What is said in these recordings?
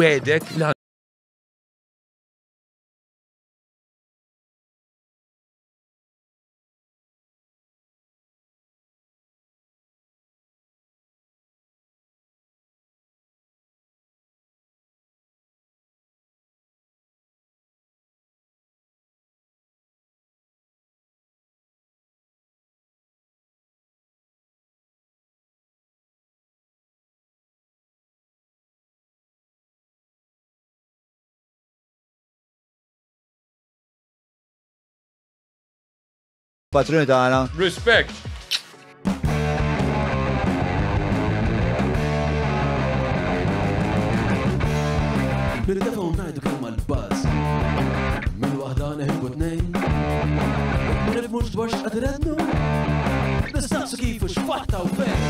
وادك لها Patruni tagħna. Respect. Biri defa unnajdu kemm l-baz. Min waħda neħibu t-nejn. Min mux dwar u fejn.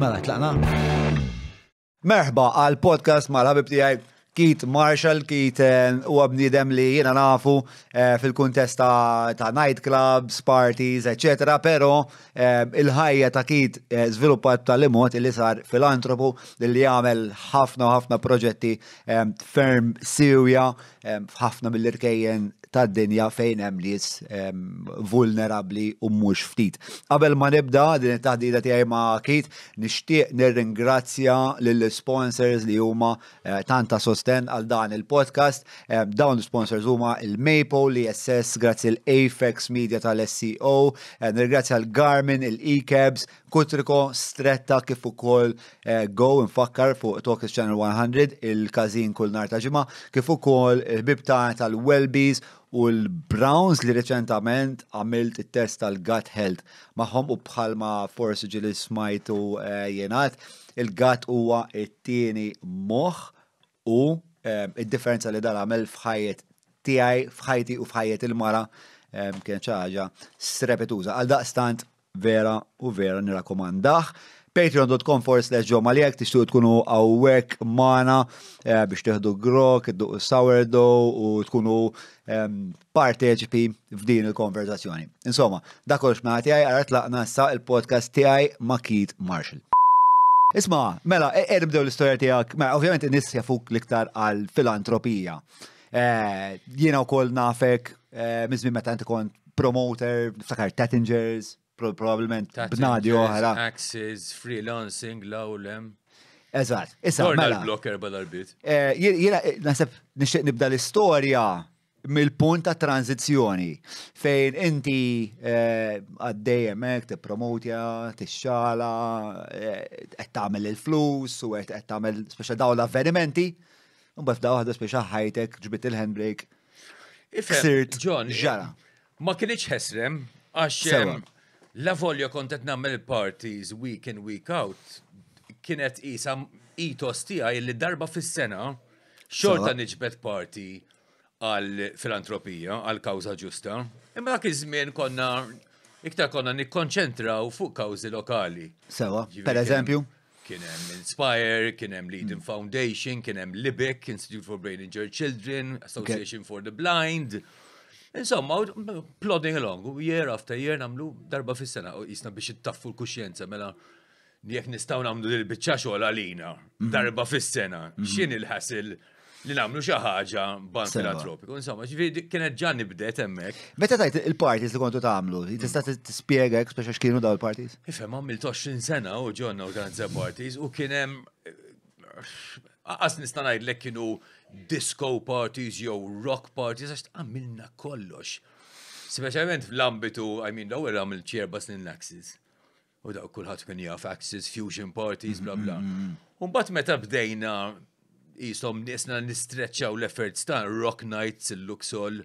Mela, tlaqna. Merħba għal podcast mal ħabib tijaj Kit Marshall, Kit eh, u bniedem li jiena nafu eh, fil-kuntest ta' nightclubs, parties, etc. Pero eh, il-ħajja ta' Kit żviluppat tal-imot li sar filantropu li jagħmel ħafna ħafna proġetti ferm sirja ħafna mill-irkejjen ta' dinja fejn hemm nies vulnerabbli u mhux ftit. Qabel ma nibda din it-taħdida tiegħi ma' Kit, nixtieq nirringrazzja lill-sponsors li huma eh, tanta sosten għal dan il-podcast. Dawn l-sponsors huma il-Maple, li SS, grazzi l-Afex Media tal-SEO, eh, nirringrazzja l-Garmin, il-E-Cabs Kutriko stretta kif ukoll uh, Go infakkar fuq Tokis Channel 100 il-kazin kull nar ta' ġimgħa kif ukoll il-bibta tal-Wellbees u l-Browns li reċentament għamilt it-test tal-gut health maħom u bħalma forsi ġili smajtu uh, eh, jenat il-gut huwa it-tieni moħ u um, id-differenza li dal għamil fħajet tiegħi fħajti u fħajet il-mara kien ċaġa strepetuża. Għal daqstant vera u vera nirakomandaħ. Patreon.com for slash Joe malijak tixtu tkunu awwek mana eh, biex teħdu grok, iddu sourdough u tkunu ehm, parteċipi f'din il-konverzazzjoni. Insomma, dakolx ma tijaj għarat laqna sa il-podcast tijaj ma Keith Marshall. Isma, mela, e- e dew l-istoria tijak, ma mela, ovvijament nis jafuk liktar għal filantropija. Eh, jiena u kol nafek, eh, mizmi meta kont promoter, ftakar tettingers probablement b'nadi oħra. Axis, freelancing, lawlem. Eżat, issa. Mela blocker l arbit eh, Jena, eh, nasib, nixtieq nibda l-istorja mill-punt ta' tranzizjoni fejn inti eh, għaddejjem hekk tippromotja, tixxala, qed tagħmel il-flus u qed tagħmel speċa daw l-avvenimenti, u b'fda waħda speċa ħajtek ġbit il-handbrake. Ifsirt John, ġara. Ma kienx ħesrem, għax La volja kontet nammel parties week in, week out, kienet isa itos tija illi darba fis-sena xorta niġbet party għal filantropija, għal kawza ġusta. Imma dak iż-żmien konna iktar konna nikkonċentraw fuq kawzi lokali. Sewa, per eżempju? Kien hemm Inspire, kien hemm Leading Foundation, kien hemm LIBIC, Institute for Brain Injured Children, Association okay. for the Blind. Insomma, plodding along, year after year namlu darba fis-sena, jisna biex jittaffu l-kuxjenza, mela jek nistaw namlu l-bicċa xogħol għalina mhm. darba fis-sena, mhm. xin il-ħasil li namlu xi ħaġa ban filantropiku. Insomma, kienet ġanni nibdet hemmhekk. Meta tajt il-parties li kontu tagħmlu, tista' spiega hekk speċa x'kienu daw il-parties? Ifhem għamilt 20 sena u ġonna organizza parties u kien hemm qas eh, eh, nista' ngħidlek kienu disco parties jew rock parties, għax għamilna kollox. Speċjalment fl-ambitu, I mean, l-ewwel għamil ċerba snin Axis. U daw kullħat kun jaf Axis, Fusion Parties, bla bla. Mm-hmm. bat meta bdejna jisom nisna nistreċċaw l-efforts ta' rock nights, il-luxol,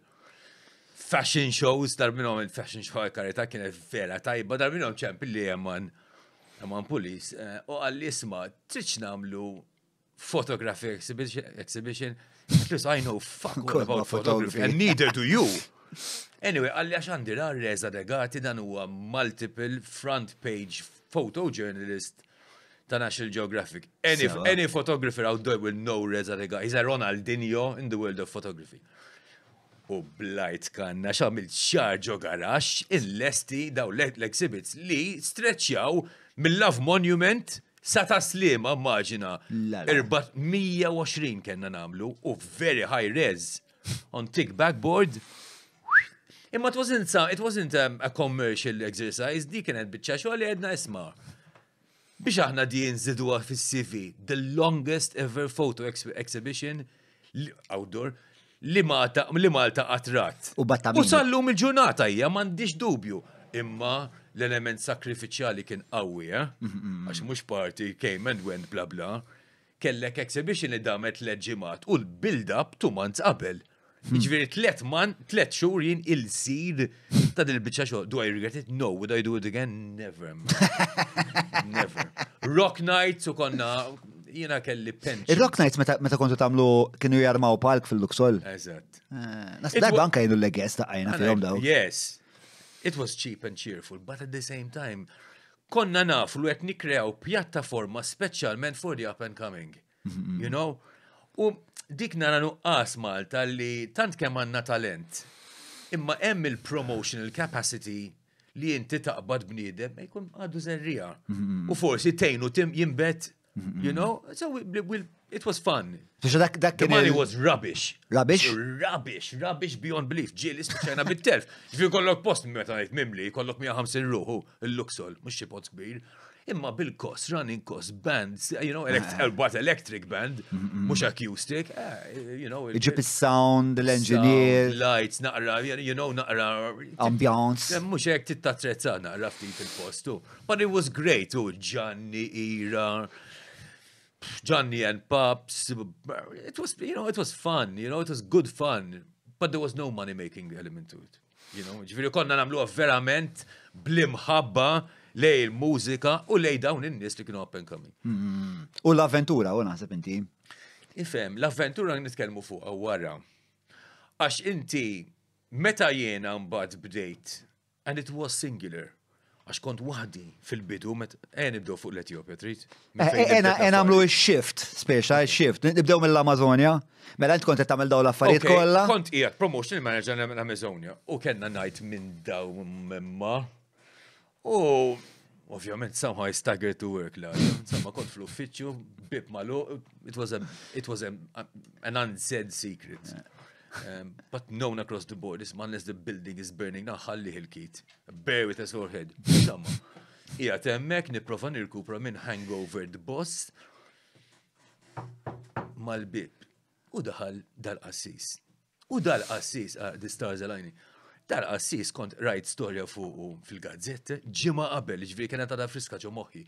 fashion shows, dar minnom fashion show karita kienet vera tajba, dar minnom ċemp li jemman, jemman polis, eh, u għall-isma, triċ namlu photography exhibition, Plus, I know fuck all about photography, and neither do you. Anyway, għalli għax għandi la reza degati dan huwa multiple front page photojournalist ta' National Geographic. Any, so, any photographer out there will know Reza Degati. He's a Ronaldinho in the world of photography. U blajt kanna xamil ċarġo garax il-lesti daw l-exhibits li streċjaw mill-Love Monument Sata slim, immaġina, 420 kena namlu u very high res on tick backboard. Imma it wasn't, some, it wasn't um, a commercial exercise, di kienet bitċa xo li għedna isma. Biex aħna di nżidwa fis-CV, the longest ever photo ex exhibition outdoor li Malta li Malta qatrat. U batta U sallum il-ġurnata hija m'għandix dubju. Imma l-element sakrifiċjali kien qawwi, eh? għax mhux parti came and went bla bla. Kellek exhibition li damet leġimat u l-build-up tu months qabel. Hmm. Ġviri, jiġifieri tlet man, tlet xur jien il sid ta' din il-bicċa xo. Do I regret it? No. Would I do it again? Never. Never. Rock Nights u konna jina kelli penċ. Il-Rock Nights meta kontu tamlu kienu jarmaw palk fil-Luxol. Eżat. Eh, Nas dak jgħidu l-legess ta' għajna fil-jom daw. Yes. It was cheap and cheerful, but at the same time, konna nafu lu qed nikrew pjattaforma speċjalment for the up and coming. Mm-hmm. You know? U dik nara nuqqas Malta li tant kemm għandna talent. Imma hemm il-promotional capacity li inti taqbad bniedem ma jkun għadu zerrija. Mm-hmm. U forsi tejnu tim jimbet You mm-hmm. know? So we, we, it was fun. So that, that The money was rubbish. Rubbish? Rubbish, rubbish beyond belief. Ġil, ismaċajna bit If you kollok post meta jgħid mimli, kollok 150 ruħu, l-luxol, mux xie pot kbir. Imma bil kos running cost, bands, you know, but eh. electric band, mux acoustic, eh, you know. Iġib il-sound, l-engineer. Lights, naqra, you know, naqra. Ambiance. Eh, mux ek titta trezza naqra ftit il-postu. But it was great, u Gianni Ira. Johnny and Pops. It was, you know, it was fun, you know, it was good fun, but there was no money making element to it. You know, ġifiri konna namluwa verament blimħabba lej il-mużika u lej dawn in-nies li kienu up and coming. Mm-hmm. U l-avventura, u naħseb inti. Ifem, l-avventura nitkellmu fuq wara. Għax inti meta jiena mbad bdejt and it was singular għax kont wahdi fil-bidu, e nibdew fuq l etiopja trid? Ena eh, eh, għamlu shift, speċa, shift. Nibdew mill-Amazonia, mela int kont jt tagħmel l-affarijiet kollha. Kont jgħat, promotion manager mill-Amazonia u kellna ngħid minn daw memma. U ovvjament somehow I staggered to work la. Insomma kont fl uffiċu bib malu, it was it an unsaid secret. Um, but known across the board is unless the building is burning, now ħalli il-kit. Bear with us head, Insomma, ija temmek niprofa nirkupra minn hangover the boss mal-bib. U daħal dal assis U dal-qassis, uh, the stars aligning. dal assis kont rajt storja fuq fil gazzette ġima qabel, ġviri kena tada friska ġo moħi,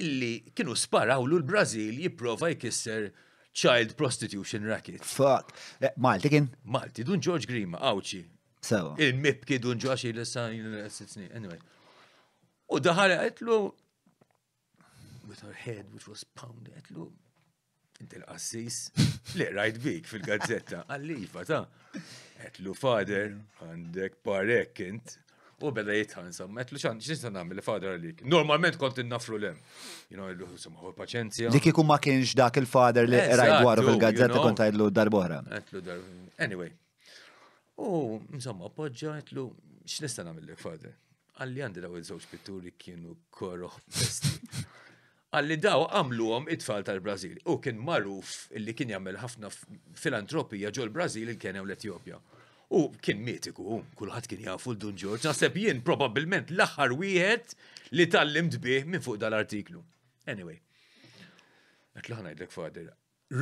illi kienu sparawlu l-Brazil jiprofa jkisser child prostitution racket. Fuck. Eh, Malti kien? Malti, dun George Grima, awċi. Sewa. Il-mip dun George il sani l sitzni Anyway. U daħal għetlu, with her head which was pounded, għetlu, inti l-qassis, li rajt bik fil-gazzetta, għallifa ta' għetlu father, għandek parek U beda jitħan, insomma, għetlu ċan, ċin san li fader għalik. Normalment kont innafru l-em. You know, insomma, u paċenzja. Dik kiku ma kienx dak il-fader li rajt dwaru fil-gazzetta kont għajdlu l Għetlu darbohra. Anyway. U, insomma, poġġa għetlu, ċin san li fader. Għalli għandi daw il-żewġ pitturi kienu koroħ besti. Għalli daw għamluhom it-tfal tal-Brazil. U kien maruf li kien jagħmel ħafna filantropija ġol-Brazil il kien u l-Etjopja. U kien mitiku, kulħadd kien jafu l-Dun George, naħseb jien probabbilment l-aħħar wieħed li tallimt bih minn fuq dal-artiklu. Anyway, għet l ngħidlek fader,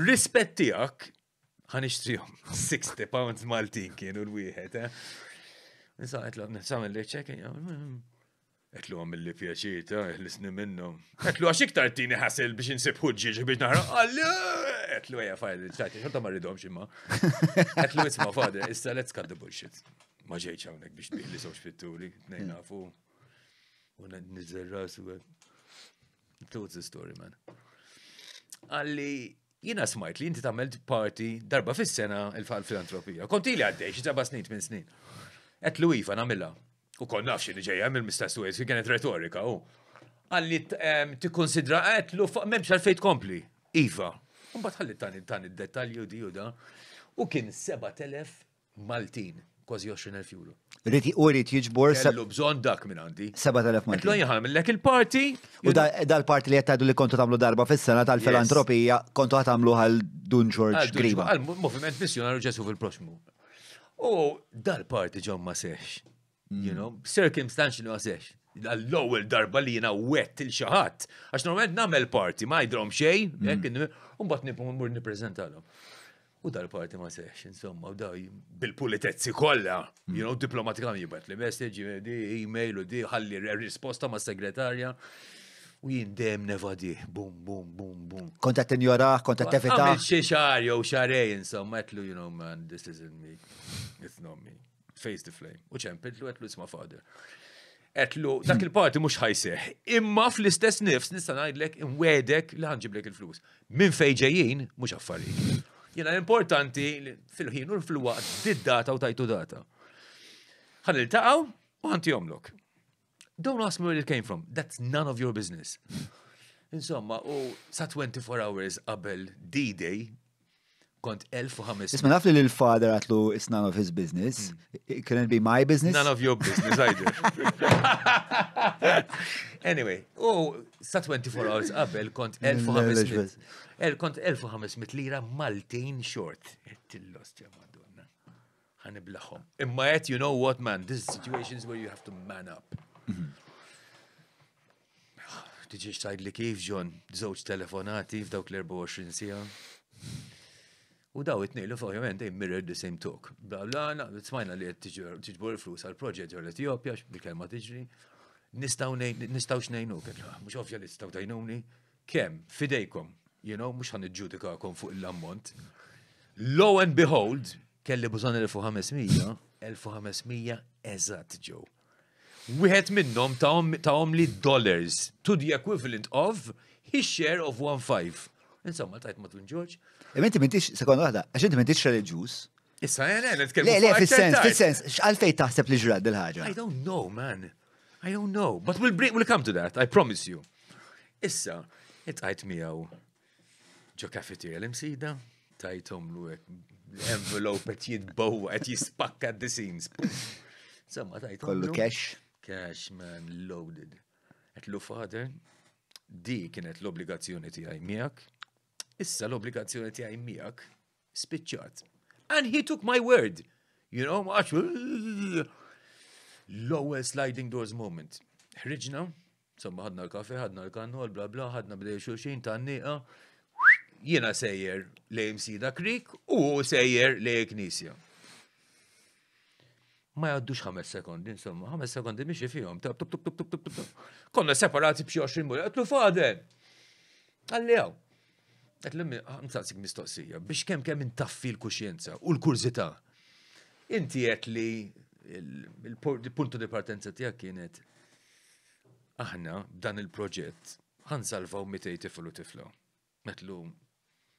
rispett tiegħek ħan 60 pounds Maltin kienu l-wieħed. Nisa qed l nagħmel l ċek, qed l mill-li pjaċita, l-isni minnhom. Qed l għax tini ħasel biex insib ħuġġiġ biex naħra. Allah! Għetlu għja fajli, ċajti, xorta marridom ximma. Għetlu isma fader, issa let's cut the bullshit. Ma ġejċ għawnek biex biħli soċ fit-tuli, nejna hmm. fu. Unna nizzerras u Includes eh. the story, man. Għalli, jina smajt li jinti tamel party darba fis-sena il-filantropija. Konti li għaddej, ġaba snit minn snin. Għetlu ifa namilla. U kon nafx li ġejja mill mista Suez, kienet retorika, u. Għalli tikkonsidra għetlu, memx għalfejt kompli. Iva, Mbagħad ħalli tani tani dettalju di u da. U kien 7000 Maltin, kważi 20,000 euro. Riti u rrit jiġbor. Kellu bżon dak minn għandi. 7000 Maltin. Tlo jħamillek il-parti. U dal-parti li jattajdu li kontu tamlu darba fis-sena tal-filantropija kontu għatamlu għal Dun George Griba. Għal-moviment missjonarju ġesu fil-proxmu. U dal-parti ġom mm. ma seħx. You know, circumstantial sex l-ewwel darba li jiena wet il xaħat. Għax normalment nagħmel parti ma jdrom xejn, hekk mm. u mbagħad nipmur nippreżentalhom. U dal-parti ma seħx, insomma, u da bil-pulitezzi kollha, mm. you know, diplomatikament jibat li message, di email u di ħalli risposta ma' segretarja. U jindem nevadi, bum, bum, bum, bum. Konta t-injora, konta t tefeta Għamil xie xar, jow xarej, insomma, għetlu, you know, man, this isn't me, it's not me. Face the flame. U ċempitlu, għetlu, it's my father. Etlu, dak il-parti mux ħajseħ. Imma fl-istess nifs nista' ngħidlek imwedek li ħanġiblek il-flus. Minn ġejjin mhux affarijiet. Jena l-importanti fil-ħin u fil-waqt did-data u tajtu data. Ħan il-taqaw u ħanti jomlok. Don't ask me where it came from. That's none of your business. Insomma, u sa 24 hours qabel D-Day, kont 1500. Isma naf li l-father għatlu it's none of his business. Mm. It couldn't be my business. None of your business either. anyway, u oh, sa 24 hours qabel kont 1500. El kont 1500 lira Maltin short. Tillost ja madonna. blaħom. Imma yet you know what man, this is situations where you have to man up. Mm-hmm. Tiġi xtajd li kif John, zoċ telefonati f'dawk l-24 sija. U daw it-nejlu ovvjament they mirrored the same talk. Bla bla, smajna li tiġbor flus għal-proġett għal Etjopja, bil-kelma tiġri. Nistaw nejnu, mux ovvja li tistaw tajnuni, kem, fidejkom, you know, mux għan iġudikakom fuq l-ammont. Lo and behold, kelli bżon 1500, 1500 eżat ġew. Wieħed minnhom ta' li dollars to the equivalent of his share of 1.5. Insomma, tajt ma tun ġorġ. Imenti e mintix, sekonda waħda, għax inti mintix religjus. Issa, le, le, le, le, fil-sens, fil-sens, x'għalfej taħseb li ġrad dil-ħagġa? I don't know, man. I don't know, but we'll, bring, we'll come to that, I promise you. Issa, it-għajt miegħu ġo kafeterja l-imsida, tajtom l envelope qed jitbow qed jispakka the scenes. Insomma, tajtom. Kollu cash. Cash, man, loaded. Qed lu father, di kienet l-obbligazzjoni tiegħi miegħek Issa l-obbligazzjoni tiegħi miegħek spiċċat. And he took my word. You know, maċ l sliding doors moment. Ħriġna, somma ħadna l-kafe, ħadna l-kannol, bla bla, ħadna bdej xulxin tan-nieqa. Jiena sejjer lejn Msida Creek u sejjer lejn Knisja. Ma jgħaddux ħames sekondi, insomma, ħames sekondi miexi fihom, Konna separati b'xi 20 mur, għatlu faden. Għalli Għet l-emmi, għamtaqsik ah, mistoqsija, biex kem kem intaffi l-kuxjenza u l-kurzita. Inti għet li il-punto di partenza tijak kienet aħna dan il-proġett għan salvaw mitej tiflu tifla. Metlu,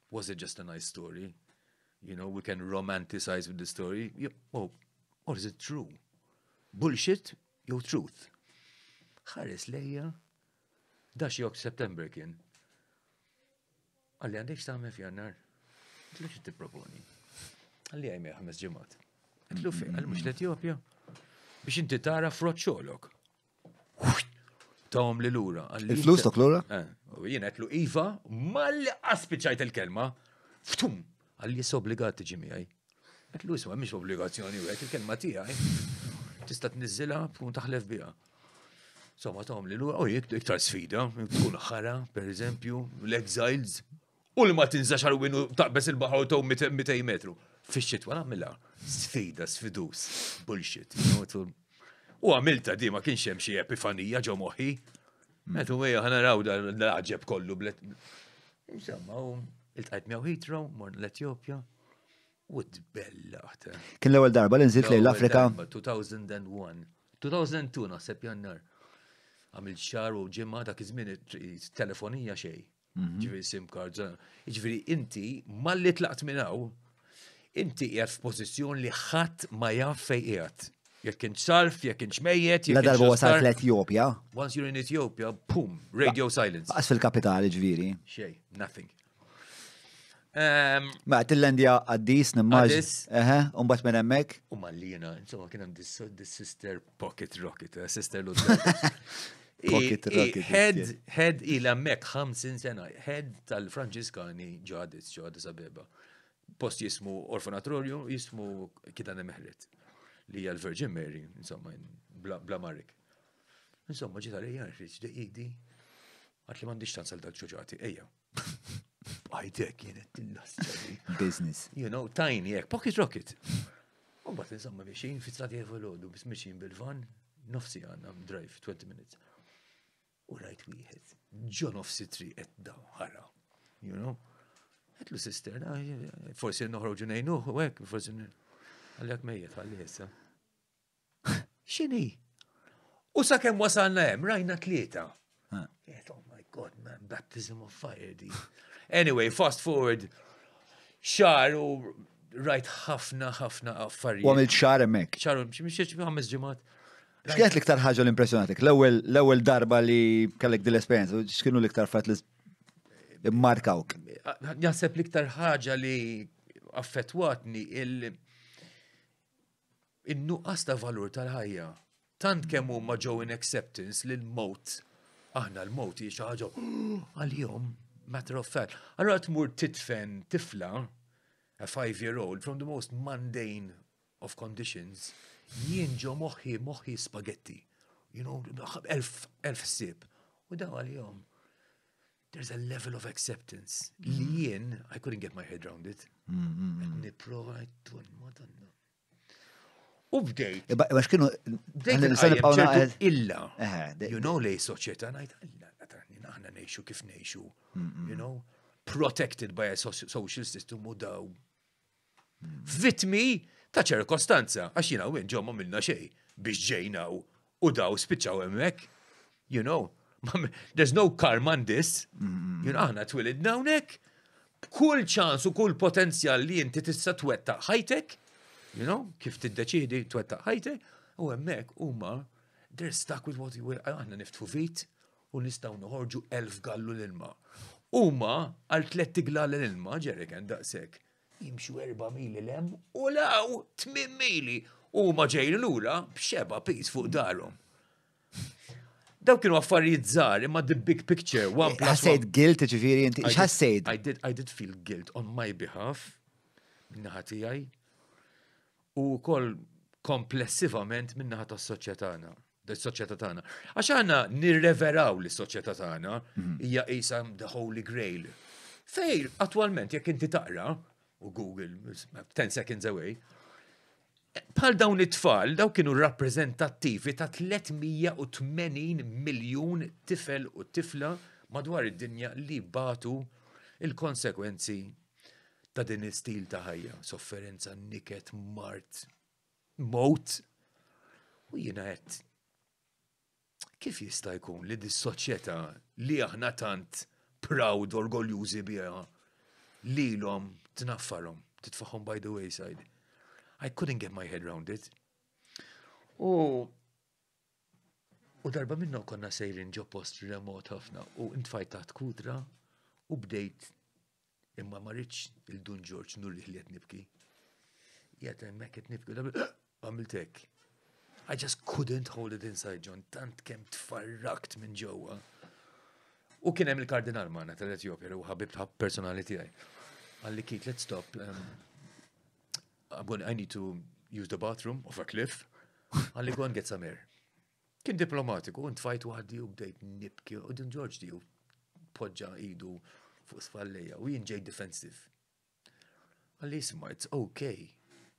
was it just a nice story? You know, we can romanticize with the story. oh, or is it true? Bullshit, jew truth. Ħares lejja, dax jok September kien, Għalli għandek xtaħme f'jannar. Għalli xit t-proponi. Għalli għajmi ħames ġemat. Għallu fej, għallu mux l-Etjopja. Biex inti tara froċċolok. Tawm li l-ura. Il-flus tok l-ura? Eh, jien għetlu Iva, mal aspiċajt il-kelma. Ftum! Għalli jess obbligat t-ġimmi għaj. Għetlu jiswa, mux obbligazzjoni u għet il-kelma għaj. Tista t-nizzila, pun taħlef bija. Somma tom li l-għu, iktar sfida, l ħara, per eżempju, l-exiles, u li ma tinżax għal-winu taqbes il-baħar u 200 metru. Fisċet, wara mela, sfida, sfidus, bullshit. U għamilta di ma kienx hemm xi epifanija ġo moħħi. Metu mejja ħana raw l-aġeb kollu blet. Insomma, il-tajt mjaw Heathrow, morn l-Etjopja, u tbellaħt. Kien l-ewwel darba li nżilt lejn l-Afrika? 2001. 2002 naħseb jannar. Għamil xar u ġimma dak iż-żmien telefonija xej. Mhm. ġivri sim cards. Ġivri inti, malli tlaqt minnaw, inti jgħat f-pozizjon li ħadd ma jaf fej jgħat. Jek kien xalf, jek kien xmejjet. La darba wasal l etjopja Once you're in Ethiopia, boom, radio silence. Għas fil-kapitali ġviri. Xej, nothing. Ma t lendja għaddis, nimmaġ. Eħe, unbat minn emmek. U mallina, insomma, kien għam dis-sister pocket rocket, eh, sister Luther. Head, head il-ammek 50 sena, head tal-Franġiskani ġadis, ġadis abeba. Post jismu orfanatorju, jismu kitan meħret. Li hija l-Virgin Mary, insomma, bla marrik. Insomma, ġita li jarriċ, deqidi. Għat li xtan sal dal-ċoċati, eja. Għajdek jenet t Business. You know, tiny, jek, pocket rocket. U bat, insomma, fit fizzati jevolodu, bis miexin bil-van, nofsi għanna, drive, 20 minutes u rajt wieħed. John of Citri qed daw ħara. You know? Għetlu sister, forsi noħroġu nejnu, u għek, forsi għallek mejjet għalli jessa. Xini? U sa' kem wasalna jem, rajna tlieta. Oh my god, man, baptism of fire di. Anyway, fast forward, xar u rajt ħafna ħafna affarijiet. U għamil xar emmek. Xar, mxiex ħames ġemat Xkiet liktar ħagġa l-impressjonatik? L-ewel darba li kellek dil-esperienza, xkienu liktar fat li markawk? Jaħseb liktar ħagġa li affettwatni il-nuqqas ta' valur tal-ħajja. Tant kemm huma ġew in acceptance l mot Aħna l-mot hi xi ħaġa għal jom matter of fact. Allora tmur titfen tifla a five year old from the most mundane of conditions jien ġo moħħi, moħħi spaghetti. You know, elf, elf sib. U daw għal-jom. There's a level of acceptance. Mhm. Li jien, I couldn't get my head around it. Mm, mm, mm. Niprofa għajtun, madonna. U bdejt. Iba xkienu, għan l-sani pawna Illa. You know lej soċieta, najt, għalla, naħna neħxu kif neħxu. You know, protected by a social system u daw. Vitmi, ta' ċerkostanza, għax jina u ġo ma minna xej biex ġejna u daw spiċċaw emmek. You know, there's no karma in this. You know, aħna twilid nawnek, kull ċans u kull potenzjal li inti tista' twetta ħajtek, you know, kif tiddeċidi twetta ħajtek, u emmek huma they're stuck with what you aħna niftħu vit u nistaw noħorġu elf gallu l-ilma. Uma għal tletti tigla l-ilma, ġerek għandaqsek jimxu erba mili lem u law tmim mili u ma l-ura bxeba pis fuq dalhom. Daw kienu affarijiet żgħar imma the big picture one plus Ħassejt guilt ġifieri inti I did I did feel guilt on my behalf minnaħa tiegħi u kol komplessivament minnaħat tas-soċjetana l-soċjetà tagħna. Għax għanna nirreveraw lis-soċjetà tagħna mhm. hija qisha the Holy Grail. Fejn attualment, jekk inti taqra u Google 10 seconds away. Pal dawn it-tfal, daw kienu rappresentattivi ta' 380 miljon tifel u tifla madwar id-dinja li batu il-konsekwenzi ta' din il-stil ta' ħajja, sofferenza, niket, mart, mot. U jina għet, kif jista' jkun li dis-soċjetà li aħna tant proud, orgoljużi biha lilhom t titfaħħom by the wayside. I couldn't get my head round it. U U darba minna konna sejrin ġo post remot ħafna u intfajtaħt kudra u bdejt imma marriċ il-dun George nur li ħliet nibki. Jgħat emmek qed nibki dabel ah, għamiltek. I just couldn't hold it inside John, tant kem tfarrakt minn ġewwa. U kien hemm il-kardinal ma' tal-Etjopja u ħabib personali tiegħi. Għalli kik, let's stop. Um, I'm going, I need to use the bathroom of a cliff. Għalli go and get some air. Kien diplomatiku, un tfajt waħdi u bdejt nibki, u din George di u podġa idu fuq sfalleja, u jien ġej defensive. Għalli isma, it's okay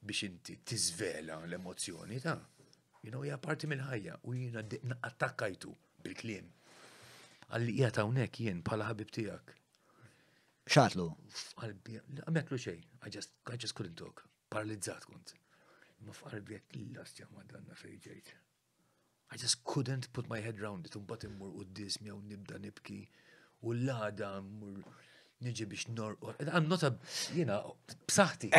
biex inti tizvela l-emozjoni ta' you know, hija parti mill-ħajja u jiena attakajtu bil-kliem. Għalli hija hawnhekk jien bħala ħabib tiegħek. Xatlu? F'qalbi, lu xej, I just, I just couldn't talk, paralizzat kont. Ma f'qalbi għek l-lastja fej fejġejt. I just couldn't put my head around it, unbat immur u d-dismi nibda nibki, u l-għada immur niġi biex nor. I'm not a, you know, b'saħti.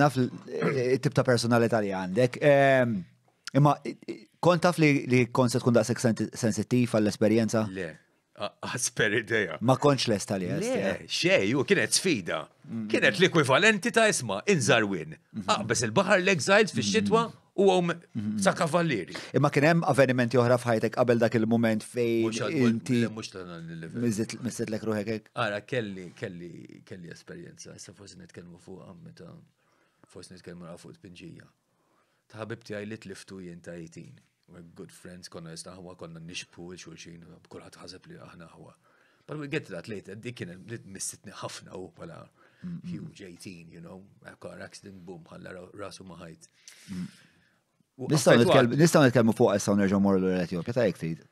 Naf tip ta' personalità li għandek. Ehm, imma, eh, eh, kont taf li kont se tkun da' sensitiv għall-esperienza? Le, Asper ideja. Ma konċ les tal eh? Xej, u kienet sfida. Mm-hmm. Kienet l-ekwivalenti ta' isma, inżar win. Mm-hmm. Aqbes il-bahar l-exiles fi xitwa mm-hmm. u għom sa' kavalleri. Imma kien hemm avvenimenti oħra f'ħajtek qabel dak il-moment fejn inti. Mizzit lek ruħek. Ara, kelli, kelli, kelli esperienza. Issa forsi nitkellmu fuq ah, meta forsi nitkellmu fuq t-pinġija. Ta' ħabibti għajlit liftu jien ta' 18 we're good friends, konna nistaħwa, konna nixpu xulxin, kullħat ħaseb li aħna ħwa. But we get to that later, dik kien missitni ħafna u pala huge 18, you know, car accident, boom, ħalla rasu maħajt. Nistaw nitkellmu fuq issa nerġgħu morru l-Etjopja ta' jekk trid.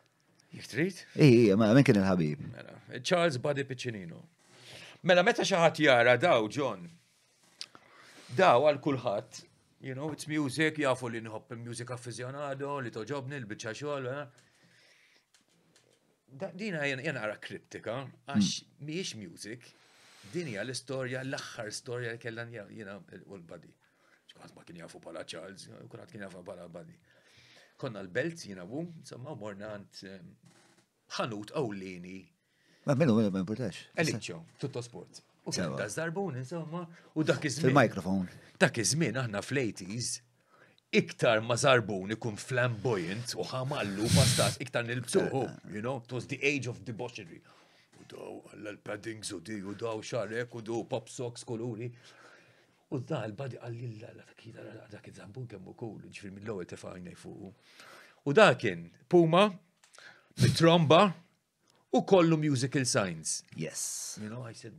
Jekk trid? Ih, ma minn kien il-ħabib. Mela, Charles Buddy Piccinino. Mela meta xi ħadd jara daw John, daw għal kulħadd You know, it's music, jafu li nħobb music affizjonado, li toġobni l-bicċa xogħol. Eh? Dina jen għara kriptika, għax hmm. miex music, dinja l-istorja, l-axħar storja li kellan jena u l-badi. Ġkont ma kien jafu pala Charles, kunat kien jafu pala badi. Konna l-belt jena bu, morna għant ehm, ħanut għawlini. Ma minnu, minnu, minnu, minnu, minnu, minnu, U zarbun, insomma, u dak iż Fil-mikrofon. Dak iż-żmien aħna fl iktar ma zarbun ikun flamboyant u ħamallu pastas iktar nilbsuħu, eh, oh, eh. you know, it was the age of debauchery. U daw għalla l-paddings u di, u daw xarek, u daw pop socks koluri. U da l-badi għalli l-għalla ta' kida għalla ta' zambun kemmu kol, ġifir mill-għol tefajna jfuqu. U da kien Puma, tromba u kollu musical signs. Yes. You know, I said,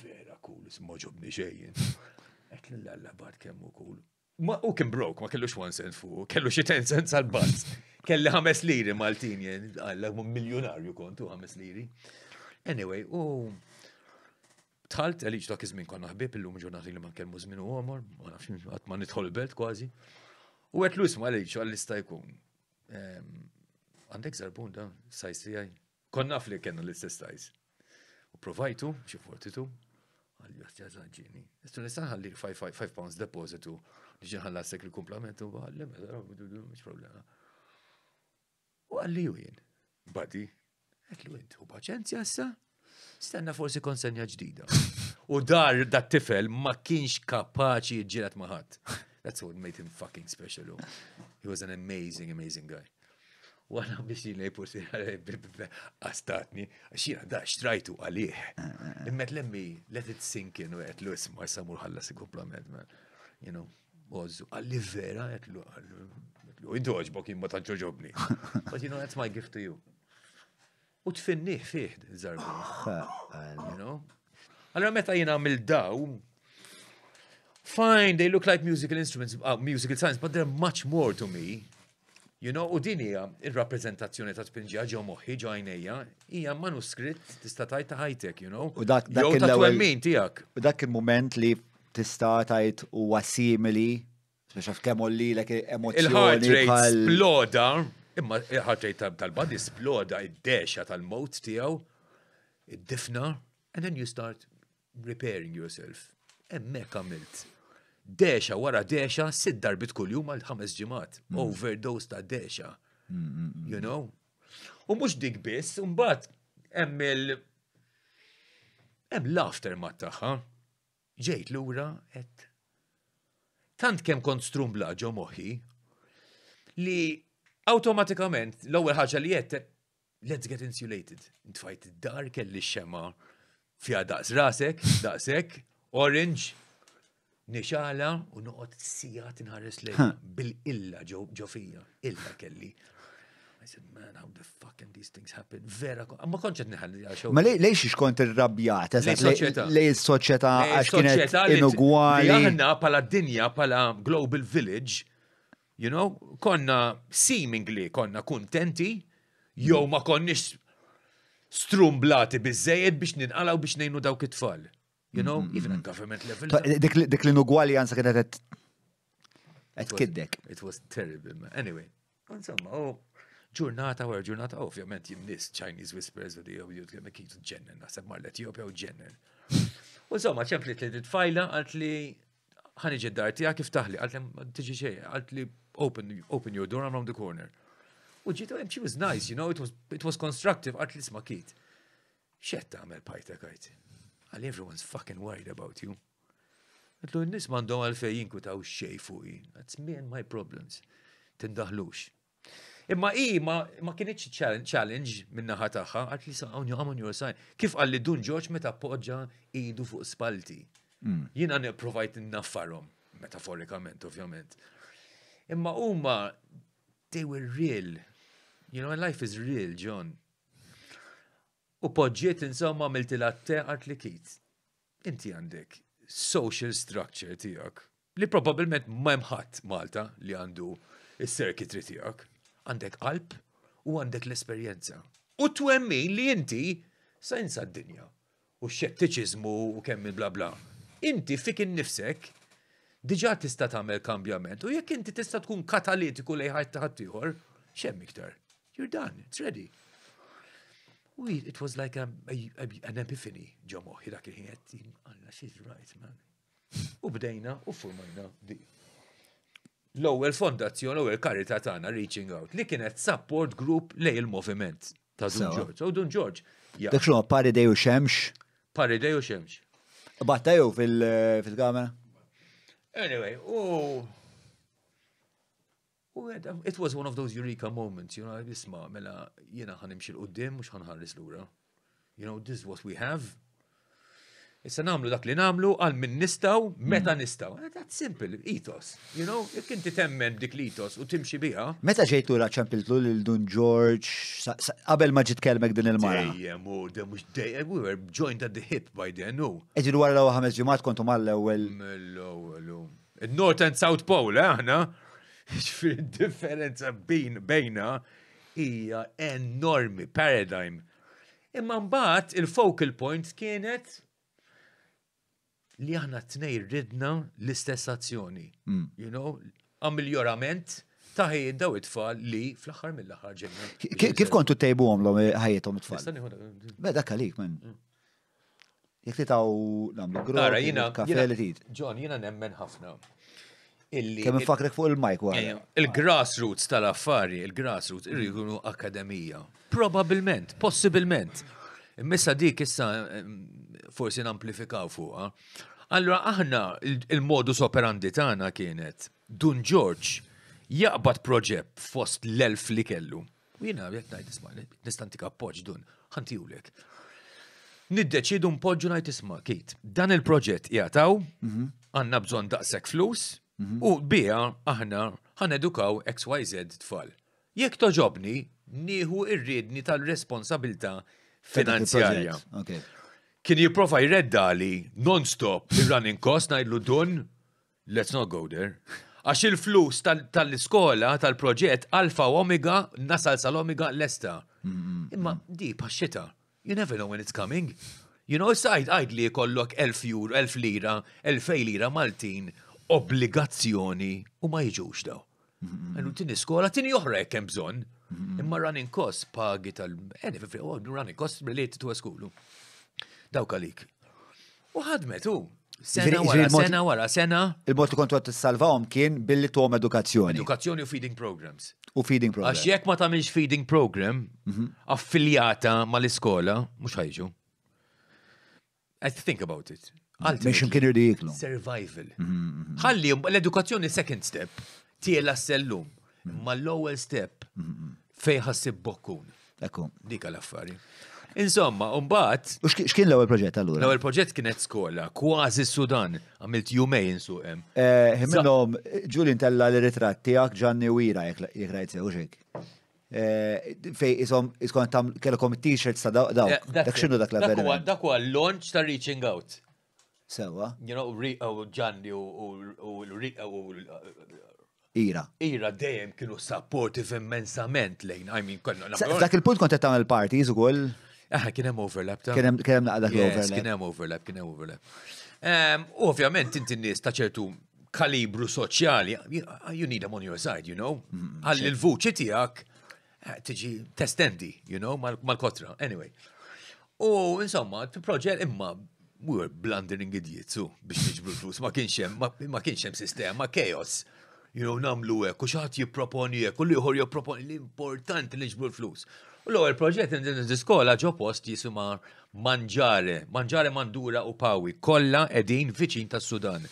vera kul, smoġobni xejn. Għetlu l-alla bat kemmu kul. Ma u kien brok, ma kellux 1 cent fuq, kellu xi 10 cent għal bazz. Kelli ħames liri Maltin, għalla miljonarju kontu ħames liri. Anyway, u tħalt għalix dak iż konna ħbib illum ġurnati li ma nkellmu żmien u għamor, ma nafx għatman ma belt kważi. U għet l-isma għalix għallista jkun. Għandek zarbun da, sajs tiegħi. Konna naf li kellna l-istess sajs provajtu, xi fortitu, għalli għastja zaġġini. Istu nistan għalli 5 pounds depositu li ġinħalla s-sekli komplementu għalli, mela, għalli problema. U għalli u jien, badi, għalli u jintu paċenzja issa, stanna forsi konsenja ġdida. U dar dat tifel ma kienx kapaċi ġirat maħat. That's what made him fucking special. He was an amazing, amazing guy. U għana biex li pursi għastatni, għaxina da xtrajtu għalih. Eh, eh, eh. Immet lemmi, let it sink in, u għetlu isma, jisamur ħallas il-komplament, man. You know, għozzu, għalli vera, għet l-u għetlu, għetlu, id-doġbok imma taġġoġobni. But you know, that's my gift to you. U tfinniħ fih, zarbu. Ah, you know? Għallura meta jina mill-daw, fine, they look like musical instruments, uh, musical science, but they're much more to me You know, u din hija ir-rappreżentazzjoni ta' spinġija ġew moħħi ġo għajnejja, hija manuskritt tista' tajt ta' high you know. U dak dak il-twemmin tiegħek. U dak il-mument li tista' tajt huwa simili, biex kemm li lek emozjoni. Il-heart rate sploda, imma il-heart rate tal badi sploda id-dexa tal-mot tiegħu, id-difna, and then you start repairing yourself. Emmek għamilt deċa wara deċa sid darbit kull-jum għal ħames ġimat. Mm. Overdose ta' mm, mm, mm. You know? U mux dik biss, umbat, hemm il. hemm l-after mat taħħa. Ġejt lura et. Tant kem kont strumbla ġo moħi li automatikament l-ewwel ħaġa li jett let's get insulated. Ntfajt id-dar kelli xema fija daqs rasek, daqsek, orange, nixala u noqgħod sijat inħares lej bil-illa ġofija, illa kelli. I said, man, how the fuck can these things happen? Vera, ma konċet neħalli għaxew. Ma lejx xkont irrabjat, lej s-soċieta għax kienet inugwali. Aħna pala dinja, pala global village, you know, konna seemingly konna kontenti, jew ma konniex strumblati bizzejed biex ninqalaw biex nejnu dawk it-tfal. You know, mm-hmm, even at mm-hmm. government level. Dik l-inugwaljanza kienet qed kiddek. It was terrible, man. Anyway, insomma, oh, ġurnata għar ġurnata, oh, ovvjament jimnis Chinese whispers għad jgħu jgħu jgħu jgħu jgħu jgħu jgħu jgħu jgħu etjopja u ġennen. U insomma, ċempli tliet fajla għalt li ħaniġi d-dar tiegħek kif taħli, għalt li tiġi xejn, għalt li open, open your door, around the corner. U ġiet she was nice, you know, it was, it was constructive, għalt li smakit. kit. X'qed pajta għajti għal everyone's fucking worried about you. Għatlu n-nis mandom għalfej jinkutaw xej fuqi. That's me and my problems. Tindaħlux. Imma i ma, kienieċ challenge minna taħħa, għat li sa' on your side. Kif għalli dun ġoċ meta poġġa idu fuq spalti. Hmm. Jina n-provajt n-naffarom, metaforikament, ovvjament. Imma umma, they were real. You know, life is real, John. U poġġiet insomma milti latte għart li kiet. Inti għandek social structure tijak li probabilment memħat Malta li għandu il-circuitry tijak. Għandek qalb u għandek l-esperienza. U twemmin li inti sajnsa d-dinja u xettiċizmu u kemmi bla bla. Inti fik nifsek diġa tista tagħmel kambjament u jekk inti tista tkun katalitiku lejn ħadd ħaddieħor, xemm iktar. You're done, it's ready. We, it was like a, a, a, an epiphany, ġomo, dak il-ħiet, Alla, she's right, man. U bdejna, u furmajna, di. L-ewwel fondazzjoni, l ewel karita tagħna Reaching Out li kienet support group lej il-moviment ta' Dun George. U Dun George. Dak xnu pari dej u xemx? Pari dej u xemx. Battajju fil-kamera? Anyway, u Uh, it was one of those eureka moments, you know, jisma, mela, jena ħanimxil qoddim, mux ħanħarris l-ura. You know, this is what we have. Issa namlu dak li namlu, għal min nistaw, meta mm. nistaw. Eh, that's simple, ethos. You know, jek inti temmen dik l-ethos u timxi biha. Meta ġejtu la ċampiltlu l dun George, qabel ma ġit kelmek din il-mara. Dejjem, u dem mux dejjem, we were joined at the hip by then, no. Eġi l l-għu ħames ġumat kontu mal l-ewel. L-ewel, um, North and South Pole, eh, ċfir differenza bejn bejna hija enormi, paradigm. Imma mbagħad il-focal point kienet li aħna tnej ridna l-istess azzjoni. Mm. You know, ammiljorament taħi daw it-tfal li fl-axar mill-axar ġemmen. Kif kontu tejbu għom eh, ħajjetom it-tfal? Beda kalik, man. Mm. Jek li taw namlu għro. Għara, jina. John, jina nemmen ħafna Kemm infakrek fuq il-mike wara. Eh, eh, il-grassroots tal-affari, il-grassroots irridu jkunu akademija. Probabilment, possibilment. Immissa dik issa eh, forsi namplifikaw fuqha. Allura aħna il-modus operandi tagħna kienet Dun George jaqbad proġett fost l-elf li kellu. Jina jek ngħid isma' ntika appoġġ dun, ħantijulek. Niddeċidu mpoġġu ngħid isma' Kit, dan il-proġett jataw, mhm. għandna bżonn daqshekk flus, U bija aħna ħan edukaw XYZ tfal. Jekk toġobni, nieħu irridni tal-responsabilta finanzjarja. Kien jiprofa jreddali non-stop il-running cost najdlu dun, let's not go there. Għax il-flus tal-iskola, tal-proġett, alfa u omega, nasal sal-omega l-esta. Imma di paċċita, you never know when it's coming. You know, sajt għajd li kollok 1000 euro, 1000 lira, 2000 lira Maltin obbligazzjoni u ma jiġux daw. Għallu tini skola, tini oħra jek hemm bżonn. Imma running cost pagi tal Eni fi friq, oh, running cost related to a school. Dawk għalik. U ħadmet Sena wara, sena wara, sena. Il-mod li kontu t-salvawm kien billi tom edukazzjoni. Edukazzjoni u feeding programs. U feeding programs. Għax jekk ma tamilx feeding program mhm. affiljata mal-iskola, mux ħajġu. I think about it. Biex kien irdi jiklu. Survival. Mhm, mhm. Ħalli, l-edukazzjoni second step, tiela s-sellum, ma l lowel step fej ħassib bokkun. Ekku. Dika l-affari. Insomma, umbat. U xkien l-ewel proġett għallu? L-ewel proġett kienet skola, kważi Sudan, għamilt jumejn suqem. Eh, minnom, Ġulin tella l-ritrat tijak ġanni wira jek rajt sew xek. Eh, fej, jisom, jiskon tam kellekom t-shirt sa daw. Eh, dak xinu dak l-ewel. Dak huwa l-launch ta' Reaching Out. Sewa. You know, Ġanni oh, u uh, Ira. Ira dejjem kienu supportiv immensament lejn. I mean, konna. Dak il-punt kont qed tagħmel parties ukoll. Ah, kien hemm overlap. Kien hemm kien hemm naqdak overlap Kien hemm overlap, kien hemm overlap. Ovvjament inti nies ta' ċertu kalibru soċjali, you need them on your side, you know? Mm, mm, Għalli l-vuċi tiegħek eh, tiġi testendi, you know, mal-kotra. Anyway. U insomma, t imma we were blundering idiots biex niġbru flus, ma kienx hemm ma kienxem sistema, sistema chaos. You know, namlu hekk u xaħat jipproponi hekk u liħor jipproponi l-importanti li niġbru flus. U l-ewwel proġett din iskola ġo post jisima Manġare, Manġare Mandura u Pawi, kollha qegħdin viċin tas-Sudan.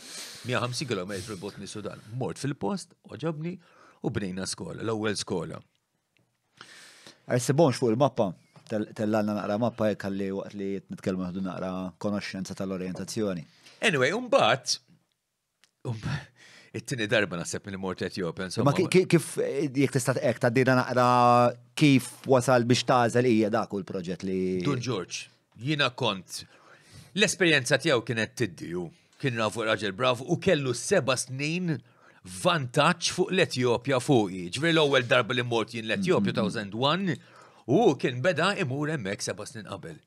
150 km botni Sudan. Mort fil-post, oġabni, u bnejna skola, l-ewwel skola. Għajsibonx fuq il-mappa. Tellanna naqra mappa jek għalli waqt li nitkellmu ħdu naqra konoxenza tal-orientazzjoni. Anyway, umbat, it-tini darba naħseb minn mort Etjopen. Ma kif jek tista' ek ta' dina naqra kif wasal biex tażel hija dak u l-proġett li. Dun George, jina kont. L-esperjenza tiegħu kienet tiddiju, kien rafu raġel brav u kellu seba snin vantaġġ fuq l-Etjopja fuqi. Ġveri l-ewwel darba li mort jien l-Etjopja 2001 mm-hmm. U kien beda imur hemmhekk seba' snin qabel.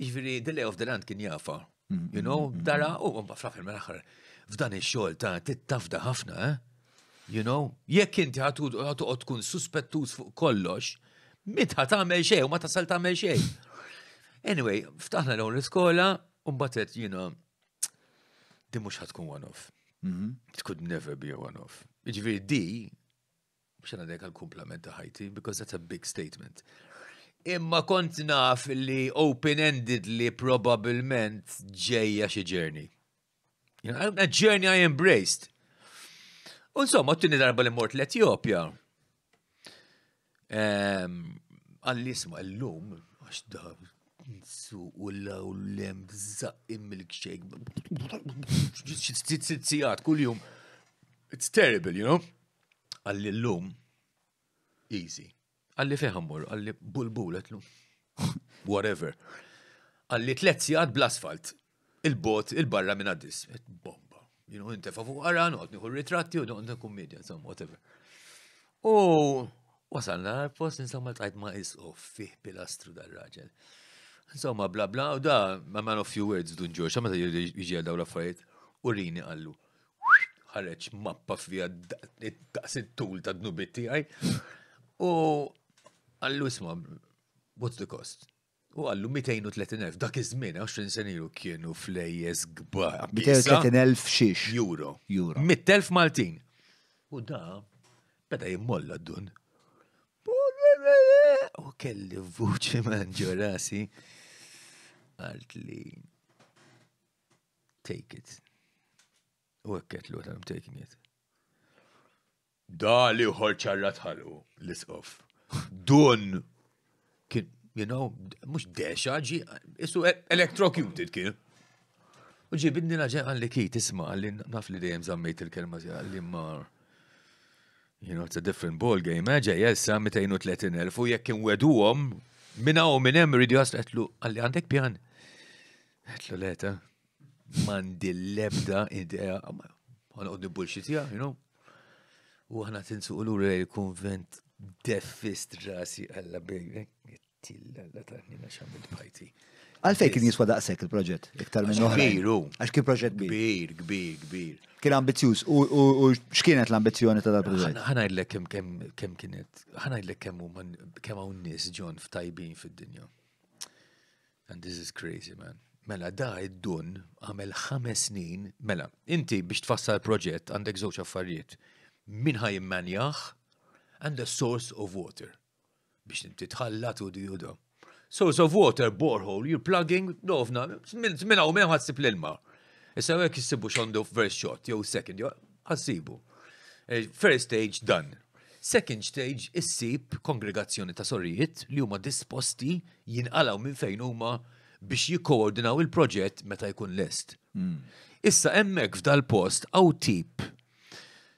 Jiġifieri the lay of the land kien jafa. Mm-hmm, you know, dara mm-hmm. u fl-aħħar mill-aħħar f'dan ix-xogħol ta' tittafda ħafna, eh? You know, jekk inti ħatuqgħod tkun suspettuż fuq kollox, mit ħatamel xejn u ma tasal tagħmel xejn. Anyway, ftaħna dawn l-iskola u mbagħad you know, di mhux ħatkun one off. Mm-hmm. It could never be a one off. Jiġifieri di biex għandek għal-kumplament ta' ħajti, because that's a big statement. Imma kont naf li open-ended li probabilment ġejja xi journey. You know, a journey I embraced. Unsom t-tini darba li mort l-Etjopja. Għalli isma l-lum, għax da, nsu u law l-lem, zaqqi milkshake, sizzijat kull-jum. It's terrible, you know? Għalli l-lum, easy. Għalli feħammur, għalli bulbul, għetlu. Whatever. Għalli tlet sigħat bl-asfalt. Il-bot, il-barra minn għaddis. Bomba. You know, inte fafu għara, not niħu ritratti u not kummedja, insomma, whatever. U wasalna għal-post, insomma, tajt ma' isqof fih pilastru dal-raġel. Insomma, bla bla, u da, ma' man of few words dun ġorġa, ma' ta' jġi għal daw l-affarijiet, u rini għallu ħareċ mappa fija it-tul ta' dnubit tiegħi. U Għallu isma, what's the cost? U għallu 230.000, dak iż-żmien, 20 senilu kienu flejjes gbar. 230.000 xiex. Euro. Euro. 100.000 Maltin. U da, beda jimmolla d-dun. U kelli vuċi manġu rasi. Għalt take it. U għakket l I'm taking it. Da li uħor ċarrat ħalu, l-isqof. Dun kien, you know, mux dexa, ġi, isu e- electrocuted kien. U ġi bidni laġe għalli ki, tisma, għalli naf li dejjem zammejt il-kelma zi għalli mar. You know, it's a different ball game, eh? ġe, jessa, 230.000 u jekk kien wedu għom, minna u minn ridi għaslu għetlu għalli għandek pjan. Għetlu leta, eh? mandi l-lebda idea, għan għodni bullshit ja, you know. U għana tinsu l-ura il-konvent defist ġasi għalla bejn, jittilla għalla tarni ma xamil bħajti. Għalfej kien jiswa daqsek il-proġett, iktar minn uħra. Kbiru. Għax kien proġett kbir. Kbir, kbir, kbir. Kien ambizjuż, u x'kienet l-ambizjoni ta' dal-proġett? Ħana jillek kem kienet, ħana jillek kem kem hawn nies ġon f'tajbin fid-dinja. And this is crazy, man. Mela, da id-dun għamel ħames snin, mela, inti biex tfassar proġett għandek żewġ affarijiet. Min ħaj immanjaħ, and the source of water. Biex titħallat u dijuda. Source of water, borehole, you're plugging, dovna, minna u meħu ħadsib l-ilma. Issa għek jissibu xondu first shot, jew second, jow ħassibu. Eh, first stage done. Second stage issib kongregazzjoni ta' sorrijiet li huma disposti jinqalaw minn fejn huma biex jikkoordinaw il-proġett meta jkun lest. Hmm. Issa emmek f'dal-post għaw tip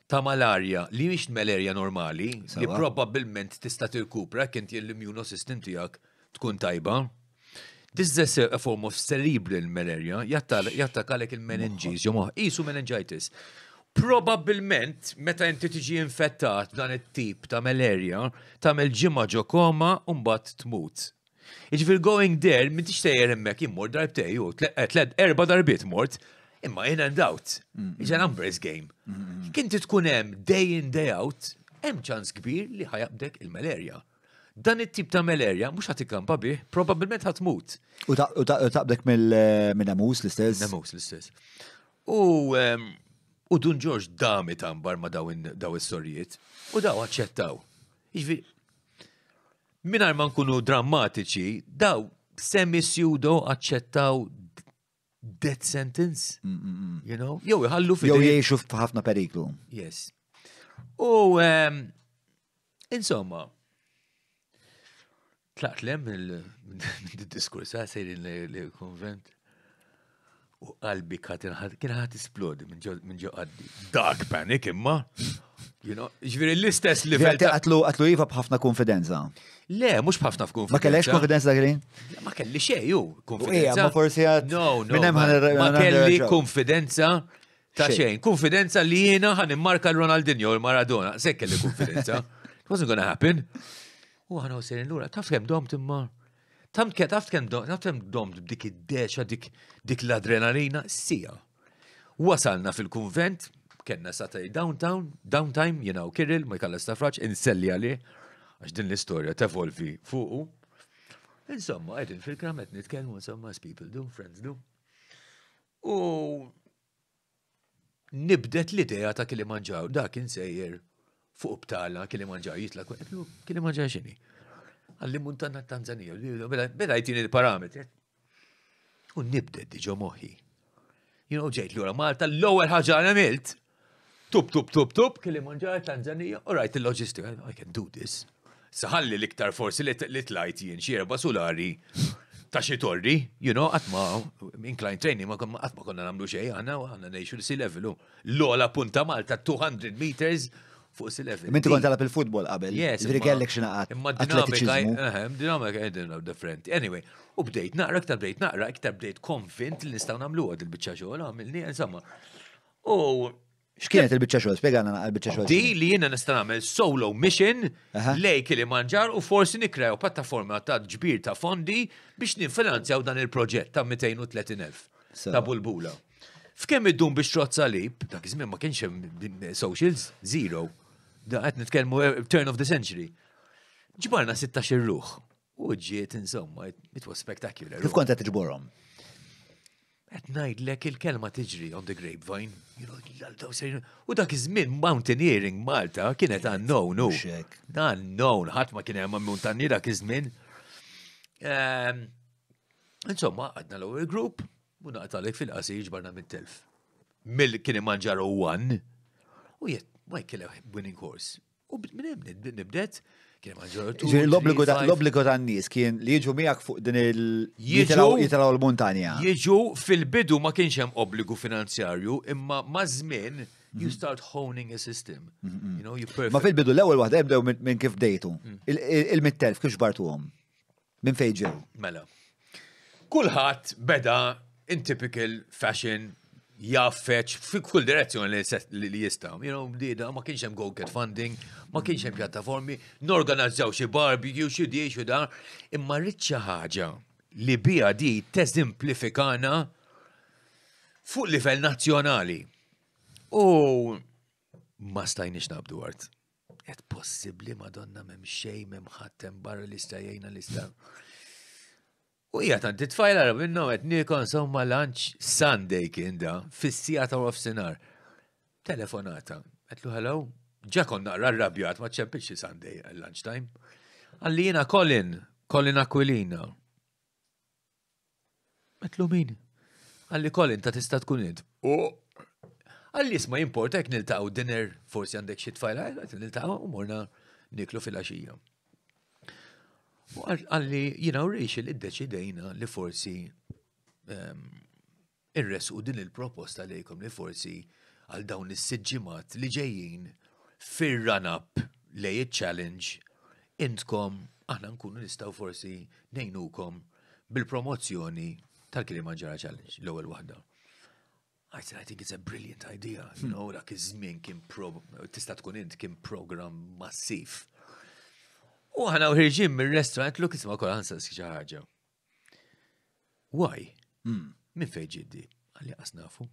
ta' malarja li mhix malarja normali li probabbilment tista' tirkupra kien l-immunosystem immuno tiegħek tkun tajba. This is a form of cerebral malaria, għalek il-meningitis, jomu, isu meningitis. Probabilment, meta inti tiġi infettat dan it-tip ta' malaria, tagħmel ġimma ġo koma mbagħad tmut. Iġvil going there, minn tixtejjer emmek jimmur darbtej, u eh, tled erba darbit mort, Imma in and out, mm-hmm. iġa numbers game. Mm-hmm. Kint tkun hemm day in day out, hemm ċans kbir li ħajabdek il-malerja. Dan it-tip ta' malerja mhux ħadd ikkampa bih, probabbilment ħadd tmut. U taqbdek minn eh, Namus l-istess. U U dun ġorġ dami tambar ma daw is sorijiet U daw aċċettaw. Iġvi, minar ma nkunu drammatiċi, daw semi sjudo aċċettaw death sentence, mm, mm, mm. you know? Jew iħallu fi. Jew jiexu f'ħafna periklu. Yes. U insomma, tlaqt lem il-diskurs għasir il-konvent. U qalbi kien ħat isplodi minn ġo għaddi. Dark panic imma. Ġviri l-istess li Għatlu għatlu għatlu jiva bħafna konfidenza. Le, mux bħafna f'konfidenza. Ma kellix konfidenza għrin? Ma kelli xej, ju, konfidenza. Ma forsi għad. No, no, ma kelli konfidenza ta' xejn. Konfidenza li jena ħan immarka l-Ronaldinho u l-Maradona. Se kelli konfidenza. It wasn't gonna happen. U għana u serin l-ura, taf kem dom timma. Tam kiet taft kem dom dik id-deċa dik l-adrenalina sija. Wasalna fil-kunvent, kena sata' downtown, downtime, jena u kirill, ma jkalla stafraċ, inselli għali, għax din l-istoria tevolvi fuqu. Insomma, għedin fil-kramet nitkelmu, insomma, as people do, friends do. U nibdet l-idea ta' Kilimanġaw, da' kien sejjer fuq btala manġaw jitla, manġaw xini għalli muntana Tanzania, beda mela, mela jtini il-parametri. U nibde diġo moħi. You know, ġejt l għura Malta, l-ewel ħagġa għamilt. Tup, tup, tup, tup, kelli manġara Tanzania, u rajt il-logistika, I can do this. Saħalli liktar forsi li lajt jien xie erba solari ta' xi torri, you know, għatma, incline training, ma għatma konna namlu xej, għana, għana nejxu l-si levelu. L-ola punta Malta, 200 meters, fuq sil-event. Minti kont talab il-futbol qabel. Yes. Ġri kellek xinaqat. Imma dinamika, dinamika, I don't different. Anyway, u bdejt naqra, ktar bdejt naqra, ktar bdejt konvint li nistaw namlu għad il-bicċa xogħol, għamilni, insomma. U. X'kienet il-bicċa xogħol? Spiegħana il-bicċa xogħol. Di li jiena nista' nagħmel solo mission lej li manġar u forsi nikrew pattaforma ta' ġbir ta' fondi biex ninfinanzjaw dan il-proġett ta' 230.000 ta' bulbula. F'kemm id-dum biex trozza lib, dak iż ma kienx hemm socials, zero. Da għet nitkelmu eh, turn of the century. Ġibarna 16 ruħ. U ġiet insomma, it was spectacular. Kif kont qed tiġborhom? Qed ngħidlek il-kelma tiġri on the grapevine. U dak iż-żmien mountaineering Malta kienet unknown u. Unknown, ħadd ma kien hemm muntani dak iż-żmien. Ehm, insomma, għadna l-ewwel grupp u naqtalek fil-qasi ġbarna mit-telf. Mill kien imanġaru one. U jett ma jkellem winning horse. U minn hemm nibdet kien L-obbligo l-obbligo tan-nies kien li jiġu miegħek fuq din il jitraw l-muntanja. Jiġu fil-bidu ma kienx hemm obbligu finanzjarju imma ma' żmien you mhm. start honing a system. Mhm. You know, you perfect. Ma fil-bidu l-ewwel waħda ebdew minn kif dejtu. Il-mittelf kif xbartuhom. Minn fejn ġew. Mela. Kulħadd beda in typical fashion jaffeċ fi kull direzzjoni li jista. You know, bdida, ma kienx hemm go-get funding, ma kienx hemm pjattaformi, norganizzaw xi barbecue, xi di, xi dar, imma riċċa ħaġa li bija di teżimplifikana fuq livell nazzjonali. U ma stajniex nabdu għart. Et possibli madonna mem xej mem ħattem barra li stajjajna li stajjajna. U hija tant titfajla minnhom qed nikon somma lunch Sunday kien da fis-sija ta' of sinar. Telefonata. Qed lu hello, ġa kon naqra rrabjat ma ċempilx Sunday għal lunchtime. Għallina Colin, Colin Aquilina. Qed min? Għalli Colin ta' tista' tkun int. U għalli isma' importa jekk niltaqgħu dinner forsi għandek xi tfajla, niltaqgħu u morna niklu fil-għaxija. Għalli, jina u rixil id-deċidejna li forsi ehm, u din il-proposta lejkom li forsi għal dawn is-sidġimat li ġejjin fir-run-up lej challenge intkom aħna nkunu nistaw forsi nejnukom bil-promozzjoni tal-Kilima Ġara Challenge, l-ewwel waħda. I said, I think it's a brilliant idea. You know, dak iż-żmien kien tista' tkun int kien program massiv U ħana uħirġin mill-restaurant, l-luk isma kol għansa ħaġa. Why? Hmm. Min fej ġiddi? Għalli għasnafu?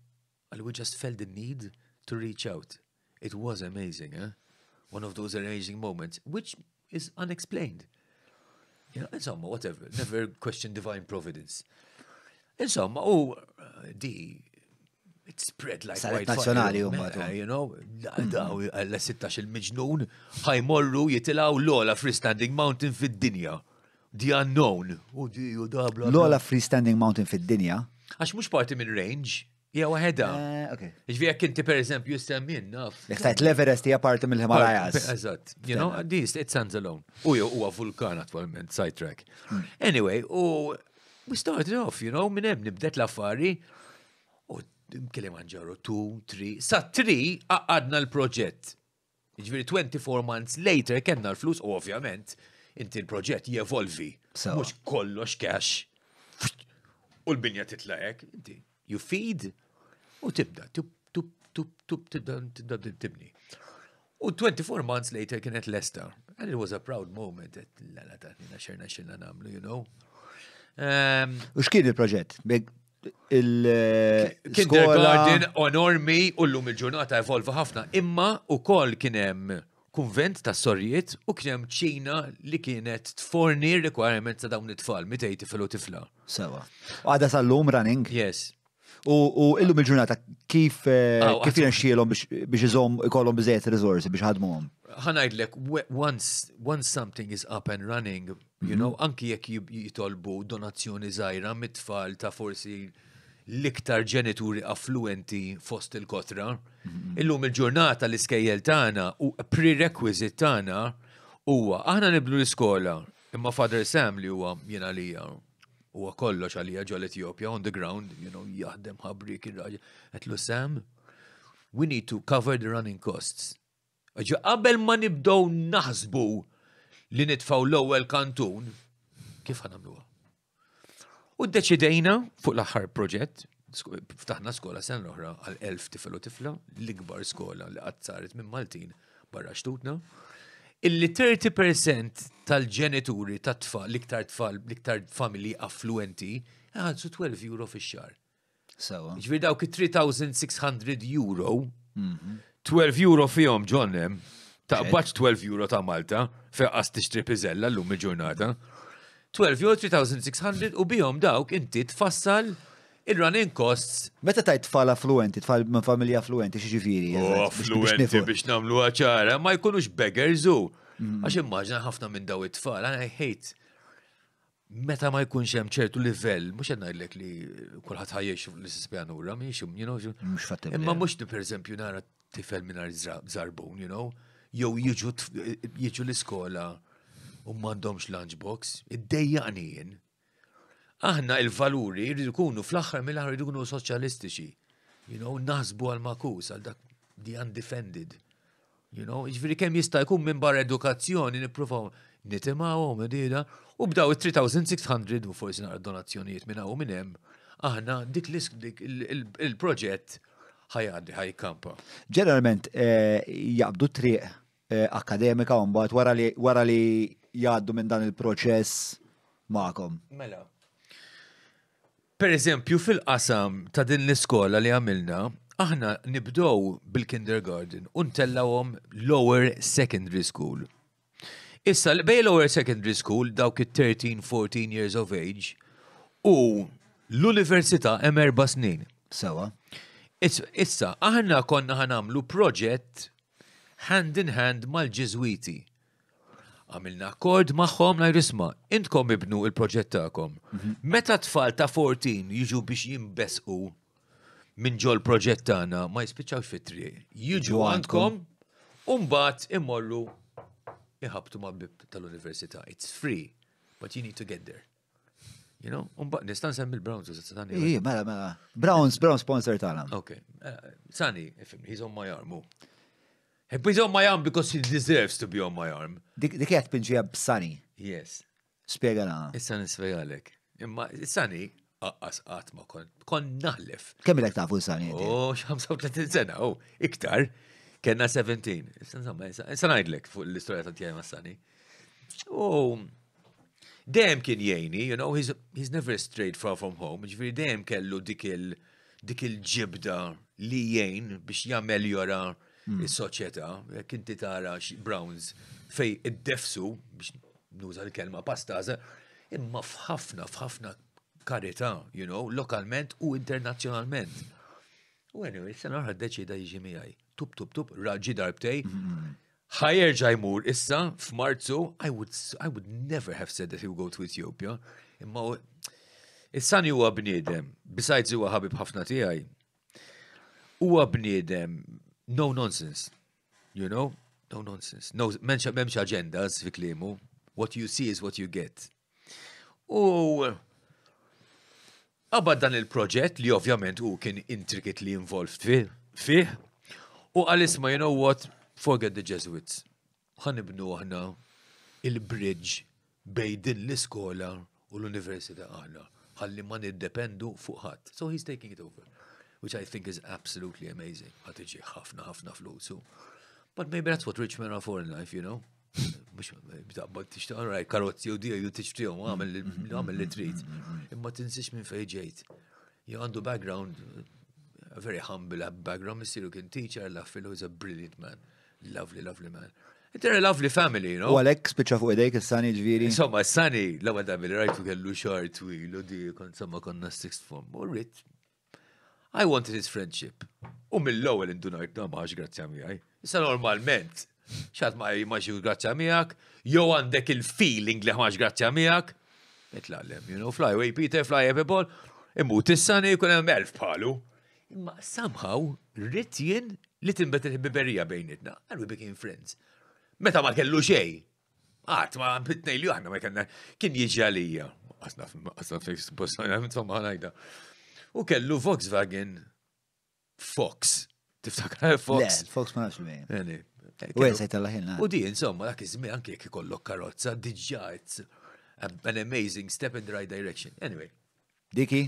Għalli we just felt the need to reach out. It was amazing, eh? One of those amazing moments, which is unexplained. You insomma, whatever. Never question divine providence. Insomma, oh uh, di it spread like Saret nazjonali huma You know, eh, mm. daw għalla 16 il-miġnun ħajmorru jitilaw l-ola freestanding mountain fid-dinja. The unknown. U oh, di u oh, L-ola freestanding mountain fid-dinja. Għax mhux parti minn range. Ja, waħeda. Eh, Ġvi jek inti per eżempju jinn, naf. Iħtajt l-Everest hija parti mill-Himalayas. Eżatt, you know, this, it stands alone. U jew huwa vulkan attualment, sidetrack. Hmm. Anyway, u we started off, you know, minn hemm nibdet l-affari kellim għanġaru 2, 3, sa 3 għadna l-proġett. Ġviri jiġifieri 24 months later kenna l-flus u ovvjament inti l-proġett jevolvi. Mux kollox cash. U l-binja titlaqek, inti you feed u tibda, tup, tup, tibda, tibda, tibni. U 24 months later kienet Lester. And it was a proud moment. La la ta' xerna xerna namlu, you know. Um, u xkien il-proġett? il-kindergarten onormi u l-lum il-ġurnata evolva ħafna, imma u kol kienem kunvent ta' sorjiet u kienem ċina li kienet tforni requirement ta' dawn it-tfal, mitej tifel u tifla. Sewa. Għada l lum running? Yes. U l-lum il-ġurnata kif eh, ah, kif xielom biex iżhom ikollhom biżejjed resources biex ħadmuhom? Ħanajdlek once once something is up and running You know, mhm. anki jekk jitolbu donazzjoni zaħira mit-tfal ta' forsi l-iktar ġenituri affluenti fost il-kotra. Mhm. Illum il-ġurnata l-iskejjel tagħna u prerequisite tagħna huwa aħna niblu l-iskola imma Father Sam li huwa jiena lija huwa kollox għalija ġol Etjopja on the ground, you know, jaħdem ħabri kir-raġel. Etlu Sam, we need to cover the running costs. Qabel ma nibdow naħsbu li nitfaw l-ewwel kantun, kif ħanamluha? U d-deċidejna fuq l-aħħar proġett, ftaħna skola sen l-oħra għal elf tifel u tifla, l-ikbar skola li qatt saret minn Maltin barra xtutna, illi 30% tal-ġenituri ta' tfal, liktar tfal, liktar familji affluenti, għadżu 12 euro fi xar. Sawa. Ġvir dawk 3600 euro, 12 mhm. euro fihom ġonnem, Taqbaċ 12 euro ta' Malta, feqqas tixtri pizzella l-lum il-ġurnata. 12 euro 3600 u bihom dawk inti tfassal il-running costs. Meta ta' tfal affluenti, tfal minn familja affluenti, xieġifiri. Oh, affluenti biex namlu għacħara, ma jkunux beggars u. Għax immaġna ħafna minn daw it-tfal, għana jħejt meta ma jkunx hemm ċertu livell, mhux qed ngħidlek li kulħadd ħajjex l-istess pjanura, mhix you know. Mhux fattibli. Imma eh. mhux pereżempju nara tifel mingħajr żarbun, you know jew jiġu l-iskola u m'għandhomx lunchbox, id-dejjaqni jien. Aħna il-valuri jridu kunu fl-aħħar mill-aħħar jridu kunu soċjalistiċi. You know, naħsbu għal-makus, għal dak di undefended. You know, ġviri jiġifieri kem jista' jkun minn barra edukazzjoni nippruvaw u medida u bdaw 3600 u forsi naqra donazzjonijiet minn hawn minn hemm aħna dik il-proġett ħajgħaddi ħajkampa. Ġeneralment eh, jaqbdu triq Eh, akademika un bat wara li wara li jgħaddu minn dan il-proċess ma'kom. Mela. Per eżempju, fil-qasam ta' din l-iskola li għamilna, aħna nibdow bil-kindergarten un tellawom lower secondary school. Issa, bej lower secondary school, dawk it-13, 14 years of age, u l-università hemm erba' snin. Sewa. Issa, aħna konna ħanamlu proġett hand in hand mal-Ġiżwiti. Għamilna akkord maħħom najr isma, intkom ibnu il-proġett ta'kom. Mhm. Meta tfal ta' 14 jiġu biex jimbesqu minn ġol proġett tagħna ma jispiċċawx fitri. Jiġu għandkom, umbat immorru iħabtu ma' bib tal-università. It's free, but you need to get there. You know, umbat nistan semmi l-Browns u s-sani. mela, mela. Browns, Browns sponsor tagħna. Okay. Eh, Sani, he's on my arm. He He's on my arm because he deserves to be on my arm. Dik jgħat pinġija sani. Yes. Spiega na. Issa nispiega għalek. Imma, sani, aqqas qatt ma kon, kon naħlef. Kemm ilek tafu sani? Oh, 30 sena, oh, iktar. Kenna 17. Issa ngħidlek fuq l istoria ta' tiegħi ma' sani. Oh, dejjem kien jgħini, you know, he's, he's never straight far from home, ġifieri dejjem kellu dik il dik il-ġibda li jgħin biex jameljora Hmm. is-soċjetà, jekk inti tara Browns fej id-defsu biex nuża l-kelma pastaza, imma f'ħafna f'ħafna karità, you know, lokalment u internazzjonalment. U anyway, sena ħad deċida jġi miħaj. Tup, tup, tup, raġi darbtej. Ħajer hmm. jmur issa f'Marzu, I would I would never have said that he would go to Ethiopia. Imma Is-sani huwa bniedem, besides huwa ħabib ħafna tiegħi. Huwa bniedem no nonsense. You know? No nonsense. No, menx, memx agendas fi klimu. What you see is what you get. U għabad dan il-proġett li ovvjament u kien intricately involved fi. U għal-isma, you know what? Forget the Jesuits. ħanibnu aħna il-bridge bej din l-iskola u l-università aħna. ħalli ma niddependu fuq ħadd. So he's taking it over which I think is absolutely amazing. Għad iġi ħafna ħafna flusu. But maybe that's what rich men are for in life, you know? Mux, b'taqbad tixtaq, għaraj, karotzi u dija, ju tixtijom, għamil li trit. Imma tinsiex minn fejġejt. Ju għandu background, a very humble background, Mr. Lukin teacher, Laffilo is a brilliant man. Lovely, lovely man. They're a lovely family, you know. U għalek spiċa fuq idejk il-sani ġviri. Insomma, sani l-għu għadam rajtu kellu xar twil, u konsomma konna sixth form. U rrit, I wanted his friendship. U mill-ewwel indunajt da grazzja miħaj. Issa normalment, xatt ma maġi grazzja miegħek, jew għandek il-feeling li maħx grazzja miegħek. Itlaqlem, you know, fly away Peter, fly away Paul, immut is-sani jkun hemm elf palu. Imma somehow rrid jien li tinbet il-biberija bejnitna, and we became friends. Meta ma kellu xej, għat ma bitnej li aħna ma kellna kien jiġi għalija. Għasna f'is-bossa, għamit ma' għajda u kellu Volkswagen Fox. Tiftakar Fox? Le, Fox ma nafx eh, U għesajt għallahin. Eh. U di, insomma, dak iżmi anke jek ikollok karozza, diġa, it's an amazing step in the right direction. Anyway. Diki?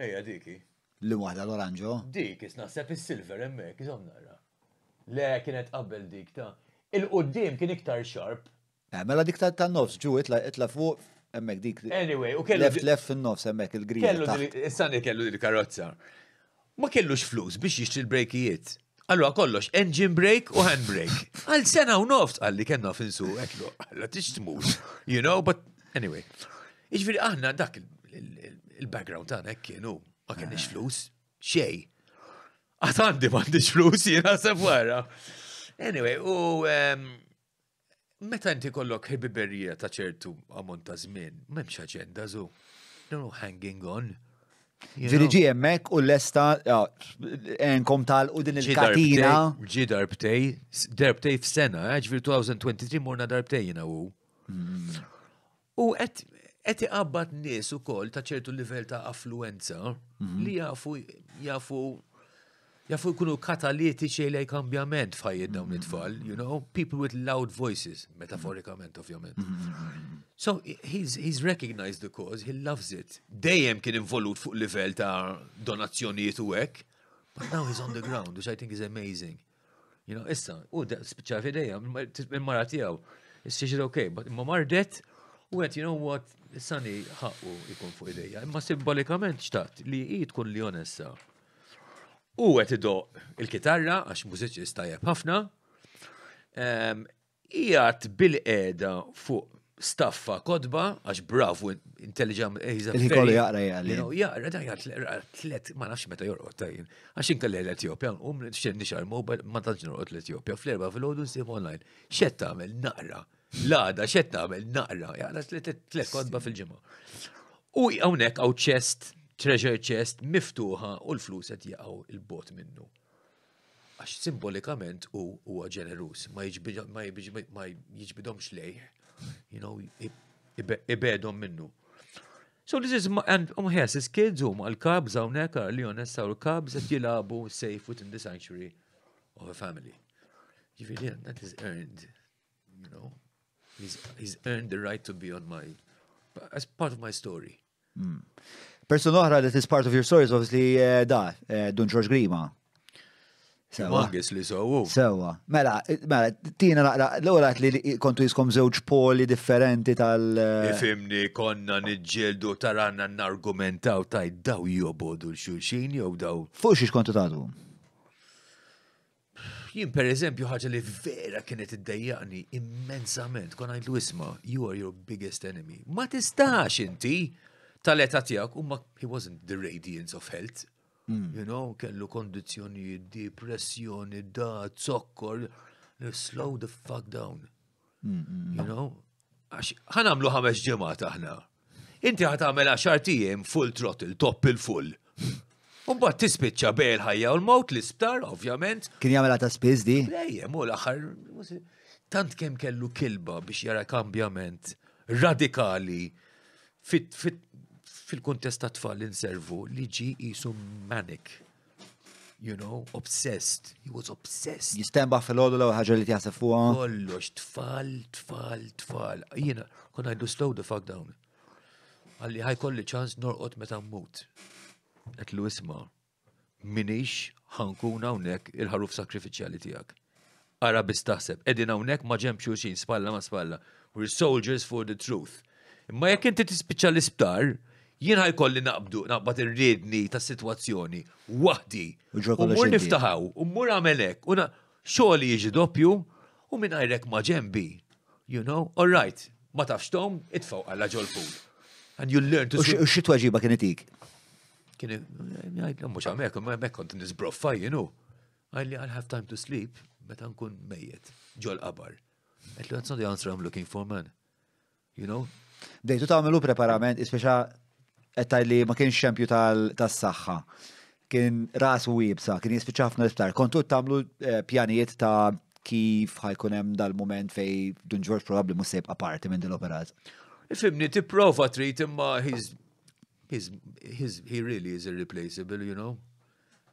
Eja, diki. Li wahda l-oranġo? Dik, sepp il-silver emmek, iżom nara. Le, kienet qabel dik ta' il-qoddim kien iktar xarp. Eh, mela dik ta' nofs ġu, itla fuq Emmek dik. Anyway, u kellu. Left left fin-nofs emmek il-green. Kellu, s-sani kellu il-karozza. Ma kellux flus biex jixtri l-brekijiet. Allora kollox engine brake u handbrake. Għal sena u nofs għalli kena finsu eklu. Għalla tixtmur. You know, but anyway. Iġviri aħna dak il-background tagħna hekk kienu ma kienx eh. flus xej. Għatandi għandi m'għandix flus jiena sef wara. Anyway, u meta inti kollok ħibiberija ta' ċertu ammont ta' żmien, m'hemmx aġenda żu. No hanging on. Ġiriġi emmek u l-esta enkom tal u din il-katina. Ġi darbtej, darbtej f-sena, eh, ġvir 2023 morna darbtej jina mm. u. U għet qed iqabbad nies ukoll ta' ċertu livell ta' affluenza mm-hmm. li jafu jafu jafu kunu katalitiċi lej kambjament fajjed dawn it-tfal, you know, people with loud voices, metaforikament ovvjament. So he's, he's recognized the cause, he loves it. Dejjem kien involut fuq livell ta' donazzjonijiet u hekk, but now he's on the ground, which I think is amazing. You know, issa, u da spiċċa fideja, minn-mara tiegħu, issa siġir okay, but imma mardet, u għet, you know what, sani ħaqqu ikun fuq idejja, imma simbolikament xtaqt li i tkun li onessa. U għet idoq il-kitarra, għax mużiċist tajab ħafna, ijat bil-eda fuq staffa kodba, għax bravu, intelligent, eh, he's a very... Kollu jaqra jgħalli. Jaqra, da jgħalli, tlet, ma nafx meta jorqot tajin. Għax inkalli l-Etjopja, u um, xed nixar mobile, ma tanġ norqot l-Etjopja, fl-erba fil-ħodu nsib online. Xed tamel naqra, lada, xed tamel naqra, jaqra tlet kodba fil-ġimma. U għawnek għaw ċest treasure chest miftuħa u l-flus qed jaqgħu il-bot minnu. Għax simbolikament u huwa ġenerus, ma jiġbidhomx lejh, you know, ibedhom minnu. So this is my, and um, yes, his kids, um, al-kabs, għawnek, għal-liones, għal cubs at jilabu safe within the sanctuary of a family. You feel yeah, that is earned, you know, he's, he's earned the right to be on my, as part of my story. Mm. Person oħra that is part of your stories, obviously, eh, da, eh, Dun George Grima. Sewa. li sowu. Sewa. Mela, eh, mela, tina laqra, l-għorat li kontu jiskom zewġ poli differenti tal. Ifimni, konna nġeldu taranna n-argumentaw taj daw jobodu l-xulxin jow daw. Fuxi xkontu tadu? Jien per eżempju ħaġa li vera kienet iddejjaqni immensament, kon għajdu isma, you are your biggest enemy. Ma tistax inti tal eta tiegħek umma, he wasn't the radiance of health. Mm. You know, kellu kondizjoni, depressjoni, da, zokkor, slow the fuck down. Mm, mm, you know, għax ħanamlu ħames ġemata aħna. Inti ħatamel għaxar tijem full throttle, top il-full. Umbat tispiċċa bejl ħajja u l-mot l-isptar, ovvjament. Kien jagħmel ta' spiż di? Lejjem, u l-aħħar tant kemm kellu kilba biex jara kambjament radikali fit fit fil-kuntest ta' tfal li nservu li ġi jisu manic you know, obsessed. He was obsessed. Jistemba fil-ħodu l ħagġa li t-jasa fuqa. Kollox, tfal, tfal, tfal. Jina, kon għajdu slow the fuck down. Għalli ħaj kolli ċans norqot meta mmut. Et isma, minix ħankun hawnhekk il-ħaruf sakrifiċjali tiegħek. Ara bistaħseb, edin hawnhekk ma ġemp xulxin, spalla ma spalla. We're soldiers for the truth. Imma jekk inti tispiċċa l-isptar, jien ħajkolli naqbdu naqbad ir-riedni ta' situazzjoni waħdi. U mur niftaħaw, u mur għamelek, u xoħli jiġi doppju u minn għajrek ma You know, all right, ma tafx tom, itfaw għalla ġol And you learn to... U xitwa ġiba kienetik? Kien, mux għamek, għamek kont nizbroffa, you know. Għalli, I'll have time to sleep, meta nkun mejjet, ġol-qabar. Għalli, that's not the answer I'm looking for, man. You know? Dejtu ta' għamilu preparament, ispeċa għetta li ma kienx xempju tal-saxħa. Kien ras u jibsa, kien jisfiċafna l-isptar. Kontu tamlu eh, pjanijiet ta' kif ħajkun hemm dal-moment fej Dun George probably mhux aparti minn dil l-operat. Fimni tipprova trid imma he's he really is irreplaceable, you know.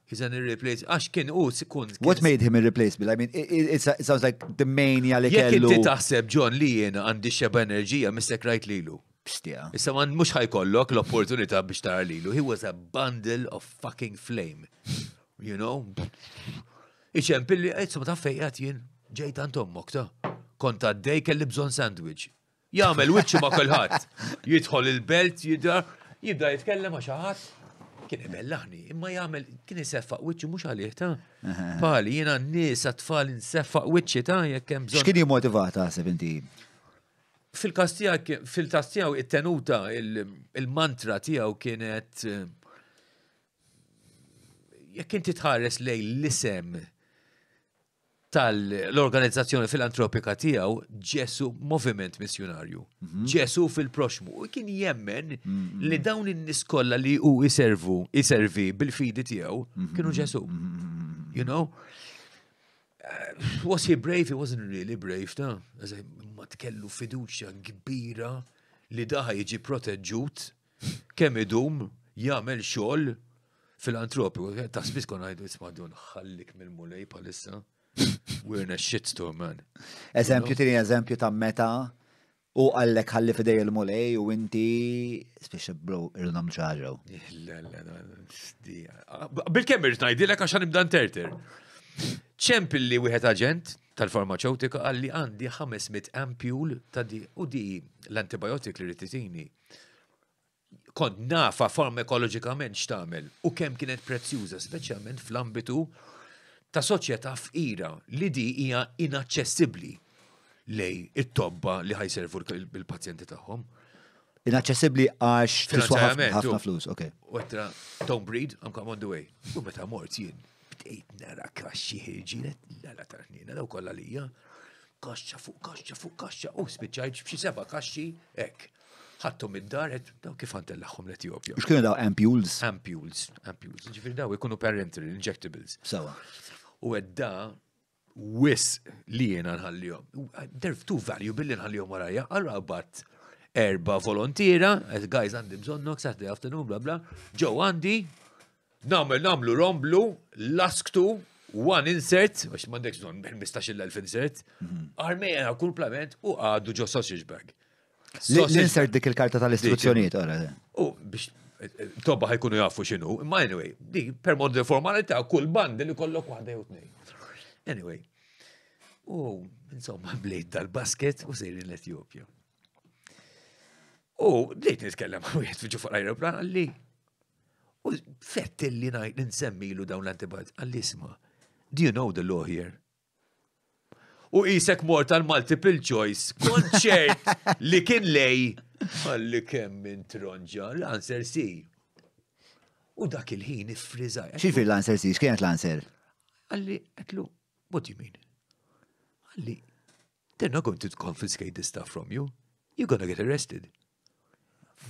He's an irreplaceable. Għax kien u sekund. What made him irreplaceable? I mean, it, it, it sounds like the mania li kellu. Jek inti taħseb John li jena għandi xeba enerġija, mistek rajt lilu. Bstiqa. Issa man mux ħajkollok l-opportunità biex tara lilu. He was a bundle of fucking flame. You know? Iċempilli, eh, ma ta' fejqat jien, ġejt għantom mokta. Konta d-dej kelli bżon sandwich. Jgħamil wicċu ma' kolħat. Jidħol il-belt, jidda, jibda jitkellem ma' xaħat. Kien imellaħni, imma jgħamil, kien jiseffaq wicċu mux għalih ta' pali, jena n-nis, tfal nseffaq wicċi ta' jekk bżon. X'kien motivata sebinti? fil-kastijaw, fil-tastijaw it-tenuta, il-mantra tijaw kienet eh, jekk inti tħares lej l-isem tal-organizzazzjoni filantropika tijaw ġesu Movement Missionarju, mhm. ġesu fil-proxmu. U kien jemmen mhm. li dawn in niskolla li u jiservu, jiservi bil-fidi tijaw, mhm. kienu ġesu. You know? Was he brave? He wasn't really brave, ta' I ma tkellu fiduċja kbira li daħ jiġi proteġġut, kemm idum, jagħmel xogħol fil Ta' spiss kon għajdu isma' dun ħallik mill-mulej palissa. We're in a shitstorm, man. Eżempju tieni eżempju ta' meta u għallek ħalli fidej il-mulej u inti spiex bro il nam ċaġaw. Eh, ah, Bil-kemmer tnajdi għaxan ibdan terter li wieħed aġent tal-farmaceutika għalli għandi 500 ampjul ta' di u di l-antibiotik li rrititini. Kont nafa farmakologikament x'tagħmel u kemm kienet prezzjuża speċjalment fl-ambitu ta' soċjetà fqira li di hija inaċċessibbli lej it-tobba li ħajservu l-pazjenti tagħhom. Inaċċessibbli għax ħafna flus, ok. Wettra, don't breed, I'm come on the way. U meta mort jien bdejt nara kaxxi ħirġinet, l-għala tarnina, daw kolla lija, kaxxa fuq kaxxa fuq kaxxa, u spiċajġ bċi seba kaxxi, ek. Ħattu mid-dar, daw kif għantellaħħom l-Etjopja. X'kienu daw ampules? Ampules, ampules. Ġifir daw ikunu parental injectables. Sawa. U għedda wis li jena nħallihom. Derf tu value billi nħallihom warajja, għarra bat erba volontira, guys għandi bżonnok, saħdi afternoon, bla bla, ġo għandi, Namel namlu romblu, lasktu, one insert, għax mandek zon elf insert, mhm. armejna plament u għaddu ġo sausage bag. L-insert dik il-karta tal-istruzzjoniet, għara. U biex eh, eh, tobba ħajkunu jafu xinu. Ma anyway, di per mod formalità kull band li kollok waħda jew tnej. Anyway, u insomma blejt dal basket u sejrin l-Etjopja. U bdejt nitkellem għu jgħet fiġu fuq l-aeroplan għalli U fettil li najt ilu dawn l-antibiotics. Għallisma, do you know the law here? U isek mortal multiple choice, konċert li kien lej, għalli kemm minn tronġa, l-answer si. U dak il-ħin ifriżaj. Xifir l-answer si, xkienet l-answer? Għalli, għetlu, what do you mean? Għalli, they're not going to confiscate this stuff from you. You're gonna get arrested.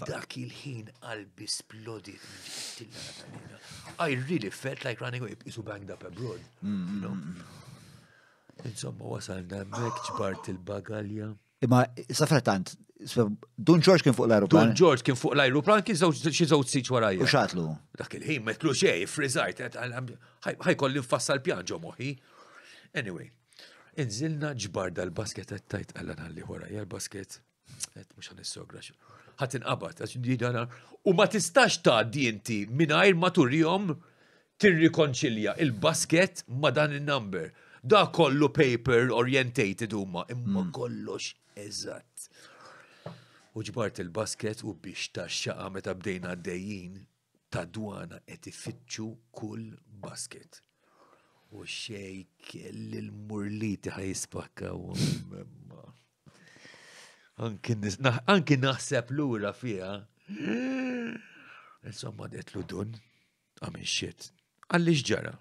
Dak il-ħin qalbi splodi. I really felt like running away isu banged up abroad. Mm-hmm. Insomma, wasalna mek ġbart il-bagalja. Imma, tant, Dun George kien fuq l-aeroplan. Dun George kien fuq l-aeroplan, kien xi żewġ siġ warajja. U xatlu. Dak il-ħin metlu xej, frizzajt, ħajkolli nfassal pjan ġo moħi. Anyway, inżilna ġbar dal-basket għattajt għallan għalli warajja l-basket. Għet mux għan s-sogra ħat inqabad, għax jidana. U ma tistax ta' dinti mingħajr ma turihom tirrikonċilja il-basket ma dan il-number. Da kollu paper orientated huma, imma hmm. kollox eżatt. U ġbart il-basket u biex ta' xaqa meta bdejna għaddejjin ta' dwana qed ifittxu kull basket. U xej il l-murliti ħajispakka u Anki naħseb l-ura fija. Insomma, detlu dun, għamin xiet. Għalli xġara.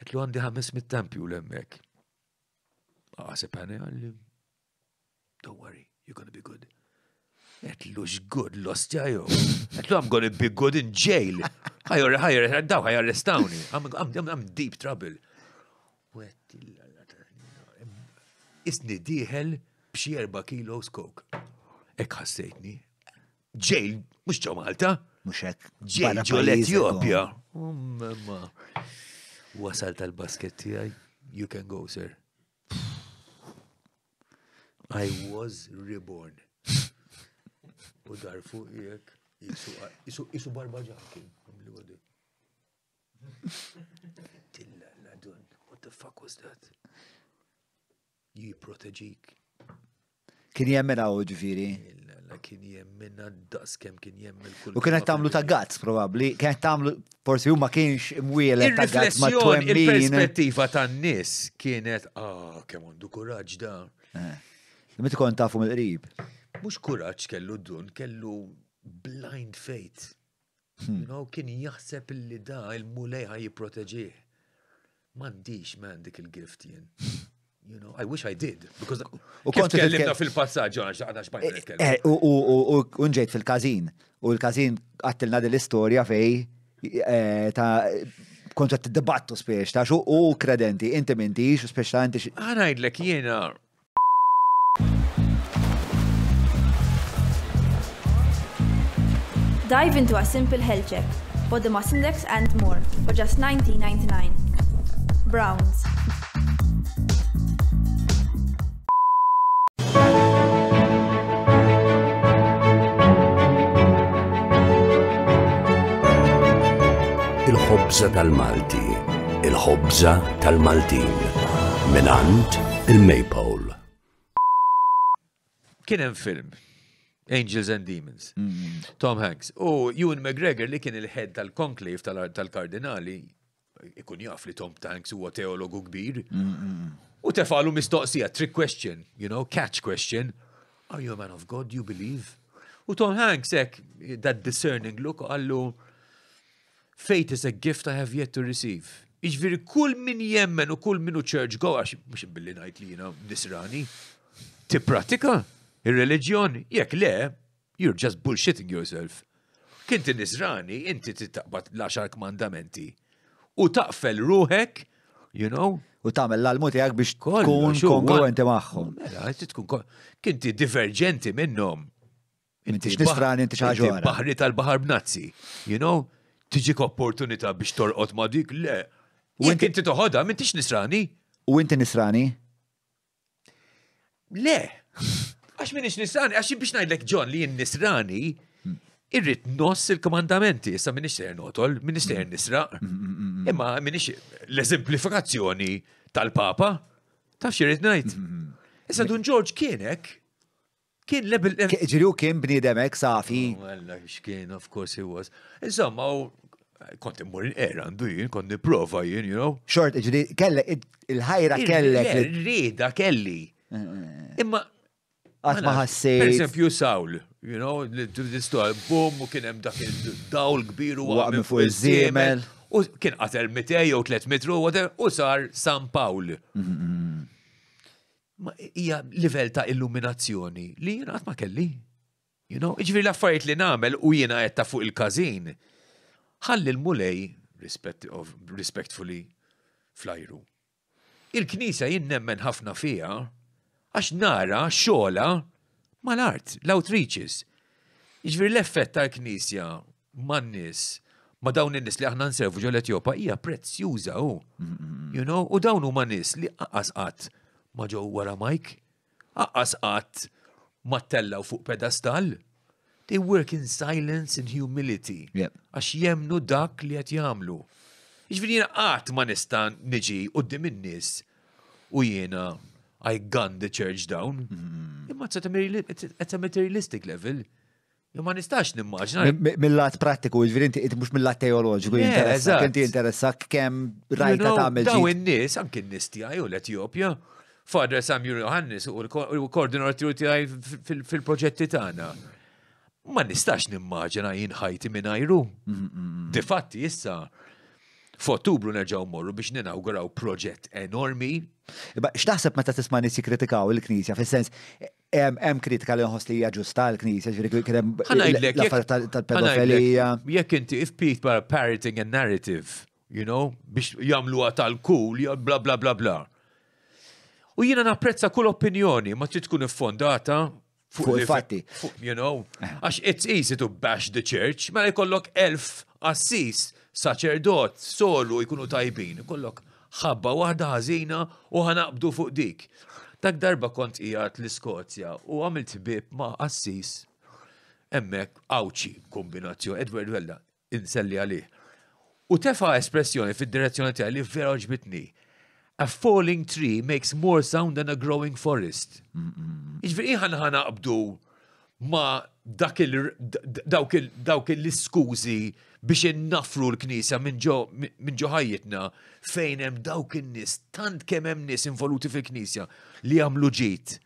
Għetlu għandi ħames mit-tempju l-emmek. Għasib għani għalli. Don't worry, you're gonna be good. Għetlu x'good lost ostja jow. Għetlu I'm gonna be good in jail. Ħajor, ħajor, daw ħajor restawni. I'm deep trouble. Isni diħel b'xi erba' kilo skok. Ek ħassejtni. Ġejl, mux ġo Malta. Mux ek. Ġejl ġo l-Etjopja. Oh. Mamma. Wasal tal-basket tiegħi, you can go, sir. I was reborn. U darfu jek, jisu barba ġakin. Tilla, l ladun, what the fuck was that? Jiproteġik. Kien jemmena u ġifiri? Kien jemmena daqs kem kien jemmel kull. U kienet tamlu ta' gats probabli, kien tamlu forsi huma kienx imwiela ta' gats ma' twemmin. Il-perspettiva ta' nis kienet, ah, kem għandu kuraġ da. Eh. Meta kont tafu mill-qrib? Mux kuraġ kellu dun, kellu blind faith. Hmm. You kien jaħseb li da il-mulej ħaj jiproteġih. Mandiċ man dik il-gift jien. You know, I wish I did, because u kont tkellimna fil-passaġġ għal xaqna xbajna eh, nitkellem. Eh, u nġejt fil kazin u l kazin għattilna din istoria fej eh, ta' kont qed tiddibattu spiex ta' xu u kredenti, inti m'intix, u spiex ta' inti. Għanajdlek jiena Dive into a simple health check, body mass index and more, for just 19.99. Browns, il-ħobza tal-Malti, il-ħobza tal-Maltin, minant il-Maypole. Kien hemm film, Angels and Demons, mm-hmm. Tom Hanks, u Ewan McGregor li kien il-head tal-konklave tal-kardinali, ikun jaf li Tom Hanks huwa teologu kbir, mm-hmm. u tefalu mistoqsija, trick question, you know, catch question, are you a man of God, you believe? U Tom Hanks, ek, that discerning look, għallu, Fate is a gift I have yet to receive. Iġviri kull min jemmen u kull minu church go, għax mux billi najt li jina nisrani, ti pratika il-reġjon, jekk le, you're just bullshitting yourself. Kinti nisrani, inti titaqbad l-10 kmandamenti. U taqfel ruħek, you know, u tagħmel l-almu tiegħek biex tkun kongruenti magħhom. Mela, kinti divergenti minnhom. Inti x'nisrani inti xi ħaġa. Baħri tal-baħar b'nazzi, you know? tiġik opportunità biex torqot ma dik, le. U inti inti toħodha, m'intix nisrani. U inti nisrani? Le. Għax minix nisrani, għax biex ngħidlek John li jien nisrani, irrit nos il-komandamenti, issa minix ser notol, minix ser nisra. Imma minix l-eżemplifikazzjoni tal-Papa, taf xirrit ngħid. Issa dun George kienek, Kien lebel. Ġirju kien kien bnidemek safi. Oh, Għalla, xkien, of course he was. Insomma, kont immur erandu jien, kont prova jien, you know. Xort, ġirju, kellek, il-ħajra kelle. Eh, rida kelli. Eh. Imma. Għatma maħassi. Per esempio, Saul, you know, l-istorja, bum, u kienem dak il-dawl kbiru u għamil fuq il-zimel. U kien qatel mitej jew 300 metru, u sar San Paul. Mm-hmm hija livell ta' illuminazzjoni li jien ma kelli. You know, iġviri l-affarijiet li namel u jiena qed ta' fuq il-każin. Ħalli l-mulej, respect of, respectfully, flajru. Il-knisja jien nemmen ħafna fija, għax nara xola mal-art, l-outreaches. Iġviri l-effett tal-knisja man nies ma dawn in-nis li aħna nservu ġol Etjopa hija prezzjuża u. You know, u dawn huma nies li qaqqas qatt ma ġew wara Mike, aqqas qatt ma u fuq pedastal. They work in silence and humility. Għax jemnu dak li qed jagħmlu. Iġvini jiġifieri jena qatt ma nista' niġi qudiem in-nies u jiena I gun the church down. Mm. Imma it's a materialistic level. Ma nistax nimmaġna. Mill-lat pratiku, ġvirinti, jiġifieri mux mill-lat teologiku, interessak, inti interessak kem rajta ta' meġi. Daw n-nis, anki n-nis tijaj u l-Etjopja, Fadra Samuel Johannes u l-koordinatur tiegħi fil-proġetti tagħna. Ma nistax nimmaġina jien ħajti minn ajru. fatti issa f'Ottubru nerġaw morru biex ninawguraw proġett enormi. Iba x'taħseb meta tisma' nissi jikkritikaw il-Knisja fis-sens hemm e, kritika li nħoss li hija ġusta l-Knisja, ġviri kien hemm tal-pedofilija. Jekk inti if Pete para parroting a narrative, you know, biex jagħmluha tal-kul, bla bla bla bla. U jiena napprezza kull opinjoni, ma trid tkun iffondata fuq il-fatti. You know, eh. għax it's easy to bash the church, ma jkollok elf assis, saċerdot, solu jkunu tajbin, kollok ħabba waħda ħażina u ħanaqbdu fuq dik. Dak darba kont ijat l-Iskozja u għamilt bib ma' assis emmek għawċi kombinazzjoni, Edward Wella, inselli għalih. U tefa espressjoni fid-direzzjoni tiegħi li vera ġbitni a falling tree makes more sound than a growing forest. Iġveri ħan ħan għabdu ma dawk l-iskużi biex innafru l-knisja minn ġo ħajjitna fejn hemm dawk in-nies tant kemm hemm nies involuti fil-knisja li għamlu ġit.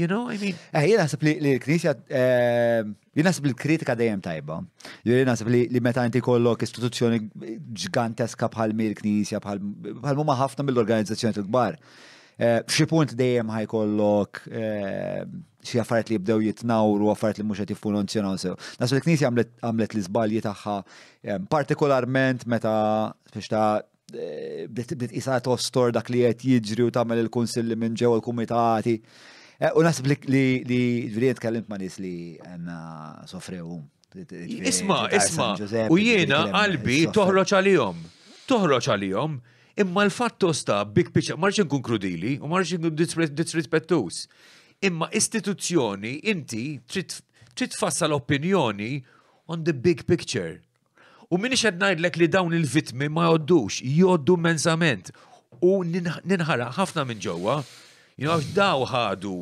You know, I mean. Eh, jena li l-Knisja, ehm, jena li l-kritika dejjem tajba. Jena li li meta inti kollok istituzzjoni ġiganteska bħal mi l-Knisja, bħal mumma ħafna mill-organizzazzjoni t-gbar. B'xi eh, punt dejjem ħajkollok ehm, xi affarijiet li jibdew jitnawru, affarijiet li mhux qed jiffunzjonaw sew. Nasu l-Knisja għamlet l-iżbalji tagħha ehm, partikolarment meta biex ta' eh, bdiet qisha tostor dak li qed jiġri u tagħmel il-kunsilli minn ġewwa il kumitati Eh, u nasib li ġviri tkellimt ma' nis li għanna sofrew. Isma, isma, u jiena qalbi toħroċ għalihom. Toħroċ għalihom, imma l-fatto sta big picture, marġin kun krudili u marġin kun disrispettus. Imma istituzzjoni, inti trid tfassal opinjoni on the big picture. U minni qed ngħidlek li dawn il-vitmi ma joddux, joddu mensament. U ninħara ħafna minn ġewwa Jina għax daw ħadu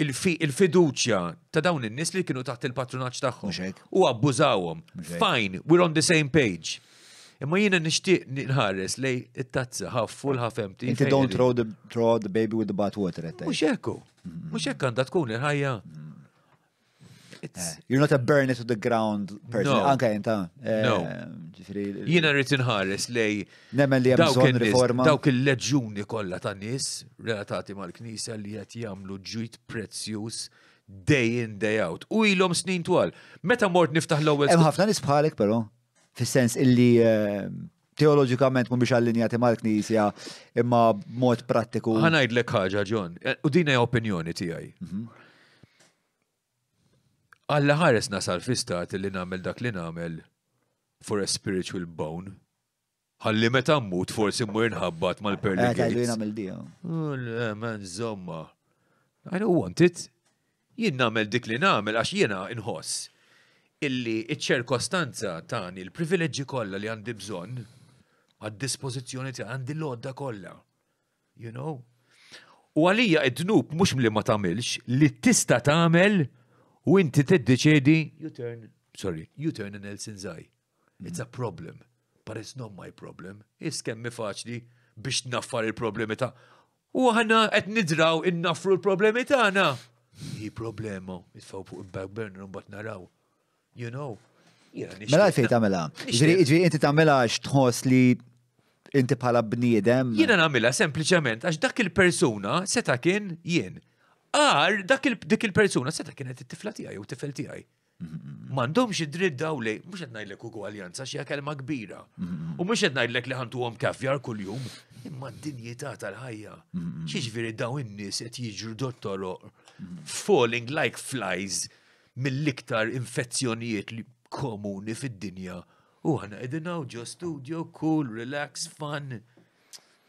il-fiduċja ta' dawn in-nies li kienu taħt il-patronaċ tagħhom u abbużawhom. Fine, we're on the same page. Imma jiena nixtieq nħares lej it-tazza half full half empty. Inti don't throw the, throw the baby with the bathwater. Mhux ekku, Mhux hekk għandha tkun il-ħajja. Mm. Eh, you're not a burn it to the ground person. No. Anka jenta. Eh, no. Jina rrit inħares lej. Nemmen li jamżon riforma. Dawk il-leġuni kolla ta' nis relatati mal-knisja li jat jamlu ġujt prezzjus day in, day out. U ilom snin twal. Meta mort niftaħ l-ewel. Hemm ħafna nis bħalek però. Fis-sens illi eh, teologikament mu biex allinjati mal-knisja imma mod prattiku. Għanajd l ħaġa, John. U dina opinjoni tiegħi. Mhm. Alla ħares nasal fistat li namel dak li namel for a spiritual bone. Għalli meta mmut forsi mmur nħabbat mal-perli. Eh, għalli għalli namel dija. Eh, man, zomma. I don't want it. Jien namel dik li namel għax jiena inħoss illi iċ-ċirkostanza tani il-privileġġi kollha li għandi bżonn għad-dispożizzjoni ta' għandi l-odda kollha. You know? U għalija id-dnub mhux li ma tagħmilx li tista' tagħmel ta u inti tiddeċedi you turn, sorry, you turn in Nelson's eye. It's a problem, but it's not my problem. Iskemmi faċli biex naffar il-problemi ta' u ħana qed nidraw innaffru l-problemi tagħna. Hi problema, itfaw fuq il-back burner un bat naraw. You know, Mela fej tamela. Ġri, inti tamela tħoss li inti bħala bniedem. Jena namela sempliciment, għax dak il-persuna seta kien jien għar dik il-persuna seta kienet it-tifla tiegħi u tifel tijaj. Mm-hmm. M'għandhomx id-dritt dawli, mhux qed ngħidlek u aljanza xi kelma kbira. Mm-hmm. U mhux qed ngħidlek li għom kafjar kuljum, imma d-dinjità tal-ħajja. Mm-hmm. Xiġifieri daw in-nies qed jiġru dottoro falling like flies mill-iktar infezzjonijiet li komuni fid-dinja. U għana id-dinaw ġo studio, cool, relax, fun.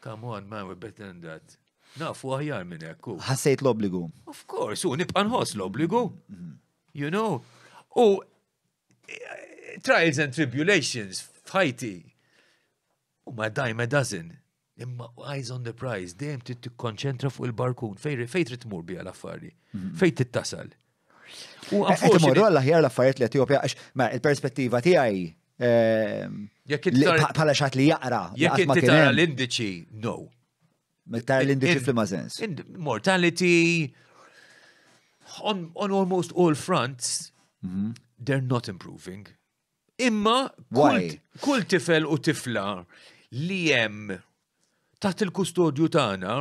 Come on, man, we're better than that. Nafu aħjar minn hekk. Ħassejt l-obbligu. Of course, u nibqa' nħoss l-obbligu. Mhm. You know. U eh, trials and tribulations f'ħajti. U ma dajma dozen. Imma eyes on the prize, dejjem trid tikkonċentra fuq il-barkun, fejn fejn trid tmur biha l-affari, mhm. fejn tittasal. U eh, eh, għafu. l-aħjar l-affarijiet l-Etjopja, għax il-perspettiva tiegħi ehm, Jekk li jaqra. Jekk tara l-indiċi, no. Miktar eh, l-indiċi eh, ma sens. Mortality, on, on almost all fronts, mm -hmm. they're not improving. Imma, kull tifel u tifla li jem taħt il-kustodju tagħna,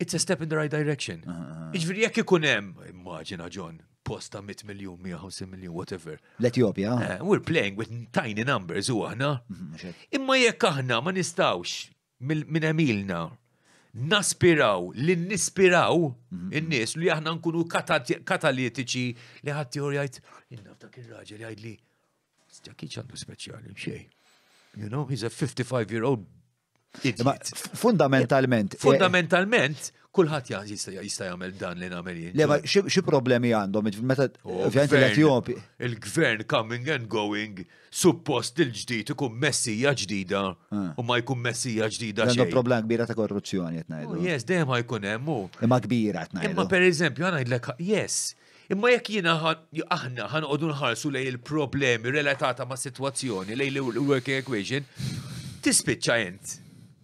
it's a step in the right direction. Ah, ah, ah. Iġviri jekk ikun hemm, immaġina John, posta 100 miljun, 150 miljun, whatever. L-Etjopja. Eh, we're playing with tiny numbers u aħna. Mhm, Imma jekk aħna ma nistawx minn emilna naspiraw, li nispiraw mhm. in-nies li aħna nkunu katalitiċi li ħadd jgħid innaf dak ir-raġel jgħid li Jackie ċandu speċjali mxej. You know, he's a 55 year old idiot. Fundamentalment. Fundamentalment, kulħadd jista' jagħmel dan li nagħmel jien. Leva, xi problemi għandhom meta oh, l-Etjopi. Il-gvern coming and going suppost il-ġdid ikun messija ġdida ah. u ma jkun messija ġdida xejn. Għandhom problema kbira ta' korruzzjoni qed ngħidu. Oh, yes, dejjem ma jkun hemm oh. Imma kbira qed ngħidu. Imma pereżempju għana jidlek yes. Imma jekk jiena aħna ħanqodu nħarsu lejn il-problemi relatata ma' sitwazzjoni lejn il-working equation, tispiċċa jent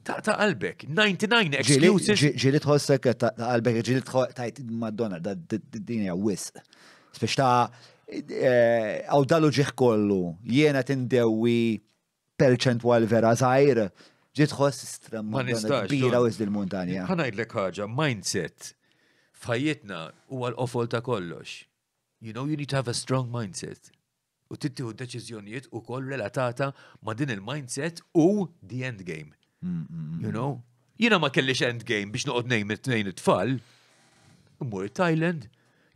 ta' ta' qalbek, 99 excuses. Ġili tħossek ta' qalbek, ġili tħajt Madonna, da' din hija għawis. Spiex ta' għaw eh, dalu ġiħ kollu, jiena tindewi perċentwal vera zaħir, ġi tħoss stramma kbira u iżdil montanja. id-lek ħaġa, mindset fajjitna huwa l-qofol ta' kollox. You know, you need to have a strong mindset u tittieħu deċiżjonijiet ukoll relatata ma' din il-mindset u the end game. You know? Jina ma kellix endgame biex noqod nejn it-tnejn it-tfal. Mur Thailand,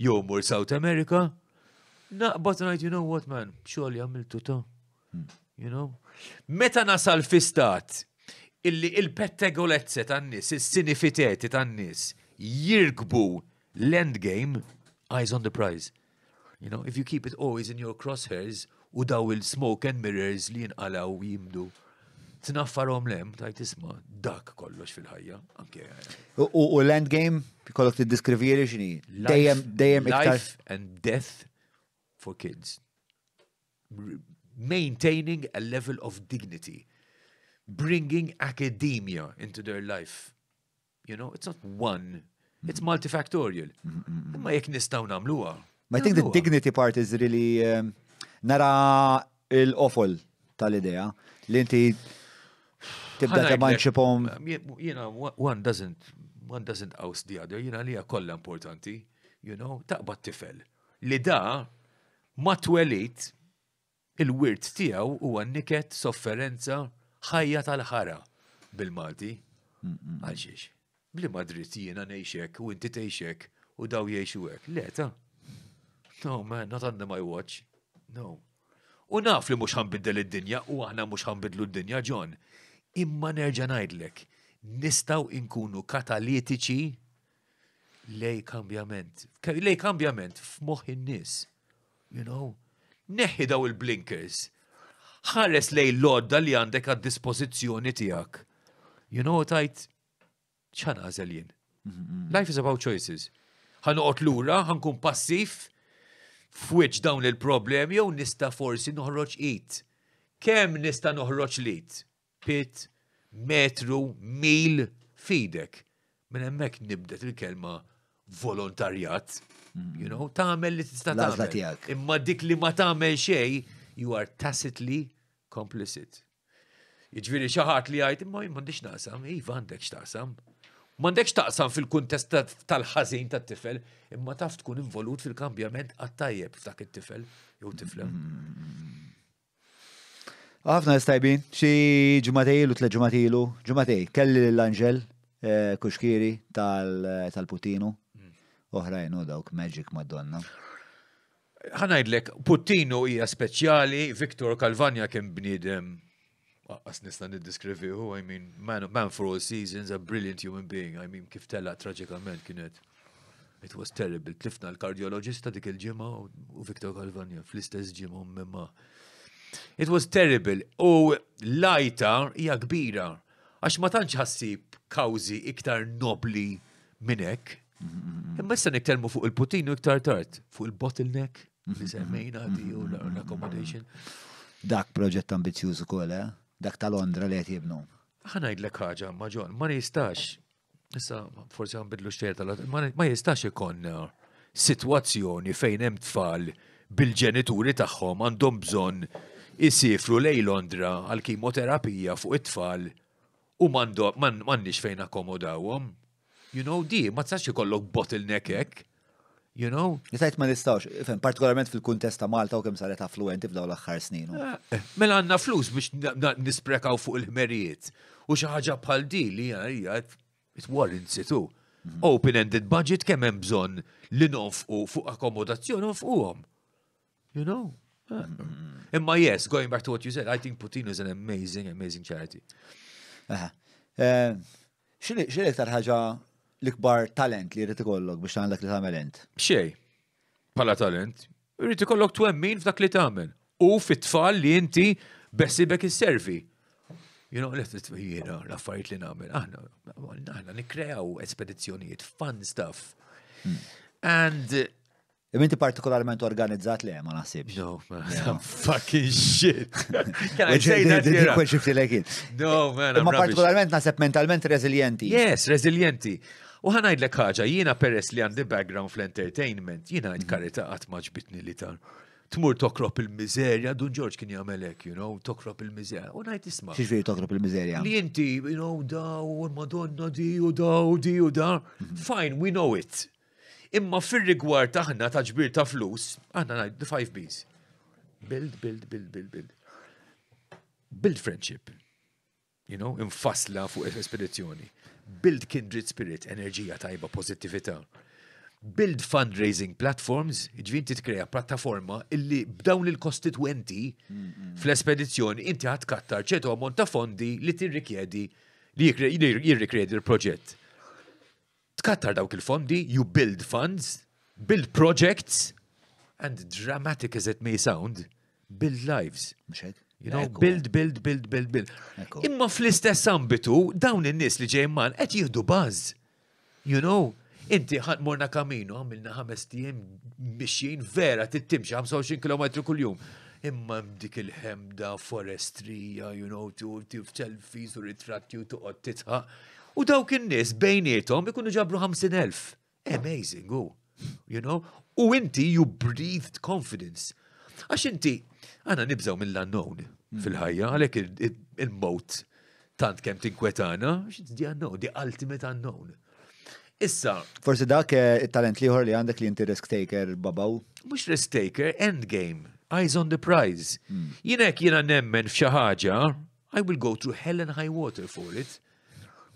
jew mur South America. but tonight, you know what man, xogħol għamil ta. You know? Meta nasal fi stat illi il-pettegolezze tan-nies, is-sinifiteti tan-nies jirkbu l-endgame, eyes on the prize. You know, if you keep it always in your crosshairs, u daw il-smoke and mirrors li jinqalaw jimdu t-naffarom lem, tajt isma, dak kollox fil-ħajja. Eh. U l-endgame, kollok t-diskrivjeri xini? Dejjem, Life and death for kids. Maintaining a level of dignity. Bringing academia into their life. You know, it's not one, it's mm-hmm. multifactorial. Ma jek nistaw namluwa. I think the dignity part is really eh, nara il-ofol tal-idea. L-inti tibda ta' manxipom. Um, you know, one doesn't, one doesn't the other, you know, li kolla importanti, you know, taqbad tifel. Li da, ma il-wirt tijaw u għanniket sofferenza ħajja tal-ħara bil-Malti. Għalxiex, bli Madrid jiena nejxek u inti tejxek u daw jiexu għek. Le, ta' No, man, not under my watch. No. U naf li mux ħanbiddel id-dinja u aħna mux ħanbidlu id-dinja, John. Imma nerġa' ngħidlek, nistgħu inkunu katalitiċi lej kambjament. Lej kambjament f'moħħ in-nies. You know? Neħi daw il-blinkers. Ħares lej l-odda li għandek għad dispożizzjoni tiegħek. You know, tajt, ċana jien. Life is about choices. Ħanqot lura, kun passif, fwiċ dawn il-problemi jew nista forsi noħroġ it. Kem nista noħroġ lit? pit, metru, mil, fidek. Minn hemmhekk nibdet il-kelma volontarjat. Mm. You know, tagħmel li tista' tagħmel. Imma dik li ma tagħmel xej you are tacitly complicit. Jiġifieri xi ħadd li jgħid imma m'għandix naqsam, iva għandek x'taqsam. M'għandekx taqsam fil-kuntest tal-ħażin tat-tifel, imma taf tkun involut fil-kambjament għat-tajjeb f'dak it-tifel jew tifla. Mm. Għafna stajbin, xi ġumatilu, tle ġumatilu, ġumatej, kelli l-Anġel, eh, kuxkiri eh, tal-Putinu, uħrajnu mm. dawk Magic Madonna. ħanajdlek, Putinu hija speċjali, Viktor Kalvanja kien bnidem, għas nista niddiskrivihu, I mean, man, man for all seasons, a brilliant human being, I mean, kif tella traġikament kienet. It was terrible, tlifna l kardiologista dik il-ġimma u Viktor Kalvanja fl-istess ġimma memma. It was terrible. U lajta hija kbira. Għax ma tantx ħassib kawzi iktar nobli minnek. Imma issa niktermu fuq il-putin u iktar tard. Fuq il-bottleneck li semmejna di u l-accommodation. Dak proġett ambizjuż ukoll, eh? Dak ta' Londra li qed ħana id ħaġa, ma' Ġon, ma nistax. Issa forsi għanbidlu xterta, ma jistax ikon situazzjoni fejn hemm tfal bil-ġenituri tagħhom għandhom bżonn isifru lej Londra għal kimoterapija fuq it-tfal u man, m'għandniex fejn akkomodawhom. You know di, ma tsaċi ikollok bottleneck hekk. You know? Jisajt ma nistawx, partikolarment fil-kuntest ta' Malta u kem saret affluenti f'daw l-axħar snin. Eh, eh, mela għanna flus biex nisprekaw fuq il-ħmerijiet. U xaħġa bħal di li għajat, it warrants situ. Mhm. Open-ended budget kemm hemm bżonn li nonfqu fuq akkomodazzjoni nonfquhom. You know? Mm-hmm. Imma yes, going back to what you said, I think Putin is an amazing, amazing charity. Eh, xini iktar ħaġa l-ikbar talent li jrid ikollok biex għandak li tagħmel int? Xej, bħala talent, jrid ikollok twemmin f'dak li tagħmel u fit-tfal li inti bessibek is-servi. You know, let's it be, you know, l-affarijiet li nagħmel. Aħna, aħna nikkreaw espedizzjonijiet, fun stuff. Hmm. And eh, Iminti partikolarment organizzat li eh, ma nasibx. No, man, fucking shit. Can I say that here? Kwen xifti lekin. No, man, Ma partikolarment nasib mentalment resilienti. Yes, resilienti. U ħanajd l ħaġa, jiena peress li għandi background fl-entertainment, Jiena għid mhm. karita għatmaġ bitni li tan tmur tokrop il-mizerja, dun ġorġ kien jagħmelek, you know, tokrop il-mizerja. U ngħid isma. Xiġri tokrop il-mizerja? Li inti, you know, daw, Madonna di u daw, di u da. Mhm. Fine, we know it. Imma fil-rigward taħna ta' ġbir ta' flus, aħna najd the five Bs. Build, build, build, build, build. Build friendship. You know, infasla fuq espedizzjoni. Build kindred spirit, enerġija tajba, pozittivita. Build fundraising platforms, ġvin titkreja plattaforma illi b'dawn il-kostituenti fl-espedizzjoni inti kattar ċetu ammont ta' fondi li tirrikjedi li jirrikjedi l-proġett tkattar dawk il-fondi, you build funds, build projects, and dramatic as it may sound, build lives. You know, build, build, build, build, build. Imma fl-istess ambitu, dawn in-nies li ġejman qed jieħdu baż. You know, inti ħadd morna kaminu għamilna ħames tiem mixjin vera tittimxi 25 km kuljum. Imma dik il-ħemda forestrija, you know, tu tifċelfis u ritratti u toqgħod titħaq U dawk in-nies bejnietom ikunu ġabru 50,000. Amazing, u. Oh. You know? U inti you breathed confidence. Għax inti, għana nibżaw mill-unknown hmm. fil-ħajja, għalek il-mot tant kem tinkwetana, għax di unknown, di ultimate unknown. Issa. Forsi dak eh, il-talent liħor li għandek li inti risk taker babaw? Mux risk taker, end game, eyes on the prize. Hmm. Jinek jina nemmen fxaħġa, I will go through hell and high water for it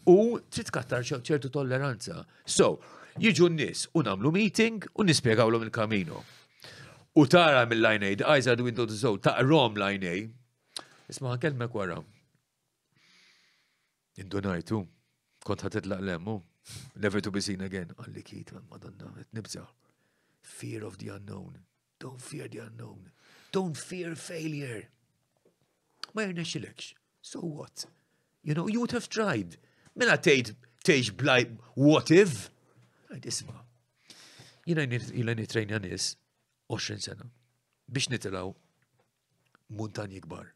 u trid kattar ċertu tolleranza. So, jiġu n-nies u nagħmlu meeting u l-om il-kamino. U tara mill lajnej A, the eyes are the window to so, taqrom line A. Isma' kelmek wara. Indunajtu, kont ħat titlaq lemmu. Never to be seen again. Għalli kiet, madonna, nibza. Fear of the unknown. Don't fear the unknown. Don't fear failure. Ma jirnexilekx. So what? You know, you would have tried. Minna mela tejt tgħix blaj what if? Isma. Jiena jilha nitrejna nies 20 sena biex nitilgħu muntanji kbar.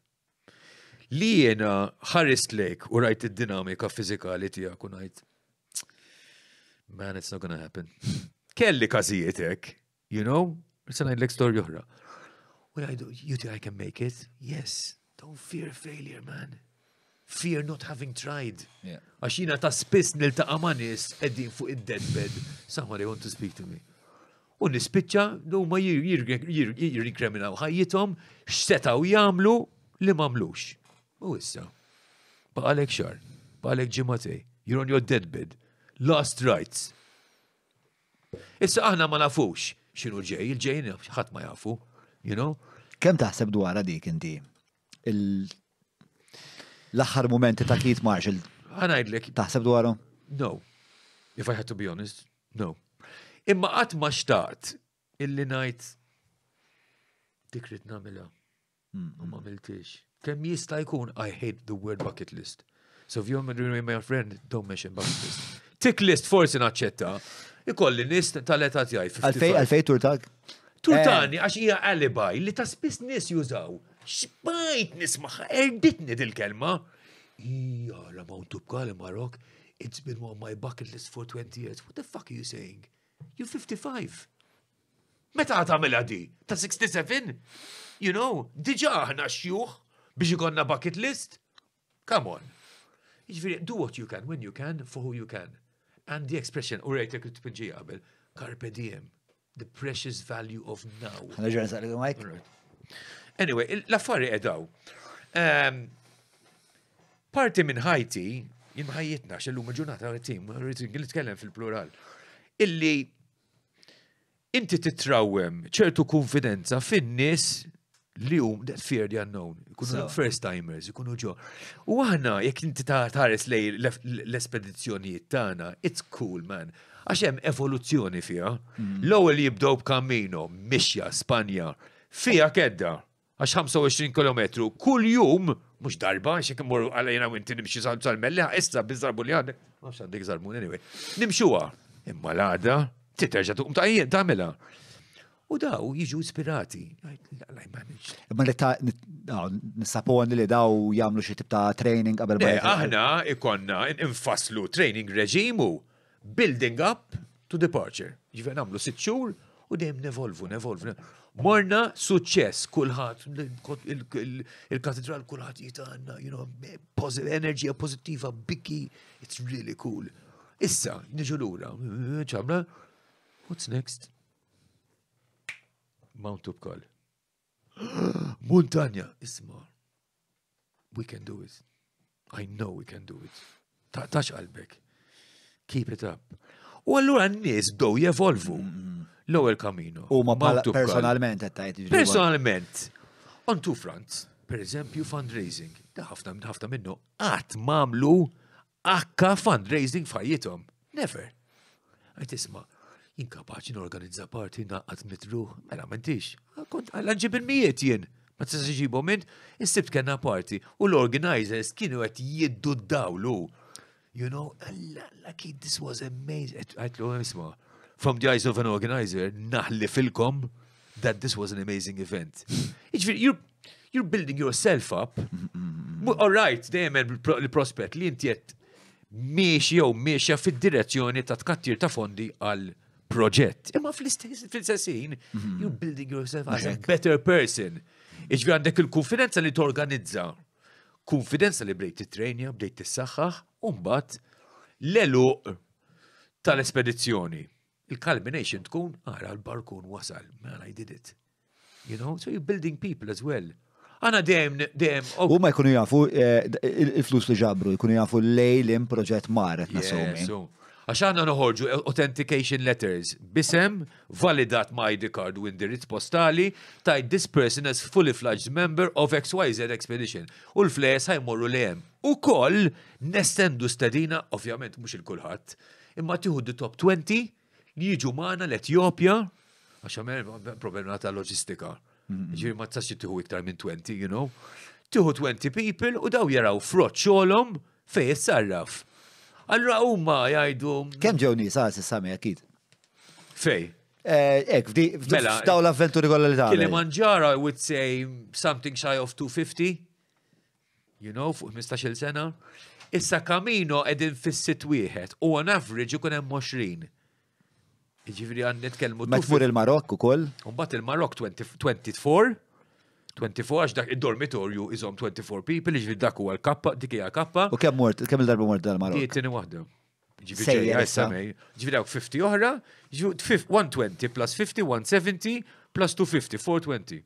Li jiena ħarist lejk u rajt id-dinamika fizikali tiegħek u ngħid. Man, it's not gonna happen. Kelli każijiet you know? Issa ngħidlek storja oħra. Well, I do, you think I can make it? Yes. Don't fear failure, man fear not having tried. Għaxina ta' spiss nil ta amanis eddin fuq id-deadbed. Somebody want to speak to me. U nispiċċa, no ma jirrinkriminaw ħajjitom, x'setaw jagħmlu li mamlux. U issa. Baqalek xar, baqalek ġimatej, you're on your deadbed, last rights. Issa aħna ma nafux xinu ġej, il-ġejn ħadd ma jafu, you know? Kemm taħseb dwar dik inti? l-aħħar momenti ta' Keith Marshall. Għanajdlek. Taħseb dwarhom? No. If I had to be honest, no. Imma qatt ma xtaqt illi ngħid dikrit rid nagħmilha. U mm-hmm. ma miltix. Kemm jista' jkun I hate the word bucket list. So if you're my friend, don't mention bucket list. Tick list forsi naċċetta. Ikolli nis tal-etat jgħaj. Għalfej turtak? Turtani, eh. għax hija alibi li ta' spiss nis jużaw xbajt nismaħ, erditni dil-kelma. Ija, la mawntub kalem marok, it's been on my bucket list for 20 years. What the fuck are you saying? You're 55. Meta għat għamela di? Ta' 67? You know, diġa aħna xjuħ biex ikonna bucket list? Come on. Iġviri, do what you can, when you can, for who you can. And the expression, u rejtek t-pinġi għabel, carpe diem, the precious value of now. Għana ġurna sa' Anyway, l-affari edaw. Um, parti minn ħajti, jien ħajjitna xellum ġurnata għal-tim, nitkellem fil-plural, illi inti titrawem ċertu konfidenza fin-nies li hum that fear the unknown, ikunu first timers, ikunu ġo. U għana, jekk inti taħares lej l-espedizzjonijiet tagħna, it's cool man. Għax hemm evoluzzjoni fiha. Mm. L-ewwel jibdew b'kammino, mixja, Spanja, fija kedda għax 25 km kull jum, mux darba, xek morru għalajna u inti nimxi sal-melliħa, issa bizzarbu li għadek, għax għandek zarbu anyway. Nimxuwa, imma l-għada, titerġa tuqum ta' jien, tamela. U daw jiġu ispirati. Imma li ta' għan li daw jamlu xie tibta training qabel ma' Aħna ikonna infaslu training reġimu, building up to departure. Ġiven għamlu sitxur u dejjem nevolvu, nevolvu. Morna success kulħadd il-katedral kulħadd jitanna, you know, positive enerġija positiva, biki, it's really cool. Issa, niġu lura, what's next? Mount Upkal. Montagna, isma, we can do it. I know we can do it. Taċ qalbek. Keep it up. U allura n-nies bdow jevolvu l-ewwel kamino. U ma personalment qed Personalment. On two fronts, per eżempju fundraising, da ħafna ħafna minnu qatt mamlu akka fundraising fajjithom. Never. Għajt isma' jinkapaċi n-organizza parti naqqat mitru, mela mentix. Kont għal-anġib il-mijiet jien, ma t-sasax ġibu minn, s-sibt kena parti, u l-organizers kienu għet jiddu dawlu You know, lucky this was amazing. from the eyes of an organizer, naħli filkom that this was an amazing event. you're, you're building yourself up. All right, dejjem il-prospect li inti qed miex jew miexja fid-direzzjoni ta' tkattir ta' fondi għal proġett. Imma fl-istessin, you're building yourself as a better person. Iġvi għandek il-konfidenza li torganizza, konfidenza li bdejt titrejnja, bdejt tissaħħaħ, Umbat, l-eluq tal-espedizzjoni. Il-culmination tkun, għara l-barkun wasal, man, mela, I did it. You know, so you're building people as well. Għana dem, dem. U ma jkunu jafu eh, il-flus li ġabru, jkunu jafu lejlim proġett marret nasomi. Għax għanna noħorġu authentication letters, bisem, validat ma ID card u indirizz postali, ta' this person as fully fledged member of XYZ expedition. U l-fles ħajmorru li jem u koll nestendu stedina, ovvjament mux il-kulħat, imma tiħu di top 20 li jiġu maħna l-Etjopja, għaxa mer problema ta' loġistika. Ġiri ma t-sax tiħu iktar minn 20, you know. Tiħu 20 people u daw jaraw frott xolom fej jissarraf. Allura ma jajdu. Kem ġew nisa s-sami għakid. Fej? Eh, ek, f'di, f'di, f'di, f'di, f'di, f'di, f'di, f'di, f'di, f'di, f'di, something shy of 250 you know, fuq 15 sena. Issa kamino edin fissit wieħed u on average ikun hemm 20. Iġifieri għan nitkellmu. Ma tfur il-Marokk ukoll. Imbagħad il-Marokk 24, 24 għax dak id-dormitorju izom 24 people, ġifiri dak u għal-kappa, dik hija kappa. U kemm mort, kemm il-darba mort dal marok Tieni wahda. Ġifiri dak 50 oħra, 120 plus 50, 170 plus 250, 420.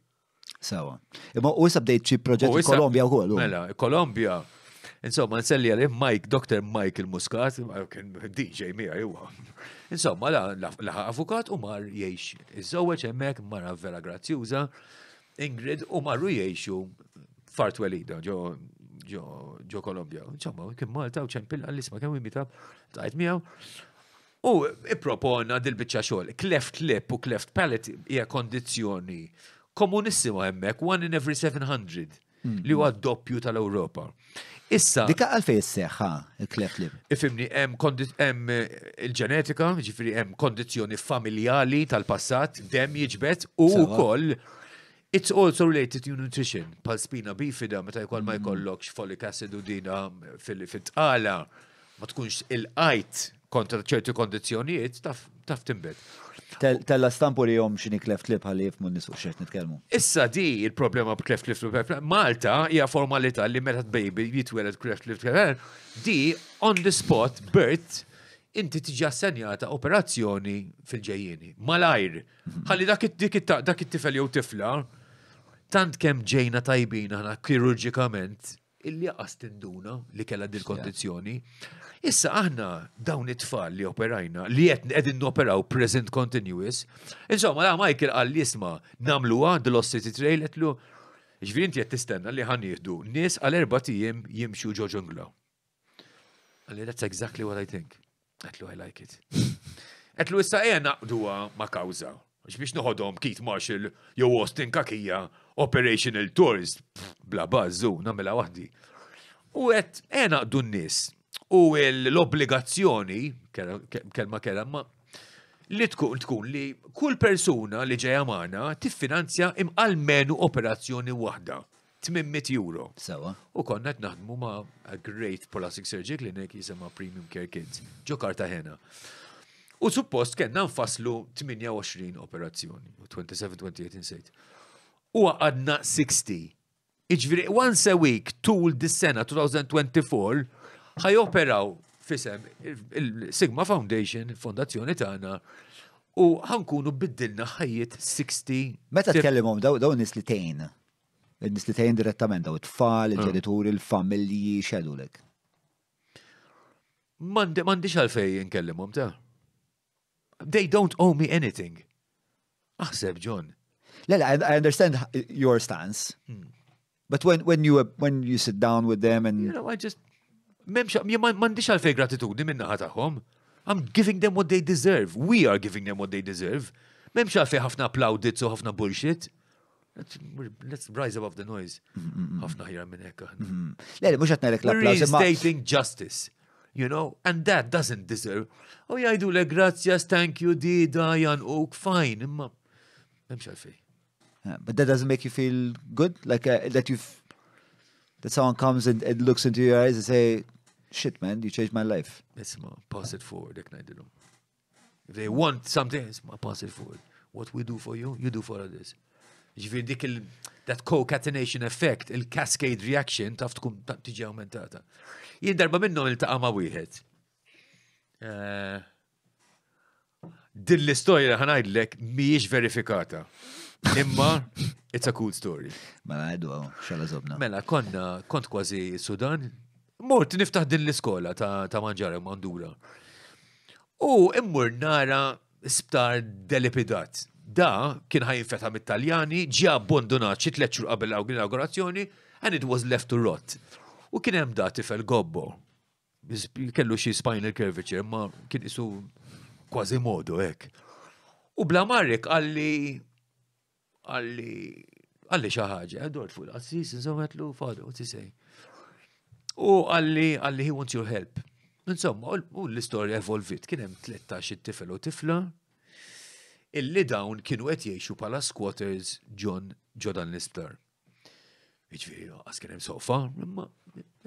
Sawa. Imma u bdejt xi proġett u wkoll. Mela, Kolombia. Insomma, nselli għalim Mike, Dr. Mike il-Muscat, kien DJ mija juwa. Insomma, laħ avukat u mar jiex. Iż-żowġ emmek mara vera grazzjuża, Ingrid u marru jiexu fartwelida ġo ġo ġo Kolombia, Insomma, kem Malta u ċempil għall-isma kemm imita tajt miegħu. U ipproponna dil-biċċa xogħol, cleft lip u cleft pallet hija kondizzjoni komunissimo hemmhekk, one in every 700 mm. li huwa doppju tal-Ewropa. Issa. Dika għalfej s-seħħa, il-kleflib. Ifimni, hemm eh, il-ġenetika, ġifri hemm kondizjoni familjali tal-passat, dem jiġbet u wkoll It's also related to nutrition, pal spina bifida, meta jkoll ma mm. jkollokx folic acid u dina eh, fil-tqala, ma tkunx il-qajt kontra ċerti kondizjonijiet, taf timbet. Tella stampu li jom xini kleft lip għalli jifmu nisu xeħt nitkelmu. Issa di il-problema b'kleft lip. Malta hija formalità li meta baby jitwelet kleft Di on the spot birth inti tiġi assenjata operazzjoni fil-ġejjini. Malajr. Mhm. Ħalli dak it-tifel jew tifla tant kemm ġejna tajbina aħna kirurġikament illi għastinduna tinduna li kella dil kondizjoni Issa aħna dawn it-tfal li operajna, li qed qegħdin noperaw present continuous. Insomma, la Michael qal jisma isma' nagħmluha the Lost City Trail qedlu ġviri inti qed tistenna li ħan jieħdu nies għal erba' tiem jimxu ġo ġungla. Għalli that's exactly what I think. Qedlu I like it. Qedlu issa qiegħ naqduha ma' kawża. x'biex noħodhom Keith Marshall jew Austin Kakija Operational Tourist bla bażu nagħmilha waħdi. U qed qiegħ naqdu n-nies u l-obbligazzjoni, kelma kelma, li tkun tkun li kull persuna li ġeja magħna tiffinanzja imqalmenu operazzjoni waħda. 800 euro. Sawa. U konna naħdmu ma' a great plastic surgery clinic jisema Premium Care Kids, ġo ħena. U suppost kena nfaslu 28 operazzjoni, 27-28 sejt. U għadna 60. Iġviri, once a week, tul dis-sena 2024, operaw fisem il-Sigma Foundation, fondazzjoni tagħna, u ħankunu biddilna ħajjiet 60. Meta tkellimhom daw daw nis li tejn. Nis li tejn direttament daw it-tfal, mm. il-ġenituri, il-familji, xedulek. M'għandix għalfej nkellimhom ta' they don't owe me anything. Aħseb, John. Lela, I, understand your stance. Hmm. But when, when you when you sit down with them and you know, I just memx, mandiċ għalfej gratitudni minna ħataħom. I'm giving them what they deserve. We are giving them what they deserve. Memx għalfej ħafna applaudits u ħafna bullshit. Let's rise above the noise. ħafna ħjar minn ekka. Mm-hmm. Le, mux għatnarek l Restating justice. You know, and that doesn't deserve. U oh, jajdu le grazzjas, thank you, di, dajan, u fine, imma. Memx għalfej. But that doesn't make you feel good? Like uh, that you've that someone comes and, and looks into your eyes and say, shit man, you changed my life. Isma, pass it forward, ek najdilum. If they want something, isma, pass it forward. What we do for you, you do for others. Ġifir dik il, that co-catenation effect, il-cascade reaction, taf tkun tiġi aumentata. Jien darba minnom il-taqa ma wieħed. Eh, Din l-istoria ħanajdlek miex verifikata. Imma, it's a cool story. Mela, għedu, xala zobna. Mela, konna, kont kważi Sudan, Mort niftaħ din l-iskola ta' Manġara Mandura. U immur nara sptar delipidat. Da kien ħajinfeta mit-Taljani, ġi abbondonat xi tliet xhur qabel l-inaugurazzjoni and it was left to rot. U kien hemm da tifel gobbo. Kellu xi spinal curvature, ma kien isu kważi modu hekk. U bla marrik għalli għalli għalli xi ħaġa, dort fuq l-qassis, insomma għetlu fadu, what you say? U għalli, għalli, he wants your help. Insomma, u l-istoria evolvit, kien hemm 13 tifel u tifla, illi dawn kienu qed jgħixu bħala squatters John Jordan Lister. Iġviri, għas kien hemm sofa, imma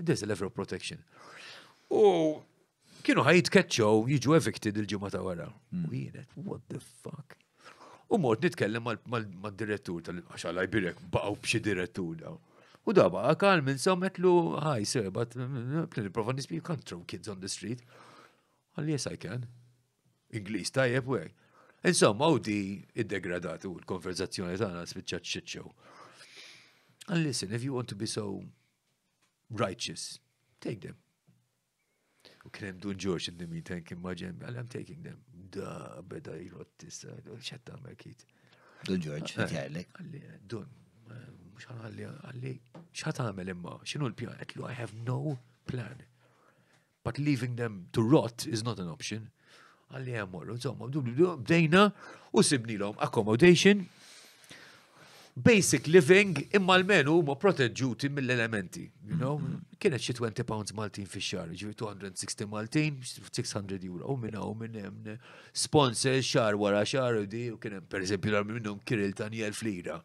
there's a level of protection. U kienu ħajt ketċow jiġu evicted il-ġimgħa ta' wara. Hmm. U what the fuck? U mort nitkellem mal-direttur tal-għaxa lajbirek baqgħu b'xi direttur daw. U daba, għakal minn sammetlu, hi sir, but mm, mm, prova nisbi, you can't throw kids on the street. Well, yes, I can. Inglis tajjeb u għek. Insomma, u di id-degradat u l-konverzazzjoni tagħna spiċċat xitxew. And listen, if you want to be so righteous, take them. U kien dun George in the meantime kien maġen, għal, I'm taking them. Da, beda jirrot tista, xed tagħmel Dun George, eh, għal, Dun, eh, xanħalli għalli, xħat għamel imma, xinu l-pjan? Għetlu, I have no plan. But leaving them to rot is not an option. Għalli għem morru, zomma, bdejna u sibni l accommodation, basic living, imma l-menu ma proteġuti mill-elementi, you know? Mm-hmm. Kienet xie 20 pounds Maltin fi xar, ġivi 260 Maltin, 600 euro, u minna u minna, sponsor xar wara xar u di, u kienem per l-armi minnum Kiril Taniel Flira. lira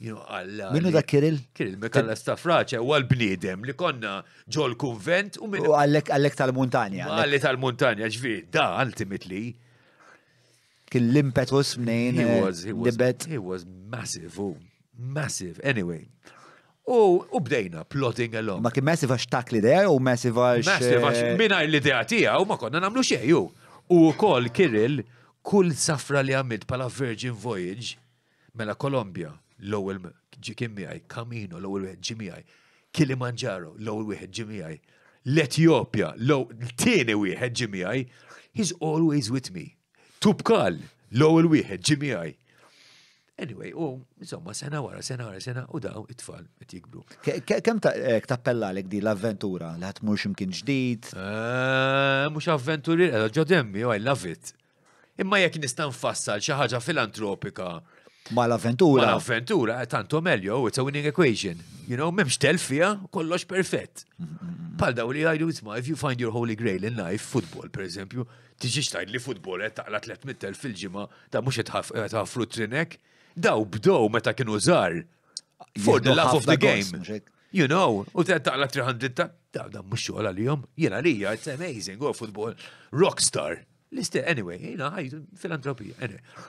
Minnu da Kiril? Kiril, kalla stafraċa, u għal-bnidem li konna ġol kunvent u minn. U għallek tal-montanja. Għallek tal-montanja, ġvi, da, ultimately. Kien l-impetus mnejn. He eh, was, he was, he was massive, u oh, massive, anyway. U bdejna plotting along. Ma kien massive għax tak l-idea u massive għax. Massive għax eh, minna l-idea tija u ma konna namlu xeju. U kol Kiril, kull safra li għamid pala Virgin Voyage mela Kolombia l-ewwel kien miegħi, Kamino l-ewwel wieħed ġi miegħi, Kilimanjaro l-ewwel wieħed ġi l-Etjopja l-tieni wieħed ġi miegħi, he's always with me. Tubkal l-ewwel wieħed ġi Anyway, u insomma, sena wara, sena wara, sena, u daw it-tfal, it jikbru. Kem eh, tappella għalek di l-avventura? Li ħatmur ximkien ġdijt? Eh, Mux avventuri, eh, ġodemmi, I love it. Imma jek nistan fassal xaħġa filantropika l avventura l avventura eh, tanto meglio, oh, it's a winning equation. You know, memx telfija, kollox perfett. Pal u li għajdu isma, if you find your holy grail in life, football, per eżempju, tiġi xtajn li football, et eh, taqla 300.000 fil ġimgħa ta' mux etħafru trinek, daw bdow meta kienu zar. For the love of the game. You know, u ta' taqla 300 ta' daw da' mux xoħla li jom, jena li it's amazing, u oh, football, rockstar. Liste, anyway, jena ħajdu filantropija, anyway.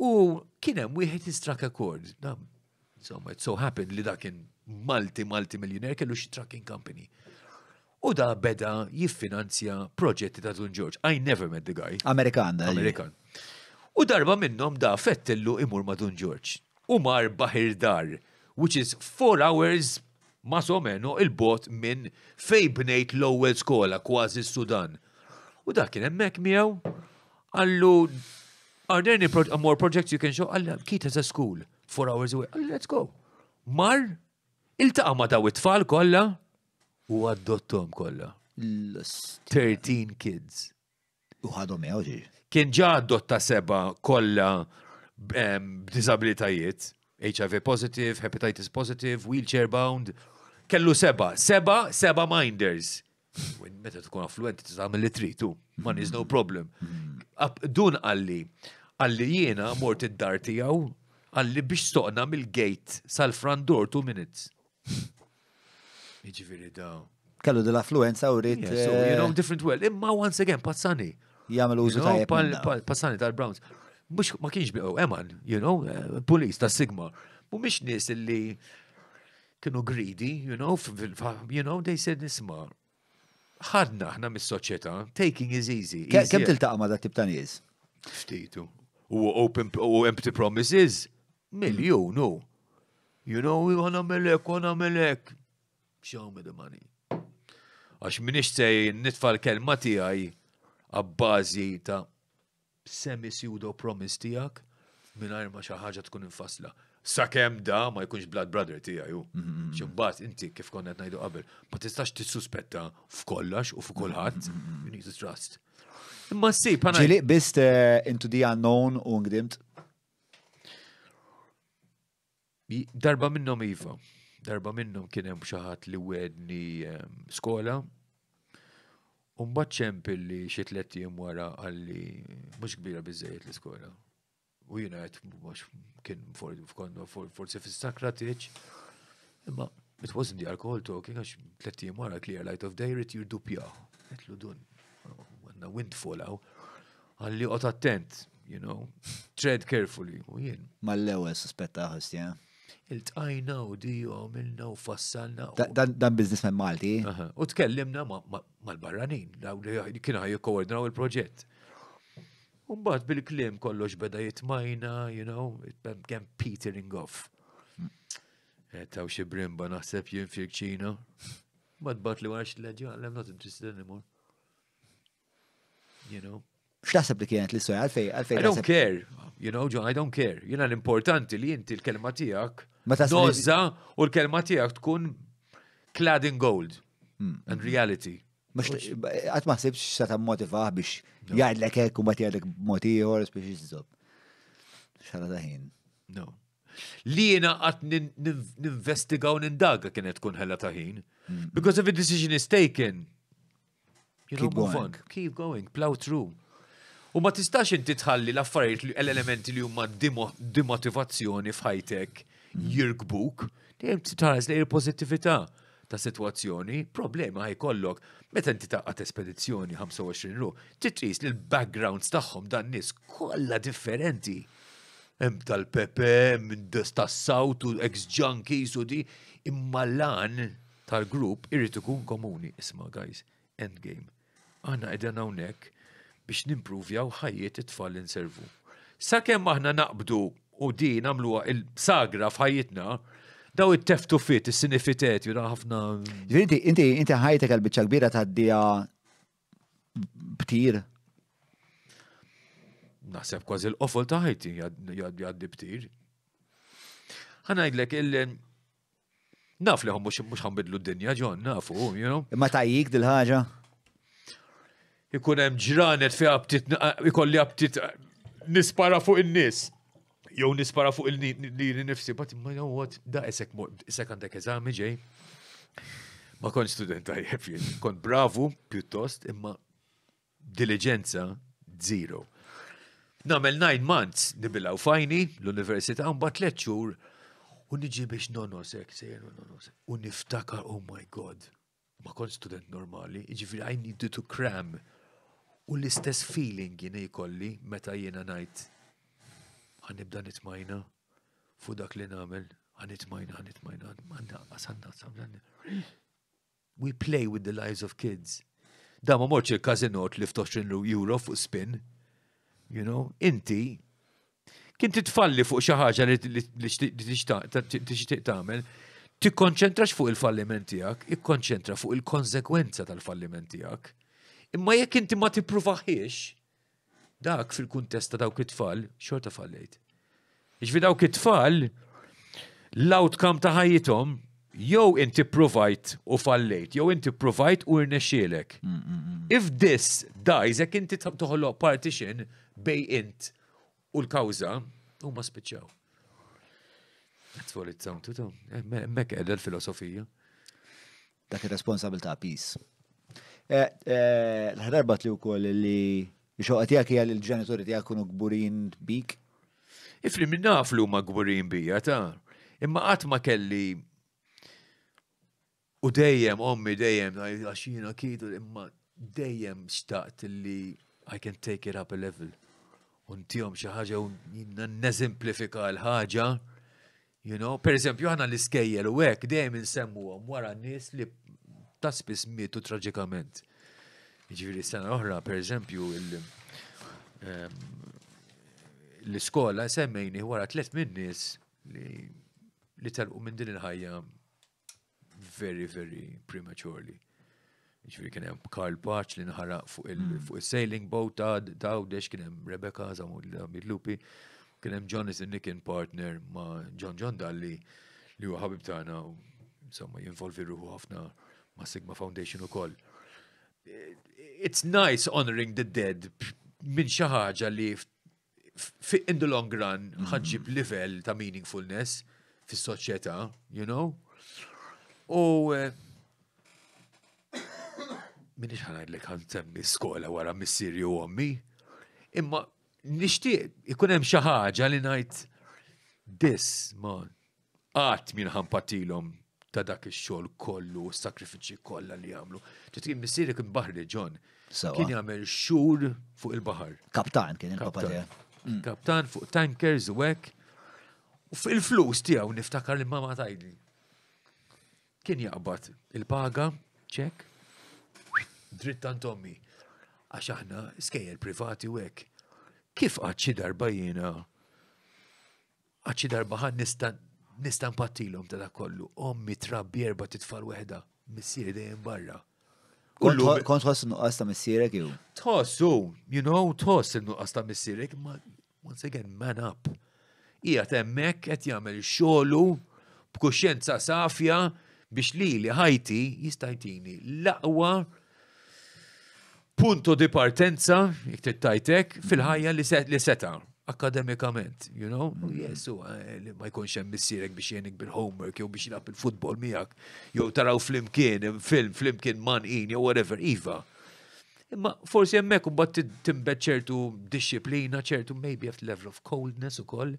U kienem wieħed istrak akkord. Insomma, it so happened li dak kien Malti, Malti miljoner kellu xi trucking company. U da beda jiffinanzja proġetti ta' Dun George. I never met the guy. Amerikan, da. Amerikan. U darba minnom da fettillu imur ma' Dun George. U mar Bahir Dar, which is four hours o menu il-bot minn fej bnejt l-ewwel skola kważi s-Sudan. U da kien hemmhekk miegħu għallu Are there any pro more projects you can show? Alla, kita has a school, four hours away. Alla, let's go. Mar, il-taqa ma daw it-tfal kolla u għaddottom kolla. 13 kids. Uħadhom ewġi. Kien ġa għaddotta seba kolla disabilitajiet, HIV positive, hepatitis positive, wheelchair bound, kellu seba, seba, seba minders. Meta tkun affluenti tagħmel li tritu, man is no mm-hmm. problem. Mm-hmm. Dun għalli, għalli jiena mort id-dar tiegħu għalli biex stoqna mill-gate sal front door two minutes. Jiġifieri da. Kellu dil-affluenza u rrit. So, you eh, know, different well. Imma once again, pazzani. Jagħmel użu Pazzani tal-Browns. Mux ma kienx biqgħu oh, eman, you know, eh, police ta' Sigma. Mhumiex nies li kienu greedy, you know, you know, they said nisma' ħadna ħna mis-soċjetà, taking is easy. Kemm tiltaqa' ma' dak tip ta' nies? Ftitu. U open u empty promises? Miljun, no. You know, we wanna melek, wanna melek. Show me the money. Għax minix sej nitfa l-kelma tijaj għabbażi ta' semi sudo promise tijak mingħajr ma xaħġa tkun infasla sakemm da ma jkunx blood brother tiegħu. Mm-hmm, mm-hmm, X'imbagħad mm-hmm. inti kif konna qed ngħidu qabel, ma tistax tissuspetta f'kollox u f'kulħadd, you need to trust. Imma ssib pana. Ġili bist eh, into the unknown u ngdimt? Darba minnhom iva. Darba minnhom kien hemm xi ħadd li wedni ehm, skola Umbat ċempilli xi tletti jiem wara għalli mhux kbira biżejjed l-iskola u jina għet kien forsi fil-Sokratic, imma it wasn't the alcohol talking, għax tletti mara clear light of day, rrit jirdupja, għetlu dun, għanna windfall għaw, għalli għot attent, you know, tread carefully, u jien. Mal-lewe suspetta għast, ja? Il-tajna u di u għamilna u fassalna. Dan biznismen Malti? U tkellimna mal-barranin, kienu ħaj koordinaw il-proġett. Umbat bil-klim kollox beda jitmajna, you know, kem petering off. Hmm. Eh, taw xie brimba naħseb jien fil ċina. Bad bat li għax leġa, I'm not interested anymore. You know? X'taħseb li kienet li istoria għalfej? I don't care. You know, John, I don't care. Jena l-importanti li inti l-kelma tijak. Nozza u l-kelma tijak tkun clad in gold hmm. and reality. Għat maħsibx sa ta' motivaħ biex jgħadlek hekk u bat jgħadlek motiħor biex jizzob. Xara daħin. No. Li jena għat ninvestiga u nindaga kienet tkun ħella taħin. Mm. Because if a decision is taken, you know, move on. Keep going, plow through. U ma tistax inti tħalli l-affarijiet l-elementi li huma dimotivazzjoni f'ħajtek mm. jirkbuk, dejjem titħares li pozittività. pozittività ta' situazzjoni, problema ħajkollok. Meta inti għat espedizzjoni 25 ru, titqis li l-backgrounds tagħhom dan nies kollha differenti. Hemm tal-Pepe, tas-Sawt u ex-junkies u di, imma lan tal-grupp irrid ikun komuni. Isma' guys, endgame. Aħna qegħdin hawnhekk biex nimpruvjaw ħajjiet it-tfal inservu. Sakemm aħna naqbdu u di nagħmluha il-sagra f'ħajjitna, daw it-teftu fit, is-sinifitet, jura ħafna. Inti, inti, inti ħajtek għal-bicċa kbira taddija btir. Naħseb kważi l-qofol ta' ħajti jaddi btir. Ħanajdlek il- Naf li għom mux ħambidlu d-dinja, ġon, nafu, you know. Ma tajjik dil-ħagġa? Ikun hemm ġranet fi abtit, ikolli abtit nispara fuq in-nis jew nispara fuq il-li nifsi, but ma know what, da esek esek għandek eżami ġej. Ma kon student tajjeb kon bravu pjuttost, imma diligenza zero. Namel 9 months nibilaw fajni l-Università mbagħad bat xhur u niġi biex nonosek, sejjer nonosek, u niftakar, oh my god, ma kon student normali, ġifiri I need to cram. U l-istess feeling jina jkolli meta jena najt ħanibda nitmajna fuq dak li nagħmel, ħanitmajna, ħanitmajna, għannaqqas, għannaqqas, għannaqqas. We play with the lives of kids. Da ma morċ il-kazino li ftoxin euro fuq spin. You know, inti kien titfalli fuq xi ħaġa li tixtieq tagħmel, tikkonċentrax fuq il-falliment tiegħek, ikkonċentra fuq il-konsekwenza tal-falliment tiegħek. Imma jekk inti ma tippruvaħiex, dak fil-kuntest ta' dawk it-tfal xorta fallejt. Iġvi dawk it-tfal l-outcome ta' ħajjithom jew inti provajt u fallejt, jew inti provajt u irnexxielek. If this dies, jekk inti toħloq partition bej int u l-kawża, huma spiċċaw. That's what it sounds to. Eh, mek edha l-filosofija. Dak ir-responsabilta' peace. Eh, eh, L-ħarbat li u koll li Ixoqa tijak hija li l-ġenituri tijak kunu gburin bik? Ifli minna għaflu ma gburin bija ta' imma qatt ma kelli u dejjem ommi dejjem għaxina kidu imma dejjem xtaqt li I can take it up a level. Untijom xi ħaġa u neżemplifika l-ħaġa. You know, per eżempju, għana l-iskejjel u għek dejjem insemmuhom wara n-nies li taspis mitu traġikament. Ġifiri sena oħra, per eżempju, ehm, l-iskola semmejni wara tlet minnis li li talqu minn din il-ħajja very, very prematurely. Ġifiri kien hemm Karl Paċ li nħaraq fuq hmm. il-sailing boat ta' Dawdex, kien hemm Rebecca Zamud Midlupi, kien hemm Jonathan Nicken partner ma' John John Dalli li huwa ħabib tagħna insomma jinvolvi ruħu ħafna ma' Sigma Foundation ukoll it's nice honoring the dead minn xi ħaġa li in the long run mhm. ħadġib level ta' meaningfulness fis-soċjetà, you know? U eh, min xaħġa li kan temmi skola wara missiri u ommi, imma nixtieq ikun hemm xi ħaġa li ngħid this man qatt minn ħampatilhom ta' dak ix-xogħol kollu, s-sakrifiċċji kollha li jagħmlu. Titqim missieri kien baħri ġon. Kien uh, jagħmel xhur fuq il-baħar. Kaptan kien il-papa Kaptan mm. fuq tankers u hekk. U fuq il flus tiegħu niftakar li mama tajli. Kien jaqbad il-paga, ċek, drittan Tommy. Għax aħna skejjer privati u hekk. Kif għadxi darba jiena? Għadxi darba ħan nistan nistan ta' kollu. Ommi trabbi erba titfal weħda, missieri dejjem barra. Kullu. Kont tħoss nuqqas ta' missierek jew? Tħossu, you know, tħoss nuqqas ta' missierek, ma once again, man up. Ija temmek qed jagħmel xogħlu b'kuxjenza safja biex li li ħajti jistajtini l-aqwa punto di partenza, jek tittajtek, fil-ħajja li seta akademikament, you know? Jesu, oh, eh, li ma jkunx hemm missierek biex jenik bil-homework jew biex jilab il-futbol miegħek, jew taraw flimkien, film, flimkien in, jew whatever, iva. Imma forsi hemmhekk imbagħad timbed ċertu disciplina, ċertu maybe have level of coldness ukoll,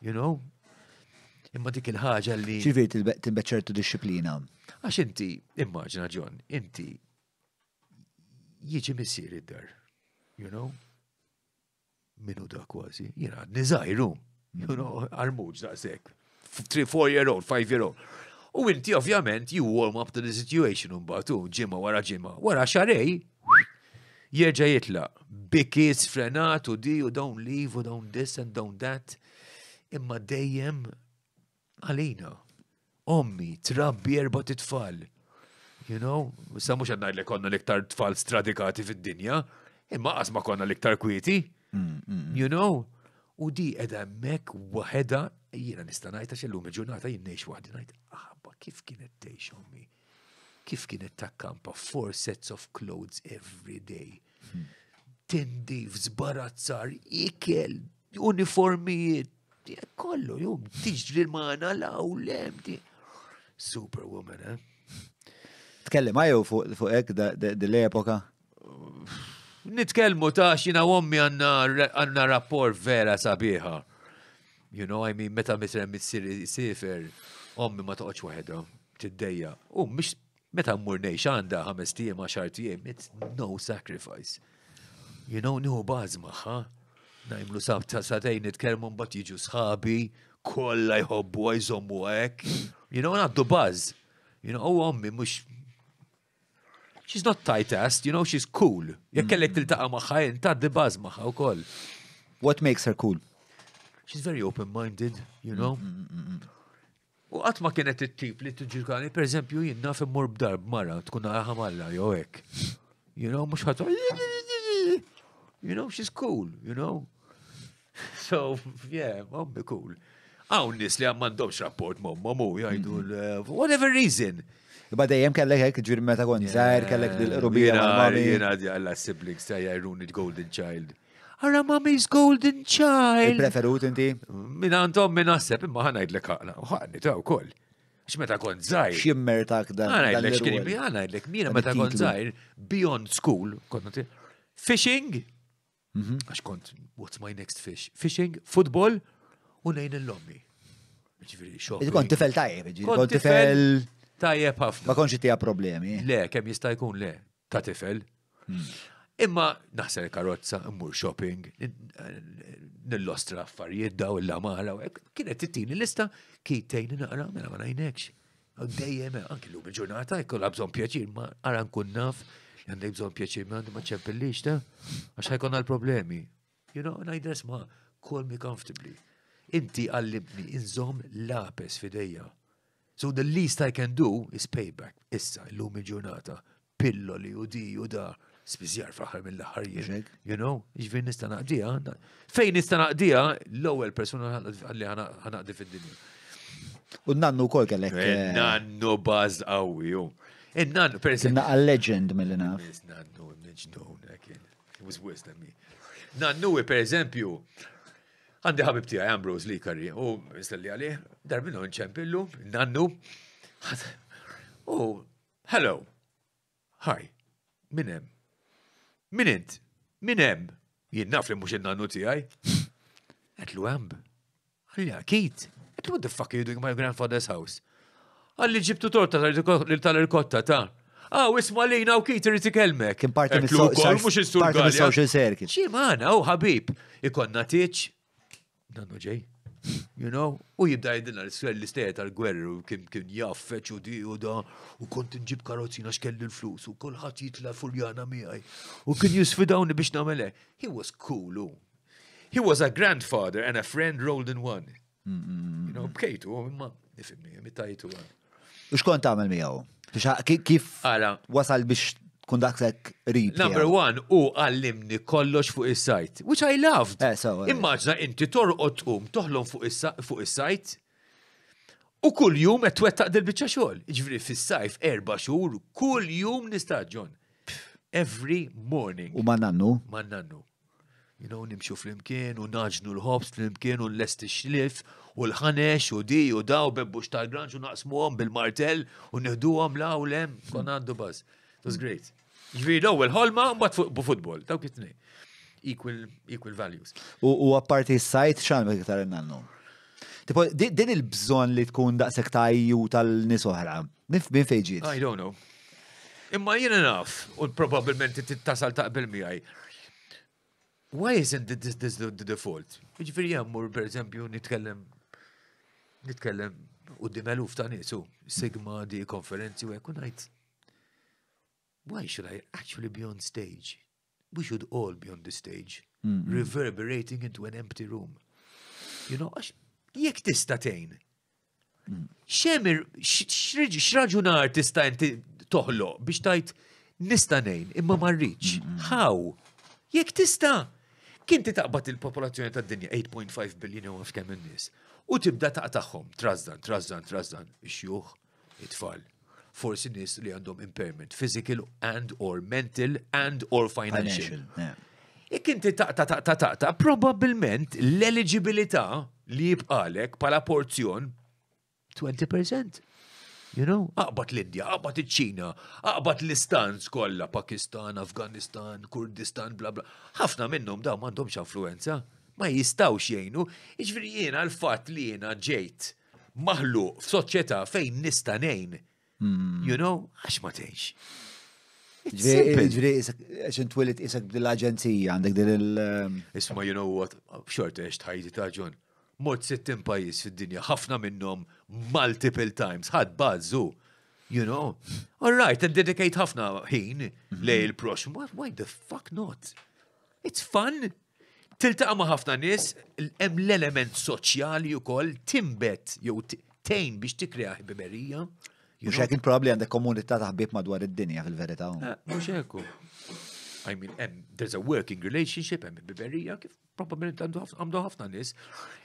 you know? Imma dik il-ħaġa li. Ċivir timbed ċertu disciplina. Għax inti, immaġina John, inti jiġi missier id-dar, you know? minu da kważi, jina nizajru, um. you know, armuġ da' sekk, 3-4 year old, 5 year old. U inti ovvjament you warm up to the situation un um, batu, um, ġimma wara ġimma, wara xarej, jieġa jitla, bikis frenat u di u don't leave u don't this and don't that, imma dejjem għalina. Ommi, trabbi erba tfal You know, sa mux li konna liktar tfal stradikati fid-dinja, imma qas ma konna liktar kwieti. Mm, mm, mm. You know? U di edha mek waheda jina nistanajta lum il-ġurnata jinnex wahdi najt, ahba, kif kienet teix ommi, kif kienet takkampa four sets of clothes every day, hmm. divs, barazzar, ikel, uniformijiet, kollu, jom, tiġri l-mana u lem, superwoman, eh? Tkellem, għajo fuq ek dil-epoka? nitkelmu ta' xina ommi għanna rapport vera sabiħa. You know, I mean, meta misrem sifer, ommi ma toqgħodx waħedha, tiddejja. U mish, meta mmurnejx għandha ħames ma xartie, tiem, it's no sacrifice. You know, nu baż magħha. Najmlu sab ta' satejn nitkellmu mbat jiġu sħabi, kollha jħobbu u hekk. You know, għaddu baż. You know, u ommi mhux she's not tight assed, you know, she's cool. Jekk mm. kellek tiltaqa' magħha inta dibbaż magħha wkoll. What makes her cool? She's very open-minded, you know. Mm, mm, u qatt ma kienet it-tip li tiġġirkani, pereżempju, jien naf immur b'darb mara tkun ħamalla jew hekk. You know, mhux ħadd You know, she's cool, you know. So, yeah, mommi cool. Hawn nies li għam m'għandhomx rapport mommom u jgħidu whatever reason. Iba dejjem kellek hekk ġiri meta kon żgħir kellek dil rubina mal-mami. Jiena għalla siblings tajja jruni golden child. Ara mommy's golden child. Il-preferut inti? Min għandhom min naħseb imma ħanajd l għana. Ħanni ta' wkoll. X'meta kont żgħir. X'immer tak dan. Ħanajdlek x'kien ħanajdlek mina meta kont żgħir beyond school kont fishing. Mhm. Għax kont what's my next fish? Fishing, football u nejn l-lommi. Ġifieri xogħol. Kont tifel tajjeb, kont tifel. Tajjeb ħafna. Ma konċi tija problemi. Le, kem jista' jkun le, ta' tifel. Hmm. Imma il karozza, immur shopping, nillostra affarijiet daw il-lamara, kienet tittini lista kittejni naqra mela ma najnekx. Dejjem, anki l-lum il-ġurnata, jkolla bżon pjaċir, ma għaran kun naf, għandek bżon pjaċir, ma għandu ma ċempillix ta' għax ħajkon għal-problemi. You know, najdres ma, call me comfortably. Inti għallibni, inżom lapes f'idejja. So the least I can do is payback. Issa, l-lum il-ġurnata, pilloli u di u da, spizjar faħar mill-ħarjien. You know, iġvin jiġifieri nista naqdija. Ah, fejn nista naqdija, ah, l-ewel persona għalli ħanaqdi fil-dinja. U nannu kol kellek. Eh, eh, eh, nannu baz għawju. Nannu, per esempio. Nannu legend mill-naf. Nannu, nannu, nannu, nannu, nannu, nannu, nannu, nannu, nannu, Għandi ħabib tiegħi Ambrose Lee Curry u mistelli għalih, darbinu nċempillu, nannu. U, hello, hi, minem, minint, minem, jien naf li mhux in-nannu tiegħi. Għetlu għamb, għalja, Kate, għetlu what the fuck are you doing my grandfather's house? Għalli ġibtu torta tal-ricotta ta' Ah, isma lejna u kiter itikelmek. Kim parti mis-social circle. Xie maħna, u ħabib, ikonna tiċ, nannu ġej. You know? U jibda jidina l-Israel l-isteja tal-gwerra u kim kien jaffeċ u di u da u kont nġib karozzina xkelli l-flus u kolħat jitla fuljana miħaj u kien jisfidawni biex namele. He was cool. He was a grandfather and a friend rolled in one. You know, bkejtu, imma nifimni, imitajtu. U xkont għamil miħaw? Kif wasal biex kun daqsek rib. Number one, u għallimni kollox fuq is-sajt, which I loved. Eh, eh. Immaġna inti torqod um toħlom fuq is-sajt. U kull jum qed twettaq dil-biċċa xogħol. Ġifieri fis-sajf erba' xhur, kull jum nistaġġon. Every morning. U mannannu? Mannannu. Ma You know, nimxu fl-imkien u naġnu l hobs fl-imkien u l lesti xlif u l-ħanex u di u daw bebbux tal-granġ u naqsmuhom bil-martell u neħduhom la u lem kon għandu baż. It was great. Ġviri l-ewwel ħolma mbagħad bu futbol, dawk it-tnejn. Equal, equal values. U apparti s-sajt xan iktar innannu. Tipo, din il-bżon li tkun daqsek tajju tal-nis oħra, min fejġiet? I don't know. Imma jina naf, u probabilment tittasal taqbel miħaj. Why isn't this, this the, the default? Ġviri jammur, per eżempju, nitkellem, nitkellem u dimeluf ta' nisu, sigma di konferenzi u għekunajt why should I actually be on stage? We should all be on the stage, mm -hmm. reverberating into an empty room. You know, jek tistatejn. Xemir, xraġunar tista' mm-hmm. inti toħlo biex tajt nistanejn imma marriċ. Mm-hmm. How? Jek tista' kien taqbad il-popolazzjoni tad-dinja 8.5 billion u għaf kemm nies u tibda taqtaħħom, trazdan, trazzan, trazzan, ix-xjuħ, it-tfal, forsi nis li għandhom impairment physical and or mental and or financial. Ik inti taqta ta' ta' probabilment l-eligibilità li jibqalek pala porzjon 20%. You know, aqbat l-Indja, aqbat il-ċina, aqbat l-Istanz kolla, Pakistan, Afganistan, Kurdistan, bla bla. ħafna minnhom da' m'għandhomx influenza, ma jistawx jgħinu. Iġveri jiena l-fatt li jiena ġejt maħluq f'soċjetà fejn nista' ngħin Hmm. You know, għax ma tgħix. Ġviri, għaxin twilit isak dil-agenzija, għandek dil- um, Isma, you know what, xort eċ tħajdi ta' Mort sittin pajis fid-dinja, ħafna minnom multiple times, ħad bazzu. You know, all right, and dedicate ħafna ħin mhm. lej il-proxm. Why the fuck not? It's fun. Tiltaqa ma' ħafna nis, hemm l-element soċjali u koll timbet jew tejn biex tikrea ħbiberija. Mux hekk il-probli għandek komunità taħbib madwar id-dinja fil-verità. Mux eh, hekk. I mean, em, there's a working relationship, hemm biberija, kif probabbilment għandu ħafna nis.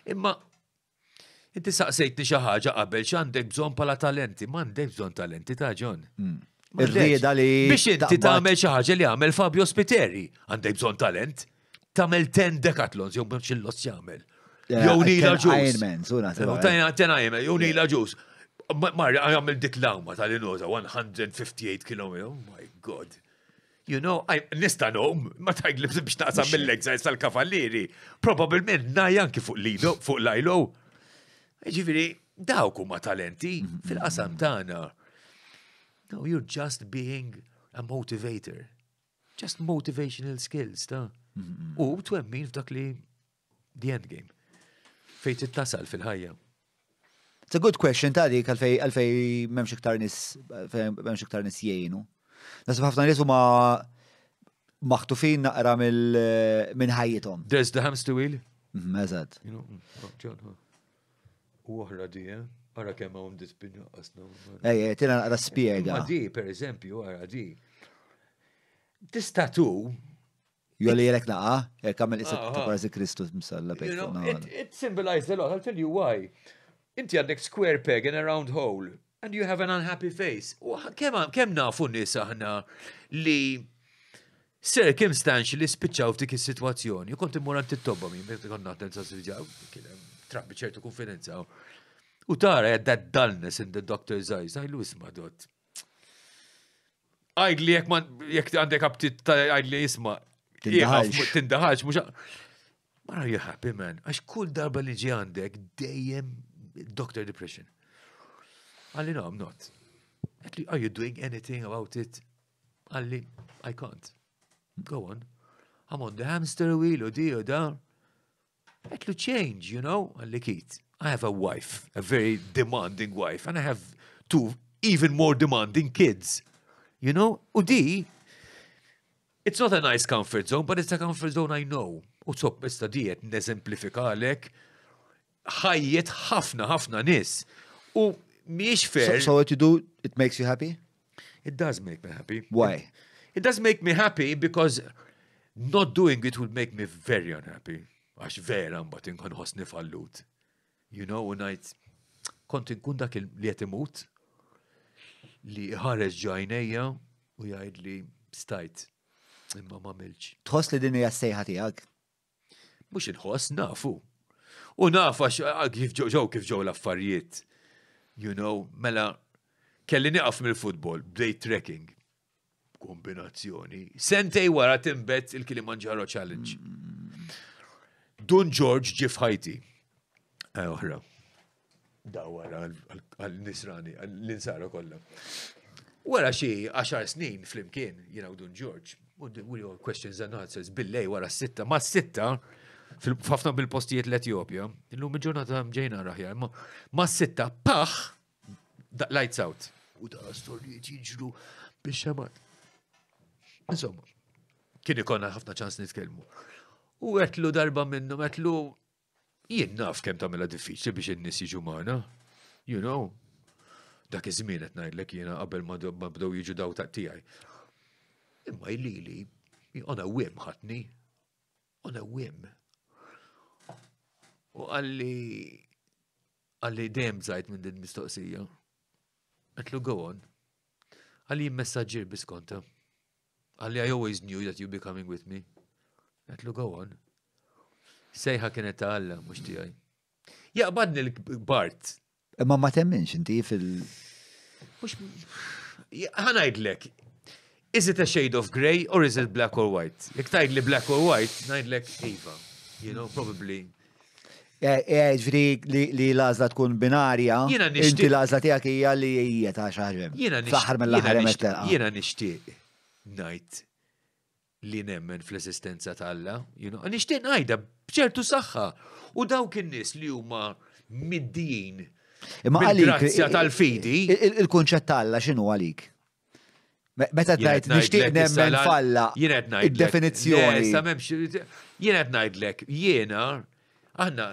Imma inti saqsejtni xi ħaġa qabel x'għandek bżonn bħala talenti, m'għandek bżonn talenti ta' ġon. Hmm. Ir-rieda li. Biex inti tagħmel xi ħaġa li għamel Fabio Spiteri, għandek bzon talent, tagħmel ten dekatlons, jew biex il-los jagħmel. Eh, jow nila ġus. Eh. Ten Ironman, jow nila ġus. Marri, għamil dik l tal-inuza, 158 km, oh my god. You know, nista nom, ma tajglibs biex naqsam mill-exercise eh, tal-kavalliri. Probabilment najan fuq lido, fuq lajlo. Eh, ġifiri, dawk huma talenti mm-hmm. fil-qasam tagħna. No, you're just being a motivator. Just motivational skills, ta' mm-hmm. u twemmin f'dak li the end game. Fejt it-tasal fil-ħajja. It's a good question ta' dik għalfej għalfej memx iktar nis memx iktar nis jgħinu. Nasib ħafna maħtufin naqra minn ħajjitom. There's the hamster wheel? Mhm, mm, oh, U għahra di, għara eh? kemm hawn dispinja qasna. Ejja, eh, eh, tina għara spiega. Ma di, per eżempju, għara di. Tistatu. Jolli jelek naqa, għamil isa ta' kważi Kristus msalla bejt. It symbolizes a lot, I'll tell you why. Inti għandek square peg in a round hole and you have an unhappy face. U kem, kem nafu nis aħna li circumstantial li spiċċaw f'dik is-sitwazzjoni. U kont immur għand titobba min, bħed kont naħdem sa' s-sġaw, trabbi ċertu konfidenza. U tara jgħad that dullness in the doctor's eyes. Għajlu isma dot. Għajli jek man, jek għandek abtit, għajli isma. Tindaħax. Tindaħax, mux. Mara you happy man, għax kull darba li ġi għandek dejjem Doctor Depression. Għalli, no, I'm not. Għalli, are you doing anything about it? Għalli, I can't. Go on. I'm on the hamster wheel, u di, u da. Għalli, change, you know? Għalli, kit. I have a wife, a very demanding wife, and I have two even more demanding kids. You know, u oh, di, it's not a nice comfort zone, but it's a comfort zone I know. U zopp, ista diet, nesemplifika għalek, ħajjet ħafna ħafna nis. U miex fair. So, so what you do, it makes you happy? It does make me happy. Why? It, it does make me happy because not doing it would make me very unhappy. Għax vera mbagħad inkun ħosni fallut. You know, when I kont inkun dak li qed imut li ħares ġajnejja u jgħid li stajt imma ma milġ. Tħoss li din hija sejħa tiegħek? Mhux inħoss nafu. U nafax, kif ġew kif ġew l-affarijiet. You know, mela kelli niqaf mill-futbol, bdej trekking. Kombinazzjoni. Sentej wara timbet il kilimanġaro Challenge. Dun George ġif ħajti. Eh, oħra. Dawara għal-nisrani, għal-ninsara kollha. Wara xi 10 snin flimkien, jina Dun George, u questions and answers billej wara s-sitta, ma s-sitta, fil-ħafna bil-postijiet l-Etjopja, illum lum ġurnata mġejna raħjar, ma s-sitta, pax, lights out. U da storji jiġru biex xamat. Insomma, kien ikonna ħafna ċans nitkellmu. U għetlu darba minnu, għetlu jien naf kem tamela diffiċli biex n-nis jiġu You know, dak iż-żmien qed ngħidlek jiena qabel ma bdew jiġu daw ta' tiegħi. Imma jlili, ona wim ħatni, ona wim. U għalli għalli dem bżajt minn din mistoqsija. Għetlu għon. Għalli messagġir biskonta. Għalli I always knew that you'd be coming with me. Għetlu go on. Sejħa kienet ta' għalla, mux tijaj. Jaqbadni l-Bart. Ma ma temminx inti fil. Mux. Għanajdlek. Is it a shade of grey or is it black or white? Jek tajd li black or white, najdlek Eva. You know, probably E, e, ġvri li lażla tkun binarja. Inti lażla tiegħek hija li hija ta' xaħġem. Jiena mill-aħħar Jiena nixtieq ngħid li nemmen fl-esistenza tal-Alla. Nixtieq ngħidha bċertu saħħa. U dawk in-nies li huma middin. Imma għalik. tal-fidi. Il-kunċett tal la x'inhu għalik? Meta tajt nixtieq nemmen falla. Jienet Id-definizzjoni. Jiena najdlek. Jiena, aħna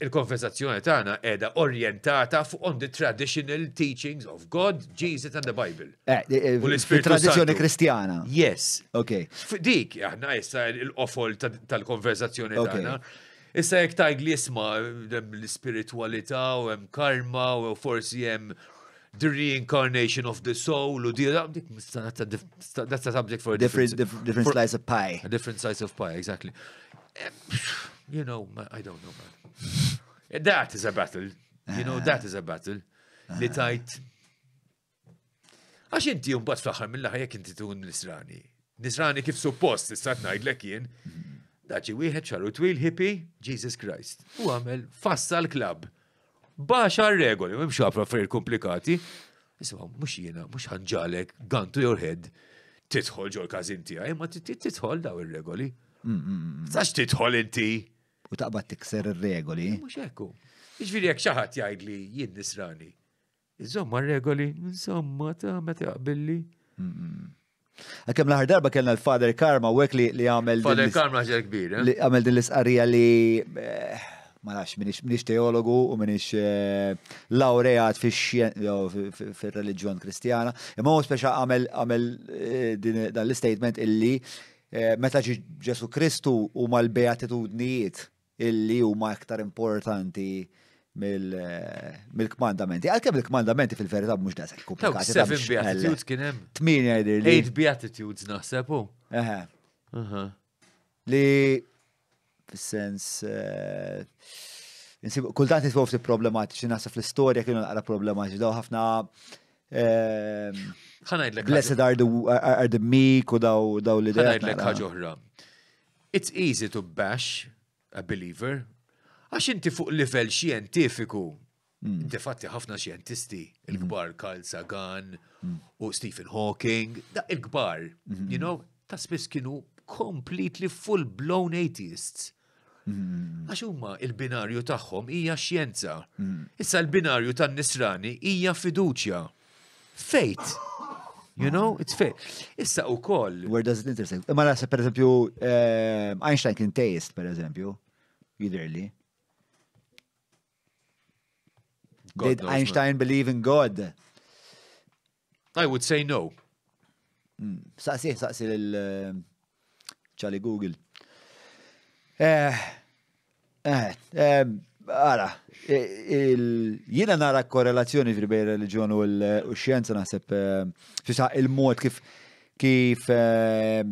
il-konversazzjoni tagħna qiegħda orjentata fuq on the traditional teachings of God, Jesus and the Bible. Eh, eh, u eh, l tradizzjoni kristjana. Yes. Okay. Dik aħna issa l-qofol tal-konversazzjoni tagħna. Issa jekk tajg li isma l-spiritualità u hemm karma u forsi hemm the reincarnation of the soul u di that's a subject for a different different, different slice of pie. A different slice of pie, exactly. You know, I don't know, man. That is a battle. You know, that is a battle. Li ah. tajt. Għax inti jumbat fl-axar mill-axar jek inti tun nisrani. Nisrani kif suppost, istat l jien. Daċi wieħed xarru twil hippi Jesus Christ. U għamel fassa l-klab. Baxa regoli, mimxu għafra frir komplikati. Isma, mux jena, mux ħanġalek, gantu to your head, titħol ġol kazinti għaj, imma titħol daw il-regoli. Zax mm, mm, mm, titħol inti? u taqbad tikser ir-regoli. Mhux hekk. Jiġifieri jekk xi ħadd jgħid li jien nisrani. Iżomma regoli, insomma ta' meta jaqbilli. Għakem laħar darba kellna l-Fader Karma u li li għamel. Father Karma ġer kbir. Li għamel din l-isqarija li eh, ma nafx minix teologu u minix eh, laureat fil-reliġjon kristjana. Imma u speċa għamel eh, dan l-statement illi meta ġesu Kristu u mal-beatitudnijiet illi huma aktar importanti eh, mill-kmandamenti. Għalkemm il-kmandamenti fil-verità mhux dasek komplikati. Seven beatitudes eh, kien hemm. Tmien jgħidir li. Eight beatitudes naħseb hu. Li fis-sens eh, Nsib, kultant nitfu ftit problematiċi, nasa fl-istoria kienu naqra problematiċi, daw ħafna Blessed are the, are the meek u daw l-idea. It's easy to bash a believer, għax inti fuq livell xjentifiku. Hmm. Inti fatti ħafna xjentisti, hmm. il-kbar Carl Sagan hmm. u Stephen Hawking, da il-kbar, you know, ta' spess kienu completely full-blown atheists. Għax huma il-binarju tagħhom hija xjenza. Issa l-binarju tan-nisrani hija fiduċja. Fate You know, it's fair. Issa u koll. Where does it intersect? Eh, ma nasa, per eżempju, eh, Einstein kien taste, per eżempju, jiderli. Did Einstein believe in God? I would say no. Hmm. Saqsi, saqsi l ċali eh, Google. Eh, eh, Ara, e, jina nara korrelazzjoni fil bej religjon u l xienza naħseb eh, fisa il-mod kif kif eh,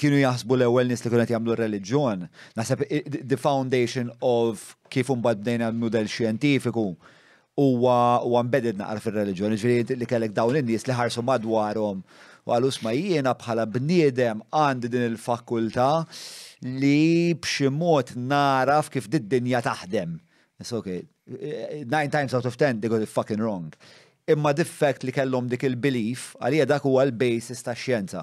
kienu jaħsbu l-ewwel nies li kunet qed jagħmlu reliġjon. Naħseb the foundation of kif imbagħad bdejna l-mudell xjentifiku huwa embedded naqar fir-reliġjon, ġviri li kellek dawn in-nies li ħarsu madwarhom u għalus ma jiena bħala bniedem għandi din il-fakulta li b'xi mod naraf kif dit dinja taħdem. It's okay. Nine times out of ten, they got it fucking wrong. Imma diffekt li kellhom dik il-belief għalija dak huwa l-basis ta' xjenza.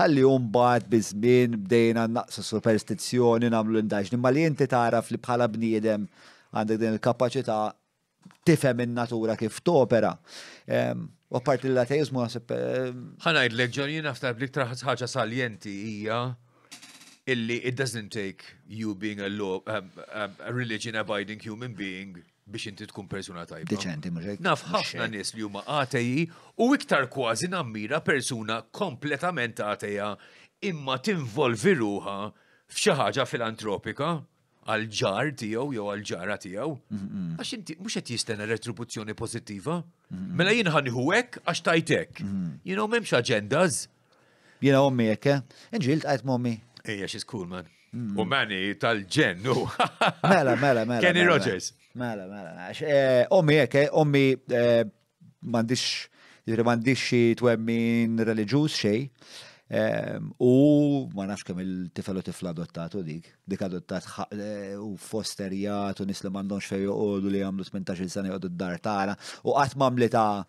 Ħalli hum bad żmien, bdejna naqsu superstizzjoni nagħmlu indaġni, ma li inti taraf li bħala bniedem għandek din il-kapaċità tifhem in-natura kif topera. U parti l-ateizmu għasib. ħanajd l-ġonjina naftar blik Ħaġa' salienti hija illi it doesn't take you being a law, um, um, a religion abiding human being biex inti tkun persuna tajba. Deċenti, mħek. Naf ħafna nies li huma għateji u iktar kważi nammira persuna kompletament għateja imma tinvolvi ruha f'xi ħaġa filantropika għal ġar tiegħu jew għal ġara tiegħu. Għax inti mhux qed jistenna retribuzzjoni pożittiva. Mela jien ħani hekk għax tajtek. Jien hawn m'hemmx agendas. Jiena ommi hekk, eh? inġilt qajt mommi Ejja, she's cool, man. Mm. U mani tal-ġennu. Mela, mela, mela. Kenny mela, mela. Rogers. Mela, mela. mela. Eh, ommi, eke, eh, ommi, eh, mandiċ, jiri xi twemmin religjus xej. Ehm, u ma nafx kemm il-tifel u tifla adottatu dik. Dik adottat u fosterijat u nis li mandonx fej u li għamlu 18 sani jgħodu d-dar tagħna u qatt li ta'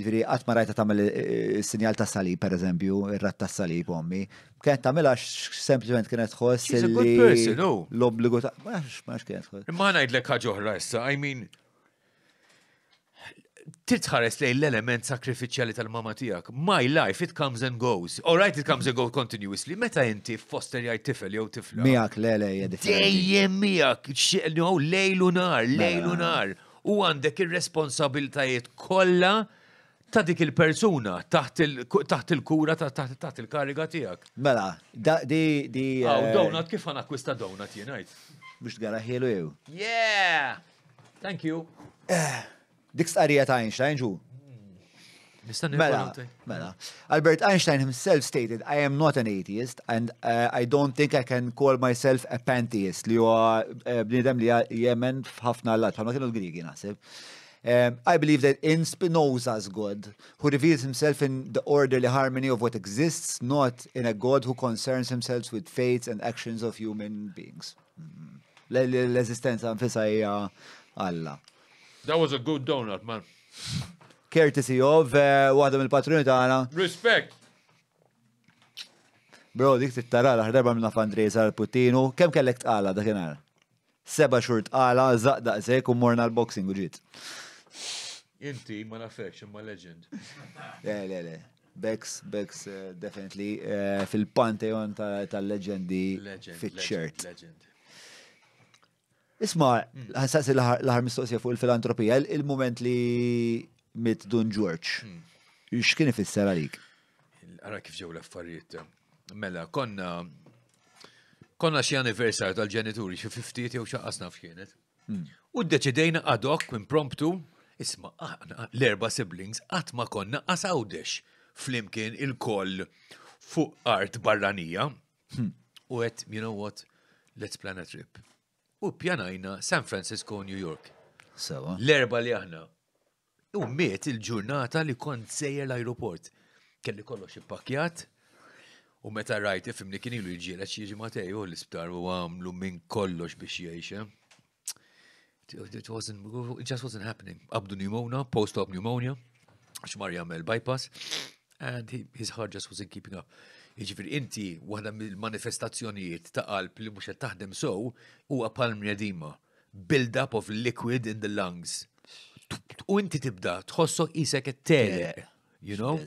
ġifiri, għat ma rajta tamel eh, eh, sinjal ta' salib, per eżempju, irrat rat ta' salib, ommi. Kienet tamela sempliment kienet tħoss. L-obbligu ta' maħx, maħx kienet tħoss. Ma najd l-ekka ġohra issa, I mean, titħares lej l-element sakrifiċjali tal-mama tijak. My life, it comes and goes. All right, it comes and goes continuously. Meta inti foster jaj tifel jew tifla. Mijak, le, le, jedi. Dejjem mijak, no, lejlu nar, lejlu mela. nar. U għandek ir-responsabiltajiet kollha ta' dik il-persuna taħt il-kura, taħt il-kariga tijak. Mela, di. Aw, eh, donut kif għan akwista donut jenajt? Bix t-għara jew. Yeah! Thank you. Eh, dik starija ta' Einstein ġu. Hmm. Mela, mela. Albert Einstein himself stated, I am not an atheist and uh, I don't think I can call myself a pantheist li huwa bnidem li jemen f'ħafna l-lat, ħafna kienu l-Grigi naħseb. Um, I believe that in Spinoza's God, who reveals himself in the orderly harmony of what exists, not in a God who concerns himself with fates and actions of human beings. L-eżistenza nfisa Alla. That was a good donut, man. Courtesy of waħda uh, mill-patruni tagħna. Respect. Bro, dik tittara l-ħdarba minna fundraiser għal-Putinu, kemm kellek tqala dakinhar? Seba xhur tqala, zaqdaq sek u morna l-boxing u ġiet. Inti ma nafx imma legend. Le, le, le. Bex, Bex, eh, definitely, eh, fil-pantheon tal leġendi fit-shirt. Isma, hmm. ħassas l-ħar mistoqsija fuq il-filantropija, il-moment li mit Dun George, hmm. x'kien ifisser għalik? Ara kif ġew l-affarijiet. Mela, konna konna xi anniversarju tal-ġenituri xi 50 jew xaqqasna f'kienet. Hmm. U d-deċidejna ad hoc impromptu Isma, l-erba siblings qatt ma konna għasawdex flimkien il-koll fuq art barranija. Hmm. U għet, you know what, let's plan a trip. U pjanajna San Francisco, New York. Sawa. L-erba li aħna. U miet il-ġurnata li kont sejjer l-aeroport. Kelli kollox ippakjat. U meta rajt ifimni kien ilu jġiela xieġi matej u l-isptar u għamlu minn kollox biex jiexem it wasn't, it just wasn't happening. Abdu pneumonia, post-op pneumonia, xmar jagħmel bypass, and he, his heart just wasn't keeping up. Iġifir inti, waħda mill-manifestazzjonijiet ta' qalb li mhux qed taħdem sow huwa palmja dima, build-up of liquid in the lungs. U inti tibda tħossok isek it-teleq you know?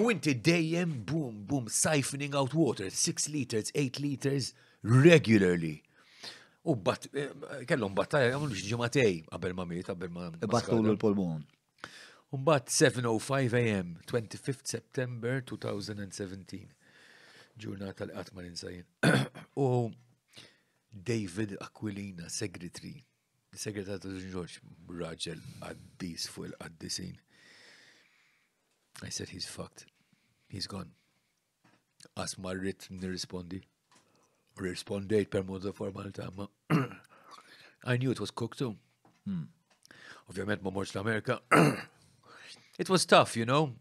U inti dejjem boom, boom, siphoning out water, 6 liters, 8 liters, regularly. U bat, eh, kellhom battajja jagħmlu xġematej, qabel ma miet, qabel ma. Battulu l U bat 7.05 am, 25 September 2017. Ġurnata li għatma ninsajin. U David Aquilina, segretri, segretar ta' Ġorġ, raġel għaddis fuq il-qaddisin. I said he's fucked. He's gone. As marrit nirrispondi rispondejt per mod formalità, ma I knew it was cooked too. Hmm. Ovvjament ma morx l-Amerika. it was tough, you know.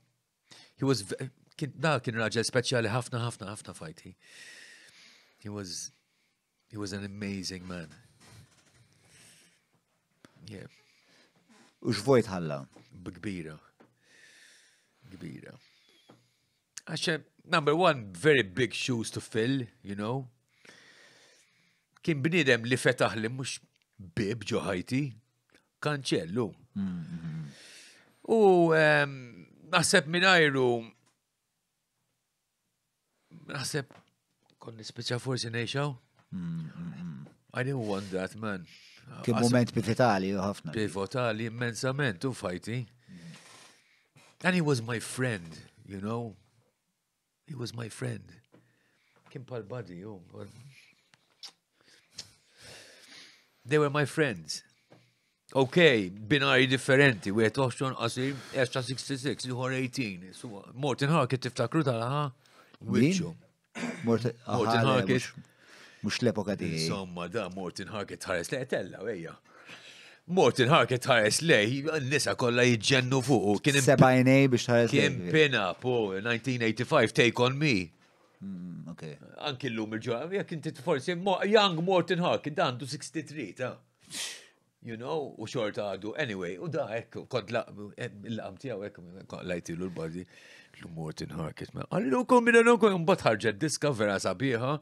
He was kien da kien raġel speċjali ħafna ħafna ħafna fajti. He was he was an amazing man. Yeah. U x'vojt ħalla? B'kbira. Kbira. Għaxe, eh, number one, very big shoes to fill, you know kien bniedem li fetaħ li mux bib ġoħajti, kanċellu. U naħseb minajru, naħseb kon nispeċa forsi neċaw. I didn't want that, man. Kien moment pivotali, ħafna. Pivotali, immensament, u fajti. And he was my friend, you know. He was my friend. Kien pal-badi, u. They were my friends. Ok, binari differenti, u għet option qasir, eċa 66, juħor 18. So, Morten Harkett tiftakru tal-ħa? Wicċu. Morten Harkett. Mux l-epoka di. Insomma, da Morten Harkett ħares lej tella, weja. Morten Harkett ħares lej, nisa kolla jġennu fuq. Sebajnej biex ħares lej. Kien pina, po, 1985, take on me. Mm, Anki l-lum il-ġurnata, jek inti forsi Young Morton Hawk, du 63, ta' you know, u xort għadu, anyway, u da, ekk, kod l-laqam tijaw, ekk, lajtilu l-bardi, l-Morton Hawk, ma, għallu kombina nukku, un-bat ħarġa diska vera sabiħa,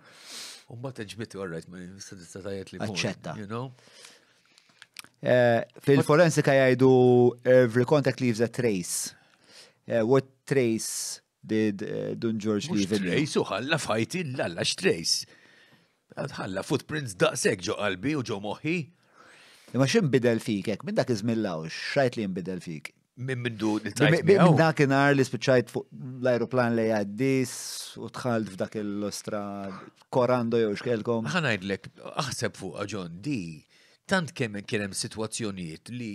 un-bat ġbiti, all right, ma, s-sadista tajet li Accetta. You know? Eh, Fil-forensika jajdu every contact leaves a trace. Eh, what trace did uh, eh, Dun George Levin. Trace u ħalla fajti l-alla xtrace. Ħalla footprints daqsek ġo qalbi u ġo moħi. Ma xin bidel fik, ek, minn dak izmillaw, xajt li jimbidel fik. Min mindu nitajt. Minn dak inar li spiċajt fuq l-aeroplan li għaddis u tħalt f'dak il-lostra korando jew xkelkom. Ħanajdlek, aħseb fuq ġon di, tant kemm kienem situazzjonijiet li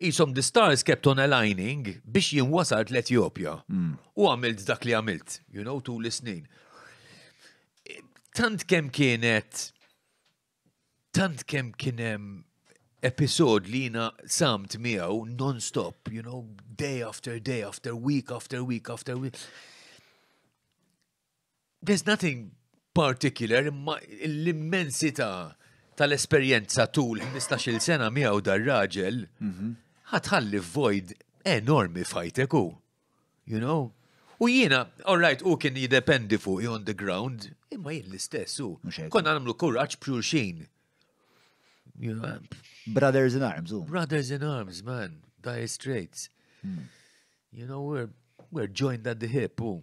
Isom the stars kept on aligning biex jinwasalt l-Etjopja. Mm. U għamilt dak li għamilt, you know, tu l-snin. Tant kem kienet, tant kem kienem episod li jina samt miegħu non-stop, you know, day after day, after week, after week, after week. There's nothing particular imma l-immensità tal-esperjenza tul 15-il sena miegħu dar raġel. Mm -hmm ħatħalli void enormi fajteku. You know? U jiena, all right, u kien jidependi fuq on the ground, imma jien l-istess u. Konna namlu kurraċ know? Brothers in arms, u. Brothers in arms, man. Dire straits. Hmm. You know, we're, we're joined at the hip, u.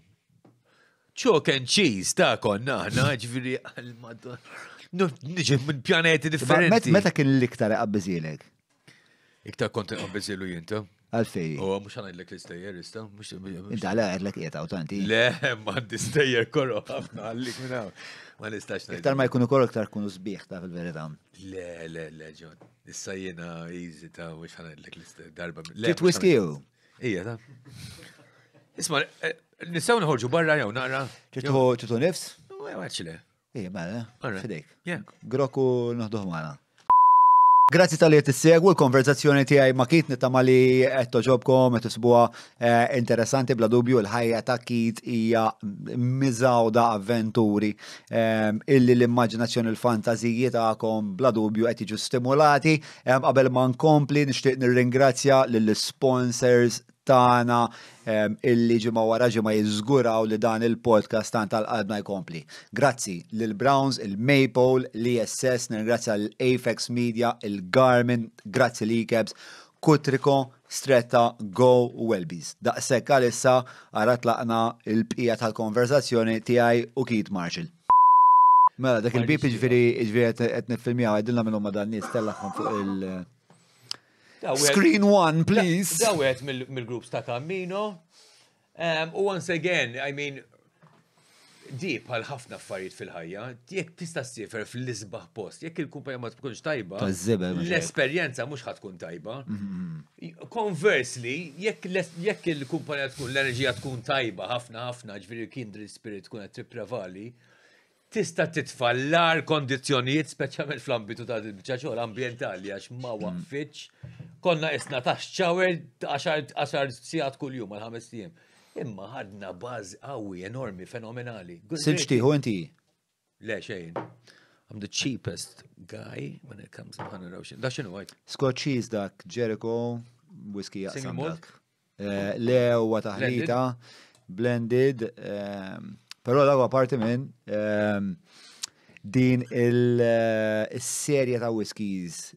Chalk and cheese ta' konna, naġviri għal-madonna. Nġi minn pjaneti differenti. Meta kien l-iktar għabbiżilek? Iktar kontent għabbeżilu jinta. Għalfej. U mux għana l-lek l-istejjer, ista? Inta għala għedlek jieta u Le, ma d-istejjer korro għafna għallik minnaw. Ma nistax najt. Iktar ma jkunu korro, iktar kunu sbieħ ta' fil-verita. Le, le, le, ġon. Issa jena easy ta' mux għana l-lek l-istejjer darba. Tit whisky u? Ija ta' Isma, eh, nistaw nħorġu barra jew naqra. Titu nifs? Għaxile. Ija, mela. Fidejk. Groku nħduħ maħna. Grazzi tal-li t-segwu l-konverzazzjoni ti ma Kit nittama li għetto toġobkom għetto sbuwa eh, interessanti bla dubju l-ħajja ta' Kit hija mizaw da' avventuri ehm, illi l-immaġinazzjoni l-fantaziji ta'kom bla dubju għet iġu stimulati. Ehm, qabel ma nkompli nishtiq nir-ringrazzja l-sponsors Tana ehm, illi ġima wara ġimgħa jiżguraw li dan il-podcast tant tal-qalbna jkompli. Grazzi l-Browns, Browns, il-Maple, l-ISS, e nirgrazzja l-Apex Media, il-Garmin, grazzi l-Ikebs, Kutriko, Stretta, Go, Wellbees. Daqshekk għalissa għarat laqna il-bqija tal-konversazzjoni tiegħi u Kit marġil. Mela, dak il bip iġviri iġviri fil-mija, għedilna minnum madan nis fuq il- Screen one, please. Dawet mill-groups ta' U Once again, I mean, di bħal ħafna affarijiet fil-ħajja, jekk tista' sifer fl-isbaħ post, jekk il-kumpanija ma tkunx tajba, l-esperjenza mhux tkun tajba. Mm-hmm. Conversely, jekk il-kumpanija tkun l-enerġija tkun tajba ħafna ħafna, ġviri kindred spirit tkun qed tipprevali, tista' titfallar kondizzjonijiet speċjalment fl-ambitu ta' ċaċol ambientali għax ma mm. waffiċ, konna isna ta' xċawer 10 sigħat kuljum għal ħames jiem. Imma ħadna baż qawwi enormi fenomenali. Silġ hu inti? Le xejn. I'm the cheapest guy when it comes to Hunter Ocean. Da xinu għajt? Scott cheese dak, Jericho, whisky jaqsam dak. Eh, Le u għataħlita, blended. Um, Pero l huwa parti minn ehm, din il-serja eh, ta' whiskies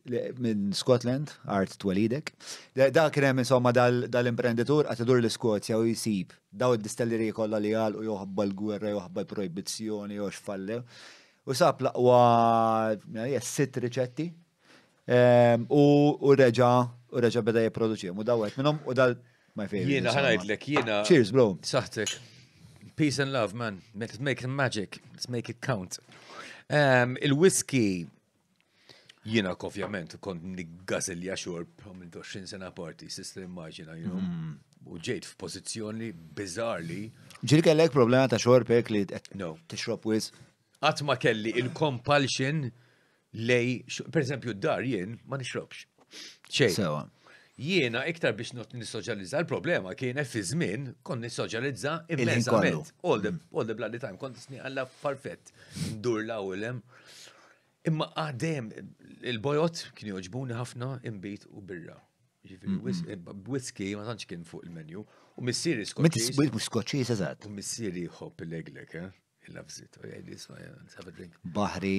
minn Scotland, Art Twalidek. Da kien hemm insomma dal-imprenditur qed idur l-Iskozja u jsib daw id distelleri kollha li għal u joħabba l-gwerra, joħabba l-projbizzjoni, jox fallew. U sab laqwa sitt riċetti ehm, u reġa' u reġa' beda jiproduċi. u dawet minnhom u dal ma jfejn. Jiena ħanajdlek jiena. Cheers, bro. Saħtek. Peace and love, man. Let's make it magic. Let's make it count. Um, Il-whisky, jina ovvjament, kont niggazelja xor minn 20 sena parti, sista immagina, you know. U ġejt f'pożizzjoni bizarli. Ġil kellek problema ta' xor pek li t-xrob wis? Atma kelli il-compulsion lej, per eżempju, dar jien ma nixrobx. ċej. Sewa jiena iktar biex not nissoċjalizza l-problema kien fi żmien kon nissoċjalizza immensament. All the all the bloody time kont isni għalla parfett ndur la ulem. Imma għadem il-bojot kien joġbuni ħafna imbit u birra. Eh, whisky ma tantx kien fuq il-menju u missieri skoċċis. Missieri skoċċis eżatt. U missieri jħobb il-eglek, eh? il-nafsit, u jgħid jisma, have a drink. Bahri,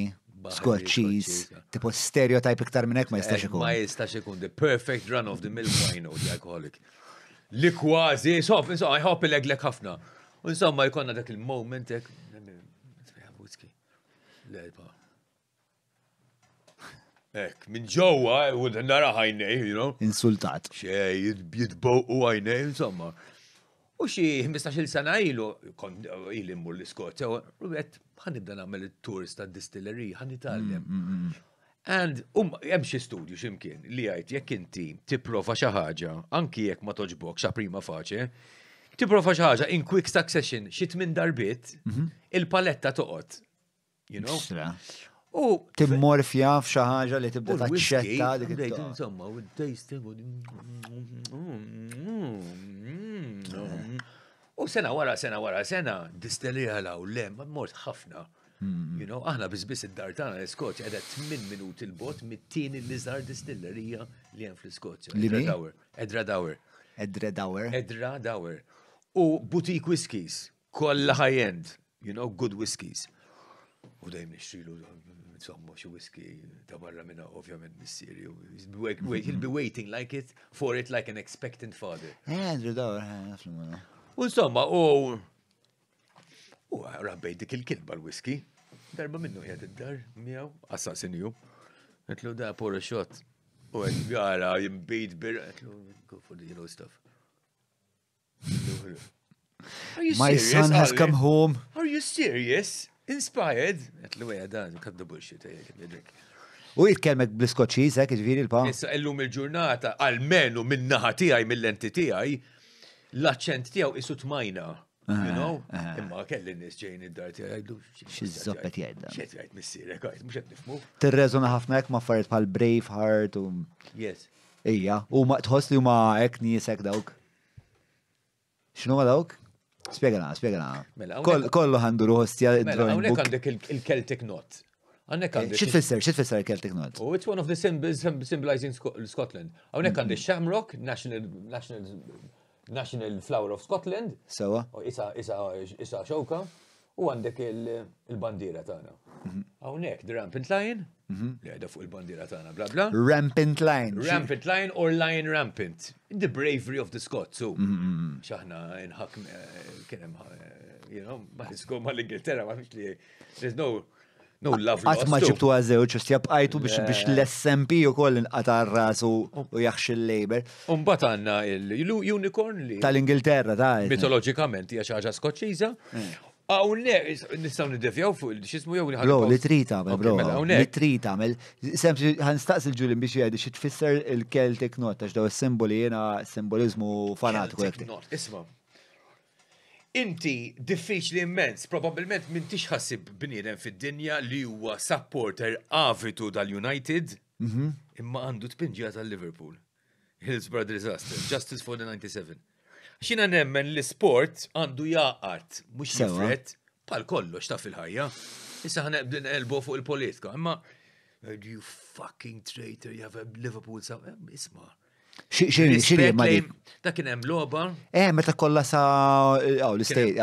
cheese. tipo stereotype iktar minnek ma jistax ikun. Ma jistax ikun, the perfect run of the milk wine know the alcoholic. Li kważi, sof, insomma, hope il leg ħafna. U insomma, jkonna dak il-moment hekk. Ek, minn ġowa, u nara ħajnej, you know. Insultat. Xej, jitbow u ħajnej, insomma. U xi 15-il sena ilu, kont ili l skotja u għet ħanibda nagħmel it-tours ta' distillery, ħan itallem. Mm, mm, mm. And um hemm xi studju x'imkien li jgħid jekk inti tipprova xi ħaġa, anki jekk ma toġbok xa prima faċe, tipprova xi ħaġa in quick succession xi tmien darbit, mhm. il-paletta toqgħod. You know? U timmorfja f'xi ħaġa li tibda taċċetta dik it Insomma, u u sena wara sena wara sena distelija u lem, ma mort ħafna. Hmm. You know, aħna bizbis id-dartana l-Skoċja edha 8 minut il-bot mit-tieni l distillerija li hemm fl-Skoċja. Edra Dower. Edra Dower. Edra Dower. Edra Dower. U boutique whiskies, kolla high-end, you know, good whiskies. U dejjem nixtrilu insomma, xi whisky ta' barra minna ovvjament missierju. He'll be waiting like it for it like an expectant father. Eh, dawr, ħafna eh, Insomma, u. U rabbej dik il-kilba l-whisky. Darba minnu jgħad id-dar, miaw, assassinju. Għetlu da' por a U għed għara jimbejt bir, għetlu, go for the yellow stuff. My son has come home. Are you serious? Inspired, għet l dan, cut the bullshit, U jitkelmek bliskoċi, eh, zek, ġviri l-pa. Issa illum il-ġurnata, għal-menu minnaħa tijaj, mill-enti tijaj, l-aċċent tiegħu isu tmajna. You know? Imma kelli nis ġejn id-dar tijaj, jgħidu. Xizzoppet jgħidda. Xejn jgħid missier hekk mux qed nifmu. Tirreżuna ħafna hekk ma' affarijiet bħal Braveheart u. Yes. Ija, u ma tħosli ma ek nisek dawk. Xinu ma dawk? Spiegala, spiegala. Mela, kollu għandu ruħostja. Mela, Għawnek għandek il-Celtic Knot. Għandek għandek. Eh, xitfisser, xitfisser il-Celtic Knot. Oh, it's one of the symbols symbolizing Scotland. Għawnek mm-hmm. għandek Shamrock, national, national, national flower of Scotland. Sewa. Oh, isa, isa, isa xoka. U għandek il-bandira tagħna. Mm-hmm. Hawnhekk, Drampin Lion, Mhm. li għedha fuq il-bandira tagħna bla bla. Rampant line. Rampant line or line rampant. The bravery of the Scots, so. ċaħna mhm, mhm, inħak eh, kien hemm eh, you know, ma ma l ingilterra ma nix li there's no No, love lost. Għatma ġibtu għazewċ, stjab għajtu biex l-SMP u koll nqatar rasu um- u jaxx il-Labor. Umbat għanna il-unicorn li. Tal-Ingilterra, ta' Mitologikament, hija ħaġa skoċċiża. Eh. Għawne, ah, nistaw nidefjaw fuq il xismu jow nħal. Bro, li trita għamel, bro. Mela, li trita għamel. Semxie, għanstaqs il-ġulin biex jgħidi xie tfisser il-Celtic North, għax daw simboli jena simbolizmu fanatiku. Celtic North, isma. Inti diffiċli immens, probabilment minn tix ħassib bniedem fid-dinja li huwa supporter avitu tal-United, mhm. imma għandu tpinġija tal-Liverpool. Hillsborough disaster, Justice for the 97 xina nemmen li sport għandu jaqart, mux jifret, pal kollox ta' fil-ħajja. Issa ħana ebdin elbo fuq il-politika, imma you fucking traitor, you have a Liverpool, isma' ma' li. Ta' kienem loba. Eh, meta kolla sa. Aw, l-istejt.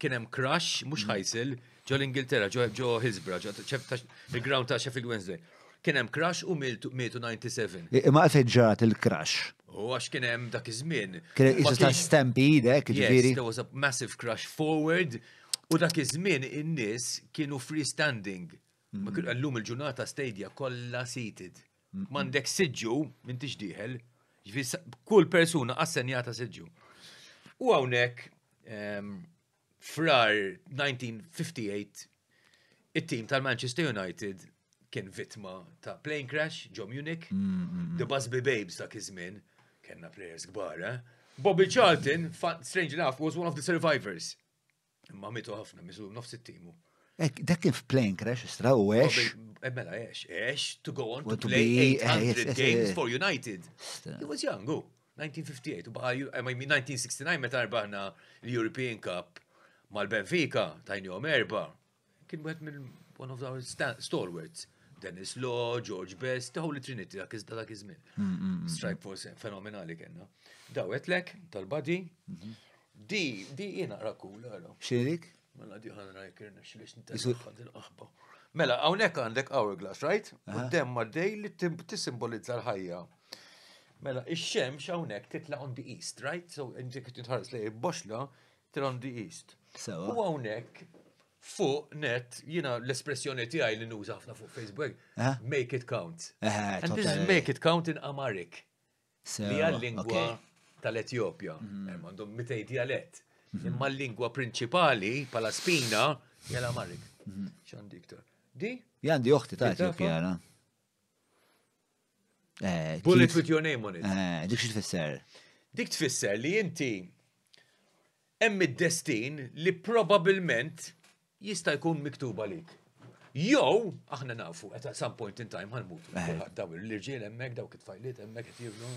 Kienem crush, mux mm. ħajsil, ġo l-Ingilterra, ġo ġo hisbra ġo il-ground ta' Sheffield Wednesday. Kienem crush u mietu 97. Ma' għafet il-crash. U għax kien hemm dak iż-żmien. Kien isu ta' stampede, ġifieri. Yes, there was a massive crash forward u dak iż-żmien in-nies kienu freestanding. Ma mm-hmm. kienu għallum il-ġurnata stadia kollha seated. M'għandek siġġu minn tixdieħel, kull persuna assenjata siġġu. U hawnhekk ehm, frar 1958 it-tim tal-Manchester United kien vitma ta' plane crash ġo Munich, the Busby Babes ta' żmien kena players gbar, eh? Bobby Charlton, strange enough, was one of the survivors. Ma mitu ħafna, mizu nofs it-timu. Ek, dak kif playing crash, istra u eħx. Eh, mela, eħx, eħx, to go on to, play 800 eh, eh, games for United. He was young, 1958, u baqa, I mean, 1969, meta arbaħna l-European Cup mal-Benfica, tajni erba. Kien wieħed minn one of our stalwarts. Dennis Law, George Best, taħu li Trinity dak iżda dak iż-żmien. Mm, mm, mm, Strike Force fenomenali kellna. Daw etlek tal-badi. Mhm. Di, di jiena rakul għara. Xirik? Mela di ħan rajker nexlix nitaqqa il qaħba Mela, hawnhekk għandek hourglass, right? U maddej dej li tissimbolizza l-ħajja. Mela, ix-xemx hawnhekk titla' on the east, right? So inġek titħares li boxla titla' on the east. U hawnhekk fuq net, jina l-espressjoni ti għaj li nuża ħafna fuq Facebook, eh? make it count. Eh, And this is make it count in Amarik. Li għal-lingwa tal-Etjopja, għandhom mm-hmm. eh, mitej dialett. Mm-hmm. Imma l-lingwa prinċipali, pala spina, jgħal Amarik. ċan mm-hmm. ta' Di? di uħti ta' Etjopjana. Bullet with your name on it. Dik xie tfisser? Dik tfisser li inti hemm d destin li probabilment jista' jkun miktuba lik. Jow, aħna nafu, at some point in time ħanmutu. Eh. Daw l-irġiel emmek, daw kitfajliet emmek, jirnu,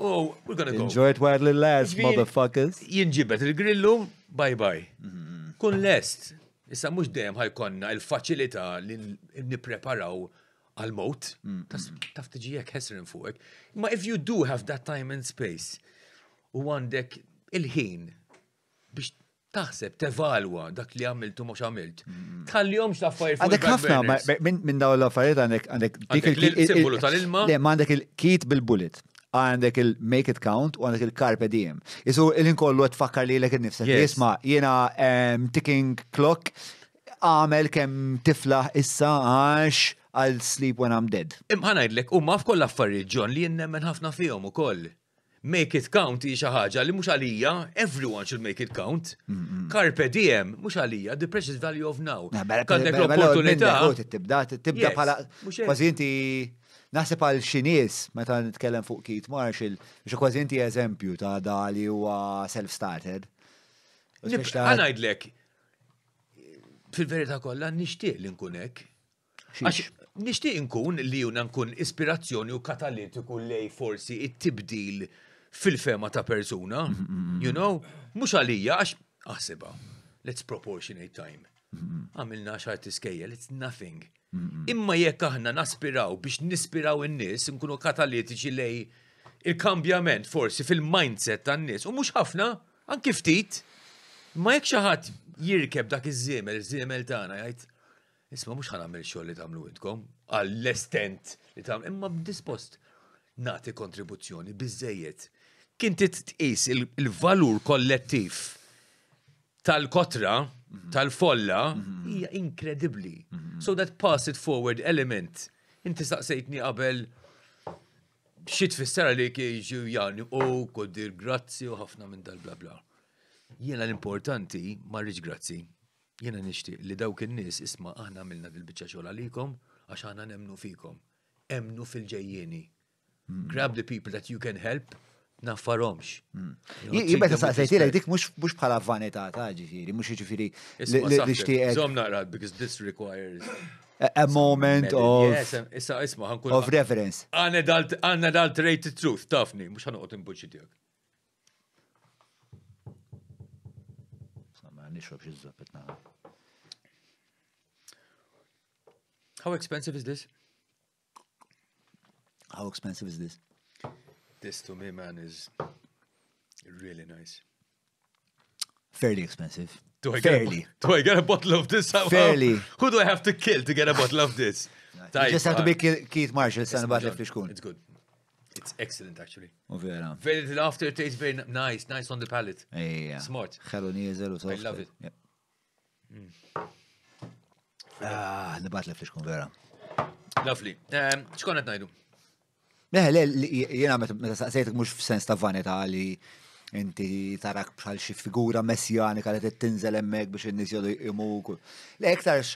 Oh, we're gonna go. Enjoy it while it lasts, motherfuckers. Jinġibet il-grillu, bye bye. Mm-hmm. Kun lest. Issa mux dejjem ħajkonna il facilita li nipreparaw għal-mot. Mm-hmm. Taf tiġijek ħesrin fuqek. Ma if you do have that time and space, u għandek il-ħin biex taħseb, tevalwa dak li għamiltu mux għamilt. Mm. Tal-jom x'laffariet. Għandek ħafna, minn daw l-affarijiet għandek għandek dik il-simbolu tal-ilma. Le, għandek il-kit bil-bullet. Għandek il-make it count u għandek il-carpe diem. Isu il inkollu għetfakkar li l-ek nifse. Jisma, jena ticking clock għamel kem tifla issa għax għal sleep when I'm dead. Imħanajdlek, u maf koll affarijiet ġon li jinnemmen ħafna fihom u koll make it count hi xi ħaġa li mhux għalija, everyone should make it count. Carpe diem, mhux għalija, the precious value of now. Għandek l-opportunità. Tibda tibda bħala kważi inti naħseb għal xinis meta nitkellem fuq Keith Marshall, biex kważi inti eżempju ta' da li huwa self-started. Għanajdlek, fil-verità kollha nixtieq li nkun hekk. Nixtieq nkun li juna nkun ispirazzjoni u katalitiku lej forsi it-tibdil fil-fema ta' persuna, mm, mm, mm, you know, mux għalija, għax, għasiba, let's proportionate time. Għamilna xart tiskejja, it's nothing. Imma jekk aħna naspiraw biex nispiraw in-nies, nkunu katalitiċi lej il-kambjament forsi fil-mindset tan-nies, u mhux ħafna, anki ftit, ma jekk xi ħadd jirkeb dak iż-żiemel, iż-żiemel tagħna jgħid, isma' mhux ħanamel xogħol li tagħmlu intkom għall-estent li tagħmlu, imma dispost nagħti kontribuzzjoni biżejjed kien titqis il-valur kollettiv tal-kotra, mhm. tal-folla, mhm. hija inkredibbli. Mhm. So that pass it forward element. Inti staqsejtni qabel xit fissara li kieġu jani u kodir grazzi u ħafna minn dal bla bla. Jena l-importanti marriġ grazzi. Jena nishtiq li dawk in-nies isma' aħna milna dil-biċċa xogħol għalikom għax aħna nemnu fikom. Emnu fil-ġejjieni. Grab the people that you can help naffaromx. Hmm. Jibet sa' l dik mux bħala vanità ta' ġifiri, mux ġifiri li xtieqed. Zom naqrad, because this requires a moment of um, issa isma ħankun of reference. Unadulterated truth, tafni, mux ħanuqot imbuċi tijak. Sama, nixrob How expensive is this? How expensive is this? This to me, man, is really nice. Fairly expensive. Do I Fairly. Get a, do I get a bottle of this? Somehow? Fairly. Who do I have to kill to get a bottle of this? no, you just have to be Keith Marshall, son of Butler Flishkun. It's good. It's excellent, actually. Oh, vera. Very little aftertaste, very nice, nice on the palate. Yeah. Smart. I love it. Yep. Mm. Ah, the bottle of flishkun vera. Lovely. Um, xkon għet Neħ, le, jena meta saqsejtek mux f-sens ta' vanita li inti tarak bħal xi figura messjanika li tinżel hemmhekk biex n-nis jodu jqimuk. Le iktarx.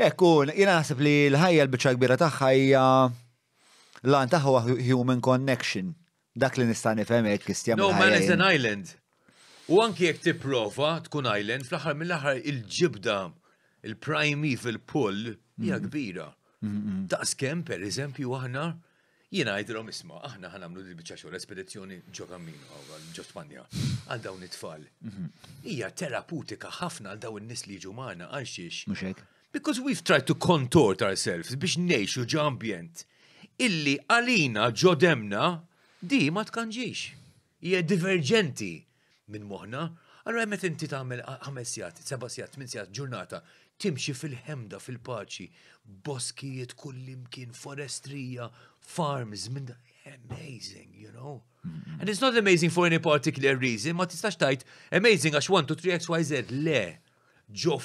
Ekkun, jena naħseb li l-ħajja l-biċċa kbira tagħha hija lan tagħha human connection. Dak li nista' nifhem hekk istjem. No man is an island. U anki jekk tipprova tkun island fl-aħħar mill-aħħar il-ġibda il-prime evil pull hija mm-hmm. kbira. Mm-hmm. Daqskemm, per pereżempju aħna Jina għajdilom isma, aħna għamlu di bieċa xogħol espedizzjoni ġo għaw għal Spanja għal dawn it-tfal. Mhm. Hija terapeutika ħafna għal dawn nis li ġumana għalxiex. Muxek. Because we've tried to contort ourselves biex neħxu ġo ambjent illi għalina ġodemna di ma tkanġiex. Hija divergenti minn moħna. għal meta inti tagħmel ħames sijat, seba' sijat, sijat ġurnata timxi fil-ħemda fil-paċi, boskijiet kullimkien, forestrija, farms, minn amazing, you know. And it's not amazing for any particular reason, ma tistax tajt amazing għax 1, 2, 3, x, y, z, le,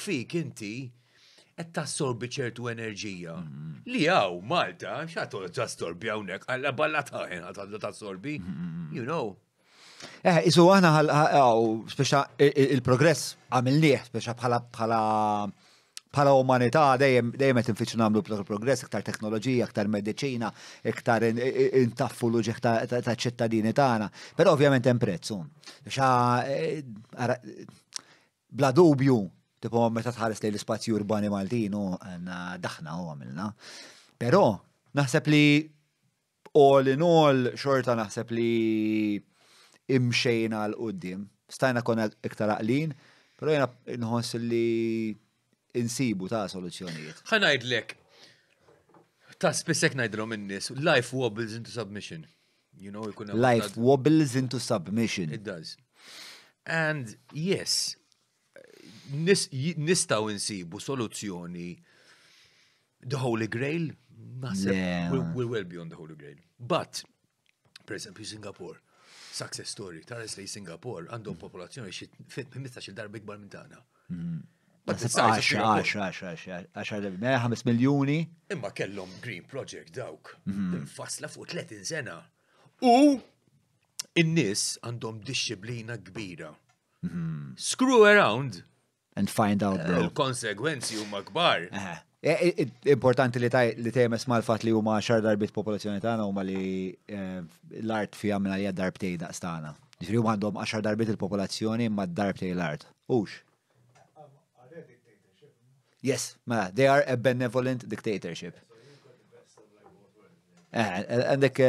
fik inti, qed tassorbi ċertu enerġija. Li għaw, Malta, xator tassorbi għawnek, għalla balla taħen għalla tassorbi, you know. Eh, isu għana għaw, il-progress għamilnieh, speċa bħala bħala bħala umanità dejjem dejjem qed infittxu nagħmlu progress, iktar teknoloġija, iktar mediċina, iktar intaffu l-uġi ta' ċittadini tagħna. Però ovvjament hemm prezzu. Ah, eh, bla dubju, tipo meta tħares lejn l-ispazju urbani Maltin u daħna u għamilna. Però naħseb li all in all xorta naħseb li imxejna l-qoddim. Stajna konna iktar aqlin, però jena nħoss li insibu ta' soluzzjonijiet. ħanajdlek, ta' spissek najdrom innis, life wobbles into submission. You know, you life not... wobbles into submission. It does. And yes, nis, nistaw insibu soluzzjoni the Holy Grail, nasib, yeah. we're, we're well beyond the Holy Grail. But, per esempio, Singapore, success story, tares li Singapore għandhom popolazzjoni xi fit minn il darba ikbar minn tagħna. Mm-hmm. 5 miljoni. Imma kellhom Green Project dawk. Fasla fuq 30 sena. U in-nies għandhom disċiplina kbira. Screw around. And find out, bro. Il-konsegwenzi huma kbar. Importanti li taj li tajmes mal fat li huma xar darbit popolazzjoni tagħna huma li l-art fija minn għalija darbtej daqstana. Ġifri huma għandhom għaxar darbit il-popolazzjoni ma darbtej l-art. Ux. Yes, ma, they are a benevolent dictatorship. Eh, eh, għandek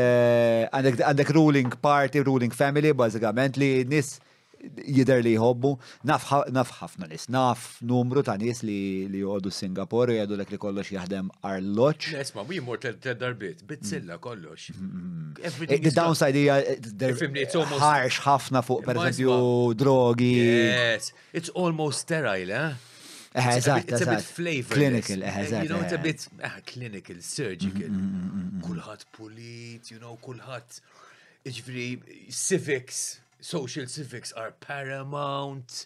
għandek ruling party, ruling family, bazzikament li nis jider li jħobbu, naf ħafna nis, naf numru ta' nis li li jgħodu Singapore, jgħodu l li kollox jaħdem arloċ. Esma, we mor ted darbit, bitzilla kollox. Mm, mm, mm. Eh, the downside hija ħarx ħafna fuq per drogi. Yes, it's almost sterile, eh? it's a bit flavor. Clinical, eħeżat. You know, it's a bit clinical, surgical. Mm, mm, mm, kulħadd pulit, you know, kulħadd ġifri civics. Social civics are paramount.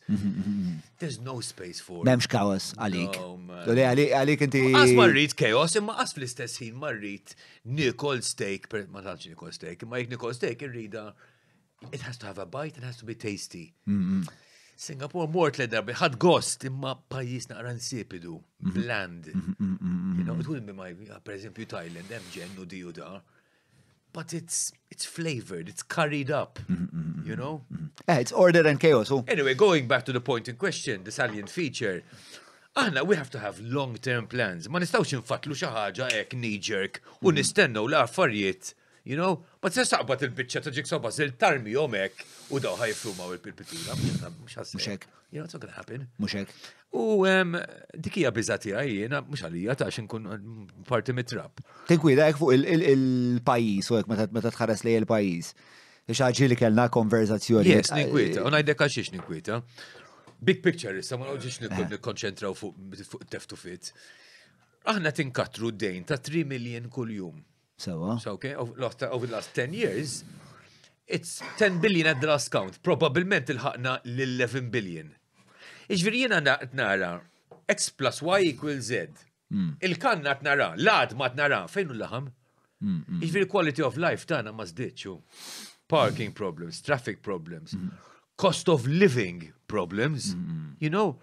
There's no space for. Memx kaos għalik. Għalik, għalik għalik inti. Għas marrit kaos, imma għas fl-istess jien marrit Nikol Steak, ma tħalċi Nikol Steak, imma jek Nikol Steak irrida. It has to have a bite, it has to be tasty. Singapore mort li darbi, ħad gost imma pajis naqra nsipidu, mhm. bland. Mhm, mhm, you know, it wouldn't be my, uh, per eżempju, Thailand, hemm ġennu diju da. But it's it's flavored, it's curried up, you know? Yeah, it's order and chaos. Oh. Anyway, going back to the point in question, the salient feature, Aħna, we have to have long-term plans. Ma nistawx infatlu xi ħaġa hekk knee jerk u nistennu l affarijiet you know? Ma t taqbad il-bicċa ta' ġiksa il tarmi jomek u daw ħajfru ma' il-pilpitina, mux Muxek. You know, it's not gonna happen. Muxek. U dikija bizzati għajjena, mux għalija ta' xinkun parti mit-trap. Tinkwida għek fuq il-pajis, u għek meta tħares li il-pajis. Ixħaġi li kellna konverzazzjoni. Yes, ninkwita, u najdek xiex ninkwita. Big picture, issa ma nħoġiġ eh. nikkonċentraw fuq teftu fit. Aħna tinkatru d-dejn ta' 3 miljon kull-jum So, so okay, over, over the last 10 years, it's 10 billion at the last count. Probabilment il-ħakna l-11 billion. Iġviri jena nara x plus y equals z. Hmm. Il-kanna t-nara, l-għad ma t-nara, fejn u Mm, laħam hmm, hmm. Iġviri quality of life ta' ma zdiċu. Parking problems, traffic problems, cost of living problems, you know?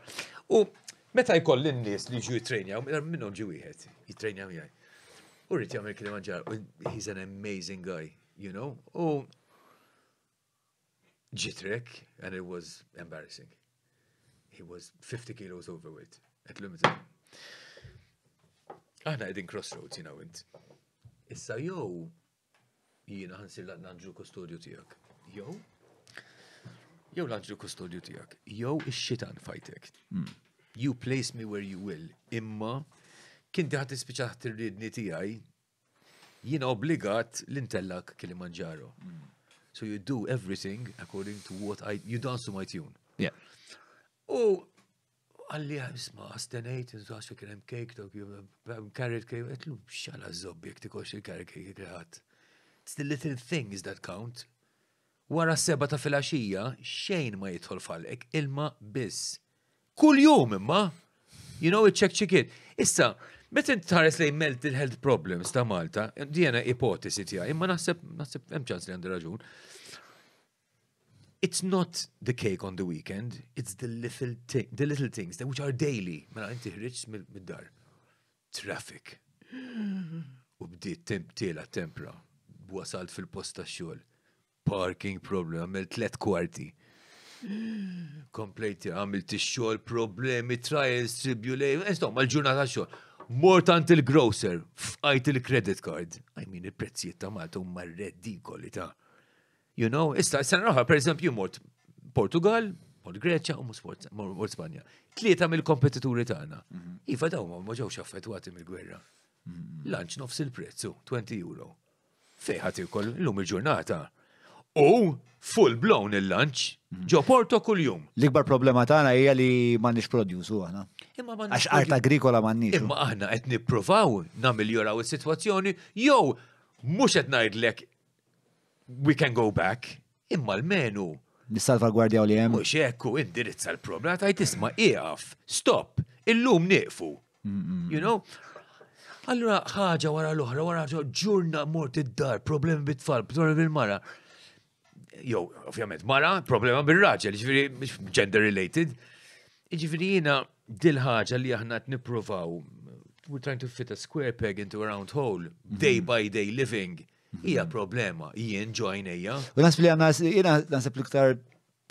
U meta jkoll l-nies li ġu jitrenjaw, minnom ġu jħed, jitrenjaw jgħaj. U rrit jagħmel Kilimanjaro. He's an amazing guy, you know. U ġitrek and it was embarrassing. He was 50 kilos overweight at limited. Aħna għedin crossroads, you know, int. Issa jew jiena ħansir l-anġu kustodju tijak. Jew jew l-anġu kustodju tiegħek. Jew ix-xitan fajtek. Hmm. You place me where you will. Imma kien diħat ispiċa ridni tiegħi, jiena obbligat l-intellak Kilimanjaro. So you do everything according to what I, you dance to my tune. Yeah. U għalli isma, għastenejt, nżax kien hemm cake, tok, carrot cake, għetlu xala zobbi, jek tikox il-carrot cake kħat. It's the little things that count. Wara seba ta' filaxija, xejn ma jitħol falek, ilma biss. Kull jum imma, You know, it check it. Issa, meta tħares melt mental health problems ta' Malta, dijena ipotesi tija, imma naħseb, naħseb, emċans li għandi raġun. It's not the cake on the weekend, it's the little, the little things that which are daily. Mela inti ħriċ mid-dar. Traffic. U bdiet temptila tempra. bwasalt fil-posta xogħol. Parking problem, għamil tlet kwarti. Komplejti t xol, problemi, trials, tribulation, insomma, mal ġurnata xol. Mortant il-grocer, fqajt il-credit card. I mean, il-prezzijiet ta' Malta huma redikoli ta' you know, issa, s roħa, per eżempju, mort Portugal, mort Greċja, u mort Spanja. Tlieta mill-kompetituri tagħna. Mhm. Iva daw ma ġewx affettwati mill-gwerra. Mhm. Lanċ nofs il-prezzu, 20 euro. Fejħat il-kol, l-lum il-ġurnata. U full blown il-lunch. Mhm. Ġo Porto kuljum. L-ikbar problema tagħna hija li m'għandniex produce aħna. Għax art agrikola m'għandniex. Imma aħna qed nippruvaw namiljoraw is-sitwazzjoni jew mhux qed ngħidlek we can go back, imma l-menu. Nissalva gwardja u li hemm. Mhux hekk indirizza l-problema tajt isma' iqaf, stop, illum nieqfu. You know? Allura ħaġa wara l-oħra, wara ġurna mort id-dar, problemi bit-tfal, problemi bil-mara jow, ovvjament mara, problema bir-raġel, ġifieri gender related. Ġifiri, jiena dil-ħaġa li aħna nippruvaw we're trying to fit a square peg into a round hole, mhm. day by day living. Mhm. Hija problema, jien ġojnejja. U nasb li għanna, jina nasb li ktar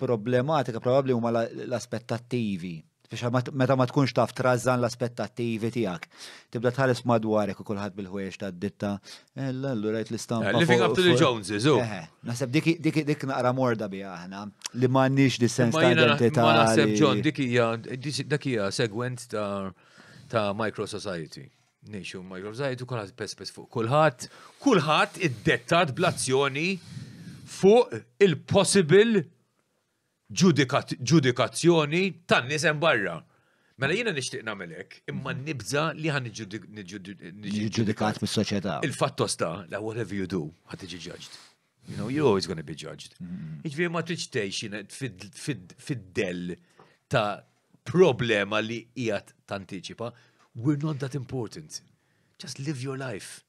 problematika probabli huma l-aspettattivi Biex meta ma tkunx taf trażan l-aspettattivi tiegħek. Tibda tħares madwarek u kulħadd bil-ħwejx tad-ditta. Ella allura jt l-istampa. Living up to the Joneses, u. Naħseb dik dik dik naqra morda bi aħna li m'għandniex dis-sens ta' identità. Ma naħseb John dik hija dik hija segwent ta' micro society. Nixu micro society kulħadd pespes fuq kulħadd, kulħadd iddettat blazzjoni fuq il-possible ġudikazzjoni tan nisem barra. Mela jina nishtiq namelek, imma mhm. nibza li għan nġudikat mis soċjetà Il-fattos ta' la whatever you do, għat iġi judged. You know, you're always gonna be judged. Mhm. Iġviri ma triċ tejxin fid-del ta' problema li jgħat tanticipa. We're not that important. Just live your life.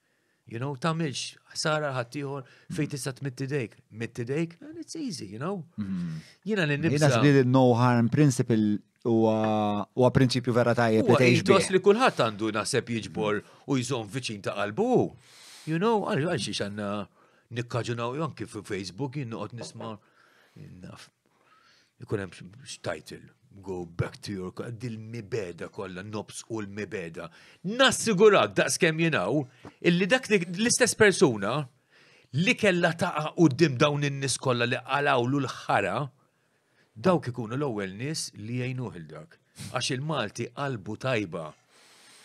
You know, tamilx, Sara ħattijħor fej tista tmitti dejk. Mitti dejk, and it's easy, you know. Mhm. Jina n-nibsa. Jina s no harm principle u prinċipju vera tajjeb li tgħix bih. li kulħadd għandu naħseb jiġbor u jżomm viċin ta' qalbu. You know, għal għal xiex għandna nikkaġunaw anki kif Facebook jinnoqgħod nisma' ikun hemm title go back to your dil-mibeda kolla, nobs u l-mibeda. Nassigurak daqs kem jenaw, illi dak l-istess persuna li kella taqa u dim dawn in-nis kolla li għalawlu l-ħara, dawk ikunu l-ewwel nis li jgħinuh il-dak. Għax il-Malti qalbu tajba.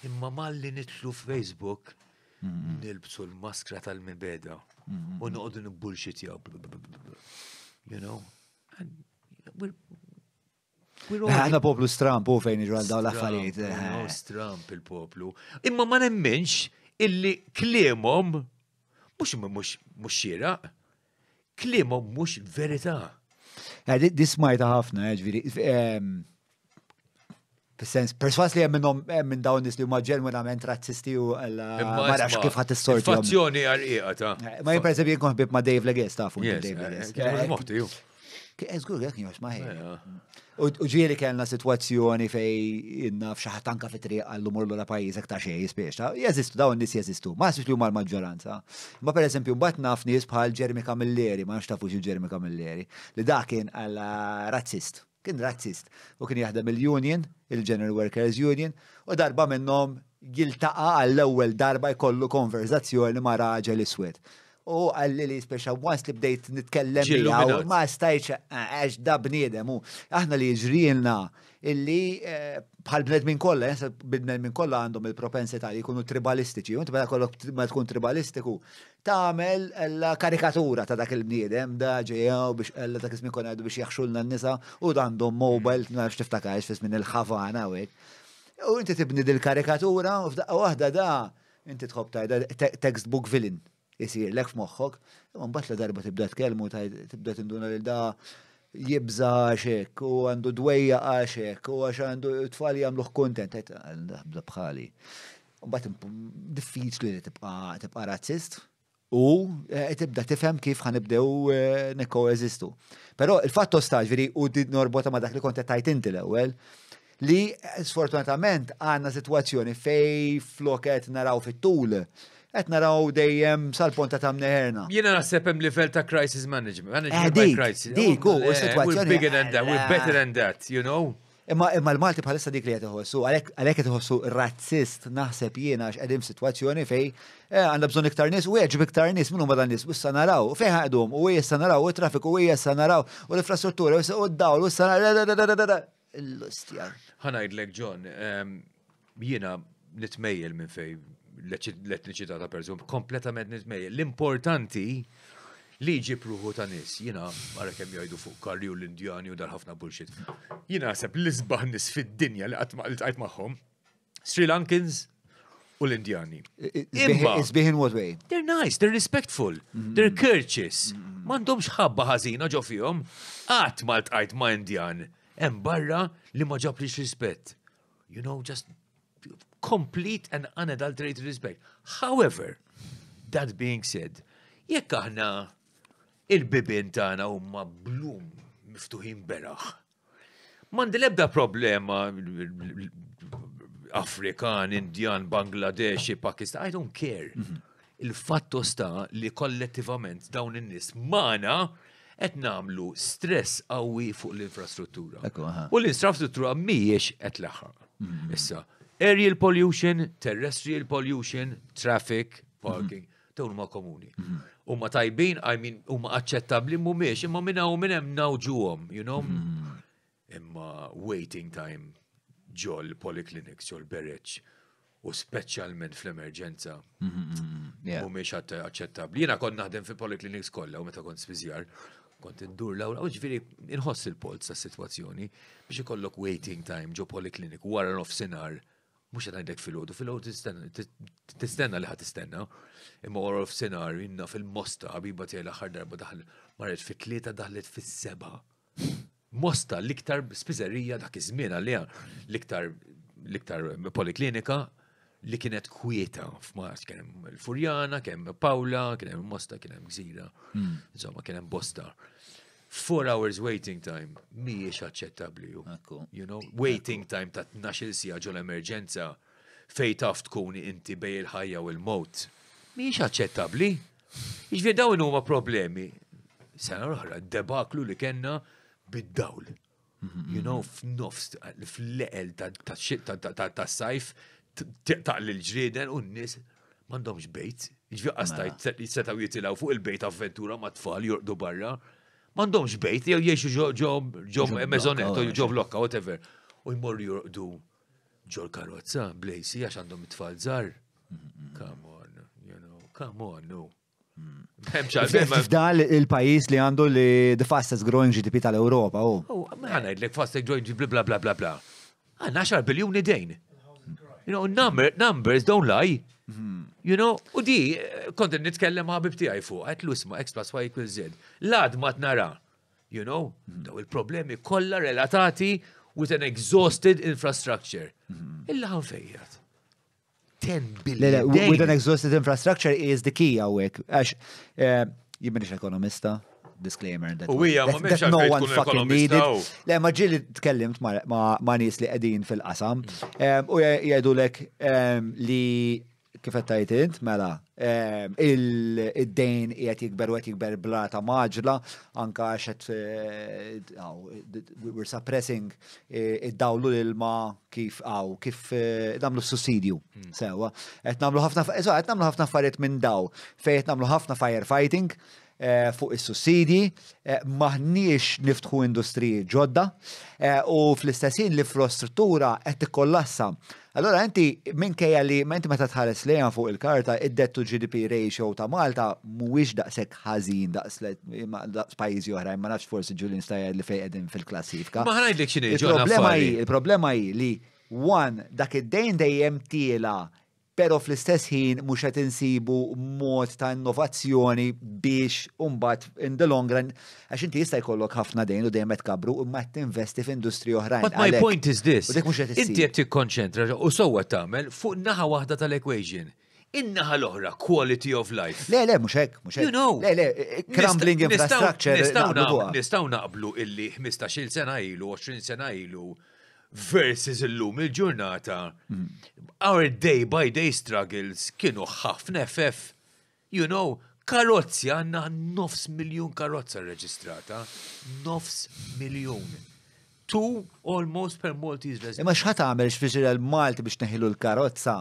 Imma malli nitlu Facebook nilbsu l-maskra tal-mibeda u noqdu n-bullshit You know? Eh, għanna poplu stramp u fejn iġu għal daw l-affarijiet. Eh. il-poplu. Imma ma nemmenx illi klimom mux mux mux xira, klimom mux verita. Eh, di ħafna, ġviri. Ehm, Fis-sens, perswas li minnom minn dawn nis li huma għamen razzisti u marax kif s-sorti. Fazzjoni għal-qiqa ta' Ma jien perżempju jkun ma' Dave Legis ta' fuq Dave Legis. Eżgur, jek ma' U ġieli kellna situazzjoni fej innaf fxaħat anka fit-triq għall-umur l-għala pajizek ta' xej, spiex Jazistu, daw dawn nis jazistu, ma' s-sitlu ma' l-maġġoranza. Ma' per eżempju, mbat naf nis bħal Ġermi Kamilleri, ma' nxtafu xie Ġermi Kamilleri, li da' kien għal ah, razzist, kien razzist, u kien jaħdem il-Union, il-General Workers Union, u darba minnom jiltaqa għall-ewwel darba jkollu konverzazzjoni ma' raġel iswed. U għalli li speċa once li bdejt nitkellem jgħu ma stajċ eh, għax da bniedem u aħna li ġrilna illi eh, bħal bned minn kollha, jensa eh, bidned minn kollha għandhom il-propensità li jkunu tribalistiċi, u bada kollok ma tkun tribalistiku, tagħmel karikatura ta' dak il-bniedem, da ġejaw biex għalla ta' kismi kon biex jaħxulna n-nisa u għandhom mobile, nafx tiftakarx fis minn il-ħavana u U inti tibni dil-karikatura u f'daqqa waħda da inti tħobb da textbook villain jisir lek f'moħħok, imma mbagħad la darba tibda tkellmu tibda tinduna lil da jibza għaxek, u għandu dwejja għaxek, u għax għandu t tfal għamluħ kontent, għandha bħali. Mbagħad diffiċli li tibqa' razzist u eh, tibda tifhem kif ħanibdew eh, eżistu. Però il fatto staġ, veri u din norbota ma dak li kont qed tajt inti l-ewwel, li sfortunatament għanna situazzjoni fej flokket naraw fit-tul qed naraw dejjem sal-ponta ta' mneħerna. Jiena naħseb hemm livell ta' crisis management. Management eh, by crisis. Eh, we're bigger than that, we're better than eh. that, you know? Imma imma l-Malti bħalissa dik li qed iħossu, għalhekk qed iħossu razzist naħseb jiena x'qegħdin sitwazzjoni fej għandha bżonn iktar nies u jeġib iktar nies minnu ma dan nies u issa naraw fejn ħaqdhom u issa naraw u traffiku u issa naraw u l-infrastruttura u d-dawl u issa naraw l-istjar. Ħanajdlek John, ehm, jiena nitmejjel minn fej l-etniċità ta' perżum, kompletament nitmej. L-importanti li ġipruħu ta' nis, jina għara kem jajdu fuq karri u l-indjani u dal-ħafna bullshit. Jina għasab l-izbaħ nis fid-dinja li għajt maħħom, Sri Lankans u l-indjani. Izbiħ what way? They're nice, they're respectful, they're courteous. Mandomx ħabba ħazina ġo fihom, għat mal tqajt ma' indjan, hemm barra li ma ġablix rispett. You know, just complete and unadulterated respect. However, that being said, jekk aħna il-bibin tagħna huma blum miftuħin beraħ. Mandi lebda problema Afrikan, Indian, Bangladesh, Pakistan, I don't care. Mhm. Il-fatto sta li kollettivament dawn in-nies mana qed namlu stress qawwi fuq l-infrastruttura. U l-infrastruttura mhijiex qed laħħa mhm. Issa, Aerial pollution, terrestrial pollution, traffic, parking, mhm. dawn huma komuni. Mhm. Huma tajbin, I mean, huma aċċettabbli mhumiex, imma minn hawn minn hemm nawġuhom, you know? Mhm. Imma waiting time ġol polyclinics, ġol bereċ u specialment fl-emerġenza. Mumiex aċċettabli. Jena kont naħdem fi polyclinics kollha u meta kont spiżjar, kont indur l-awla, u ġviri inħoss il-polz ta' situazzjoni biex ikollok waiting time ġo polyclinic wara nofsinhar mux għandek fil-ħodu, fil-ħodu tistenna li ħatistenna. Imma għor of senar, inna fil-mosta, għabiba tijaj l darba daħal, marret fit-tlieta daħlet fil-seba. Mosta, l-iktar spizzerija dak iż-żmien għalija, l-iktar poliklinika li kienet kwieta f'Mars, kien il-Furjana, kien hemm Pawla, kien hemm Mosta, kien hemm Gżira, hmm. insomma kien hemm Bosta four hours waiting time mhijiex aċċettabbli You know, waiting time ta' 12 sija ġol emerġenza fej taf tkun inti bej il-ħajja u l-mot. Mhijiex aċċettabbli. Iġvien jiġifieri dawn huma problemi. Sena l-oħra, debaklu li kellna bid-dawl. Mhm. You know, f'nofs, f'leqel ta' sajf, ta' l-ġrieden u n-nis mandomx bejt. Iġvien jiġifieri qastajt mela. jitsetaw jitilaw fuq il-bejt avventura ma' tfal jorqdu barra mandomx bejt, jew jiexu ġo mezzonetto, jew ġo blokka, whatever. U jmorru jorqdu ġol karozza, blejsi, għax għandhom it-tfal zar. Come on, you know, come on, no. Mm. F'dal il-pajis li għandu li the fastest growing GDP tal-Europa, u. Oh. Oh, għana id-lek fastest growing GDP, bla bla bla bla. Għana 10 biljoni dejn. You know, numbers don't lie. You know, u di, kont nitkellem ma' bibti għajfu, fuq, għet l-usma x plus y equals z. Lad ma t-nara, you know, daw il-problemi kolla relatati with an exhausted infrastructure. Illa għan fejjat. 10 billion. With an exhausted infrastructure is the key għawek. Għax, eh, jibbenix ekonomista, disclaimer that, we, that, no one fucking needed. Oh. Le, ma ġili tkellimt ma nis li għedin fil-qasam. Mm. Eh, u jgħidulek eh, li Kif tajt int, mela, id dejn jgħet jikber u jgħet jikber blata maġla, anka għaxet, eh, we're suppressing eh, id-dawlu l-ilma kif, għaw, kif eh, namlu s-sussidju, hmm. sewa. Għet namlu ħafna, ħafna affarijiet minn daw, fej namlu ħafna firefighting, Eh, fuq is-sussidi, eh, maħniex niftħu industriji ġodda eh, u fl-istessin l-infrastruttura qed tikkollassa. Allora inti minkejja li ma meta tħares lejha fuq il-karta id-debt to GDP ratio ta' Malta mhuwiex daqshekk ħażin daqs pajjiżi oħra, ma nafx forsi Ġulin stajja li fejn fil-klassifika. Ma ħanajdlek x'inhi. Il-problema hi, il-problema hi li one dak id-dejn dejjem tiela pero fl-istess ħin mhux qed insibu mod ta' innovazzjoni biex umbat in the long run għax inti jista' jkollok ħafna dejn u dejjem qed kabru imma ma tinvesti f'industri oħrajn. But my point is this. Inti qed tikkonċentra u sowa tagħmel fuq naħa waħda tal-equation. Innaħa l-oħra, quality of life. Le, le, mhux hekk, mhux hekk. You know. Le, le, eh, crumbling infrastructure. Nistgħu naqblu illi 15-il sena ilu, 20 sena ilu, versus illum il-ġurnata. Mm-hmm. Our day by day struggles kienu ħafna FF. You know, karozzi għanna nofs miljon karozza reġistrata. Nofs miljon. Two almost per Maltese residents. Ma xħat għamil xfiġir għal-Malti biex neħilu l-karozza?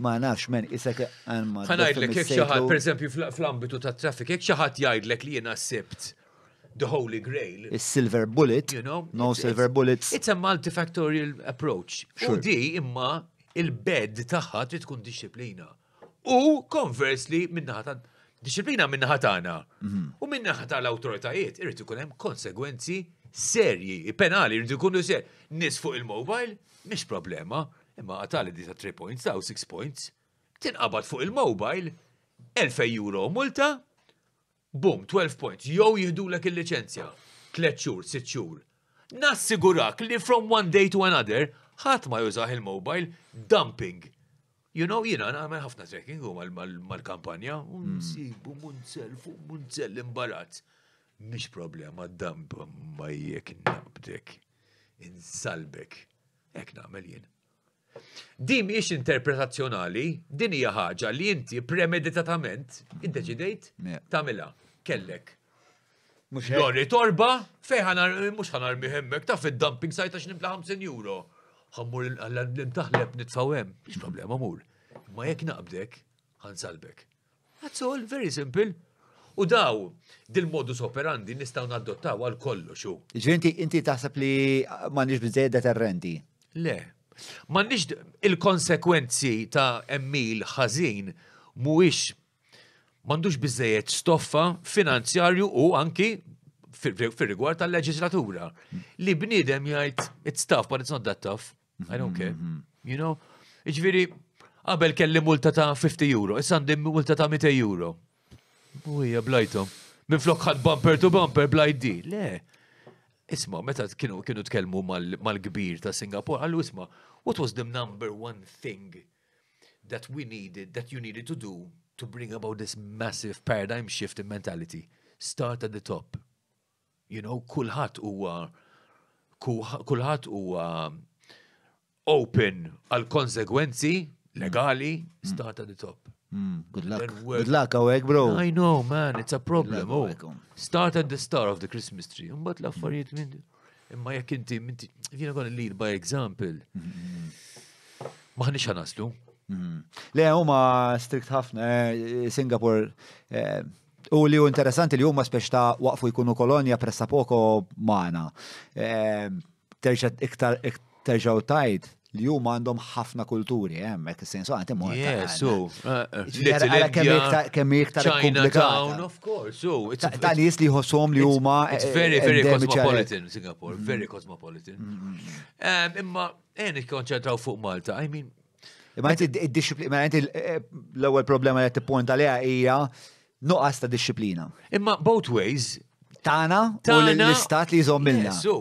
Ma nafx men, isek għanma. Għanajdlek, jek xaħat, per eżempju, fl-ambitu ta' traffik, jek xaħat jajdlek li jena sebt the holy grail. Is silver bullet. You know? No it's, silver it's, bullets. It's a multifactorial approach. Sure. U di imma il-bed taħħa trid tkun disciplina. U konversli minnaħa disciplina minnaħa tagħna. Mhm. U minnaħa tal-awtoritajiet irid ikun hemm konsegwenzi serji, penali irid ikunu ser. Nis fuq il-mobile mhix problema, imma għatali di ta' 3 points, ta' 6 points. Tinqabad fuq il-mobile, 1000 euro multa, Boom, 12 points. Jow jihdulek il-licenzja. Tlet xhur, sitt xhur. Nassigurak li from one day to another ħadd ma jużah il-mobile dumping. You know, jina ma ħafna trekking u mal-kampanja, hmm. unsibu, munselfu, munsell imbarazz. Mish problema, dump ma jek nabdek, insalbek. Ek namel jien. Di miex interpretazzjonali, din hija ħaġa li inti premeditatament iddeċidejt tagħmilha kellek. Mux Lorri torba, fejħan mux ħanar miħemmek, ta' fil-dumping sajta x'nimla 50 euro. Ħammur l intaħleb nitfawem, biex problema mur. Ma jek naqbdek, ħansalbek. That's all, very simple. U daw, dil-modus operandi nistaw naddottaw għal kollu xu. Ġvinti, inti taħseb li ma nix bizzej deterrenti? Le, M'għandix il-konsekwenzi ta' emmil ħażin mhuwiex m'għandux biżejjed stoffa finanzjarju u anki fil-rigward tal-leġislatura. Li bniedem jgħid it's tough, but it's not that tough. I don't care. Mm-hmm. You know? Iġviri, qabel kelli multa ta' 50 euro, issa għandi multa ta' 100 euro. Uja, blajtu, Minn flok ħad bumper to bumper blajdi. Le. Isma, meta kienu kienu tkellmu mal-kbir ta' Singapore, għallu isma, What was the number one thing that we needed, that you needed to do to bring about this massive paradigm shift in mentality? Start at the top. You know, kulħat huwa kulħat huwa um, open għal konsegwenzi legali, mm. start at the top. Mm, good luck. Good luck, awek, bro. I know, man, it's a problem. Oh, start at the star of the Christmas tree. Mbagħad l-affarijiet minn Imma jekk inti, jina kon lead by example. Mm-hmm. Maħnix ħanaslu. Mm-hmm. Le, huma strikt ħafna, eh, Singapore, eh, u li u interesanti li huma speċ ta' waqfu jkunu kolonja pressa poko maħna. Eh, terġa' iktar terġaw tajt li huma għandhom ħafna kulturi, hemmhekk is-sensu għandi mor. Yes, so. Uh, kemm iktar Chinatown, of course. So, ta' nies li ħossom li huma. It's eh, very, very cosmopolitan Singapore, mm-hmm. very cosmopolitan. Mm-hmm. Um, imma għen eh, ikkonċentraw fuq Malta, I mean. Imma għanti id-disciplina, eh, l-ewwel problema li t-punta liha hija nuqqas ta' disciplina. Imma both ways. Tana u l-istat li jżommilna. So,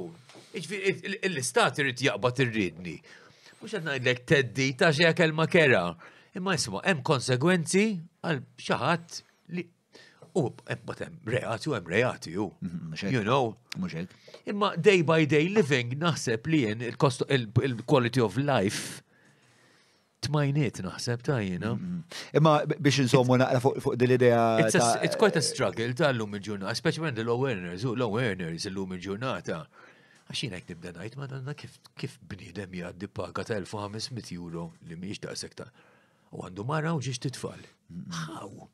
l-istat irid jaqbad irridni. Mux id najdlek teddi ta' xie kelma kera. Imma jisma, hemm konsegwenzi għal xaħat li. U bat hemm reati u hemm reati u. Mhm, you know. Muxek. Imma day by day living naħseb li jen il-quality of life tmajniet naħseb ta' jina. Mhm. Imma biex insommu naqra fuq dil-idea. It's quite a struggle ta' l-lum il-ġurnata, especially when the low earners, low earners l-lum il-ġurnata. Għaxin għek nibda najt ma nanna kif bnidem jgħaddi paga ta' 1500 euro li miex ta' sekta. U għandu mara u ġiġ titfall. How?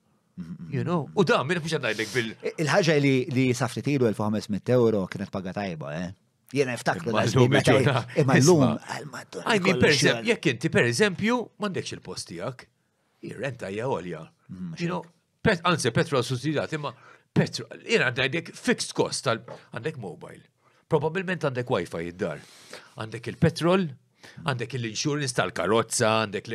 You know, u da, minn mux għandajlek bil. Il-ħagġa li safti tilu 1500 euro kienet paga tajba, eh? Jena iftakru l-għazmi imma l-lum għal-maddu. I jek inti per eżempju, mandekx il-postijak, jirrenta jgħolja. Mm, you know, anzi, petrol sussidat, imma petro, jena għandek fixed cost għal għandek mobile. Probabilment għandek wifi id-dar. Għandek il-petrol, għandek l-insurance tal-karozza, għandek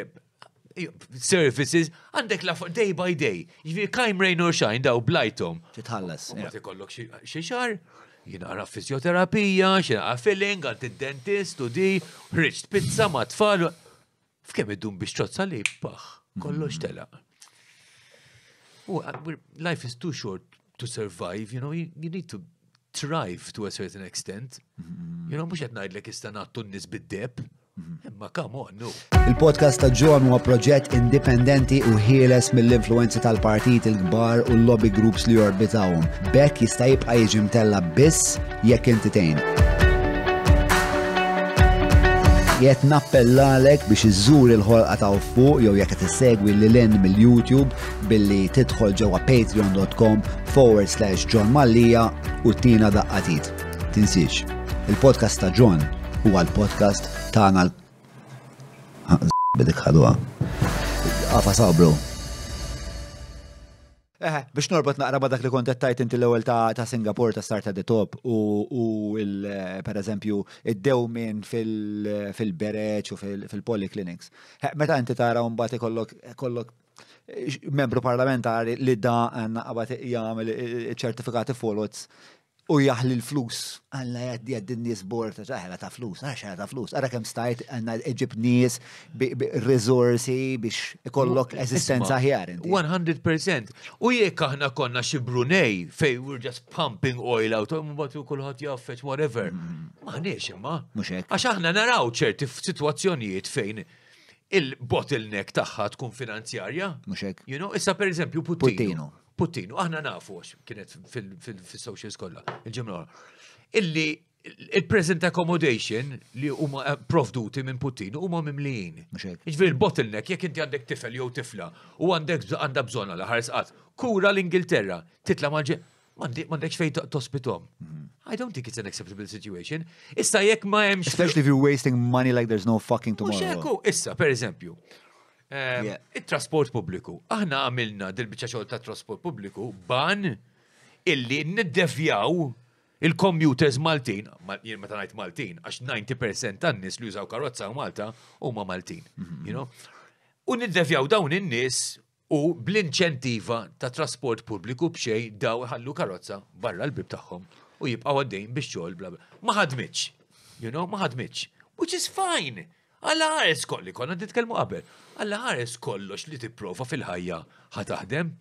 services, għandek la day by day. Jivir jiġifieri kajm rain or shine daw blajtom. Titħallas. Ma tikollok xie xar, jinaqra fizjoterapija, għara filling, għant id-dentist u di, rriċt pizza ma tfal. F'kem id-dum biex trozza li paħ, kollox tela. U uh, life is too short to survive, you know, you need to trive to a certain extent. You know, mux jatnajd l-ek istanat tunnis bid-deb. Imma come on, no. Il-podcast ta' ġon huwa proġett indipendenti u ħieles mill influenza tal-partit il-kbar u l-lobby groups li jorbitawhom. Bekk jista' jibqa' jiġi mtella biss jekk entertain jett nappellalek biex iżżur il-ħolqa ta' fuq jew jekk qed issegwi lil end mill-YouTube billi tidħol ġewwa patreon.com forward slash John Mallija u tina daqqatit. Tinsiex, il-podcast ta' John huwa l-podcast tagħna l- ah, bidik ħadwa. Għafa sabru. Eh, biex norbot naqra dak li kont tajt inti l-ewwel ta' Singapore ta' start the top u eh, per eżempju id dewmin eh, fil-bereċ u fil-polyclinics. Eh, meta inti tara mbagħad kollok membru parlamentari li da għanna għabat jgħamil ċertifikati folots u jaħli l-flus. Għalla jaddi n nis bort, ta' ta' flus, għaxħra ta' flus. Għara kem stajt għanna n nis rizorsi biex ikollok eżistenza ħjar. 100%. U jek aħna konna xi Brunei fej we're just pumping oil out, u mbagħad kulħadd jaffet whatever. Mm. Maħniex imma. Għax aħna naraw ċerti situazzjonijiet fejn il-bottleneck tagħha tkun finanzjarja. Mhux hekk. You know, issa per eżempju Putino Putin, u aħna nafu kienet fil-socials kolla, il-ġimla. Illi il-present accommodation li huma eh, provduti minn Putin huma mimlijin. il jiġifieri bottleneck jekk inti għandek tifel jew tifla u għandek għandha bżonna la ħarsqat. Kura l-Ingilterra titla maġi m'għandekx fejn tospitom. Mhm. I don't think it's an acceptable situation. Issa jekk ma hemmx. Especially if you're wasting money like there's no fucking tomorrow. issa, per eżempju, Il-trasport pubbliku. Aħna għamilna dil-bicċa xogħol ta' trasport pubbliku ban illi niddevjaw il-commuters Maltin, jien meta ngħid Maltin, għax 90% tan-nies li jużaw karozza u Malta huma Maltin. Mhm. You know? U niddevjaw dawn in-nies u bl-inċentiva ta' trasport pubbliku b'xej daw ħallu karozza barra l-bib tagħhom u jibqgħu għaddejn biex xogħol bla bla. Ma ħadmitx. You know, ma ħadmitx. Which is fine. Alla ħares kolli konna titkellmu qabel. Alla ħares kollox li tipprova fil-ħajja ħataħdem.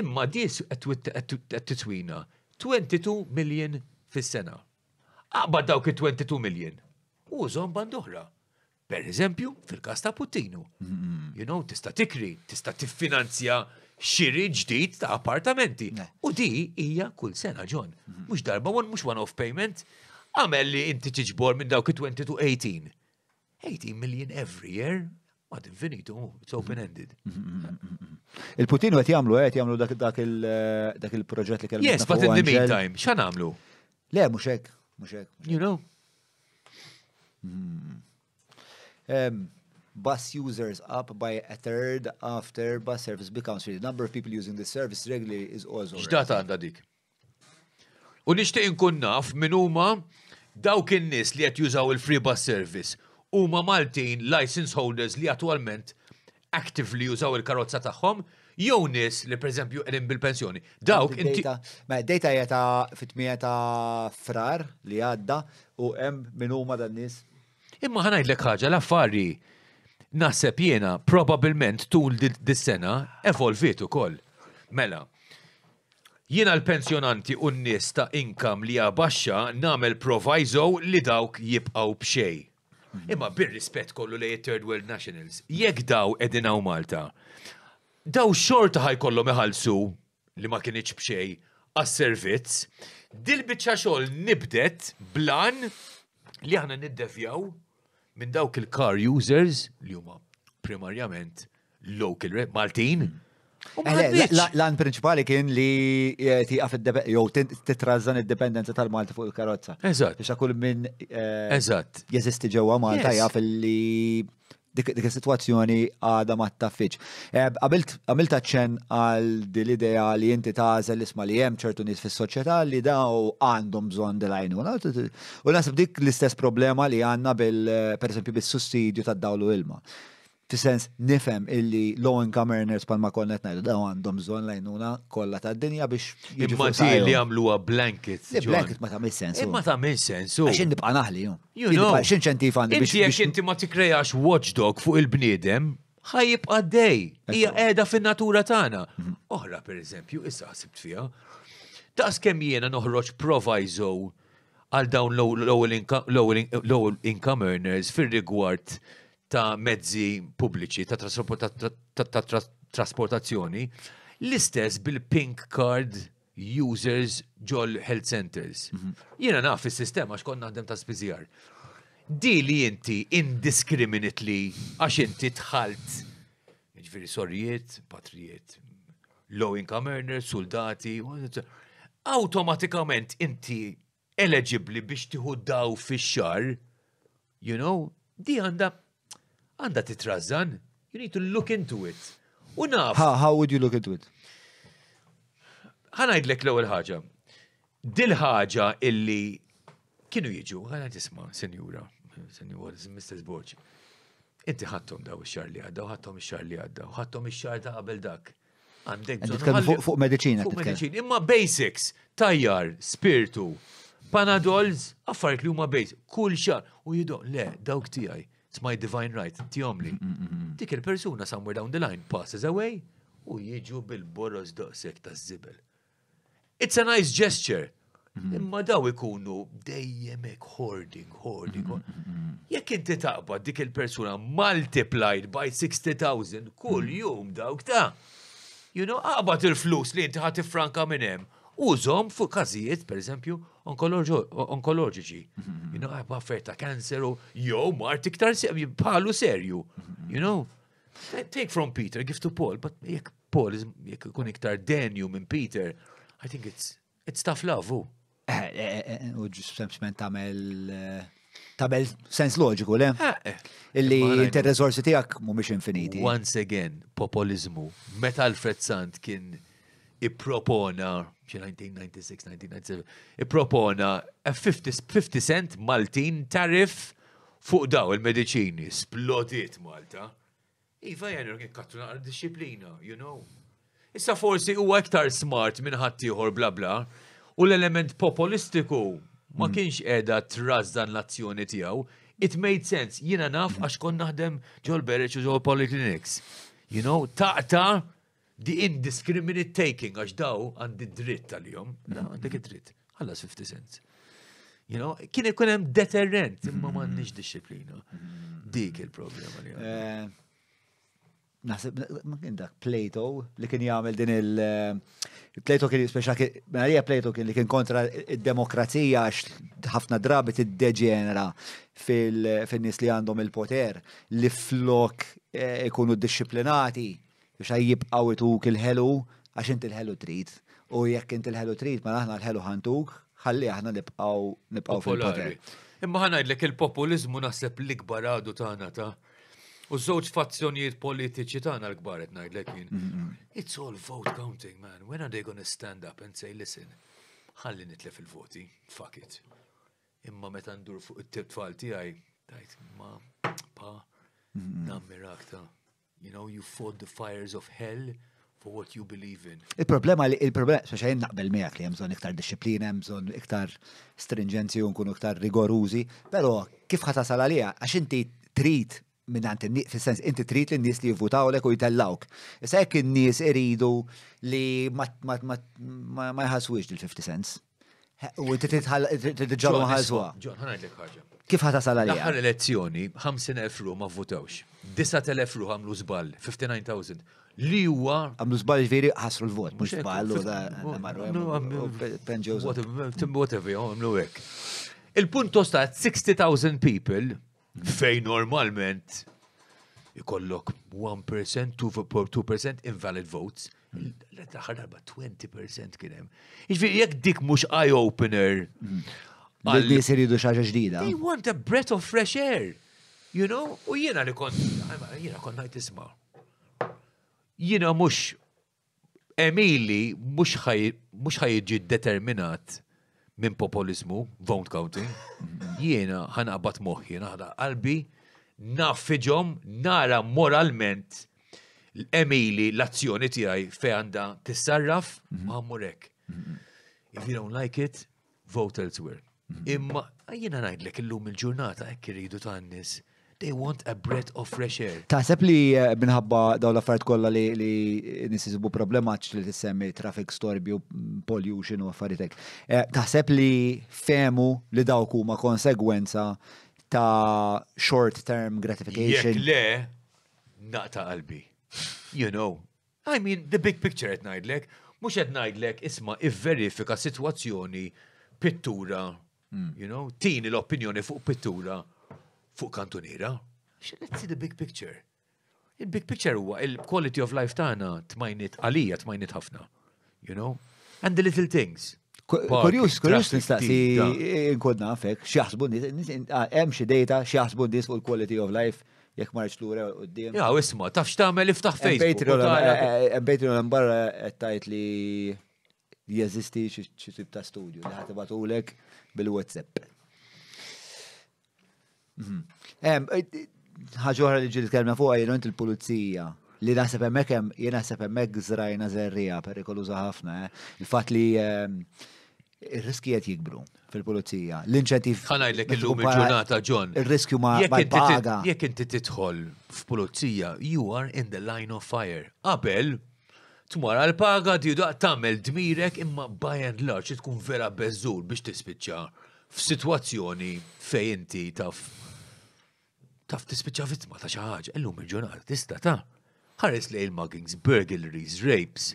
Imma dis qed titwina 22 million fis-sena. Aqba dawk it-22 million. Użhom band oħra. Per eżempju, fil-kas ta' Putinu. You know, tista' tikri, tista' tiffinanzja xiri ġdid ta' appartamenti. U di hija kull sena ġon. Mhux darba one, mhux one-off payment. Għamelli li inti tiġbor minn dawk it-22 18. 80 million every year, Għad infinitu, it's open-ended. Mm-hmm. Il-Putin għet jamlu, eh, għet jamlu dak eh, il-proġett li kellu. Yes, but in the meantime, xan għamlu? Le, muxek, muxek. You know? Mm. bus users up by a third after bus service becomes free. The number of people using the service regularly is also. X'dat għanda dik. U nishtiq inkun naf minn huma dawk in-nies li qed jużaw il-free bus service huma Maltin license holders li attualment actively jużaw il-karozza tagħhom jew nies li pereżempju qegħdin bil-pensjoni. Dawk inti. Ma data hija ta' fit ta' frar li għadda u hemm min huma dan nies. Imma ħanajdlek ħaġa l-affari naħseb jiena probabbilment tul dis-sena evolviet ukoll. Mela, jiena l-pensjonanti u n-nies ta' inkam li hija baxxa nagħmel proviso li dawk jibqgħu b'xejn Imma bir-rispett kollu li third world nationals, jekk daw edin hawn Malta, daw xorta ħajkollhom meħalsu li ma kienieċ bxej għas-servizz, dil-biċċa xogħol nibdet blan li aħna niddevjaw minn dawk il-car users li huma primarjament local Maltin. Mm Eh, l għan principali kien li eh, tiqaf jew titrażan id-dependenza tal-Malta fuq il-karozza. Eżatt. Biex kull minn. Eh, Eżat. Jeżisti ġewwa Malta jaf li dik is-sitwazzjoni għadha ma taffiċ. Għamilt ċen għal dil-idea li inti tażel isma li hemm ċertu nies fis-soċjetà li daw għandhom bżonn del-għajnu. U nasib dik l-istess problema li għandna bil per esempio bis-sussidju tad-dawlu ilma tisens nifem illi low income earners ma konnet najdu daw għandhom zon lajnuna kolla ta' dinja biex imma ti li għamluwa blankets blanket ma ta' mis sens ma ta' mis sens għaxin nibqa naħli ju xin ċentif għandi biex jek inti ma tikrejax watchdog fuq il-bniedem ħajibqa dej hija qiegħda fin-natura tagħna oħra pereżempju issa ħsibt fiha Taqs kemm jiena noħroġ proviso għal dawn low income earners fir-rigward ta' mezzi pubbliċi ta' trasportazzjoni l-istess bil-pink card users ġol health centers. Mhm. Jiena naf is-sistema x'kont naħdem ta' spizjar. Di li inti indiscriminately għax inti tħalt ġviri jiġifieri sorrijiet, patrijiet, low income earners, soldati, automatikament inti eligibli biex tiħu daw fix-xar, you know, di għanda għanda titrażan, you need to look into it. U naf. How would you look into it? ħanajdlek l-ewwel ħaġa. Dil ħaġa illi kienu jiġu, għana tisma, senjura, senjura, Mr. Borg. Inti ħattom daw ix-xar li għadda, u ħattom ix-xar li għadda, u ħattom ix-xar ta' qabel dak. Għandek fuq medicina. Fuq medicina, imma basics, tajjar, spiritu, panadols, affarik li huma basic, kull xar, u jidu, le, dawk tiegħi It's my divine right, omli. Mm, mm, mm, dik il-persuna somewhere down the line passes away u jiġu bil-boros doqsek ta' zibel. It's a nice gesture. Mm-hmm. Imma daw ikunu dejjemek hoarding, hoarding. Mm-hmm, mm-hmm, Jekk inti taqbad dik il-persuna multiplied by 60,000 kull jum dawk ta' you know, aqbat il-flus li inti ħati franka minn hemm użom fuq każijiet, per eżempju, onkoloġiċi. Mhm. You know, għabba ah, ferta kanser u jow mart se palu serju. Mhm. You know, take from Peter, give to Paul, but jek Paul, jek kun iktar denju minn Peter, I think it's, it's tough love, oh. eh, eh, eh, u. U ġustemxment tamel tabel sens loġiku, le? Illi inti resorsi tijak mumiex infiniti. Once again, populizmu. Meta l Sant kien i propona 1996-1997, i-propona 50, cent Maltin tarif fuq daw il-medicini. Splodit Malta. Iva jgħan rkin kattu naqra disciplina, you know. Issa forsi u aktar smart minn ħaddieħor bla bla u l-element populistiku ma mm. kienx edha dan l-azzjoni tiegħu. It made sense. jina naf għax kon naħdem ġol Bereċ u ġol Polyclinics. You know, taqta' ta the indiscriminate taking, għax daw għandi dritt tal-jom, għandek dritt, għallas 50 cents. You know, kien ikun hemm deterrent, imma m'għandniex dixxilpina. Dik il-problema li eh, Naħseb, ma kien dak Plato li kien jagħmel din il- eh, Plato kien speċa Marija Plato kien li kien kontra id-demokrazija għax ħafna drabi tiddeġenera fil-nies li għandhom il-poter li flok eh, ikunu disċiplinati biex jibqaw ituk il-ħelu għax inti ħelu trid. U jekk inti l-ħelu trid, ma mela aħna l-ħelu ħantuk, ħalli aħna nibqaw nibqaw fil-poter. Imma ħanajdlek il-populizmu naħseb l-ikbar għadu tagħna ta' U żewġ fazzjonijiet politiċi tagħna l kbaret qed ngħidlek jien. Mm-hmm. It's all vote counting, man. When are they gonna stand up and say, listen, ħalli nitlef il-voti, fuck it. Imma meta ndur fuq it-tibtfal tiegħi, tajt ma pa mm-hmm. nammi ta' You know, you fought the fires of hell for what you believe in. Il-problema li il-problema, xaxa jen naqbel miegħek li jemżon iktar disciplina, jemżon iktar stringenzi u nkunu iktar rigorużi, pero kif ħatasal għalija, għax inti trid minn għant fil-sens, inti trid li n-nis li jivvutaw u jitellawk. Issa jekk n-nis iridu li ma jħaswix dil-50 cents. U inti t ħal t Ġon, t ħagġa. Kif ħata salarja? Aħħar elezzjoni, 50.000 ru ma votawx. 9.000 ru għamlu zbal, 59.000. Li huwa. Għamlu zbal ġviri ħasru l-vot, mux zbal u da marru. għamlu Il-punt tosta 60.000 people fejn normalment ikollok 1%, 2% invalid votes. L-taħħar darba 20% kienem. Iġvi, jek dik mux eye-opener mhm. Nies iridu ġdida. They want a breath of fresh air. You know, u jiena li kont jiena kont ngħid isma'. Jiena mhux Emili mhux ħajġi determinat minn populizmu, vote counting. Jiena moħi, moħħi, ħada qalbi, naffiġhom nara moralment l-emili l-azzjoni tiegħi fe għanda tissarraf mhm. ma' If you don't like it, vote elsewhere. Mhm. Imma jiena ngħidlek illum il-ġurnata hekk iridu tan nis They want a breath of fresh air. Taħseb li eh, minħabba daw l-affarijiet kollha li nisizbu nisisibu problematiċ li t-semmi traffic u pollution u affarijiet eh, Taħseb li femu li dawk huma konsegwenza ta' short term gratification. Jekk le, naqta qalbi. You know, I mean, the big picture qed ngħidlek, mhux qed ngħidlek isma' verifika sitwazzjoni pittura Hmm. You know, tini l-opinjoni fuq pittura fuq kantuniera. Let's see the big picture. Il-big picture huwa il-quality of life tagħna tmajnit għalija tmajnit ħafna. You know? And the little things. Kurjus, kurjus nistaqsi nkun nafek, xieħsbu hemm xi data, xieħsbu nis fuq l quality of life jekk marċ lura u d-dim. Ja, isma, taf xtamel iftaħ Facebook. Patreon eh, eh, barra għettajt li jeżisti xi tip ta' studju li ħatibat ulek bil-WhatsApp. Mhm. ħagħuħra li ġil kelma fuq għajront il-pulizija. Li nasib emmek, jena nasib emmek zrajna zerrija, perikoluza ħafna. Eh. Il-fat li il riskijiet jikbru fil-pulizija. L-inċentif. Għanajdlek il-lum il-ġurnata, John. Il-riskju ma' paga. Jek inti titħol f'pulizija, you are in the line of fire. Qabel, tmar għal-paga diduq tamel dmirek imma bajan larċ tkun vera bezzur biex tispiċċa f'sitwazzjoni fej inti taf taf tispiċċa vittma ta' xi ħaġa illum il-ġurnata tista' ta' ħares lej il-muggings, burglaries, rapes,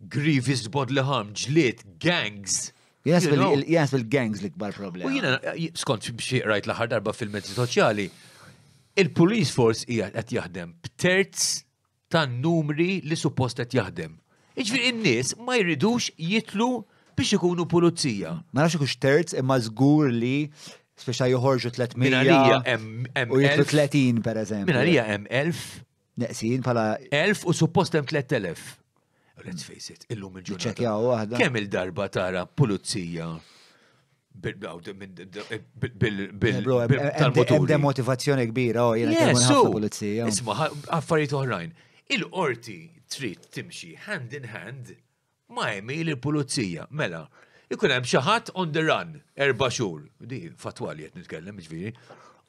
grievous bodli harm, ġliet, gangs. Yes, fil-gangs l-ikbar problem. U jina, skont biex rajt l-ħar darba fil-mezzi soċjali, il-police force qiegħed qed jaħdem terz tan numri li suppost qed jaħdem. Iġifieri in-nies ma jridux jitlu biex ikunu pulizija. Ma nafx ikux terz imma żgur li speċa joħorġu 300. Minarija hemm u jitlu 30 pereżempju. Minarija hemm 1000. Neqsin pala. 1000 u suppost hemm 3000. Let's face it, illum il-ġurnata. Kemm il-darba tara pulizija bil-motivazzjoni kbira, oh, jena ħafna pulizija. Isma, affarijiet oħrajn il-qorti trid timxi hand in hand ma' jemi il pulizija Mela, ikun hemm xi ħadd on the run erba' xhur. Di fatwa li qed nitkellem ġifieri.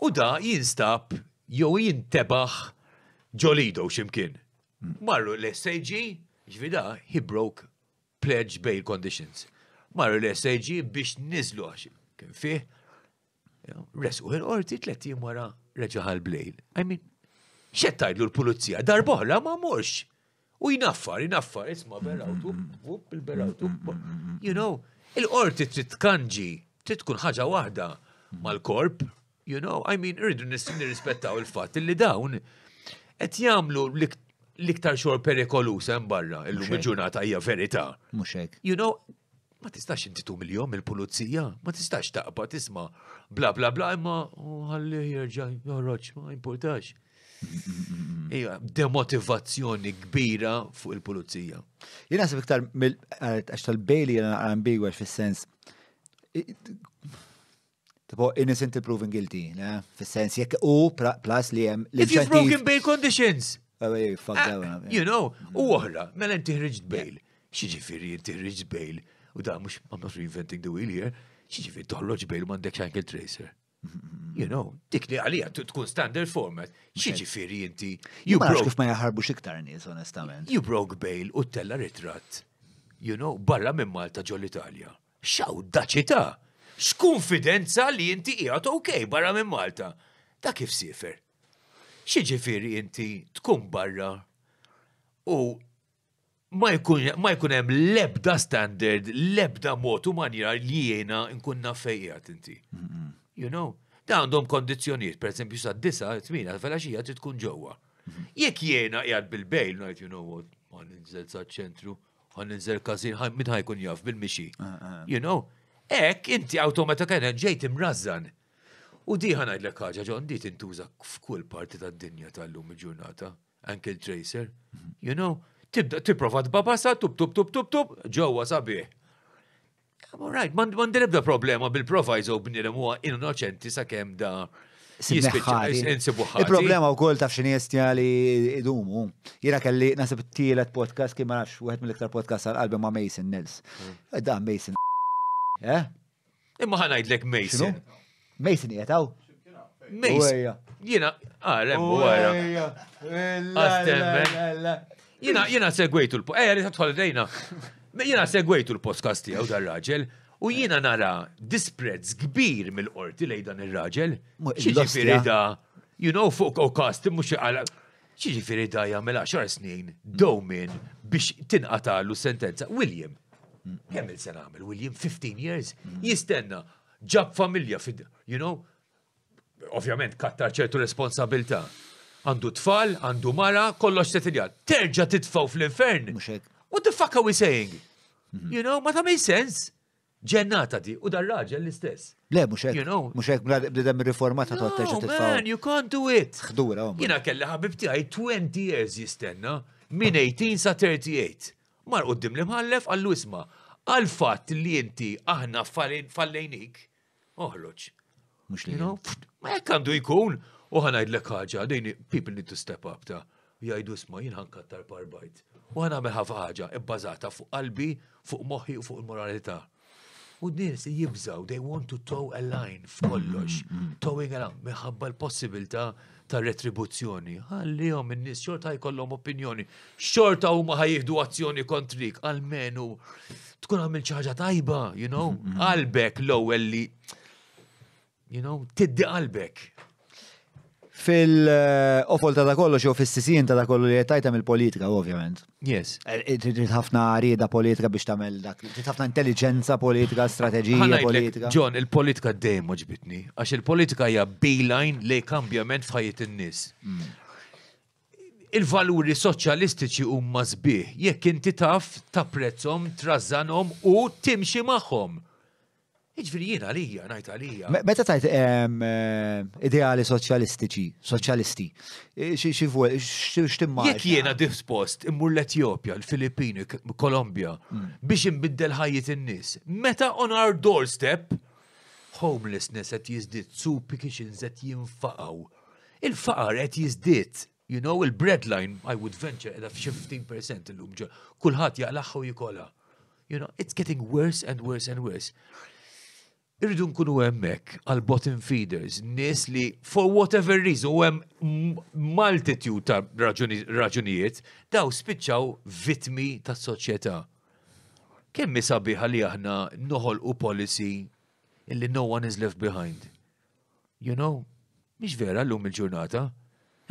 U da jinstab jew jintebaħ ġolido ximkien. Marru l-SAG, ġvida, he broke pledge bail conditions. Marru l-SAG biex nizlu għax kien fih. Resqu l t-letti wara reġaħal blejl. I mean, Xed tajdlu l-pulizija, darboħla ma mux. U jnaffar, jnaffar, isma berawtu, wup berawtu You know, il-qorti trid kanġi, trid tkun ħaġa waħda mal-korp, you know, I mean, irridu nirrispettaw il-fatt li dawn qed jagħmlu l-iktar xor perikolus hemm barra il ġunata hija verità. Mhux hekk. You know, ma tistax inti tum il-jom il-pulizija, ma tistax taqba tisma' bla bla bla imma oh, ħalli jerġa' joħroġ ma importax. Iva, demotivazzjoni kbira fuq il-pulizija. Jina għasib iktar eh, għax tal-bejli jena ambigwa fil-sens. Tipo, innocent to proven guilty, fil-sens jek u plus li jem. If you've broken bail conditions. Oh, ah, you know, u għahra, mela inti ħriġt bail. Xieġifiri inti ħriġt bail. U da mux, I'm not reinventing the wheel here. Xieġifiri toħloġ bail mandek xankil tracer. You know, dik li għalija tkun standard format. Xieġi firri jinti. You broke. kif ma jaħarbu xiktar nies, onestament. You broke bail u tella ritratt. You know, barra minn Malta ġol Italja. Xaw daċita. X'konfidenza li inti jgħat okej barra minn Malta. Ta' kif sifer. firri inti tkun barra u ma jkun hemm lebda standard, lebda mod u li jiena nkun naf inti you know. Da għandhom kondizjoniet, per esempio, sa' disa, fil-axija t tkun ġewwa. Jekk jiena qiegħed bil-bejl, ngħid, you know what, għan ninżel sa' ċentru, għan nżel kazin, minn ħajkun jaf bil-mixi. Ah, ah. You know, ek inti awtomatikament ġejt imrazzan. U di ħanajd l ħaġa ġon di tintuża f'kull parti tad-dinja tal-lum il-ġurnata, anke l-tracer. Mhm. You know, tibda tipprova babasa tub tub tub tub tub, ġewwa sabiħ. All right, man ebda problema bil-proviso b'nirem huwa innoċenti sakemm da Il-problema u kol taf għali id idumu. Jira kelli nasib t-tielet podcast kima nafx u mill-iktar podcast għal-qalbi ma' Mason Nils. Hmm. Da Mason. Eh? Imma ħanajdlek Mason. Mason jietaw? Mason. Jina, għarem għara. Jina, jina segwejtu l-po. Eh, li tħol dejna. Jena segwejtu l-podcast tiegħu dar-raġel u jiena nara disprezz kbir mill-qorti lej dan ir-raġel. Xiġifieri da, you know, fuq kast, mhux għala. Ġifieri da jagħmel 10 snin dowmin biex tinqatalu sentenza. William, kemm il-sena għamel William 15 years? Jistenna, ġab familja fid, you know, ovvjament kattar ċertu responsabilta. Għandu tfal, għandu mara, kollox setiljan. Terġa titfaw fl-infern. What the fuck are we saying? Mhm. You know, ma ta' mej sens. Ġennata di, u dar raġel l-istess. Le, muxek, you know? muxek, bnidem riformata ta' t-teġa t-tfaw. man, you can't do it. Xdura, għom. Jina kella ħabibti għaj 20 years jistenna, minn 18 sa' 38. Mar uddim li mħallef għallu isma, għal-fat li inti aħna fallejnik, oħroċ. Mux li. Ma jek għandu jkun, u ħanajd l-ekħagġa, dejni, people need to step up ta' jgħajdu isma, jien ħankattar parbajt. U għana meħa ħaġa ibbażata fuq qalbi, fuq moħħi u fuq il-moralità. U n-nies jibżaw, they want to tow a line f'kollox, mm, mm, mm. towing a line, meħabba l-possibilità ta' retribuzzjoni. Għallihom in-nies xorta jkollhom opinjoni, xorta huma ħajjieħdu azzjoni kontrik, għal menu tkun għamil ċaġa tajba, you know, qalbek l-ewwel li, you know, tiddi qalbek fil-ofol ta' kollox jew fis-sisin ta' kollu li jettajta mill-politika, ovvjament. Yes. Eh, eh, trid ħafna rieda politika biex tagħmel dak, trid ħafna intelligenza politika, strateġija politika. John, il-politika dejjem ġbitni, għax il-politika hija beeline li kambjament f'ħajjit in-nies. Mm. Il-valuri soċjalistiċi huma sbieħ jekk inti taf ta' prezzom, trażanhom u timxi magħhom. Iġviri jina għalija, najt għalija. Meta tajt eh, ideali soċjalistiċi, soċjalisti, eh, xifu, xtimma. Jek jena dispost immur l-Etjopja, l-Filippini, Kolombja, mm. biex imbiddel ħajjit in-nis. Meta on our doorstep, homelessness qed jiżdied, superstitions qed jinfaqgħu. Il-faqar qed jizdit, You know, il-breadline, I would venture, edha f-15% l-lumġa. kullħat jaqlaħħu jikola. You know, it's getting worse and worse and worse irridu nkunu hemmhekk għal bottom feeders, nies li for whatever reason u hemm multitude ta' raġunijiet daw spiċċaw vitmi tas-soċjetà. Kemm sabiħa li aħna noħolqu policy illi no one is left behind. You know, mhix vera llum il-ġurnata.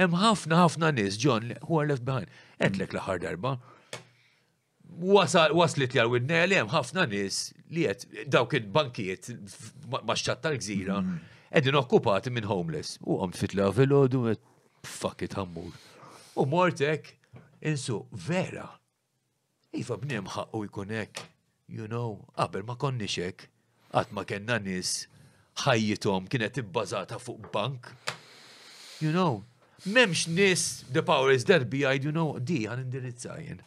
Hemm ħafna ħafna nies John who are left behind. Għedlek l-aħħar darba, waslit jgħal widna hemm ħafna nies li għed dawk il-bankiet maċċat tal-gżira mm. qegħdin okkupati minn homeless. U għam fitla fil-ħodu fuck it ħammur. U mortek, insu, vera. Iva b'nem ħakku jkunek, you know, qabel ma konniex hekk, ma kellna nies ħajjithom kienet ibbażata fuq bank. You know, memx nies the power is that be you know, di għan indirizzajjen.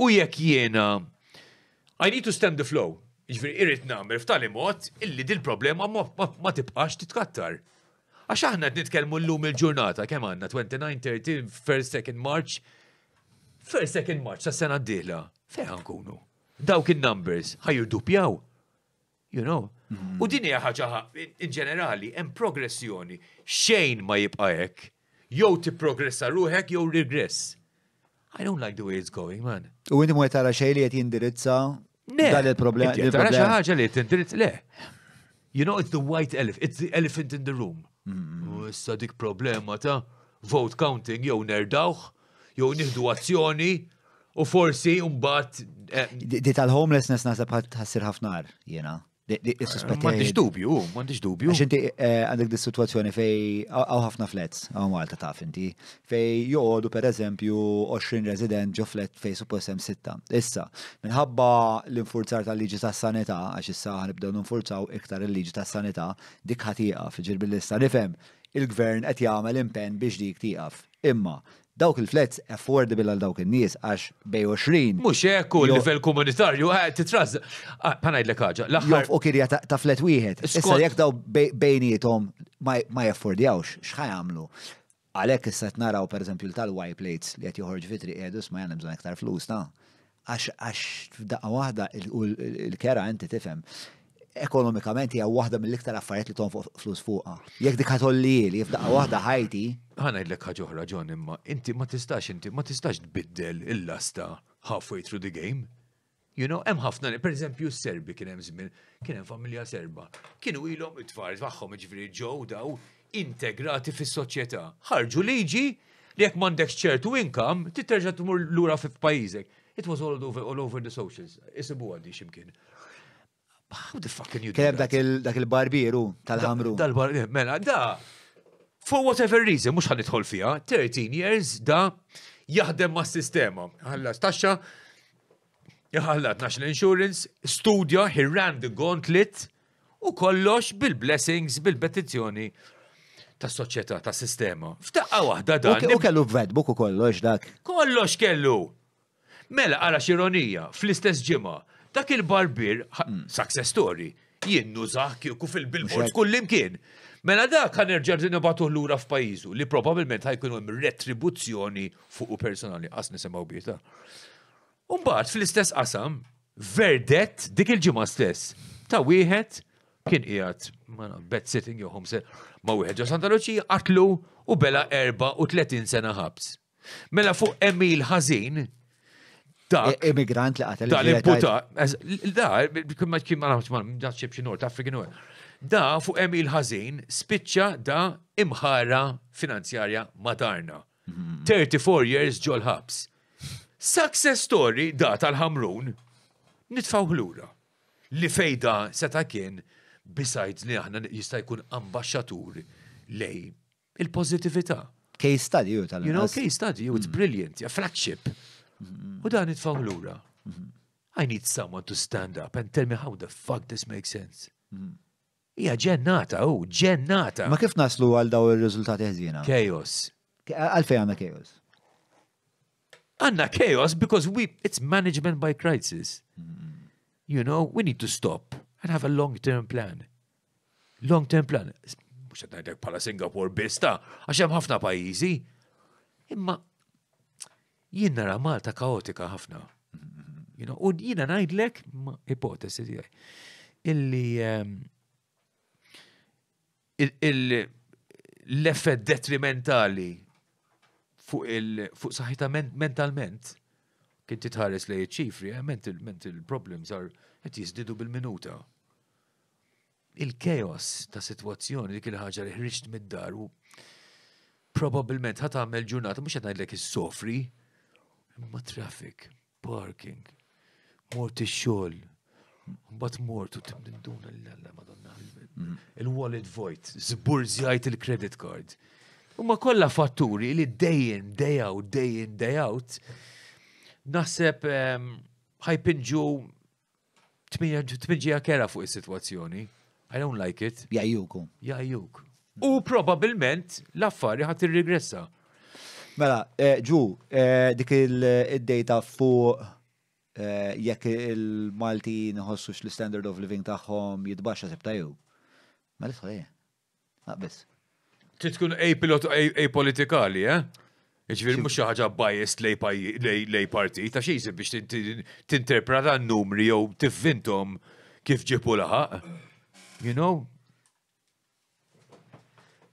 U jekk jiena I need to stem the flow. Ġifri, irrit namer f'tali mod illi dil-problema ma tibqax titkattar. Għax aħna nitkellmu l-lum il-ġurnata, kemm għandna 29, 30, first second March, first second March, sa' sena d-dihla, fejn nkunu? Dawk il-numbers, ħajur dupjaw. You know? U din hija ħaġa in ġenerali, hemm progressjoni. Xejn ma jibqa' hekk. Jew tipprogressa ruħek jew regress. I don't like the way it's going, man. U inti mu tara xej li qed jindirizza dal il problem Tara xi ħaġa li tindirizz le. You know it's the white elephant, it's the elephant in the room. Mm-hmm. U issa dik problema ta' vote counting jew nerdawh, jew nihdu azzjoni, u forsi mbagħad. Eh, di tal-homelessness naħseb ħassir ħafnar, jena. Eh, mandiġ dubju, mandiġ dubju. Xinti eh, għandek di situazzjoni fej, għaw ħafna flets, għaw Malta taf inti, fej joħdu per eżempju 20 resident ġo flet fej supposem sitta. Issa, minħabba l-infurzar tal-liġi tas sanità għax issa n-infurzaw iktar il-liġi tas sanità dik ħatiqa fiġir bil-lista nifhem il-gvern qed jagħmel impenn biex dik tieqaf. Imma dawk il-flats affordable għal dawk il-nies għax bej 20. Mux ekku l-level komunitarju, eh, titraz, ah, panajd l ħaġa. Jof u kirja ta' flat wieħed. Issa jek daw bejnietom ma jaffordjawx, xħaj għamlu. Għalek issa t-naraw per eżempju tal-white plates li għet joħorġ vitri edus ma jgħan bżon iktar flus, ta. Għax, għax, daqqa wahda il-kera inti tifem ekonomikament hija waħda mill-iktar affarijiet li tonfoq flus fuqha. Jekk dik ħatolli li f'daqqa waħda ħajti. Ħana jlek ħaġa oħra ġon imma inti ma tistax inti ma tistax tbiddel il-lasta halfway through the game. You know, hemm ħafna, per eżempju, s-Serbi kien hemm żmien, kien hemm familja Serba. Kienu ilhom it-tfal tagħhom iġifieri ġew daw integrati fis-soċjetà. Ħarġu liġi li jekk m'għandekx ċertu income, titterġa' tmur lura fi pajjiżek. It was all over, all over the socials. Isibu għaddi ximkien. How the fuck can you do that? dak il-barbieru tal-ħamru. Tal-barbieru, eh, mela, da, for whatever reason, mux ħanitħol fija, 13 years, da, jaħdem ma' sistema. Għallas, taxxa, jaħallat National Insurance, studja, he ran the gauntlet, u kollox bil-blessings, bil-petizjoni ta' soċjetà ta' sistema. Ftaqqa waħda dan. U kellu vvedbuk u kollox dak. Kollox kellu. Mela, għala xironija, fl-istess ġimma, Dak il-barbir, mm. success story, jien nużah kieku fil-billboards kullimkien. Mela dak kan erġerġi nibatu l-lura f'pajizu li probabilment ħajkunu hemm retribuzzjoni fuq personali qas nisimgħu bieta. Umbagħad fl-istess qasam, verdett dik il-ġimgħa stess ta' wieħed kien qiegħed bet sitting jew se ma' wieħed ġo Santa Luċija qatlu u bela 34 sena ħabs. Mela fuq Emil Ħażin E- da, Immigrant li għatel. Da l-imputa. Da, kumma kien ma nafx ma nafx xie nort, African Nord. Da fuq Emil Ħażin spiċċa da imħara finanzjarja madarna. 34 mhm. years ġol ħabs. Success story da tal-ħamrun nitfaw lura. Li fejda seta kien besides li aħna jista' jkun ambaxxatur lej il-pozittività. Case study u tal You know, case study, it's mm. brilliant, a flagship. U dan it-faw I need someone to stand up and tell me how the fuck this makes sense. Ija ġennata, u ġennata. Ma kif naslu għal daw il-rizultati ħzina? Chaos. Għalfej għanna chaos. Għanna chaos because we, it's management by crisis. You know, we need to stop and have a long-term plan. Long-term plan. Mux għadnajdek pala Singapore bista, għaxem ħafna pajizi. Imma jien nara Malta kaotika ħafna. You know, u jina najdlek ipotesi tijaj. Illi ehm, l-effett detrimentali fuq saħħita mentalment kien titħares lej ċifri, eh, mental, mental problems are qed jiżdidu bil-minuta. Il-chaos ta' situazzjoni dik il-ħaġa li ħriġt mid-dar u probabbilment ħat għamel ġurnata mhux qed ngħidlek issofri ma traffic, parking, mort ix-xogħol, mbagħad mort u timdinduna l-alla madonna. Mm. Il-wallet void, żbur żjajt il-credit card. U ma kollha fatturi li day in, day out, day in, day out, naħseb ehm, ħajpinġu tminġija kera fuq is-sitwazzjoni. I don't like it. Jajjuk. Jajjuk. U probabilment l-affari ħat ir-regressa. Mela, ġu, eh, eh, dik il-data fuq eh, jekk il-Malti nħossux l-standard of living tagħhom jitbaxxa sebta jew. Mela sħolej. Għabbis. Ah, Titkun ej pilot ej politikali, eh? Iġviri mux ħaġa bajest lej parti, ta' xejsi biex tinterpreta n-numri jew tifvintom kif ġipu laħaq. You know,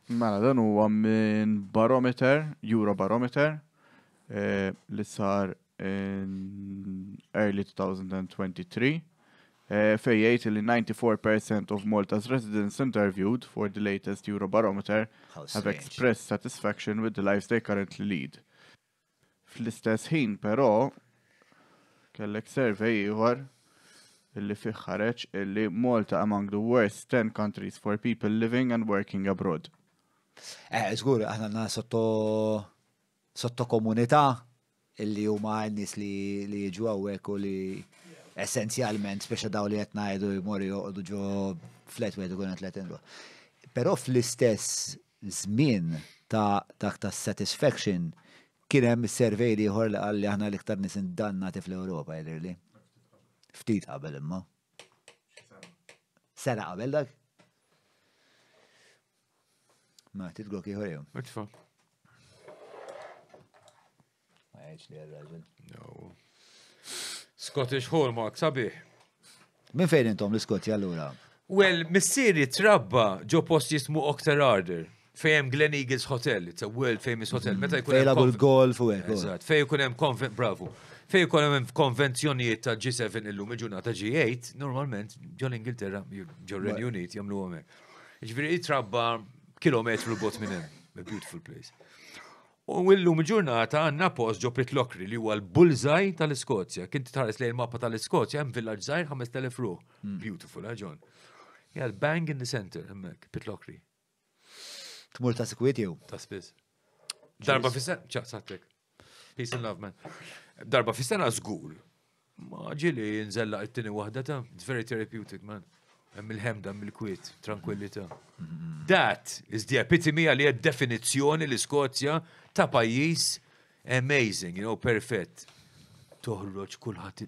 Mela, dan huwa minn barometer, Eurobarometer, eh, li sar in early 2023, eh, fejjejt li 94% of Malta's residents interviewed for the latest Eurobarometer have expressed satisfaction with the lives they currently lead. Fl-istess ħin, però, kellek survey ieħor illi fiħħareċ illi Malta among the worst 10 countries for people living and working abroad. Eh, zgur, aħna għanna sotto sotto komunità illi huma n-nis li li jiġu għawek u li essenzjalment speċa daw li qed ngħidu jmorru u ġo flet wieħed ikun qed Però fl-istess żmien ta' ta' ta' satisfaction kien hemm is-servej li ieħor li qal li aħna l-iktar nies indannati fl-Ewropa jidher li. Ftit qabel imma. Sena qabel dak? Ma, titgok iħorju. jom. Ma jgħidx li għal No. Scottish Hallmark, sabiħ. Min fejn intom l-Skotja allura? Well, missieri trabba ġo post jismu Octar Arder. Fejem Glen Eagles Hotel, it's a world famous hotel. Meta jkun hemm golf u hekk. Oh. Eżatt, fej jkun hemm konvent, bravo. Fej jkun hemm konvenzjonijiet ta' G7 illum il-ġurnata G8, normalment ġol Ingilterra, ġol Renju Unit jagħmlu hemmhekk. Jiġifieri trabba kilometru bot minn hemm. A beautiful place. U illum ġurnata għanna post ġo Lokri li huwa l-bulżaj tal-Iskozja. Kinti tħares lejn mappa tal-Iskozja hemm villaġġ ħames 5000 ruħ. Hmm. Beautiful, eh John. Yeah, bang in the center hemmhekk Pitlokri. Tmur ta' sikwiet jew? Ta' spiss. Darba fis-sena, ċa sattek. Peace and love, man. Darba fis-sena żgur. Ma ġili nżella it-tieni waħda ta' it's very therapeutic, man mill-ħemda, mill kwiet tranquillità. Mm-hmm. That is the epitome għalija definizzjoni l-Iskozja ta' pajjiż amazing, you know, perfett. Toħroġ kulħadd.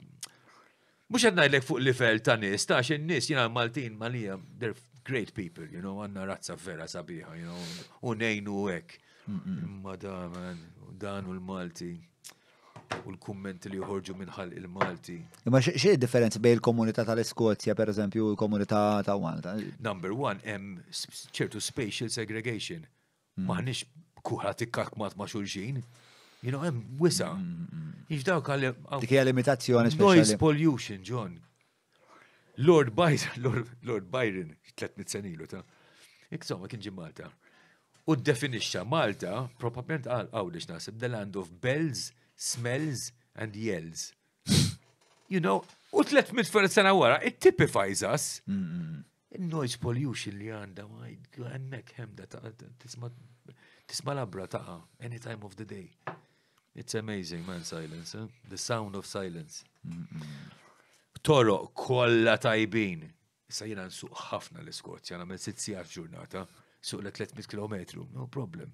Mhux qed ngħidlek fuq livell ta' nies, ta' xe nies jina Maltin Malija, they're great people, you know, għandna razza vera sabiħa, you know, u għek. hekk. dan u l-Malti u l-kummenti li joħorġu minħal il-Malti. Imma xie differenza bejn il-komunità tal-Iskozja, per eżempju, u l-komunità ta' Malta? Number one, hemm ċertu spatial segregation. Mm. Maħniex kuħat ikkakmat ma' xulxin. You know, hemm wisa. Mm, mm, Ix dawk għal. limitazzjoni speċjali. Noise pollution, John. Lord Byron, Lord, Lord Byron, 300 senilu ta' iksoma kien ġi Malta. U d-definisċa Malta, probabment għal għawlix nasib, the land of bells smells and yells. you know, u tlet mitferet sena wara, it typifies us. Noise pollution li għanda, għannek hemda ta' tisma labra ta' any time of the day. It's amazing, man, silence, eh? the sound of silence. Toro kolla tajbin. Issa jena nsuq ħafna l skozja għana minn sitzija ġurnata, suq l-300 km, no problem.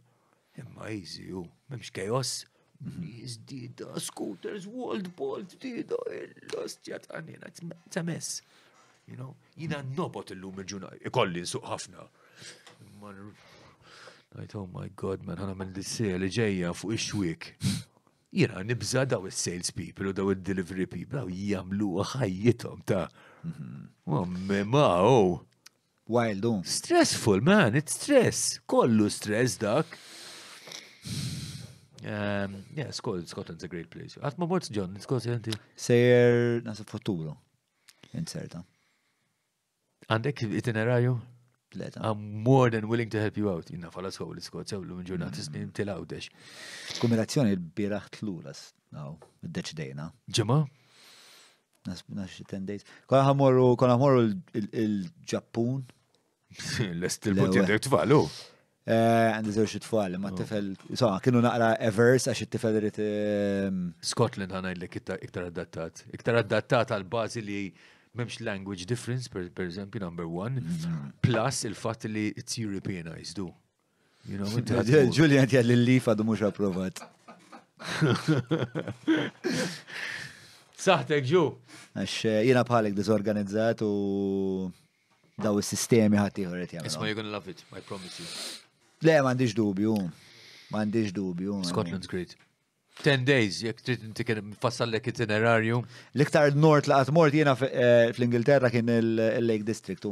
Imma easy, u, memx chaos. Jizdida, scooters, world ball, dida, l-ostja tħannina, t-mess. You know, jina mhm. nobot l-lum il ġunaj ikolli nsuq ħafna. Najt, oh my god, man, ħana minn l-sejl li ġeja fuq ix-xwik. Jina nibza daw il-sales people u daw il-delivery people, daw jamlu ħajjitom ta' mhm. Mamme ma' oh. Wild, oh. Stressful, man, it's stress. Kollu stress dak. Um, yeah, Scotland, Scotland's a great place. At my words, John, it's Scotland jenti. Sejjer, nasa futuro. in certa. Inserta. Għandek itinerarju? Leta. I'm more than willing to help you out. Inna falla sħu l skot, u l-ġurnati mm. snin til-għawdex. Kombinazzjoni l-biraħ t-lulas. għaw, d-deċdejna. Ġemma? Nax 10 days. Konna ħamorru, kona ħamorru l ġappun L-est il-punti għandek t-falu. Oh. Eh, għandi zewġ it-tfal, ma oh. t-tifel, so, kienu naqra Evers għax it-tifel rrit. Ehm, Scotland għana il-lek iktar adattat. Iktar adattat għal-bazi li memx language difference, per eżempju, number one, mm-hmm. plus il-fat li it's Europeanized, du. Julian jgħad l-lif għadu mux approvat. Saħtek ġu. Għax eh, jena bħalek dizorganizzat u daw is-sistemi ħadd ieħor qed jagħmel. It's love it, I promise you. Le, m'għandix dubju. M'għandix dubju. Scotland's great. Ten days, jek trid tikken fassal lek itinerarju. L-iktar nord laqat mort jiena eh, fl-Ingilterra kien il-Lake District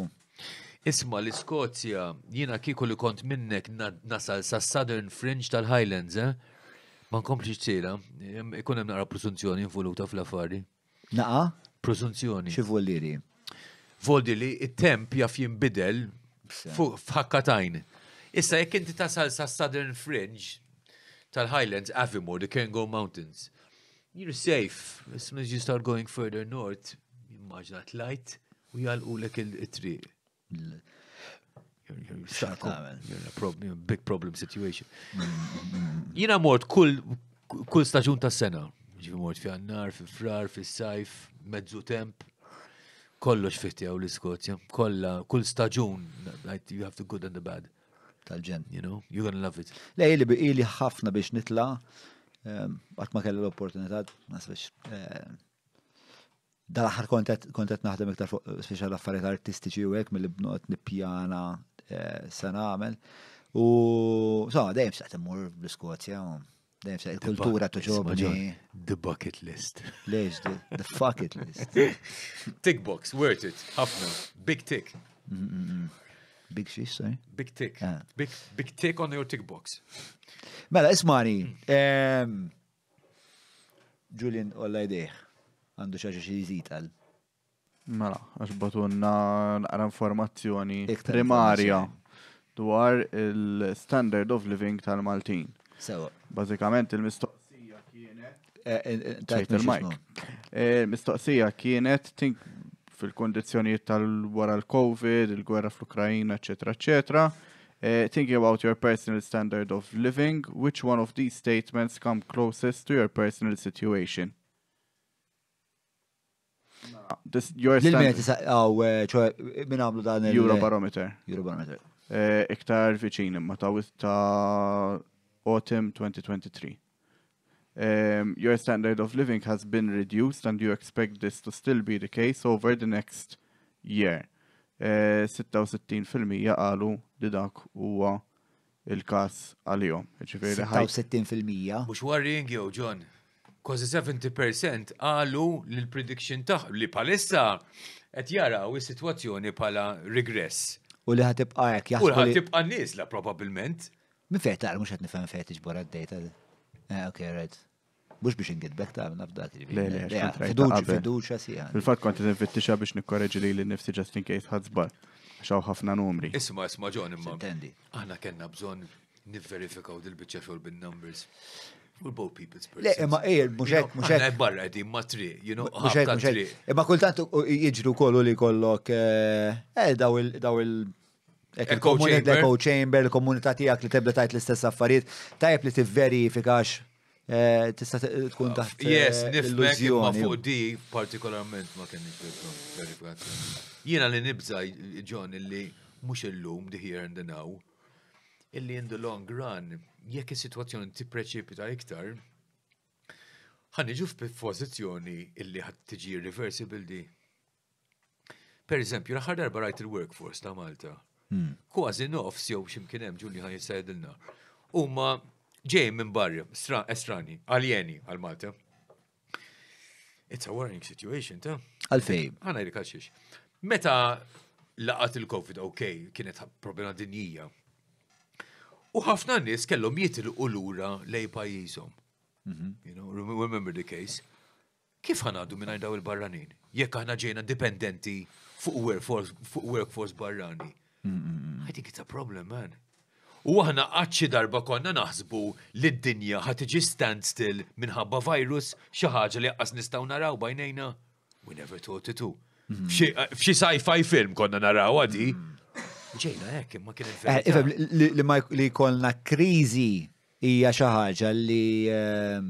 Isma l-Iskozja, jiena kieku li kont minnek nasal sa Southern Fringe tal-Highlands, eh? Ma nkompli ċira, ikun hemm naqra presunzjoni involuta fl-affari. Naqa? Presunzjoni. Xi volliri? Voldi li it-temp jaf jinbidel fuq f'ħakkatajn. Issa jekk inti tasal sa Southern Fringe tal-Highlands, Avimore, the Kengo Mountains, you're safe. As soon as you start going further north, light, t-lajt u jgħalqulek il-triq. You're ah, You're in a problem, a big problem situation. Jina mort kull kull staġun ta' sena. Ġifi mort fi għannar, fi frar, fi sajf, mezzu temp. Kollox fitti għaw l-Iskozja. Kolla, kull staġun. You have the good and the bad tal-ġen. You know, you're gonna love it. Le, ili bi ili ħafna biex nitla, ehm, għat ma kelli l-opportunità, nasbiex. Ehm, Dal-ħar kontet naħdem iktar fuq speċa l-affarijiet artistiċi u għek mill bnot nippjana eh, sena għamel. U so, dejjem saqt immur l-Iskozja, dejjem saqt il-kultura t-ġobni. The bucket list. Lex, the bucket list. Tick box, worth it, ħafna, big tick. Big fish, sorry. Big tick. Ah. Big, big tick on your tick box. Mela, ismani. Um, Julian Ollajdeħ, għandu xaġa xie Mela, għax batunna informazzjoni primarja dwar il-standard of living tal-Maltin. Sewa. Bazzikament il-mistoqsija kienet. Eh, eh, eh, il-mistoqsija kienet fil-kondizjonijiet tal-wara l-Covid, il-gwerra fl-Ukrajina, etc. etc. Eh, thinking about your personal standard of living, which one of these statements come closest to your personal situation? This, your standard... Għaw, oh, eh, ċoħe, minn għamlu dan il- Eurobarometer. Eurobarometer. Eh, iktar viċin ma ta' ta' autumn 2023 um, your standard of living has been reduced and you expect this to still be the case over the next year. Uh, 66% qalu li dak huwa il-kas għal-jom. 66%? Mux worrying jew, John. Kważi 70% qalu li l-prediction taħ li palissa qed jaraw is-sitwazzjoni bħala regress. U li ħatibqa' hekk jaħsbu. U ħatibqa' niżla probabbilment. Min fejn taqra mhux qed nifhem fejn tiġbor għad-dejta. Eh, ok, right. Mux biex ingidbek ta' għamna f'dak. Fiduċa, fiduċa sija. Il-fat kont t-infittixa biex nikkorreġi li l-nifsi just in case ħadżbar. Xaw ħafna numri. Isma, isma ġon imma. Aħna kena bżon nivverifikaw dil-bicċa xol bin-numbers. We're both people's persons. Le, imma ej, eh, muxek, muxek. Għanna barra di matri, you know, muxek, muxek. Imma kultant jġru kollu li kollok, eh, eh daw il- Il-komuni l-echo chamber, il-komunità tijak li tebda tajt l-istess affarijiet, tajb li t-verifikax eh, tista tkun oh, taħt. Yes, eh, nifmek ma fuq di partikolarment ma kenni verifikazzjoni. Jiena li nibza, John, illi mux illum di here and the now, illi in the long run, jekk is-sitwazzjoni tippreċipita iktar, ħanġu f'pożizzjoni illi ħad tiġi reversible di. Per eżempju, l-aħħar darba rajt il-workforce ta' Malta Kważi nofs jew ximkien hemm ġuni ħaj jissajdilna. Huma ġej minn barri, estrani, aljeni għal Malta. It's a worrying situation, ta? Għalfej. Għana jri kaxiex. Meta laqat il-Covid, ok, kienet problema dinjija. U ħafna nis kellhom jitilqu lura lej pajjiżhom. Mhm. You know, remember the case. Kif ħanadu minn għajdaw il-barranin? Jekk aħna ġejna dipendenti fuq workforce barrani. I think it's a problem, man. U aħna għacċi darba konna naħsbu li d-dinja ħatġi stand standstill minħabba virus xi ħaġa li qas nistgħu naraw bajnejna. We never thought it to. F'xi sci-fi film konna naraw għadi. Ġejna hekk imma kien eh, il-film. Li konna kriżi hija xi ħaġa li ehm,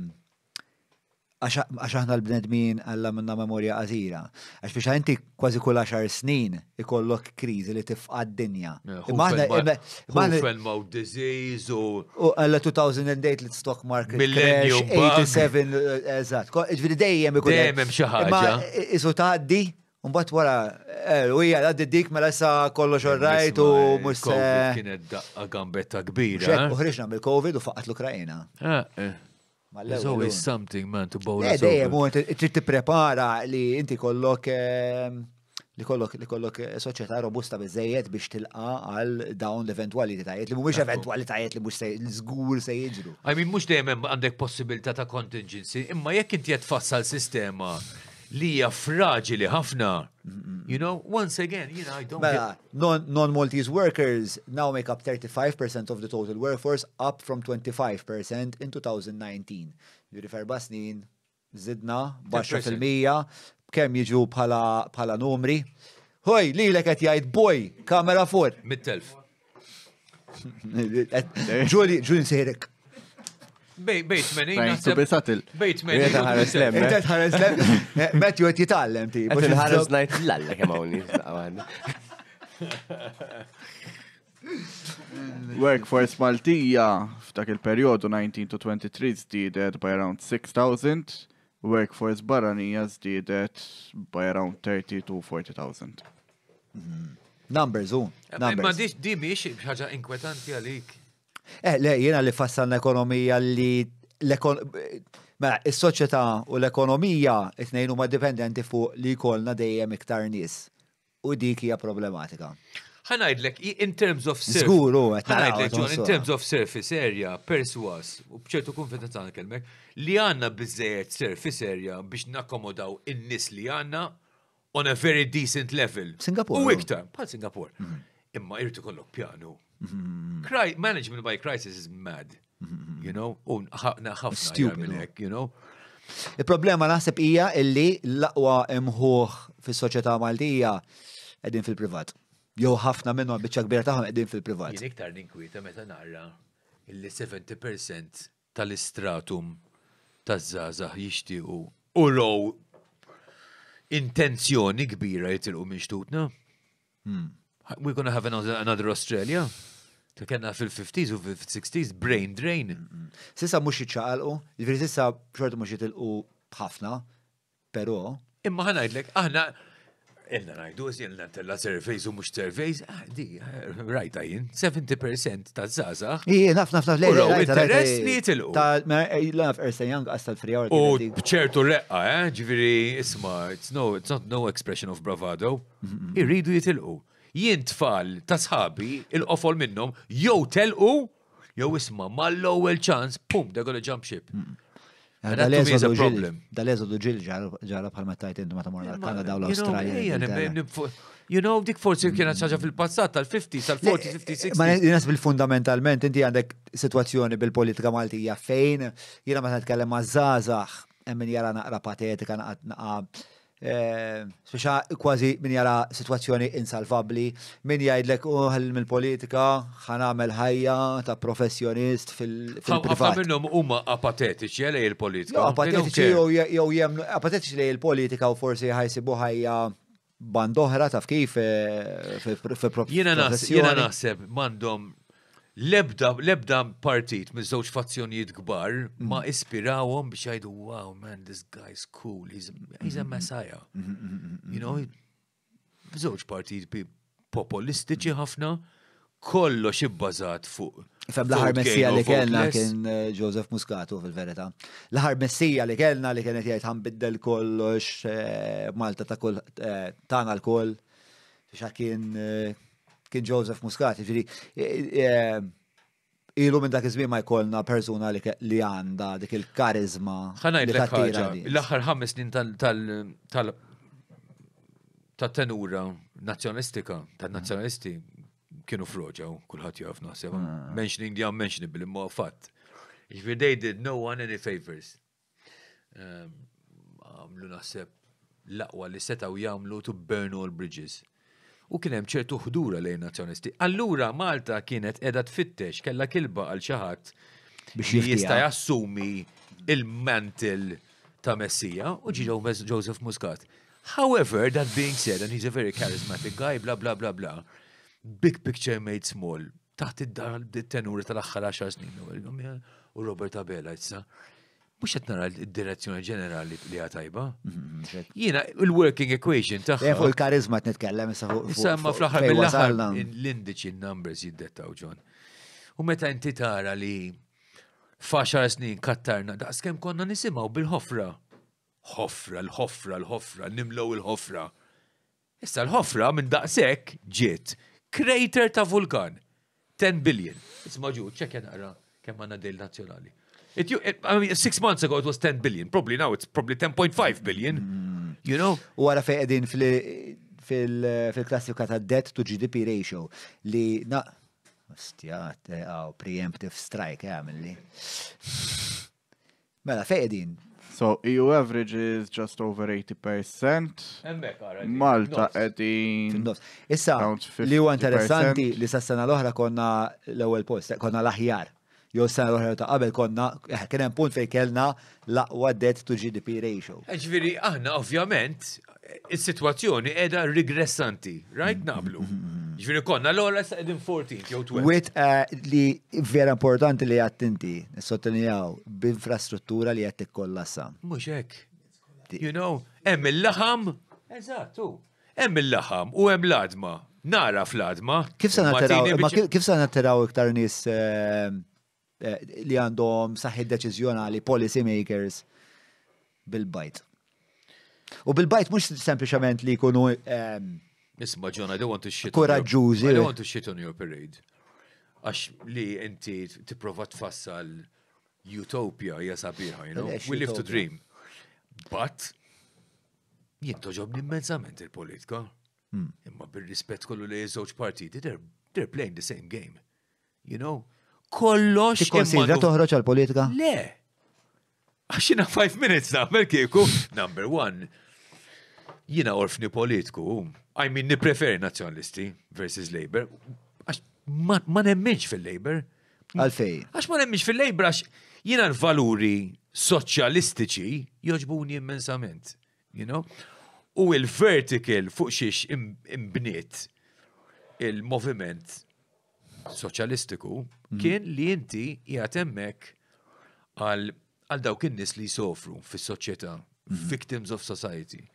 għax aħna l-bnedmin għalla minna memoria għazira. Għax biex inti kważi kull 10 snin ikollok krizi li tifqad d-dinja. Huffenbaum eh, disease u. Għalla 2008 l stock market. Millennium. 87, eżat. Eh, ġviri dejjem ikollok. Dejjem xaħġa. Isu taħdi, Unbat wara, eh, u hija għaddi dik mela sa kollox xorrajt u mux. Kienet daqqa gambetta kbira. uħriġna mill-Covid u faqqat l-Ukrajina. There's always something, man, to bowl eh, us over. Trid tipprepara li inti kollok ehm, li kollok li kollok eh, soċjetà robusta biżejjed biex tilqa għal dawn l-eventwalitajiet li mhumiex eventwalitajiet li mhux se żgur se jiġru. I mean mhux dejjem għandek possibilità ta' contingency, imma jekk inti qed tfassal sistema li hija fraġili ħafna. You know, once again, you know, I don't Mela, get... non-Maltese non workers now make up 35% of the total workforce, up from 25% in 2019. Juri ferba zidna, baxra fil-mija, kem jiġu bħala numri. Hoj, li l jgħid boj, kamera fuq. Mittelf. Ġuli, ġuli nsejrek. Bejt meni. Bejt meni. Bejt Bejt lem. Bejt eh? ħares Bejt Bet Bejt għet Bejt ti. Bejt Bejt najt Bejt alla Bejt unni. Workforce Maltija f'dak il-periodu 19 to 23 zdidet by around 6,000, workforce barranija zdidet by around 30 to 40,000. Hmm. Numbers, un. Ma di biex ħagġa inkwetanti għalik. Eh, le, jena li fassan ekonomija li Mela, il-soċieta u l-ekonomija it-nejn huma dipendenti fuq li jkollna dejjem iktar nies. U dik hija problematika. Ħanajdlek, in terms of surface. Zguru, in terms of surface area, perswas, u bċertu konfidenza għana kelmek, li għanna bizzejet surface area biex nakkomodaw in-nis li għanna on a very decent level. Singapore. U iktar, bħal Singapore. Mhm. Imma irtu kollok pjanu Mm-hmm. Management by crisis is mad. Mm-hmm. You know, un ħafna stupid, you know. Il-problema naħseb hija illi l-aqwa imħuħ fis-soċjetà Maltija qegħdin fil-privat. Jew ħafna minnhom biċċa kbira tagħhom qegħdin fil-privat. Jien iktar ninkwieta meta nara illi 70% tal-istratum taż-żgħażagħ jixtiequ u row intenzjoni kbira jitilqu minn xtutna. Hmm. We're gonna have another Australia. Kenna fil-50s u fil-60s brain drain. Sissa mux jitxaqalqu, ġifiri sissa xortu mux jitilqu bħafna, pero. Imma ħanajdlek, aħna, ilna najdu, ilna tella surveys u mux surveys, ah, di, rajta jien, 70% ta' zazax. Ije, naf, naf, naf, le, le, interess li jitilqu. Ta' eh, l-naf Ersa Young għasta l-frijar. U bċertu reqqa, eh, ġifiri, isma, it's no, it's not no expression of bravado, irridu jitilqu jien tfal ta' sħabi il-qofol minnhom jew telqu jew isma' mal-ewwel ċans pum they're gonna jump ship. Mm. Dal-eżodu ġil ġara bħalma tajt intu ma tamur għal-Kanada u l-Australia. You know, dik forsi kienet ċaġa fil-passat tal-50, tal-40, 50, 60. Ma jinas bil-fundamentalment, inti għandek situazzjoni bil-politika maltija fejn, jina ma t-tkellem ma' zazax, emmin jara naqra patetika, naqra Eh, speċa kważi min jara situazzjoni insalvabli, min jgħidlek uħel oh, mill-politika, ħanamel ħajja ta' professjonist fil-privat. Ħafna minnhom huma apatetiċi lej il-politika. Apatetiċi jew jemnu apatetiċi lej il-politika u forsi ħajsibu ħajja bandoħra ta' kif eh, fil-professjoni. Jiena naħseb mandom lebda, lebda partit minn żewġ fazzjonijiet kbar mhm. ma ispirawhom biex jgħidu wow man this guy's cool he's, he's a mhm. messiah mhm, you know żewġ partijiet populistiċi ħafna kollox ibbażat fuq Fem l-ħar messija li kellna kien eh, Joseph Muscato fil-verita. L-ħar messija li kellna li kienet jgħid ħanbiddel kollox eh, Malta ta' kol eh, tagħna l-koll. Xa kien kien Joseph Muscat, ġiri, eh, eh, ilu minn dak iż ma jkollna persuna li għandha dik il-karizma. Ħanajt l-aħħar ħames snin tal- tenura nazzjonalistika, tan-nazzjonalisti mm. kienu froġaw, kulħadd jaf naħseb. Mm. Mentioning the unmentionable, imma fatt. Ġifier they did no one any favors. Um, għamlu naħseb l-aqwa li setaw jagħmlu to burn all bridges u kien hemm ċertu ħdura lejn nazzjonisti. Allura Malta kienet qiegħda tfittex kellha kilba għal xi ħadd biex jista' jassumi il-mantil ta' Messija u ġi Joseph Muscat. However, that being said, and he's a very charismatic guy, bla bla bla bla, big picture made small, taħt id-dar tenuri tal-axħar 10 snin, u Robert Abela, issa mux għet nara id-direzzjoni ġenerali li għatajba. Mhm, mhm, Jina, il-working equation taħħa. Fuq il-karizma t-netkellem, issa fuq. Issa ma fl-ħar bil ħar l-indiċi numbers jiddetta uġon. U meta inti tara li faxar snin kattarna, daqs kem konna nisimaw bil-ħofra. Ħofra, l-ħofra, l-ħofra, nimlow il-ħofra. Issa l-ħofra minn daqsek ġiet. Crater ta' vulkan. 10 billion. Isma ġu, ċekja naqra kemm għandna del nazzjonali. It, you, it, I mean, six months ago it was 10 billion. Probably now it's probably 10.5 billion. Mm. You know? U għara feqedin fil-klassika ta' debt to GDP ratio li na. Ostjat, għaw, preemptive strike, eh, għamil li. Mela, feqedin. So, EU average is just over 80%. Malta edin. Issa, li u interessanti li sassana l ohra konna l-ewel post, konna l ahjar jew sena l ta' qabel konna, eh, kien hemm punt fejn kellna l-aqwa debt to GDP ratio. Ġifieri aħna ovvjament is-sitwazzjoni qiegħda rigressanti, right nablu. Ġifieri konna l-ora qegħdin 14 jew 20. Wit eh, li vera importanti li għattinti, sottenjaw, b'infrastruttura li qed tikkollassa. Mhux hekk. You know, hemm il-laħam. Eżattu. Hemm il-laħam u hemm l-adma. Nara fl-adma. Kif se natteraw iktar nies eh, Eh, li għandhom saħħi deċizjonali policy makers bil-bajt. U bil-bajt mux sempliciment li kunu. Nisma ġon, I don't want to shit. Koraġużi. I don't want to shit on your parade. Għax li inti t-prova tfassal utopia hija sabiħa, you know? We live to dream. But, jinto toġobni immensament il-politika. Hmm. Imma bil-rispett kollu li żewġ partiti, they're playing the same game. You know? kollox. Konsidra toħroġ għal-politika? Le. Għaxina 5 minutes namel kieku, number one, jina orfni politiku, um. I mean, preferi nazjonalisti versus Labour, għax ma nemminx fil-Labour. Għalfej. Għax ma nemminx fil-Labour, għax jina l-valuri soċjalistiċi joġbuni immensament, you know? U il-vertical fuq xiex imbniet il-moviment soċjalistiku mhm. kien li inti jgħatemmek hemmhekk għal dawk in-nies li jsofru fis-soċjetà, mhm. victims of society.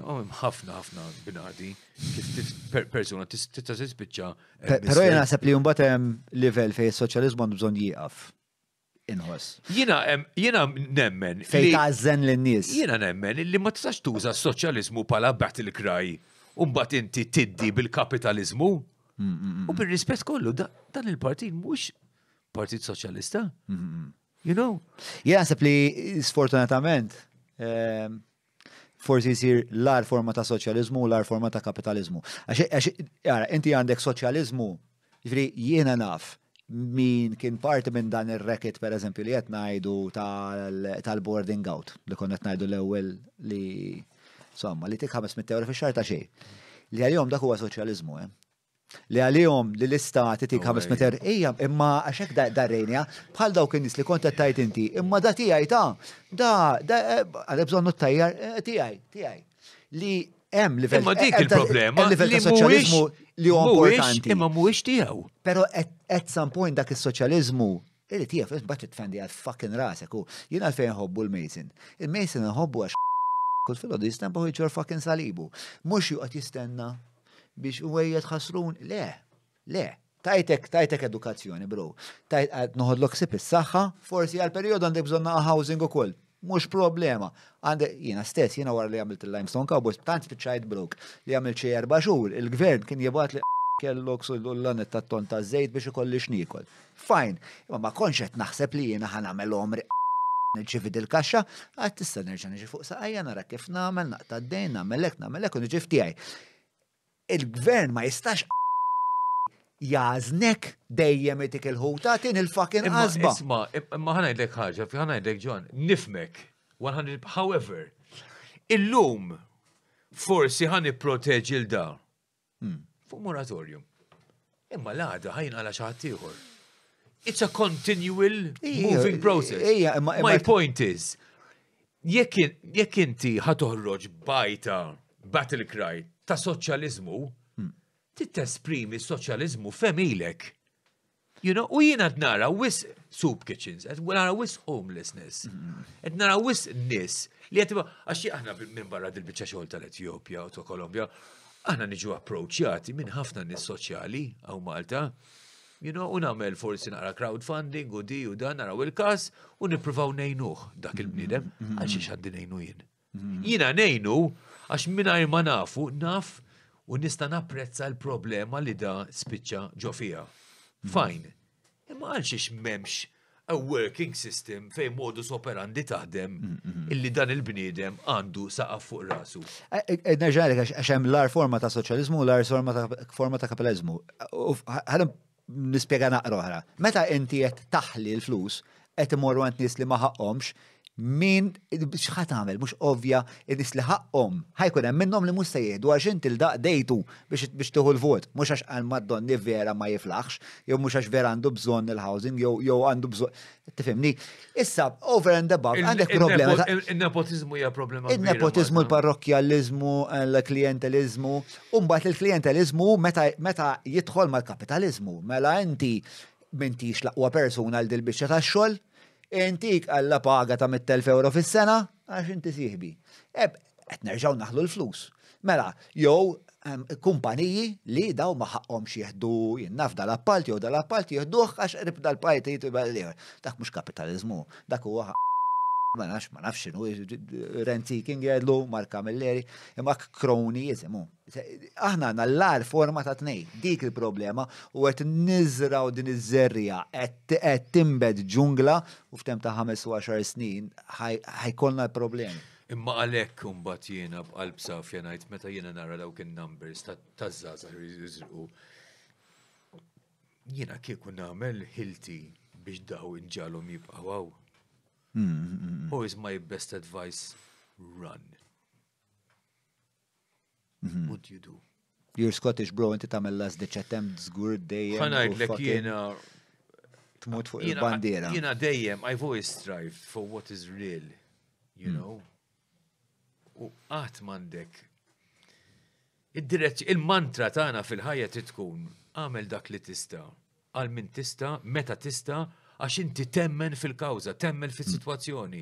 Oh, ħafna ħafna binadi kif persuna tista' tispiċċa. Eh, però jena naħseb li mbagħad hemm livell fejn is-soċjaliżmu għandu bżonn jieqaf inħoss. Jina, jena nemmen. Fej tażen l-nis. Jena nemmen li ma tistax tuża s pala bat il-kraj un bat inti tiddi bil-kapitalizmu. U bil rispett kollu, dan il-partit mux partit soċjalista. You know? Jena sepp li sfortunatament ehm, forsi jisir l-ar forma ta' soċalizmu u l-ar forma ta' kapitalizmu. Għax, inti għandek soċalizmu, jifri jiena naf min kien parti minn dan il-reket per eżempju li qed ngħidu tal-boarding out li kon qed ngħidu l-ewwel li somma li tik 500 euro fix-xahar ta' xejn. Li għalihom dak huwa soċjaliżmu hemm. Eh? li għalihom li l tik titik meter, ija, imma għaxek darrejnja bħal daw in li konta t tajt inti imma da tiegħi ta' da għal t tajjar eh, tiegħi tiegħi li hemm livell Imma dik il-problema livell ta' soċjaliżmu li huwa importanti. Imma mhuwiex tiegħu. Però at some point dak is-soċjaliżmu Illi tijaf, bħat t-fendi għal fucking rasek u jina fejn hobbu l-Mason. Il-Mason hobbu għax kull fil għod jistempa fucking salibu. Mux juqat jistenna biex u għajja tħasrun, le, le, tajtek, tajtek edukazzjoni, bro. Tajt eh, noħodlok sip is-saħħa, forsi għal-periodu għandek bżonna housing u koll. Mux problema. Għande, jina stess, jina għar li għamilt il-limestone cowboys, tant spiċajt brok li għamilt xie erba xur, il-gvern kien jibat li kellok l lanet ta' ton ta' zejt biex ikolli xnikol. Fajn, imma ma konxet naħseb li jina ħan għamil omri nġivid il-kaxxa, għat tista nerġa nġi fuq saqajja nara kif namel, naqta d-dejn, namelek, namelek, nġifti għaj il-gvern ma jistax jaznek dejjem itik il-ħuta tin il-fucking għazba. Isma, imma ħanajdlek ħagġa, fi ħanajdlek ġon, nifmek, 100, however, illum forsi ħani proteġi l da hmm. Fuq moratorium. Imma l-għada ħajn għala xaħtiħor. It's a continual moving process. My point is, jekk inti ħatoħroġ bajta battle cry ta' soċjalizmu, hmm. tesprimi soċjalizmu femilek. You know, u jina nara wis soup kitchens, għed nara wis homelessness, għed hmm, hmm, nara wis nis li għetiba, għaxi aħna minn barra dil-bicċa xogħol tal-Etjopja u ta' Kolombja, aħna niġu approċjati minn ħafna nis soċjali għaw Malta, you know, u namel forsi nara crowdfunding u di u dan naraw il-kas u niprofaw nejnuħ dak il-bnidem, għaxi xaddi nejnu jien. Jina nejnu, Għax minnaj ma nafu, naf u nista napprezza l-problema li da spiċċa ġofija. Hmm. Fajn, Imma għalx ix memx a working system fej modus operandi taħdem hmm, hmm. illi dan il-bniedem għandu saqaf fuq rasu. E, e, e, Nerġalek għax hemm l-ar forma ta' soċjalizmu u l-ar forma ta' kapitalizmu. Ħadem nispjega naqra oħra. Meta inti qed taħli l-flus, qed imorru għand nies li ma ħaqhomx, min xħat għamil, mux ovvja, id-nis li ħakqom, ħajkun hemm minnom li musta jgħidu għax inti l dejtu biex tuħu l-vot, mux għax għal maddon vera ma jiflaħx, jew mux għax vera għandu bżon il-housing, jew għandu bżon, tifimni, issa, over and above, għandek problema. Il-nepotizmu hija problema. Il-nepotizmu, il-parrokjalizmu, il-klientelizmu, umbat il-klientelizmu meta jidħol mal-kapitalizmu, mela inti mintix laqwa persuna għal dil biex ta' xol, intik għalla paga ta' 100.000 euro fis-sena, għax inti siħbi. Eb, etnerġaw nerġgħu naħlu l-flus. Mela, jew kumpaniji li daw maħħom xieħdu jinnaf dal-appalt, jew dal-appalt jieħduħ għax rib dal-pajt jitibal Dak mhux kapitalizmu, dak huwa ma nafx, ma nafx no, renti king jadlu, marka milleri, imma kroni jisimu. Aħna għanna l-lar forma ta' tnej, dik il-problema, u għet u din iż-żerja, għet timbed ġungla, u f'tem ta' 15 snin, ħajkolna l-problemi. Imma għalek kumbat jena b'qalb saf jenajt, meta jena nara dawk il-numbers ta' zaza jizrqu. Jena kieku namel hilti biex daw inġalom jibqa'w. Mm-hmm. is my best advice, run. Mm-hmm. What do you do? You're Scottish, bro, inti tamel ditch attempt zgur dejjem. Għanajd l jena. Tmut fuq il-bandiera. Jena dejjem, I've always strived for what is real, you mm. know? U għat mandek. Il-mantra tagħna fil-ħajja titkun għamel dak li tista' għal min tista, meta tista' għax inti temmen fil-kawza, temmen fil-situazzjoni.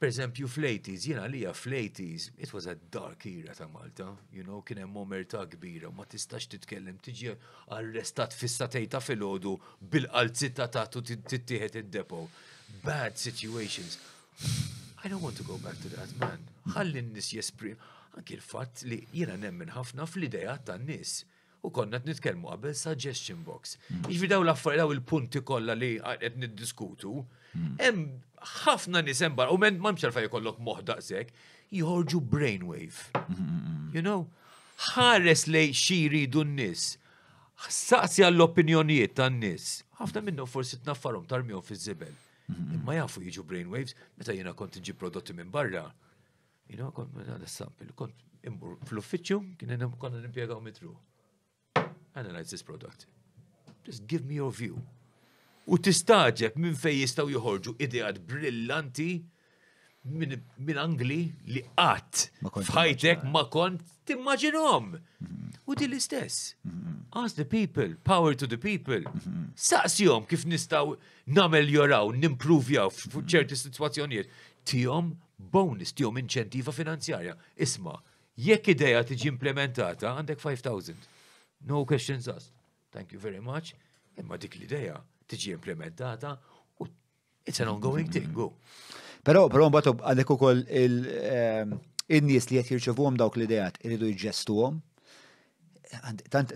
Per eżempju, Flejtis, jena li fl 80 it was a dark era ta' Malta, you know, kien hemm omerta kbira, ma tistax titkellem, tiġi arrestat fissatejta fil-ħodu bil-qalzitta ta' tu tittieħed id-depo. Bad situations. I don't want to go back to that, man. Ħalli n-nis jesprim. Anki l-fatt li jena nemmen ħafna fl-ideja ta' nies nis u konna t-nitkelmu qabel suggestion box. Mm. Iġvi jiġifieri daw l-affar, daw il-punti kolla li għed niddiskutu, mm. hemm ħafna nisembar, u men ma mxar fej kollok moħdaq zek, jħorġu brainwave. You know, ħares li xiri n-nis, saqsi għall-opinjonijiet tan-nis. Ħafna minnu forsi t naffarum tarmiju fiż-zibel. Imma jafu jiġu brainwaves, meta jena kont iġi prodotti minn barra. You know, kont, kont, kont, kont, kont, kont, kont, kont, kont, kont, analyze this product. Just give me your view. U tistaġeb minn fej jistaw joħorġu ideat brillanti minn Angli li qatt fħajtek ma kont timmaġinom. Mhm. U di l-istess. Mhm. Ask the people, power to the people. Mhm. Saqsjom kif nistaw namel joraw, nimpruvjaw f'ċerti situazzjoniet. Tijom bonus, tijom inċentiva finanzjarja. Isma, jekk ideja tiġi implementata, għandek 5,000. No questions asked. Thank you very much. Imma dik l-ideja tiġi implementata u it's an ongoing thing. Go. Pero, pero għadek għalhekk ukoll il-nies eh, li qed jirċevuhom dawk l-idejat iridu jġestuhom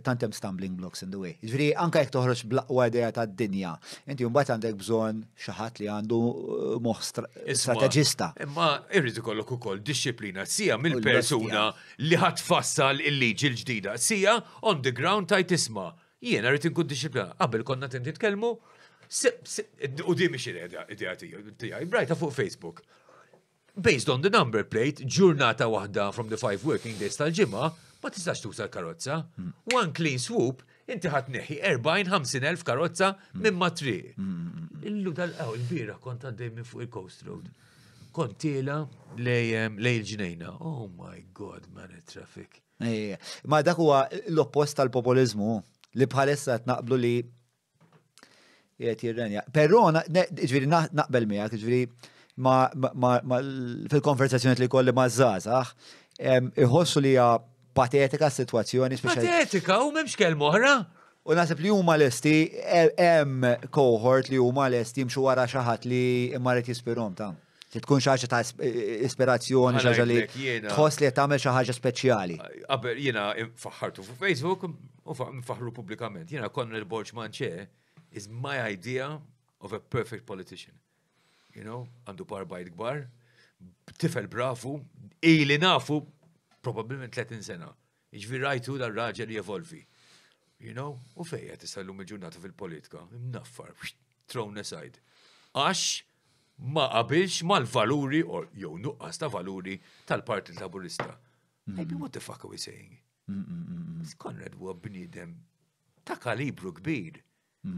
tantem stumbling blocks in the way. Ġviri, anka jek toħroġ blaqwa idea ta' dinja, inti jumbat għandek bżon xaħat li għandu uh, moħ strategista. Imma irridu kollok u koll disciplina, sija mill-persuna li ħat fassal il-liġi l-ġdida, sija on the ground tajt isma. Jiena rrit inkun disciplina, qabel konna tinti tkellmu, u di miex ideja tijaj, brajta fuq Facebook. Based on the number plate, ġurnata wahda from the five working days tal-ġimma, ma tistax tuża l-karozza. Hmm. One clean swoop, inti ħat neħi 40-50.000 karozza hmm. minn matri. Hmm, Illu dal-għaw, il-bira kont għaddej minn fuq il-Coast Road. Kont Kontila lej il ġnejna Oh my God, man, il-traffic. Ma dak huwa l-oppost tal-populizmu li bħalissa naqblu li jiet jirrenja. Pero, ġviri, naqbel miegħek, ġviri, fil konversazzjoniet li kolli ma' zazax, iħossu li patetika situazzjoni speċjali. Patetika, u memx kelmoħra? U nasib li huma lesti, e, hemm cohort li huma lesti jimxu wara xi ħadd li marret jispirhom ta' li tkun xaġa ta' ispirazzjoni, xaġa li tħoss li tagħmel xi ħaġa speċjali. Qabel jiena faħħartu fuq Facebook u faħru pubblikament. Jiena l-Borġ Manċe is my idea of a perfect politician. You know, għandu barbajt gbar, tifel brafu, ili nafu probabilment 30 sena. Iġvi rajtu dal-raġel jevolvi. You know, u fejja tistallum il-ġurnata fil-politika, Naffar, thrown aside. Għax ma qabilx mal-valuri, or jew nuqqas ta' valuri tal-Parti Laburista. Mm-hmm. Maybe what the fuck are we saying? Konrad huwa bniedem ta' kalibru kbir,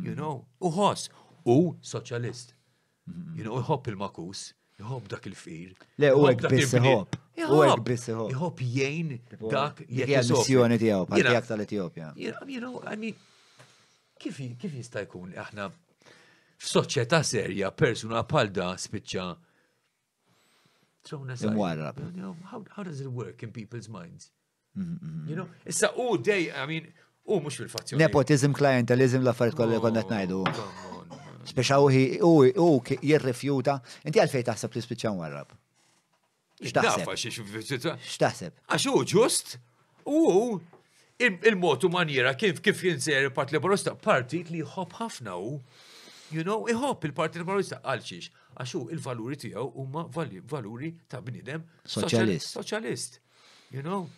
you know, u ħoss, u soċjalist. You know, u hopp il-makus jħob dak il-fir. Le, u għek biss jħob. U għek biss jħob. Jħob jgħin dak jgħal-missjoni tijaw, partijak tal-Etjopja. You know, I mean, kif jista' jkun li aħna f-soċieta serja persuna bħal da spiċċa trawna Imwarrab. How does it work in people's minds? Mm, mm, mm. You know, issa u dej, I mean, u mux fil-fazzjoni. Nepotizm, klientelizm, l-affarijiet najdu. Come on. Speċa uħi, jirrifjuta, inti għalfej taħseb li spiċċaw warrab? X'taħseb? X'taħseb? Għaxu ġust, u il-motu manjera kif kif jinser il parti Laborista, partit li jħobb ħafna u, you know, iħobb il-Partit Laborista għal għaxu il-valuri tiegħu huma valuri ta' bnidem socialist. Soċjalist, you know.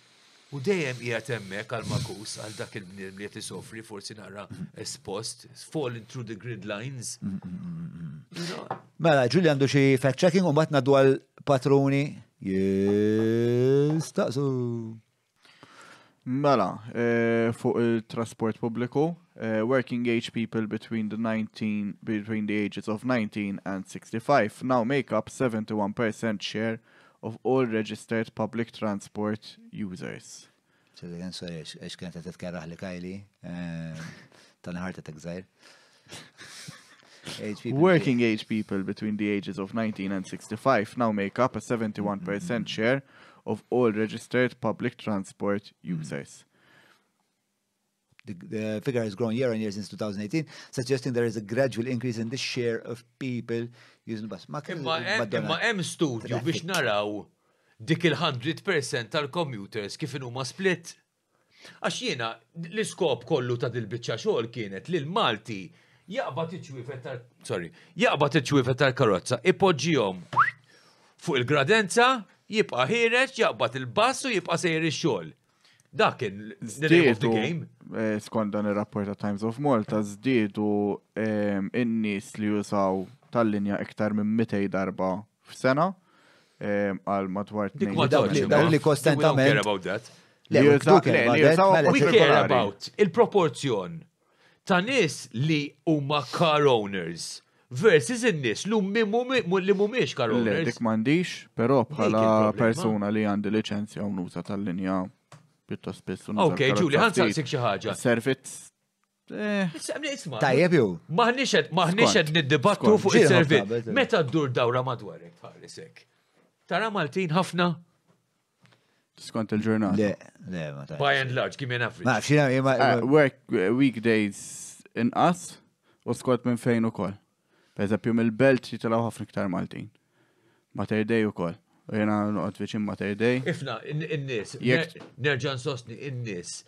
U dejjem qiegħed hemmhekk għal makus għal dak il-bniem li qed isofri forsi nara espost, falling through the grid lines. Mm, mm, mm, mela, Ġulja għandu xi fact-checking u mbagħad ngħaddu għal patruni. Jistaqsu. Mela, eh, fuq il-trasport pubbliku, eh, working age people between the 19 between the ages of 19 and 65 now make up 71% share of all registered public transport users. sorry, għax t li kajli, Working age people between the ages of 19 and 65 now make up a 71% mm-hmm. share of all registered public transport mm-hmm. users. The, the, figure has grown year on year since 2018, suggesting there is a gradual increase in the share of people jizn bas. Ma Imma hemm studju biex naraw dik il-100% tal commuters kif huma split. Għax jiena l-iskop kollu ta' dil-biċċa xogħol kienet lil Malti jaqbad iċwifet tal sorry, jaqbad iċwifet tal-karozza, ipoġġihom fuq il-gradenza, jibqa' ħireġ, jaqbad il-bass u jibqa' sejr ix-xogħol. Dak kien the eh, Skont dan ir-rapport ta' Times of Malta żdiedu eh, in-nies li jusaw tal-linja iktar minn 200 darba f'sena għal madwar li kostentament. care about il-proporzjon ta' nis li huma car owners versus in-nies li mhumiex car owners. Le, dik m'għandix, però bħala persuna li għandi liċenzja u tal-linja pjuttost spiss. Ok, Ġuli, ħansaqsik xi ħaġa. Servizz Eh. Tajjeb jew. Maħniċed, maħniċed nid-dibattu fuq il-servizz. Meta d-dur dawra madwarek, Farisek? Tara Maltin ħafna skont il ġurnal Le, le, ma ta' By and large, give me an average. Ma' xina, eh, ah, Work eh, weekdays in us u skont minn fejn u kol. eżempju, mill-belt jitalaw ħafna ktar Maltin. Mater Day u kol. U jena noqgħod viċin Mater Day. Ifna, in-nies. Nerġan sostni, in-nies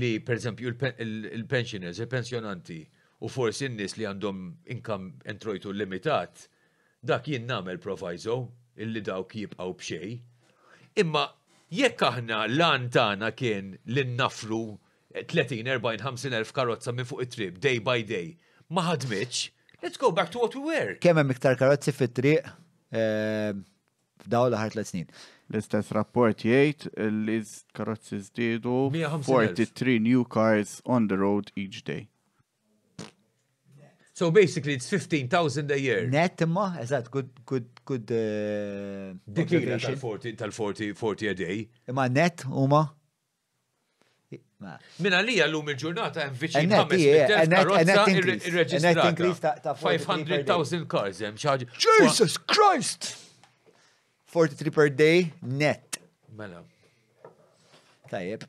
li per eżempju il-pensioners, il-pensjonanti u forsi n-nis li għandhom income entrojtu limitat, dak jien namel proviso illi dawk jibqaw bxej. Imma jekk aħna lan tagħna kien li nafru 30, 40, 50 karozza minn fuq it-trib day by day, ma ħadmitx, let's go back to what we were. Kemm hemm iktar karozzi fit-triq eh, f'daw l ħar tliet snin. L-istess rapport jgħid li karozzi żdiedu 43 new cars on the road each day. So basically it's 15,000 a year. Net imma, eżat, good, good, good. Uh, Dikira tal-40, 40 a day. Imma net, umma. Minna li għallum il-ġurnata għem viċin 500,000 eh, eh, eh, karozza il-reġistrata. 500,000 cars, jem xaġi. Jesus Christ! 43 per day net. Mela. Tajib.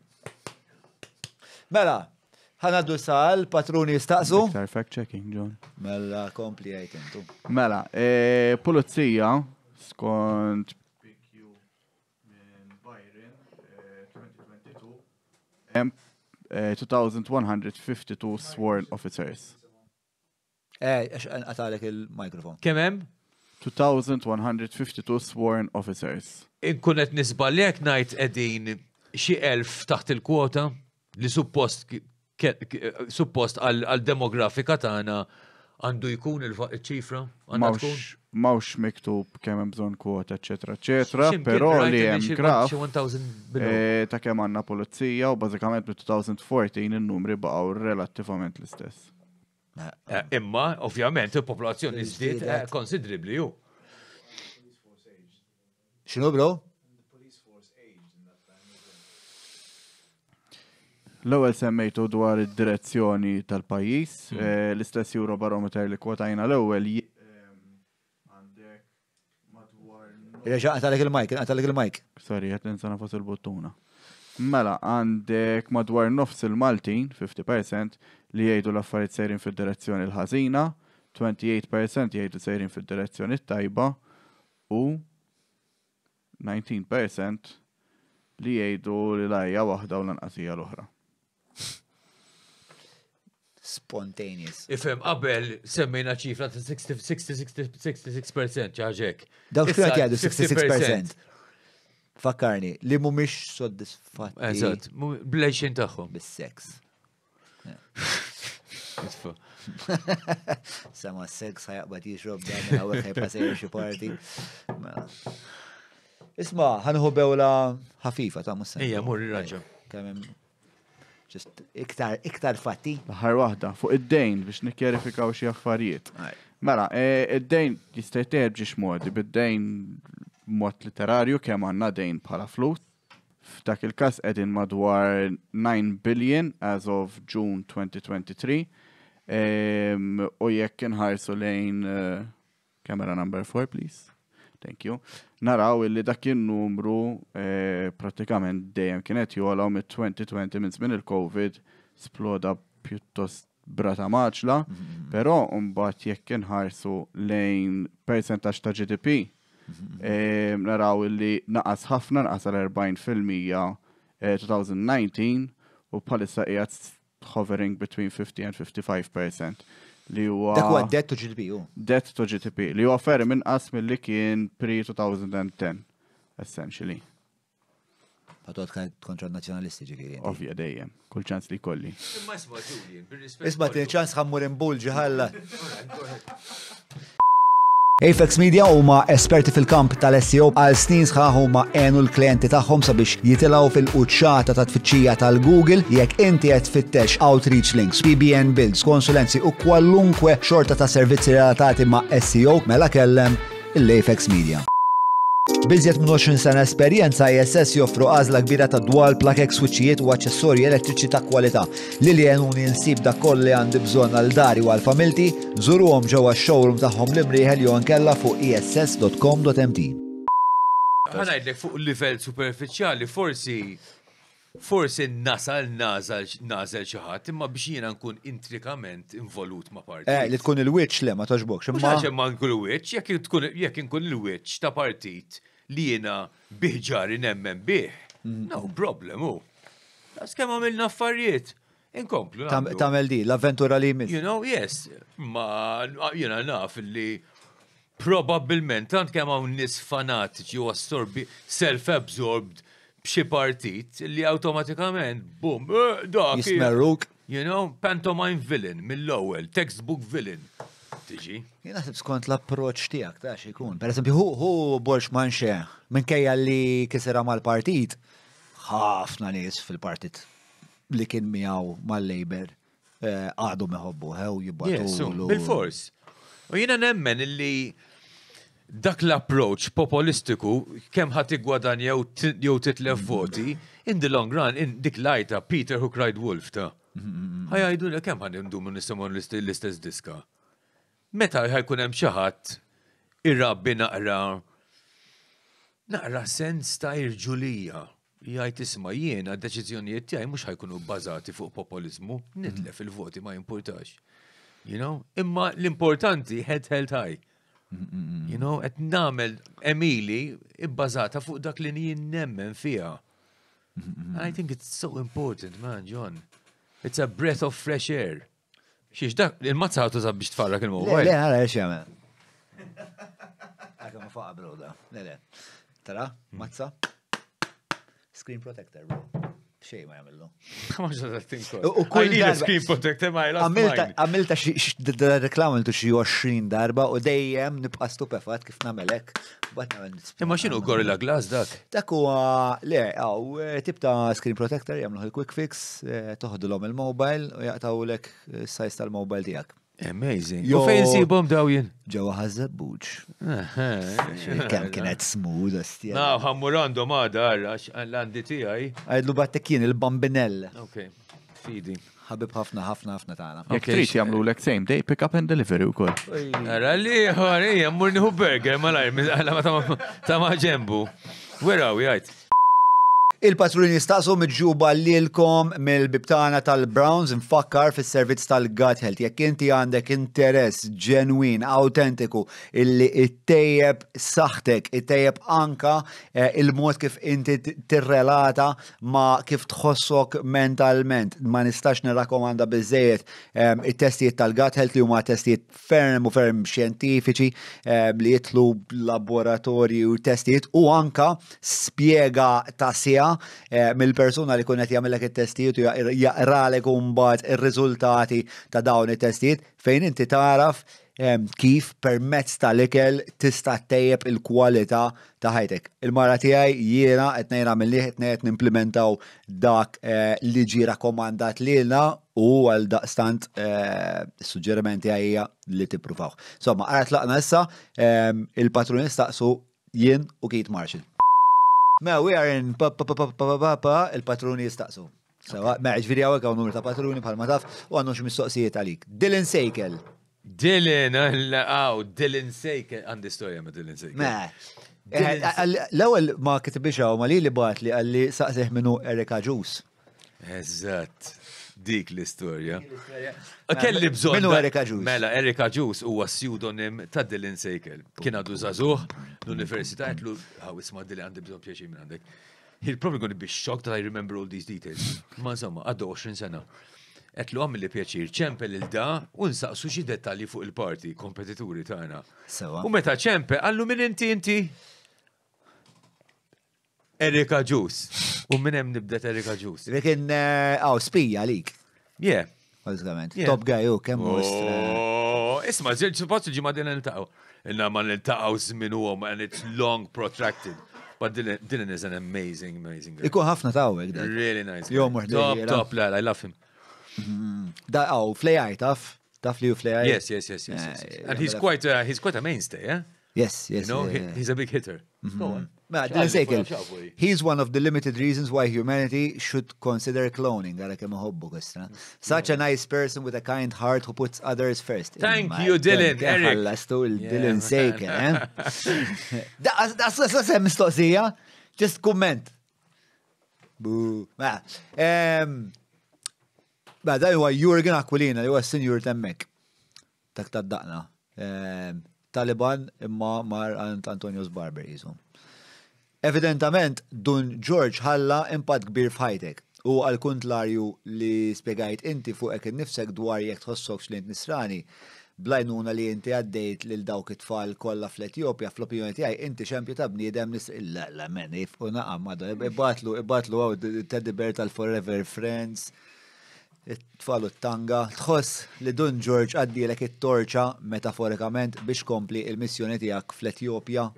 Mela, ħanaddu sal, patruni jistaqsu. Iktar fact checking, John. Mela, kompli għajtentu. Mela, e, pulizija, skont PQ minn Byron, e, 2022, e, 2152 sworn officers. Eh, għatalek il-mikrofon. Kemem? 2,152 sworn officers. Inkunet nisba li jek najt edin xie elf taħt il-kwota li suppost suppost għal-demografika tagħna għandu jkun il-ċifra? Mawx miktub kemm hemm bżonn kwota, eċetera, eċetera, però li hemm kraf. Eh, ta' kemm għandna pulizija u bażikament mit-2014 in-numri baqgħu relattivament l-istess. Eh, imma, ovvjament, il-popolazzjoni żdied konsidribli eh, ju. X'inhu bro? L-ewwel semmejtu dwar id-direzzjoni tal-pajjiż, mm. eh, l-istess Eurobarometer li kwotajna l-ewwel Reġa, għatalek il-mike, għatalek il-mike. Sorry, għat ninsa fos il bottuna Mela, għandek madwar nofs il-Maltin, 50%, li jgħidu l-affarijiet sejrin fid-direzzjoni l-ħażina, 28% jgħidu sejrin fid-direzzjoni t tajba u 19% li jgħidu li lajja waħda u lanqasija l-oħra. Spontaneous. Ifem, qabel semmejna ċifra ta' 66% ċaġek. Dawk kif jgħidu 66%. Fakkarni, li mumiex soddisfatti. Eżat, blejxin tagħhom. Bis-seks. Sama s-sex ħajqbad jixrob dan, għawek ħajpasajr xie parti. Isma, ħanħu bewla ħafifa ta' musa. Ija, mur raġa. Kamem, iktar, iktar fatti. Laħar wahda, fuq id-dejn biex nikjerifikaw xie affarijiet. Mela, e, id-dejn jistajter bġiex modi, bid-dejn mod literarju kemm għanna dejn bħala flut, F'dak il-kas edin madwar 9 billion as of June 2023 u jekk nħarsu lejn eh, camera number 4 please. Thank you. Naraw illi dak il-numru eh, pratikament dejjem kienet jolaw mit-2020 minn min il-COVID sploda pjuttost brata maċla, mhm. pero un-bat jekk inħarsu lejn percentax ta' GDP Eh, naraw illi naqas ħafna naqas għal-40% 2019 eh, u palissa jgħat hovering between 50 and 55% li huwa Dak huwa debt to GDP Debt to GDP li huwa ferm inqas milli kien pre 2010 essentially. Patwat kan kontra nazjonalisti ġifiri. Ovvija dejjem, kull ċans li kolli. Isma' ċans ħammur imbulġi ħalla. Apex Media huma esperti fil-kamp tal-SEO għal snin sħaħ huma għenu l-klienti tagħhom sabiex jitilgħu fil-quċċata ta' tfittxija tal-Google jekk inti qed fittex outreach links, PBN builds, konsulenzi u kwalunkwe xorta ta' servizzi relatati ma' SEO mela kellem l-Apex Media. Biżjed minn 20 sena esperjenza ISS e joffru għażla kbira ta' dwar plakek switchijiet u aċessorji elettriċi ta' kwalità. Li li jenuni jinsib da' kolli għandi bżonn għal dari u għal familti, żuruhom ġewwa ġewa showroom tagħhom l-imriħel jew għankella fuq iss.com.mt. E Għanajdlek fuq livell superficiali forsi forsi nasal nażel xi ħadd, imma biex jiena nkun intrikament involut ma' partit. Eh, li tkun il-witch le ma taġbokx. Mhux ma nkun il-witch, jekk tkun il-witch ta' partit li jiena biħġari nemmen bih. Mhm. No problem hu. kem għamilna affarijiet. Inkomplu. Tamel di, l-avventura li jmiss. You know, yes. Ma jiena naf li probabilment tant kemm hawn nis fanatiċi u assorbi self-absorbed b'xi partit li automatikament, bum, eh, dak. Jismerruk. You know, pantomime villain mill-ewwel, textbook villain. Tiġi. Jena skont l-approċ tiegħek ta' ikun. Per esempio, hu hu Borx minn minkejja li kisera mal-partit, ħafna nies fil-partit li kien miegħu mal-Labor eh, għadu meħobbu, hew jibbatu. Bil-fors. U jena nemmen illi dak l-approċ populistiku kemm ħadd igwadan jew titlef mm. voti, in the long run, in dik lajta Peter who cried wolf ta' ħajajdu li kemm ħan minn nisimon l-istess diska. Meta ħajkun hemm xi ħadd irrabbi naqra naqra sens ta' irġulija. Jgħid isma' jiena deċiżjonijiet tiegħi mhux ħajkunu bbażati fuq populizmu, nitlef il-voti ma jimpurtax. You know? Imma l-importanti head held high You know, et namel Emili ibbazata fuq dak li nijin nemmen fija. I think it's so important, man, John. It's a breath of fresh air. Xiex dak, il-mazza għatu biex tfarra il-mobile. Le, għara, xie għamen. Għakem fuqa broda. Le, le. Tara, mm. mazza. Screen protector, bro xej ma jagħmilhom. U kull screen protector eh, ma Għamilta reklam għamiltu xi 20 darba u dejjem nibqa' stupefat kif nagħmelek. Eh, ma x'inhu Gorilla Glass dak? Dak u le għaw, eh, tip ta' screen protector jagħmluh il-quick fix, om il-mobile u jaqtawlek s-sajs tal-mobile tijak. Amazing. Jo fejn sibom daw jien? Ġewa ħazzabbuċ. Kem kienet smooth astija. Na, ħammur għandhom għada għarrax għall-għandi tiegħi. Għajdlu battekin il-bambinell. Ok, fidi. Ħabib ħafna ħafna ħafna tagħna. Jekk trid jagħmlu lek same day pick up and delivery u kol. Ara li ħor ejja mmur nieħu burger malaj, għala ma ta' ma ġembu. Wera jgħid. Il-patrun jistaqsu midġuba lilkom mill-bibtana tal-Browns infakkar fis servizz tal-Gut Health. Jekk inti għandek interess ġenwin, autentiku, illi ittejjeb saħtek, it-tejjeb anka eh, il-mod kif inti tirrelata ma kif tħossok mentalment. Ma nistax nirrakomanda bizzejiet ehm, it-testijiet tal-Gut Health li huma testijiet ferm u ferm xjentifiċi ehm, li jitlu laboratorju testijiet u anka spiega ta' Eh, mill-persuna li kunet jagħmelek it-testijiet u jaqralek mbagħad ir-riżultati ta' dawn it-testijiet fejn inti taraf kif permezz tal-ikel tista' tejjeb il-kwalità ta' ħajtek. Il-mara tiegħi jiena qed ngħid nagħmel qed nimplementaw dak eh, li ġi rakkomandat lilna u għal daqstant eh, suġġerimenti għajja li tippruvaw. Somma, għarat laqna issa il-patrunista su jien u kit Marxin. Ma, we are in pa pa pa pa pa pa pa il-patruni jistaqsu. Sawa, ma, ġviri għawek għaw numru ta' patruni bħal ma taf u għannu x-mistoqsijiet għalik. Dylan Sejkel. Dylan, għaw, Dylan Sejkel, għandi storja ma Dylan Seikel. Ma, eh, L-ewwel ma kitbix hawn ma li li bat li għalli saqsih minnu Erika Ġus. Eżatt. Dik l-istorja. Mela, kelli bżon. Minu Erika Ġus. Mela, Erika Ġus huwa pseudonym ta' Dylan Sejkel. Kien għadu zazuħ l universita għetlu, għaw isma Dylan għandi bżon pjaċi minn għandek. He'll probably gonna be shocked that I remember all these details. Ma insomma, għaddu 20 sena. Għetlu għamil li pjaċir ċempel il-da unsaqsu xi dettali fuq il-parti, kompetituri tagħna. U meta ċempe, għallu minn inti inti? Erika Juice. U minn hemm nibdet Erika Ġus. Lekin, aw, spija lik. Yeah. Bazzikament. Top guy u oh, kemm oh, eh. Isma, suppost ġimma din niltaqgħu. Inna ma niltaqgħu żmien huwa and it's long protracted. But Dylan is an amazing, amazing guy. Ikun ħafna tawek dak. Really nice. Jom Top, top, la, I love him. Mm-hmm. Da, aw, oh, flejaj taf. Taf li u flejaj. Yes, yes, yes, yes. Eh, and he's quite, uh, he's quite a mainstay, yeah? Yes, yes. You know, he's a big hitter. Go on. Mm-hmm. Mela, he's one of the limited reasons why humanity should consider cloning. Such a nice person with a kind heart who puts others first. Thank you, Dylan. Dylan That's eh? Just comment. Boo. Um, Ma, Jurgen Aquilina, li huwa senior temmek. Tak Taliban imma mar and Antonios Barber jizum. Evidentament, Dun George ħalla impad kbir f'ħajtek. U għal kunt larju li spiegajt inti fuq ek nifsek dwar jek tħossok li nisrani, blajnuna li inti għaddejt lil dawk it-tfal kollha fl-Etjopja fl-opinjoni tiegħi inti ċempju ta' bniedem nisq La, la men u naqam ibatlu ibatlu għaw Teddy Bear tal-Forever Friends it tfalu t-tanga, tħoss li Dun George l-ek it-torċa metaforikament biex kompli il-missjoni tiegħek fl-Etjopja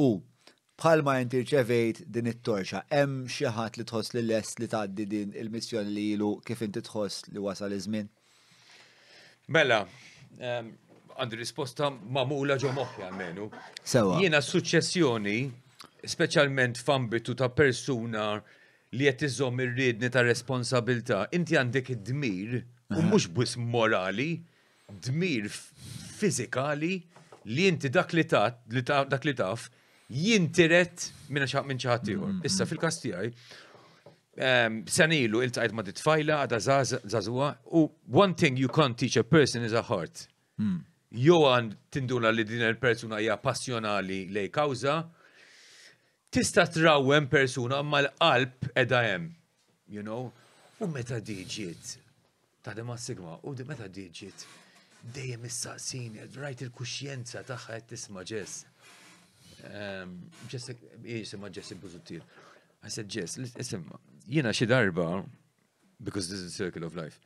U bħalma inti rċevejt din it-torxa, hemm xi ħadd li tħoss li lest li tgħaddi din il-missjoni li ilu kif inti tħoss li wasal iż-żmien? Mela, ehm, għandi risposta mamula ġo moħħja menu. Sewa. Jiena suċċessjoni, speċjalment f'ambitu ta' persuna li qed iżomm ir-riedni ta' responsabilta, inti għandek id-dmir, u mhux biss morali, dmir fizikali li inti dak li dak li taf, jintiret minna xaħat minn xaħat tiħor. Mm-hmm. Issa fil kasti għaj, sanilu il-tajt ma tfajla għada zazua, u one thing you can't teach a person is a heart. Mm. Jo għan tinduna li din il-persuna hija passjonali lej kawza, tista trawem persuna ma l-qalb edha hemm, you know, u meta diġiet, ta' dema sigma, u meta diġiet, dejjem is-saqsin, rajt il-kuxjenza tagħha qed tisma' ġess Ġess, ehm, eh, jisimma Ġess Buzuttir. I said, Jess, listen, jina xi darba, because this is the circle of life,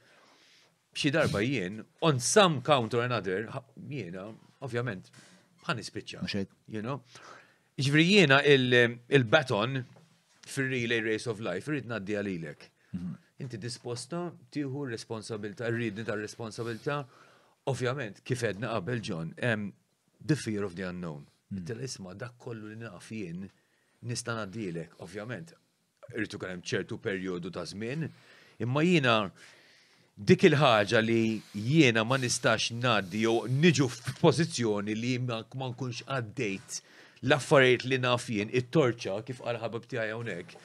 xi darba jien, on some count or another, jiena, ovvjament, ħan ispiċċa. You know? Ġvri jiġifieri jiena il-baton fil relay race of life, rrid naddi għalilek. Mhm. Inti disposta tiħu responsabilta, rridni ta' responsabilta, ovvjament, kif edna qabel John, ehm, the fear of the unknown. Mm. Bittel isma dak kollu li naqaf jien nista' ngħaddilek, ovvjament. Irtu kanem hemm ċertu perjodu ta' żmien, imma jiena dik il-ħaġa li jiena ma nistax ngħaddi jew niġu f'pożizzjoni li ma nkunx għaddejt l-affarijiet li naf jien it-torċa kif qal ħabab tiegħi hawnhekk.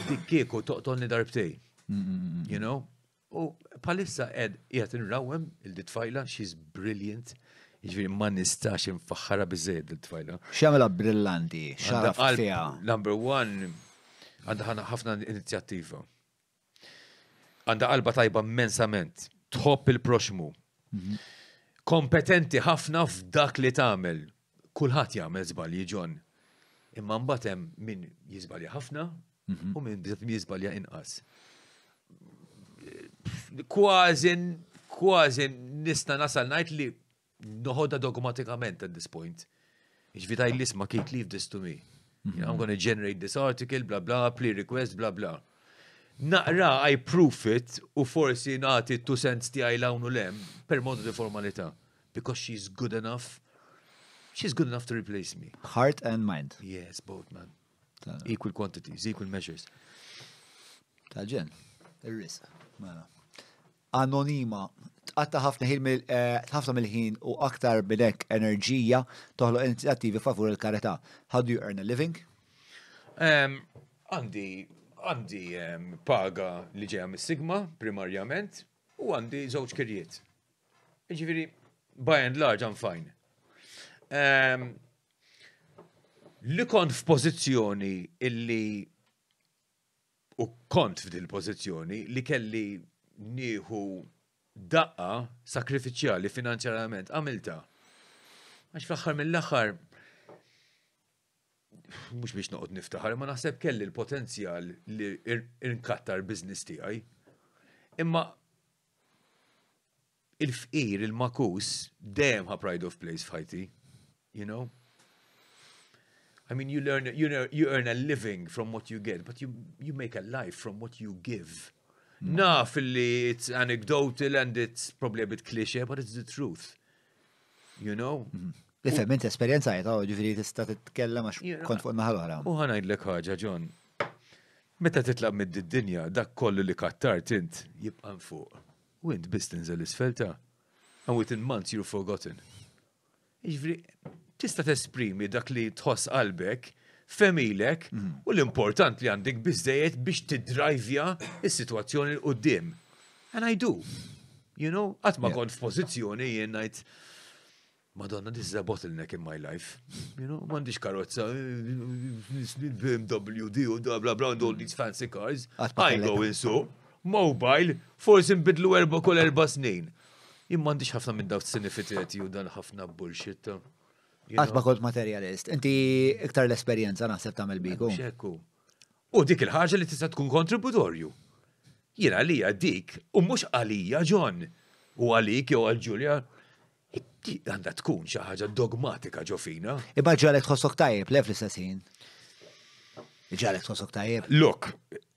Dik kieku toqtolni darbtej. Mm, mm, you know? U palissa qed qiegħed inrawhem il-ditfajla, she's brilliant. Ġviri, jiġifieri ma nistax infaxħara bizzejed il-tfajla. Xamela brillanti, xaraf fija. Number one, għandha ħafna inizjattiva. Għandha qalba tajba immensament, tħobb il-proxmu. Mhm. Kompetenti ħafna f'dak li tagħmel. Kulħadd jagħmel żbalji ġon. Imma mbagħad hemm min jiżbalja ħafna mhm. u min jiżbalja inqas. Kważin kważi nista' nasal najt li Noħoda dogmatikament at this point. Iġvita l-isma kit leave this to me. You know, I'm gonna generate this article, bla bla, plea request, bla bla. Naqra, I proof it, u forsi nati two cents ti għaj lawnu lem, per modu di formalita. Because she's good enough, she's good enough to replace me. Heart and mind. Yes, both, man. Equal quantities, equal measures. Taġen, il-risa. Mela. Anonima għatta eh, ħafna mill-ħin u aktar bidek enerġija toħloq inizjattivi favur il-karità. How do you earn a living? Għandi għandi paga li ġeja mis sigma primarjament u għandi żewġ kirjiet. Ġifiri, by and large, I'm fine. Li kont f'pożizzjoni illi u kont f'dil pożizzjoni li kelli nieħu daqqa sakrifiċjali finanzjarament għamilta. Għax fl-axar mill-axar, mux biex noqod niftaħar, ma naħseb kelli l-potenzjal li inkattar biznis tiegħi. Imma il-fqir, il-makus, dem ha pride of place fħajti, you know? I mean, you learn, you, know, you earn a living from what you get, but you, you make a life from what you give. Naf li it's anecdotal and it's probably a bit cliche, but it's the truth. You know? Li mm-hmm. minn inti esperienza jgħet, u oh, ġifiri tista titkellem għax kont fuq naħal għara. U ħana jgħidlek ħagġa, John. Meta titlaq mid dinja dak kollu li kattart int jibqan fuq. U int biss tinżel isfelta. And within months you're forgotten. Ġifiri, tista tesprimi dak li tħoss qalbek femilek mhm. u l-important li għandek bizzejiet biex t-drajvja is-sitwazzjoni l-qoddim. And I do. You know, għat ma kont f'pożizzjoni jien ngħid Madonna, this is a bottleneck in my life. You know, mandiġ karozza, BMW, D, bla bla bla, and all these fancy cars. I go in so, mobile, forsi nbidlu erba kol erba snin. Immandiġ ħafna minn daw s-sinifitet ju dan ħafna bullshit. Għat ma kont materialist, inti iktar l-esperienza naħseb mel biku. U dik il-ħagġa li tista' tkun kontributorju. Jina għalija dik, u mux għalija John, u għalik jew għal Ġulja, għanda tkun xi ħaġa dogmatika ġofina. Iba ġalek tħossok tajjeb, lef l-istessin. Ġalek tħossok tajjeb. Look,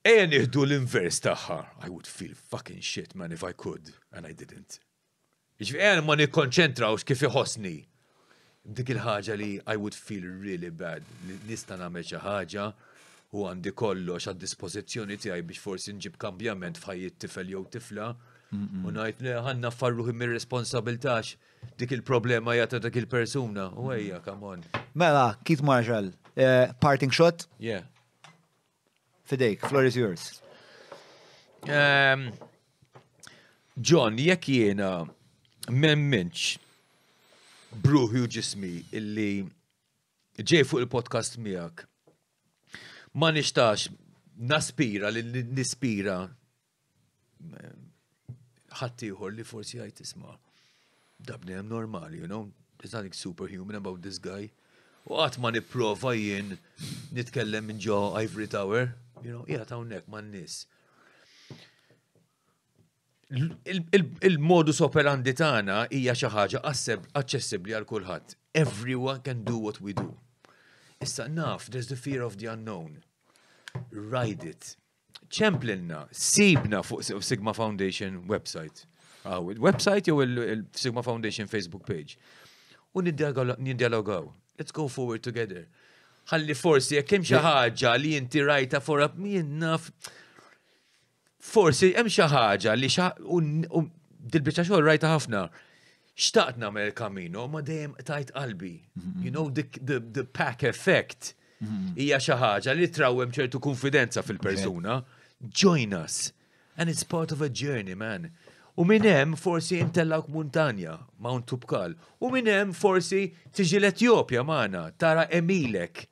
ejn iħdu l-invers tagħha. I would feel fucking shit man if I could, and I didn't. Iġvi ma nikkonċentrawx kif iħossni dik il-ħaġa li I would feel really bad li nista' nagħmel xi ħaġa u għandi kollox għad dispożizzjoni tiegħi biex forsi nġib kambjament f'ħajjit tifel jew tifla u ngħid li ħanna farruħi mir-responsabiltax dik il-problema ta' dik il-persuna u ejja on. Mela, Keith Marshall, eh, parting shot? Yeah. Fidejk, floor is yours. Ehm, John, jekk jiena memminx bruħi u ġismi illi ġej fuq il-podcast miegħek ma nixtax naspira li nispira eh, ħattijħor li forsi għaj tisma. Dabni għem normali, you know, there's nothing superhuman about this guy. U għat ma niprofa jien nitkellem minn ġo Ivory Tower, you know, jgħat għawnek ma n-nis il-modus operandi tagħna hija xi ħaġa aċċessibbli għal kulħadd. Everyone can do what we do. Issa naf, there's the fear of the unknown. Ride it. ċemplinna, sibna fuq Sigma Foundation website. Ah, website jew il-Sigma Foundation Facebook page. U nindialogaw. Let's go forward together. Għalli forsi jek hemm xi li inti rajta for up min naf forsi hemm xi ħaġa li xa dil-biċċa xogħol rajta ħafna. Xtaqt nagħmel il-kamino, ma dejjem tajt qalbi. You know, the, the, the pack effect hija xi ħaġa li trawhem ċertu konfidenza fil-persuna. Join us. And it's part of a journey, man. U minn hemm forsi intellak muntanja, Mount Tubkal. U minn hemm forsi tiġi l-Etjopja magħna, tara Emilek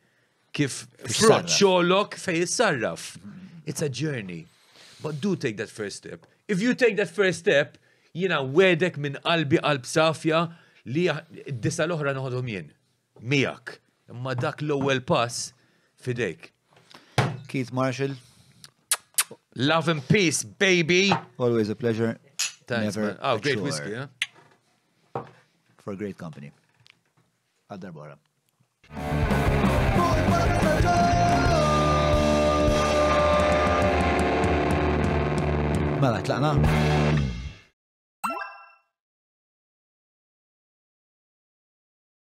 kif frott fejn fej sarraf. It's a journey. But do take that first step. If you take that first step, jina wedek minn qalbi qalb safja li disa l-oħra noħodhom jien. Miak. Imma dak l-ewwel pass fidejk. Keith Marshall. Love and peace, baby. Always a pleasure. Thanks, Never man. Oh, great sure. whiskey, huh? For great company. Għaddarbora. Mela, tlaqna?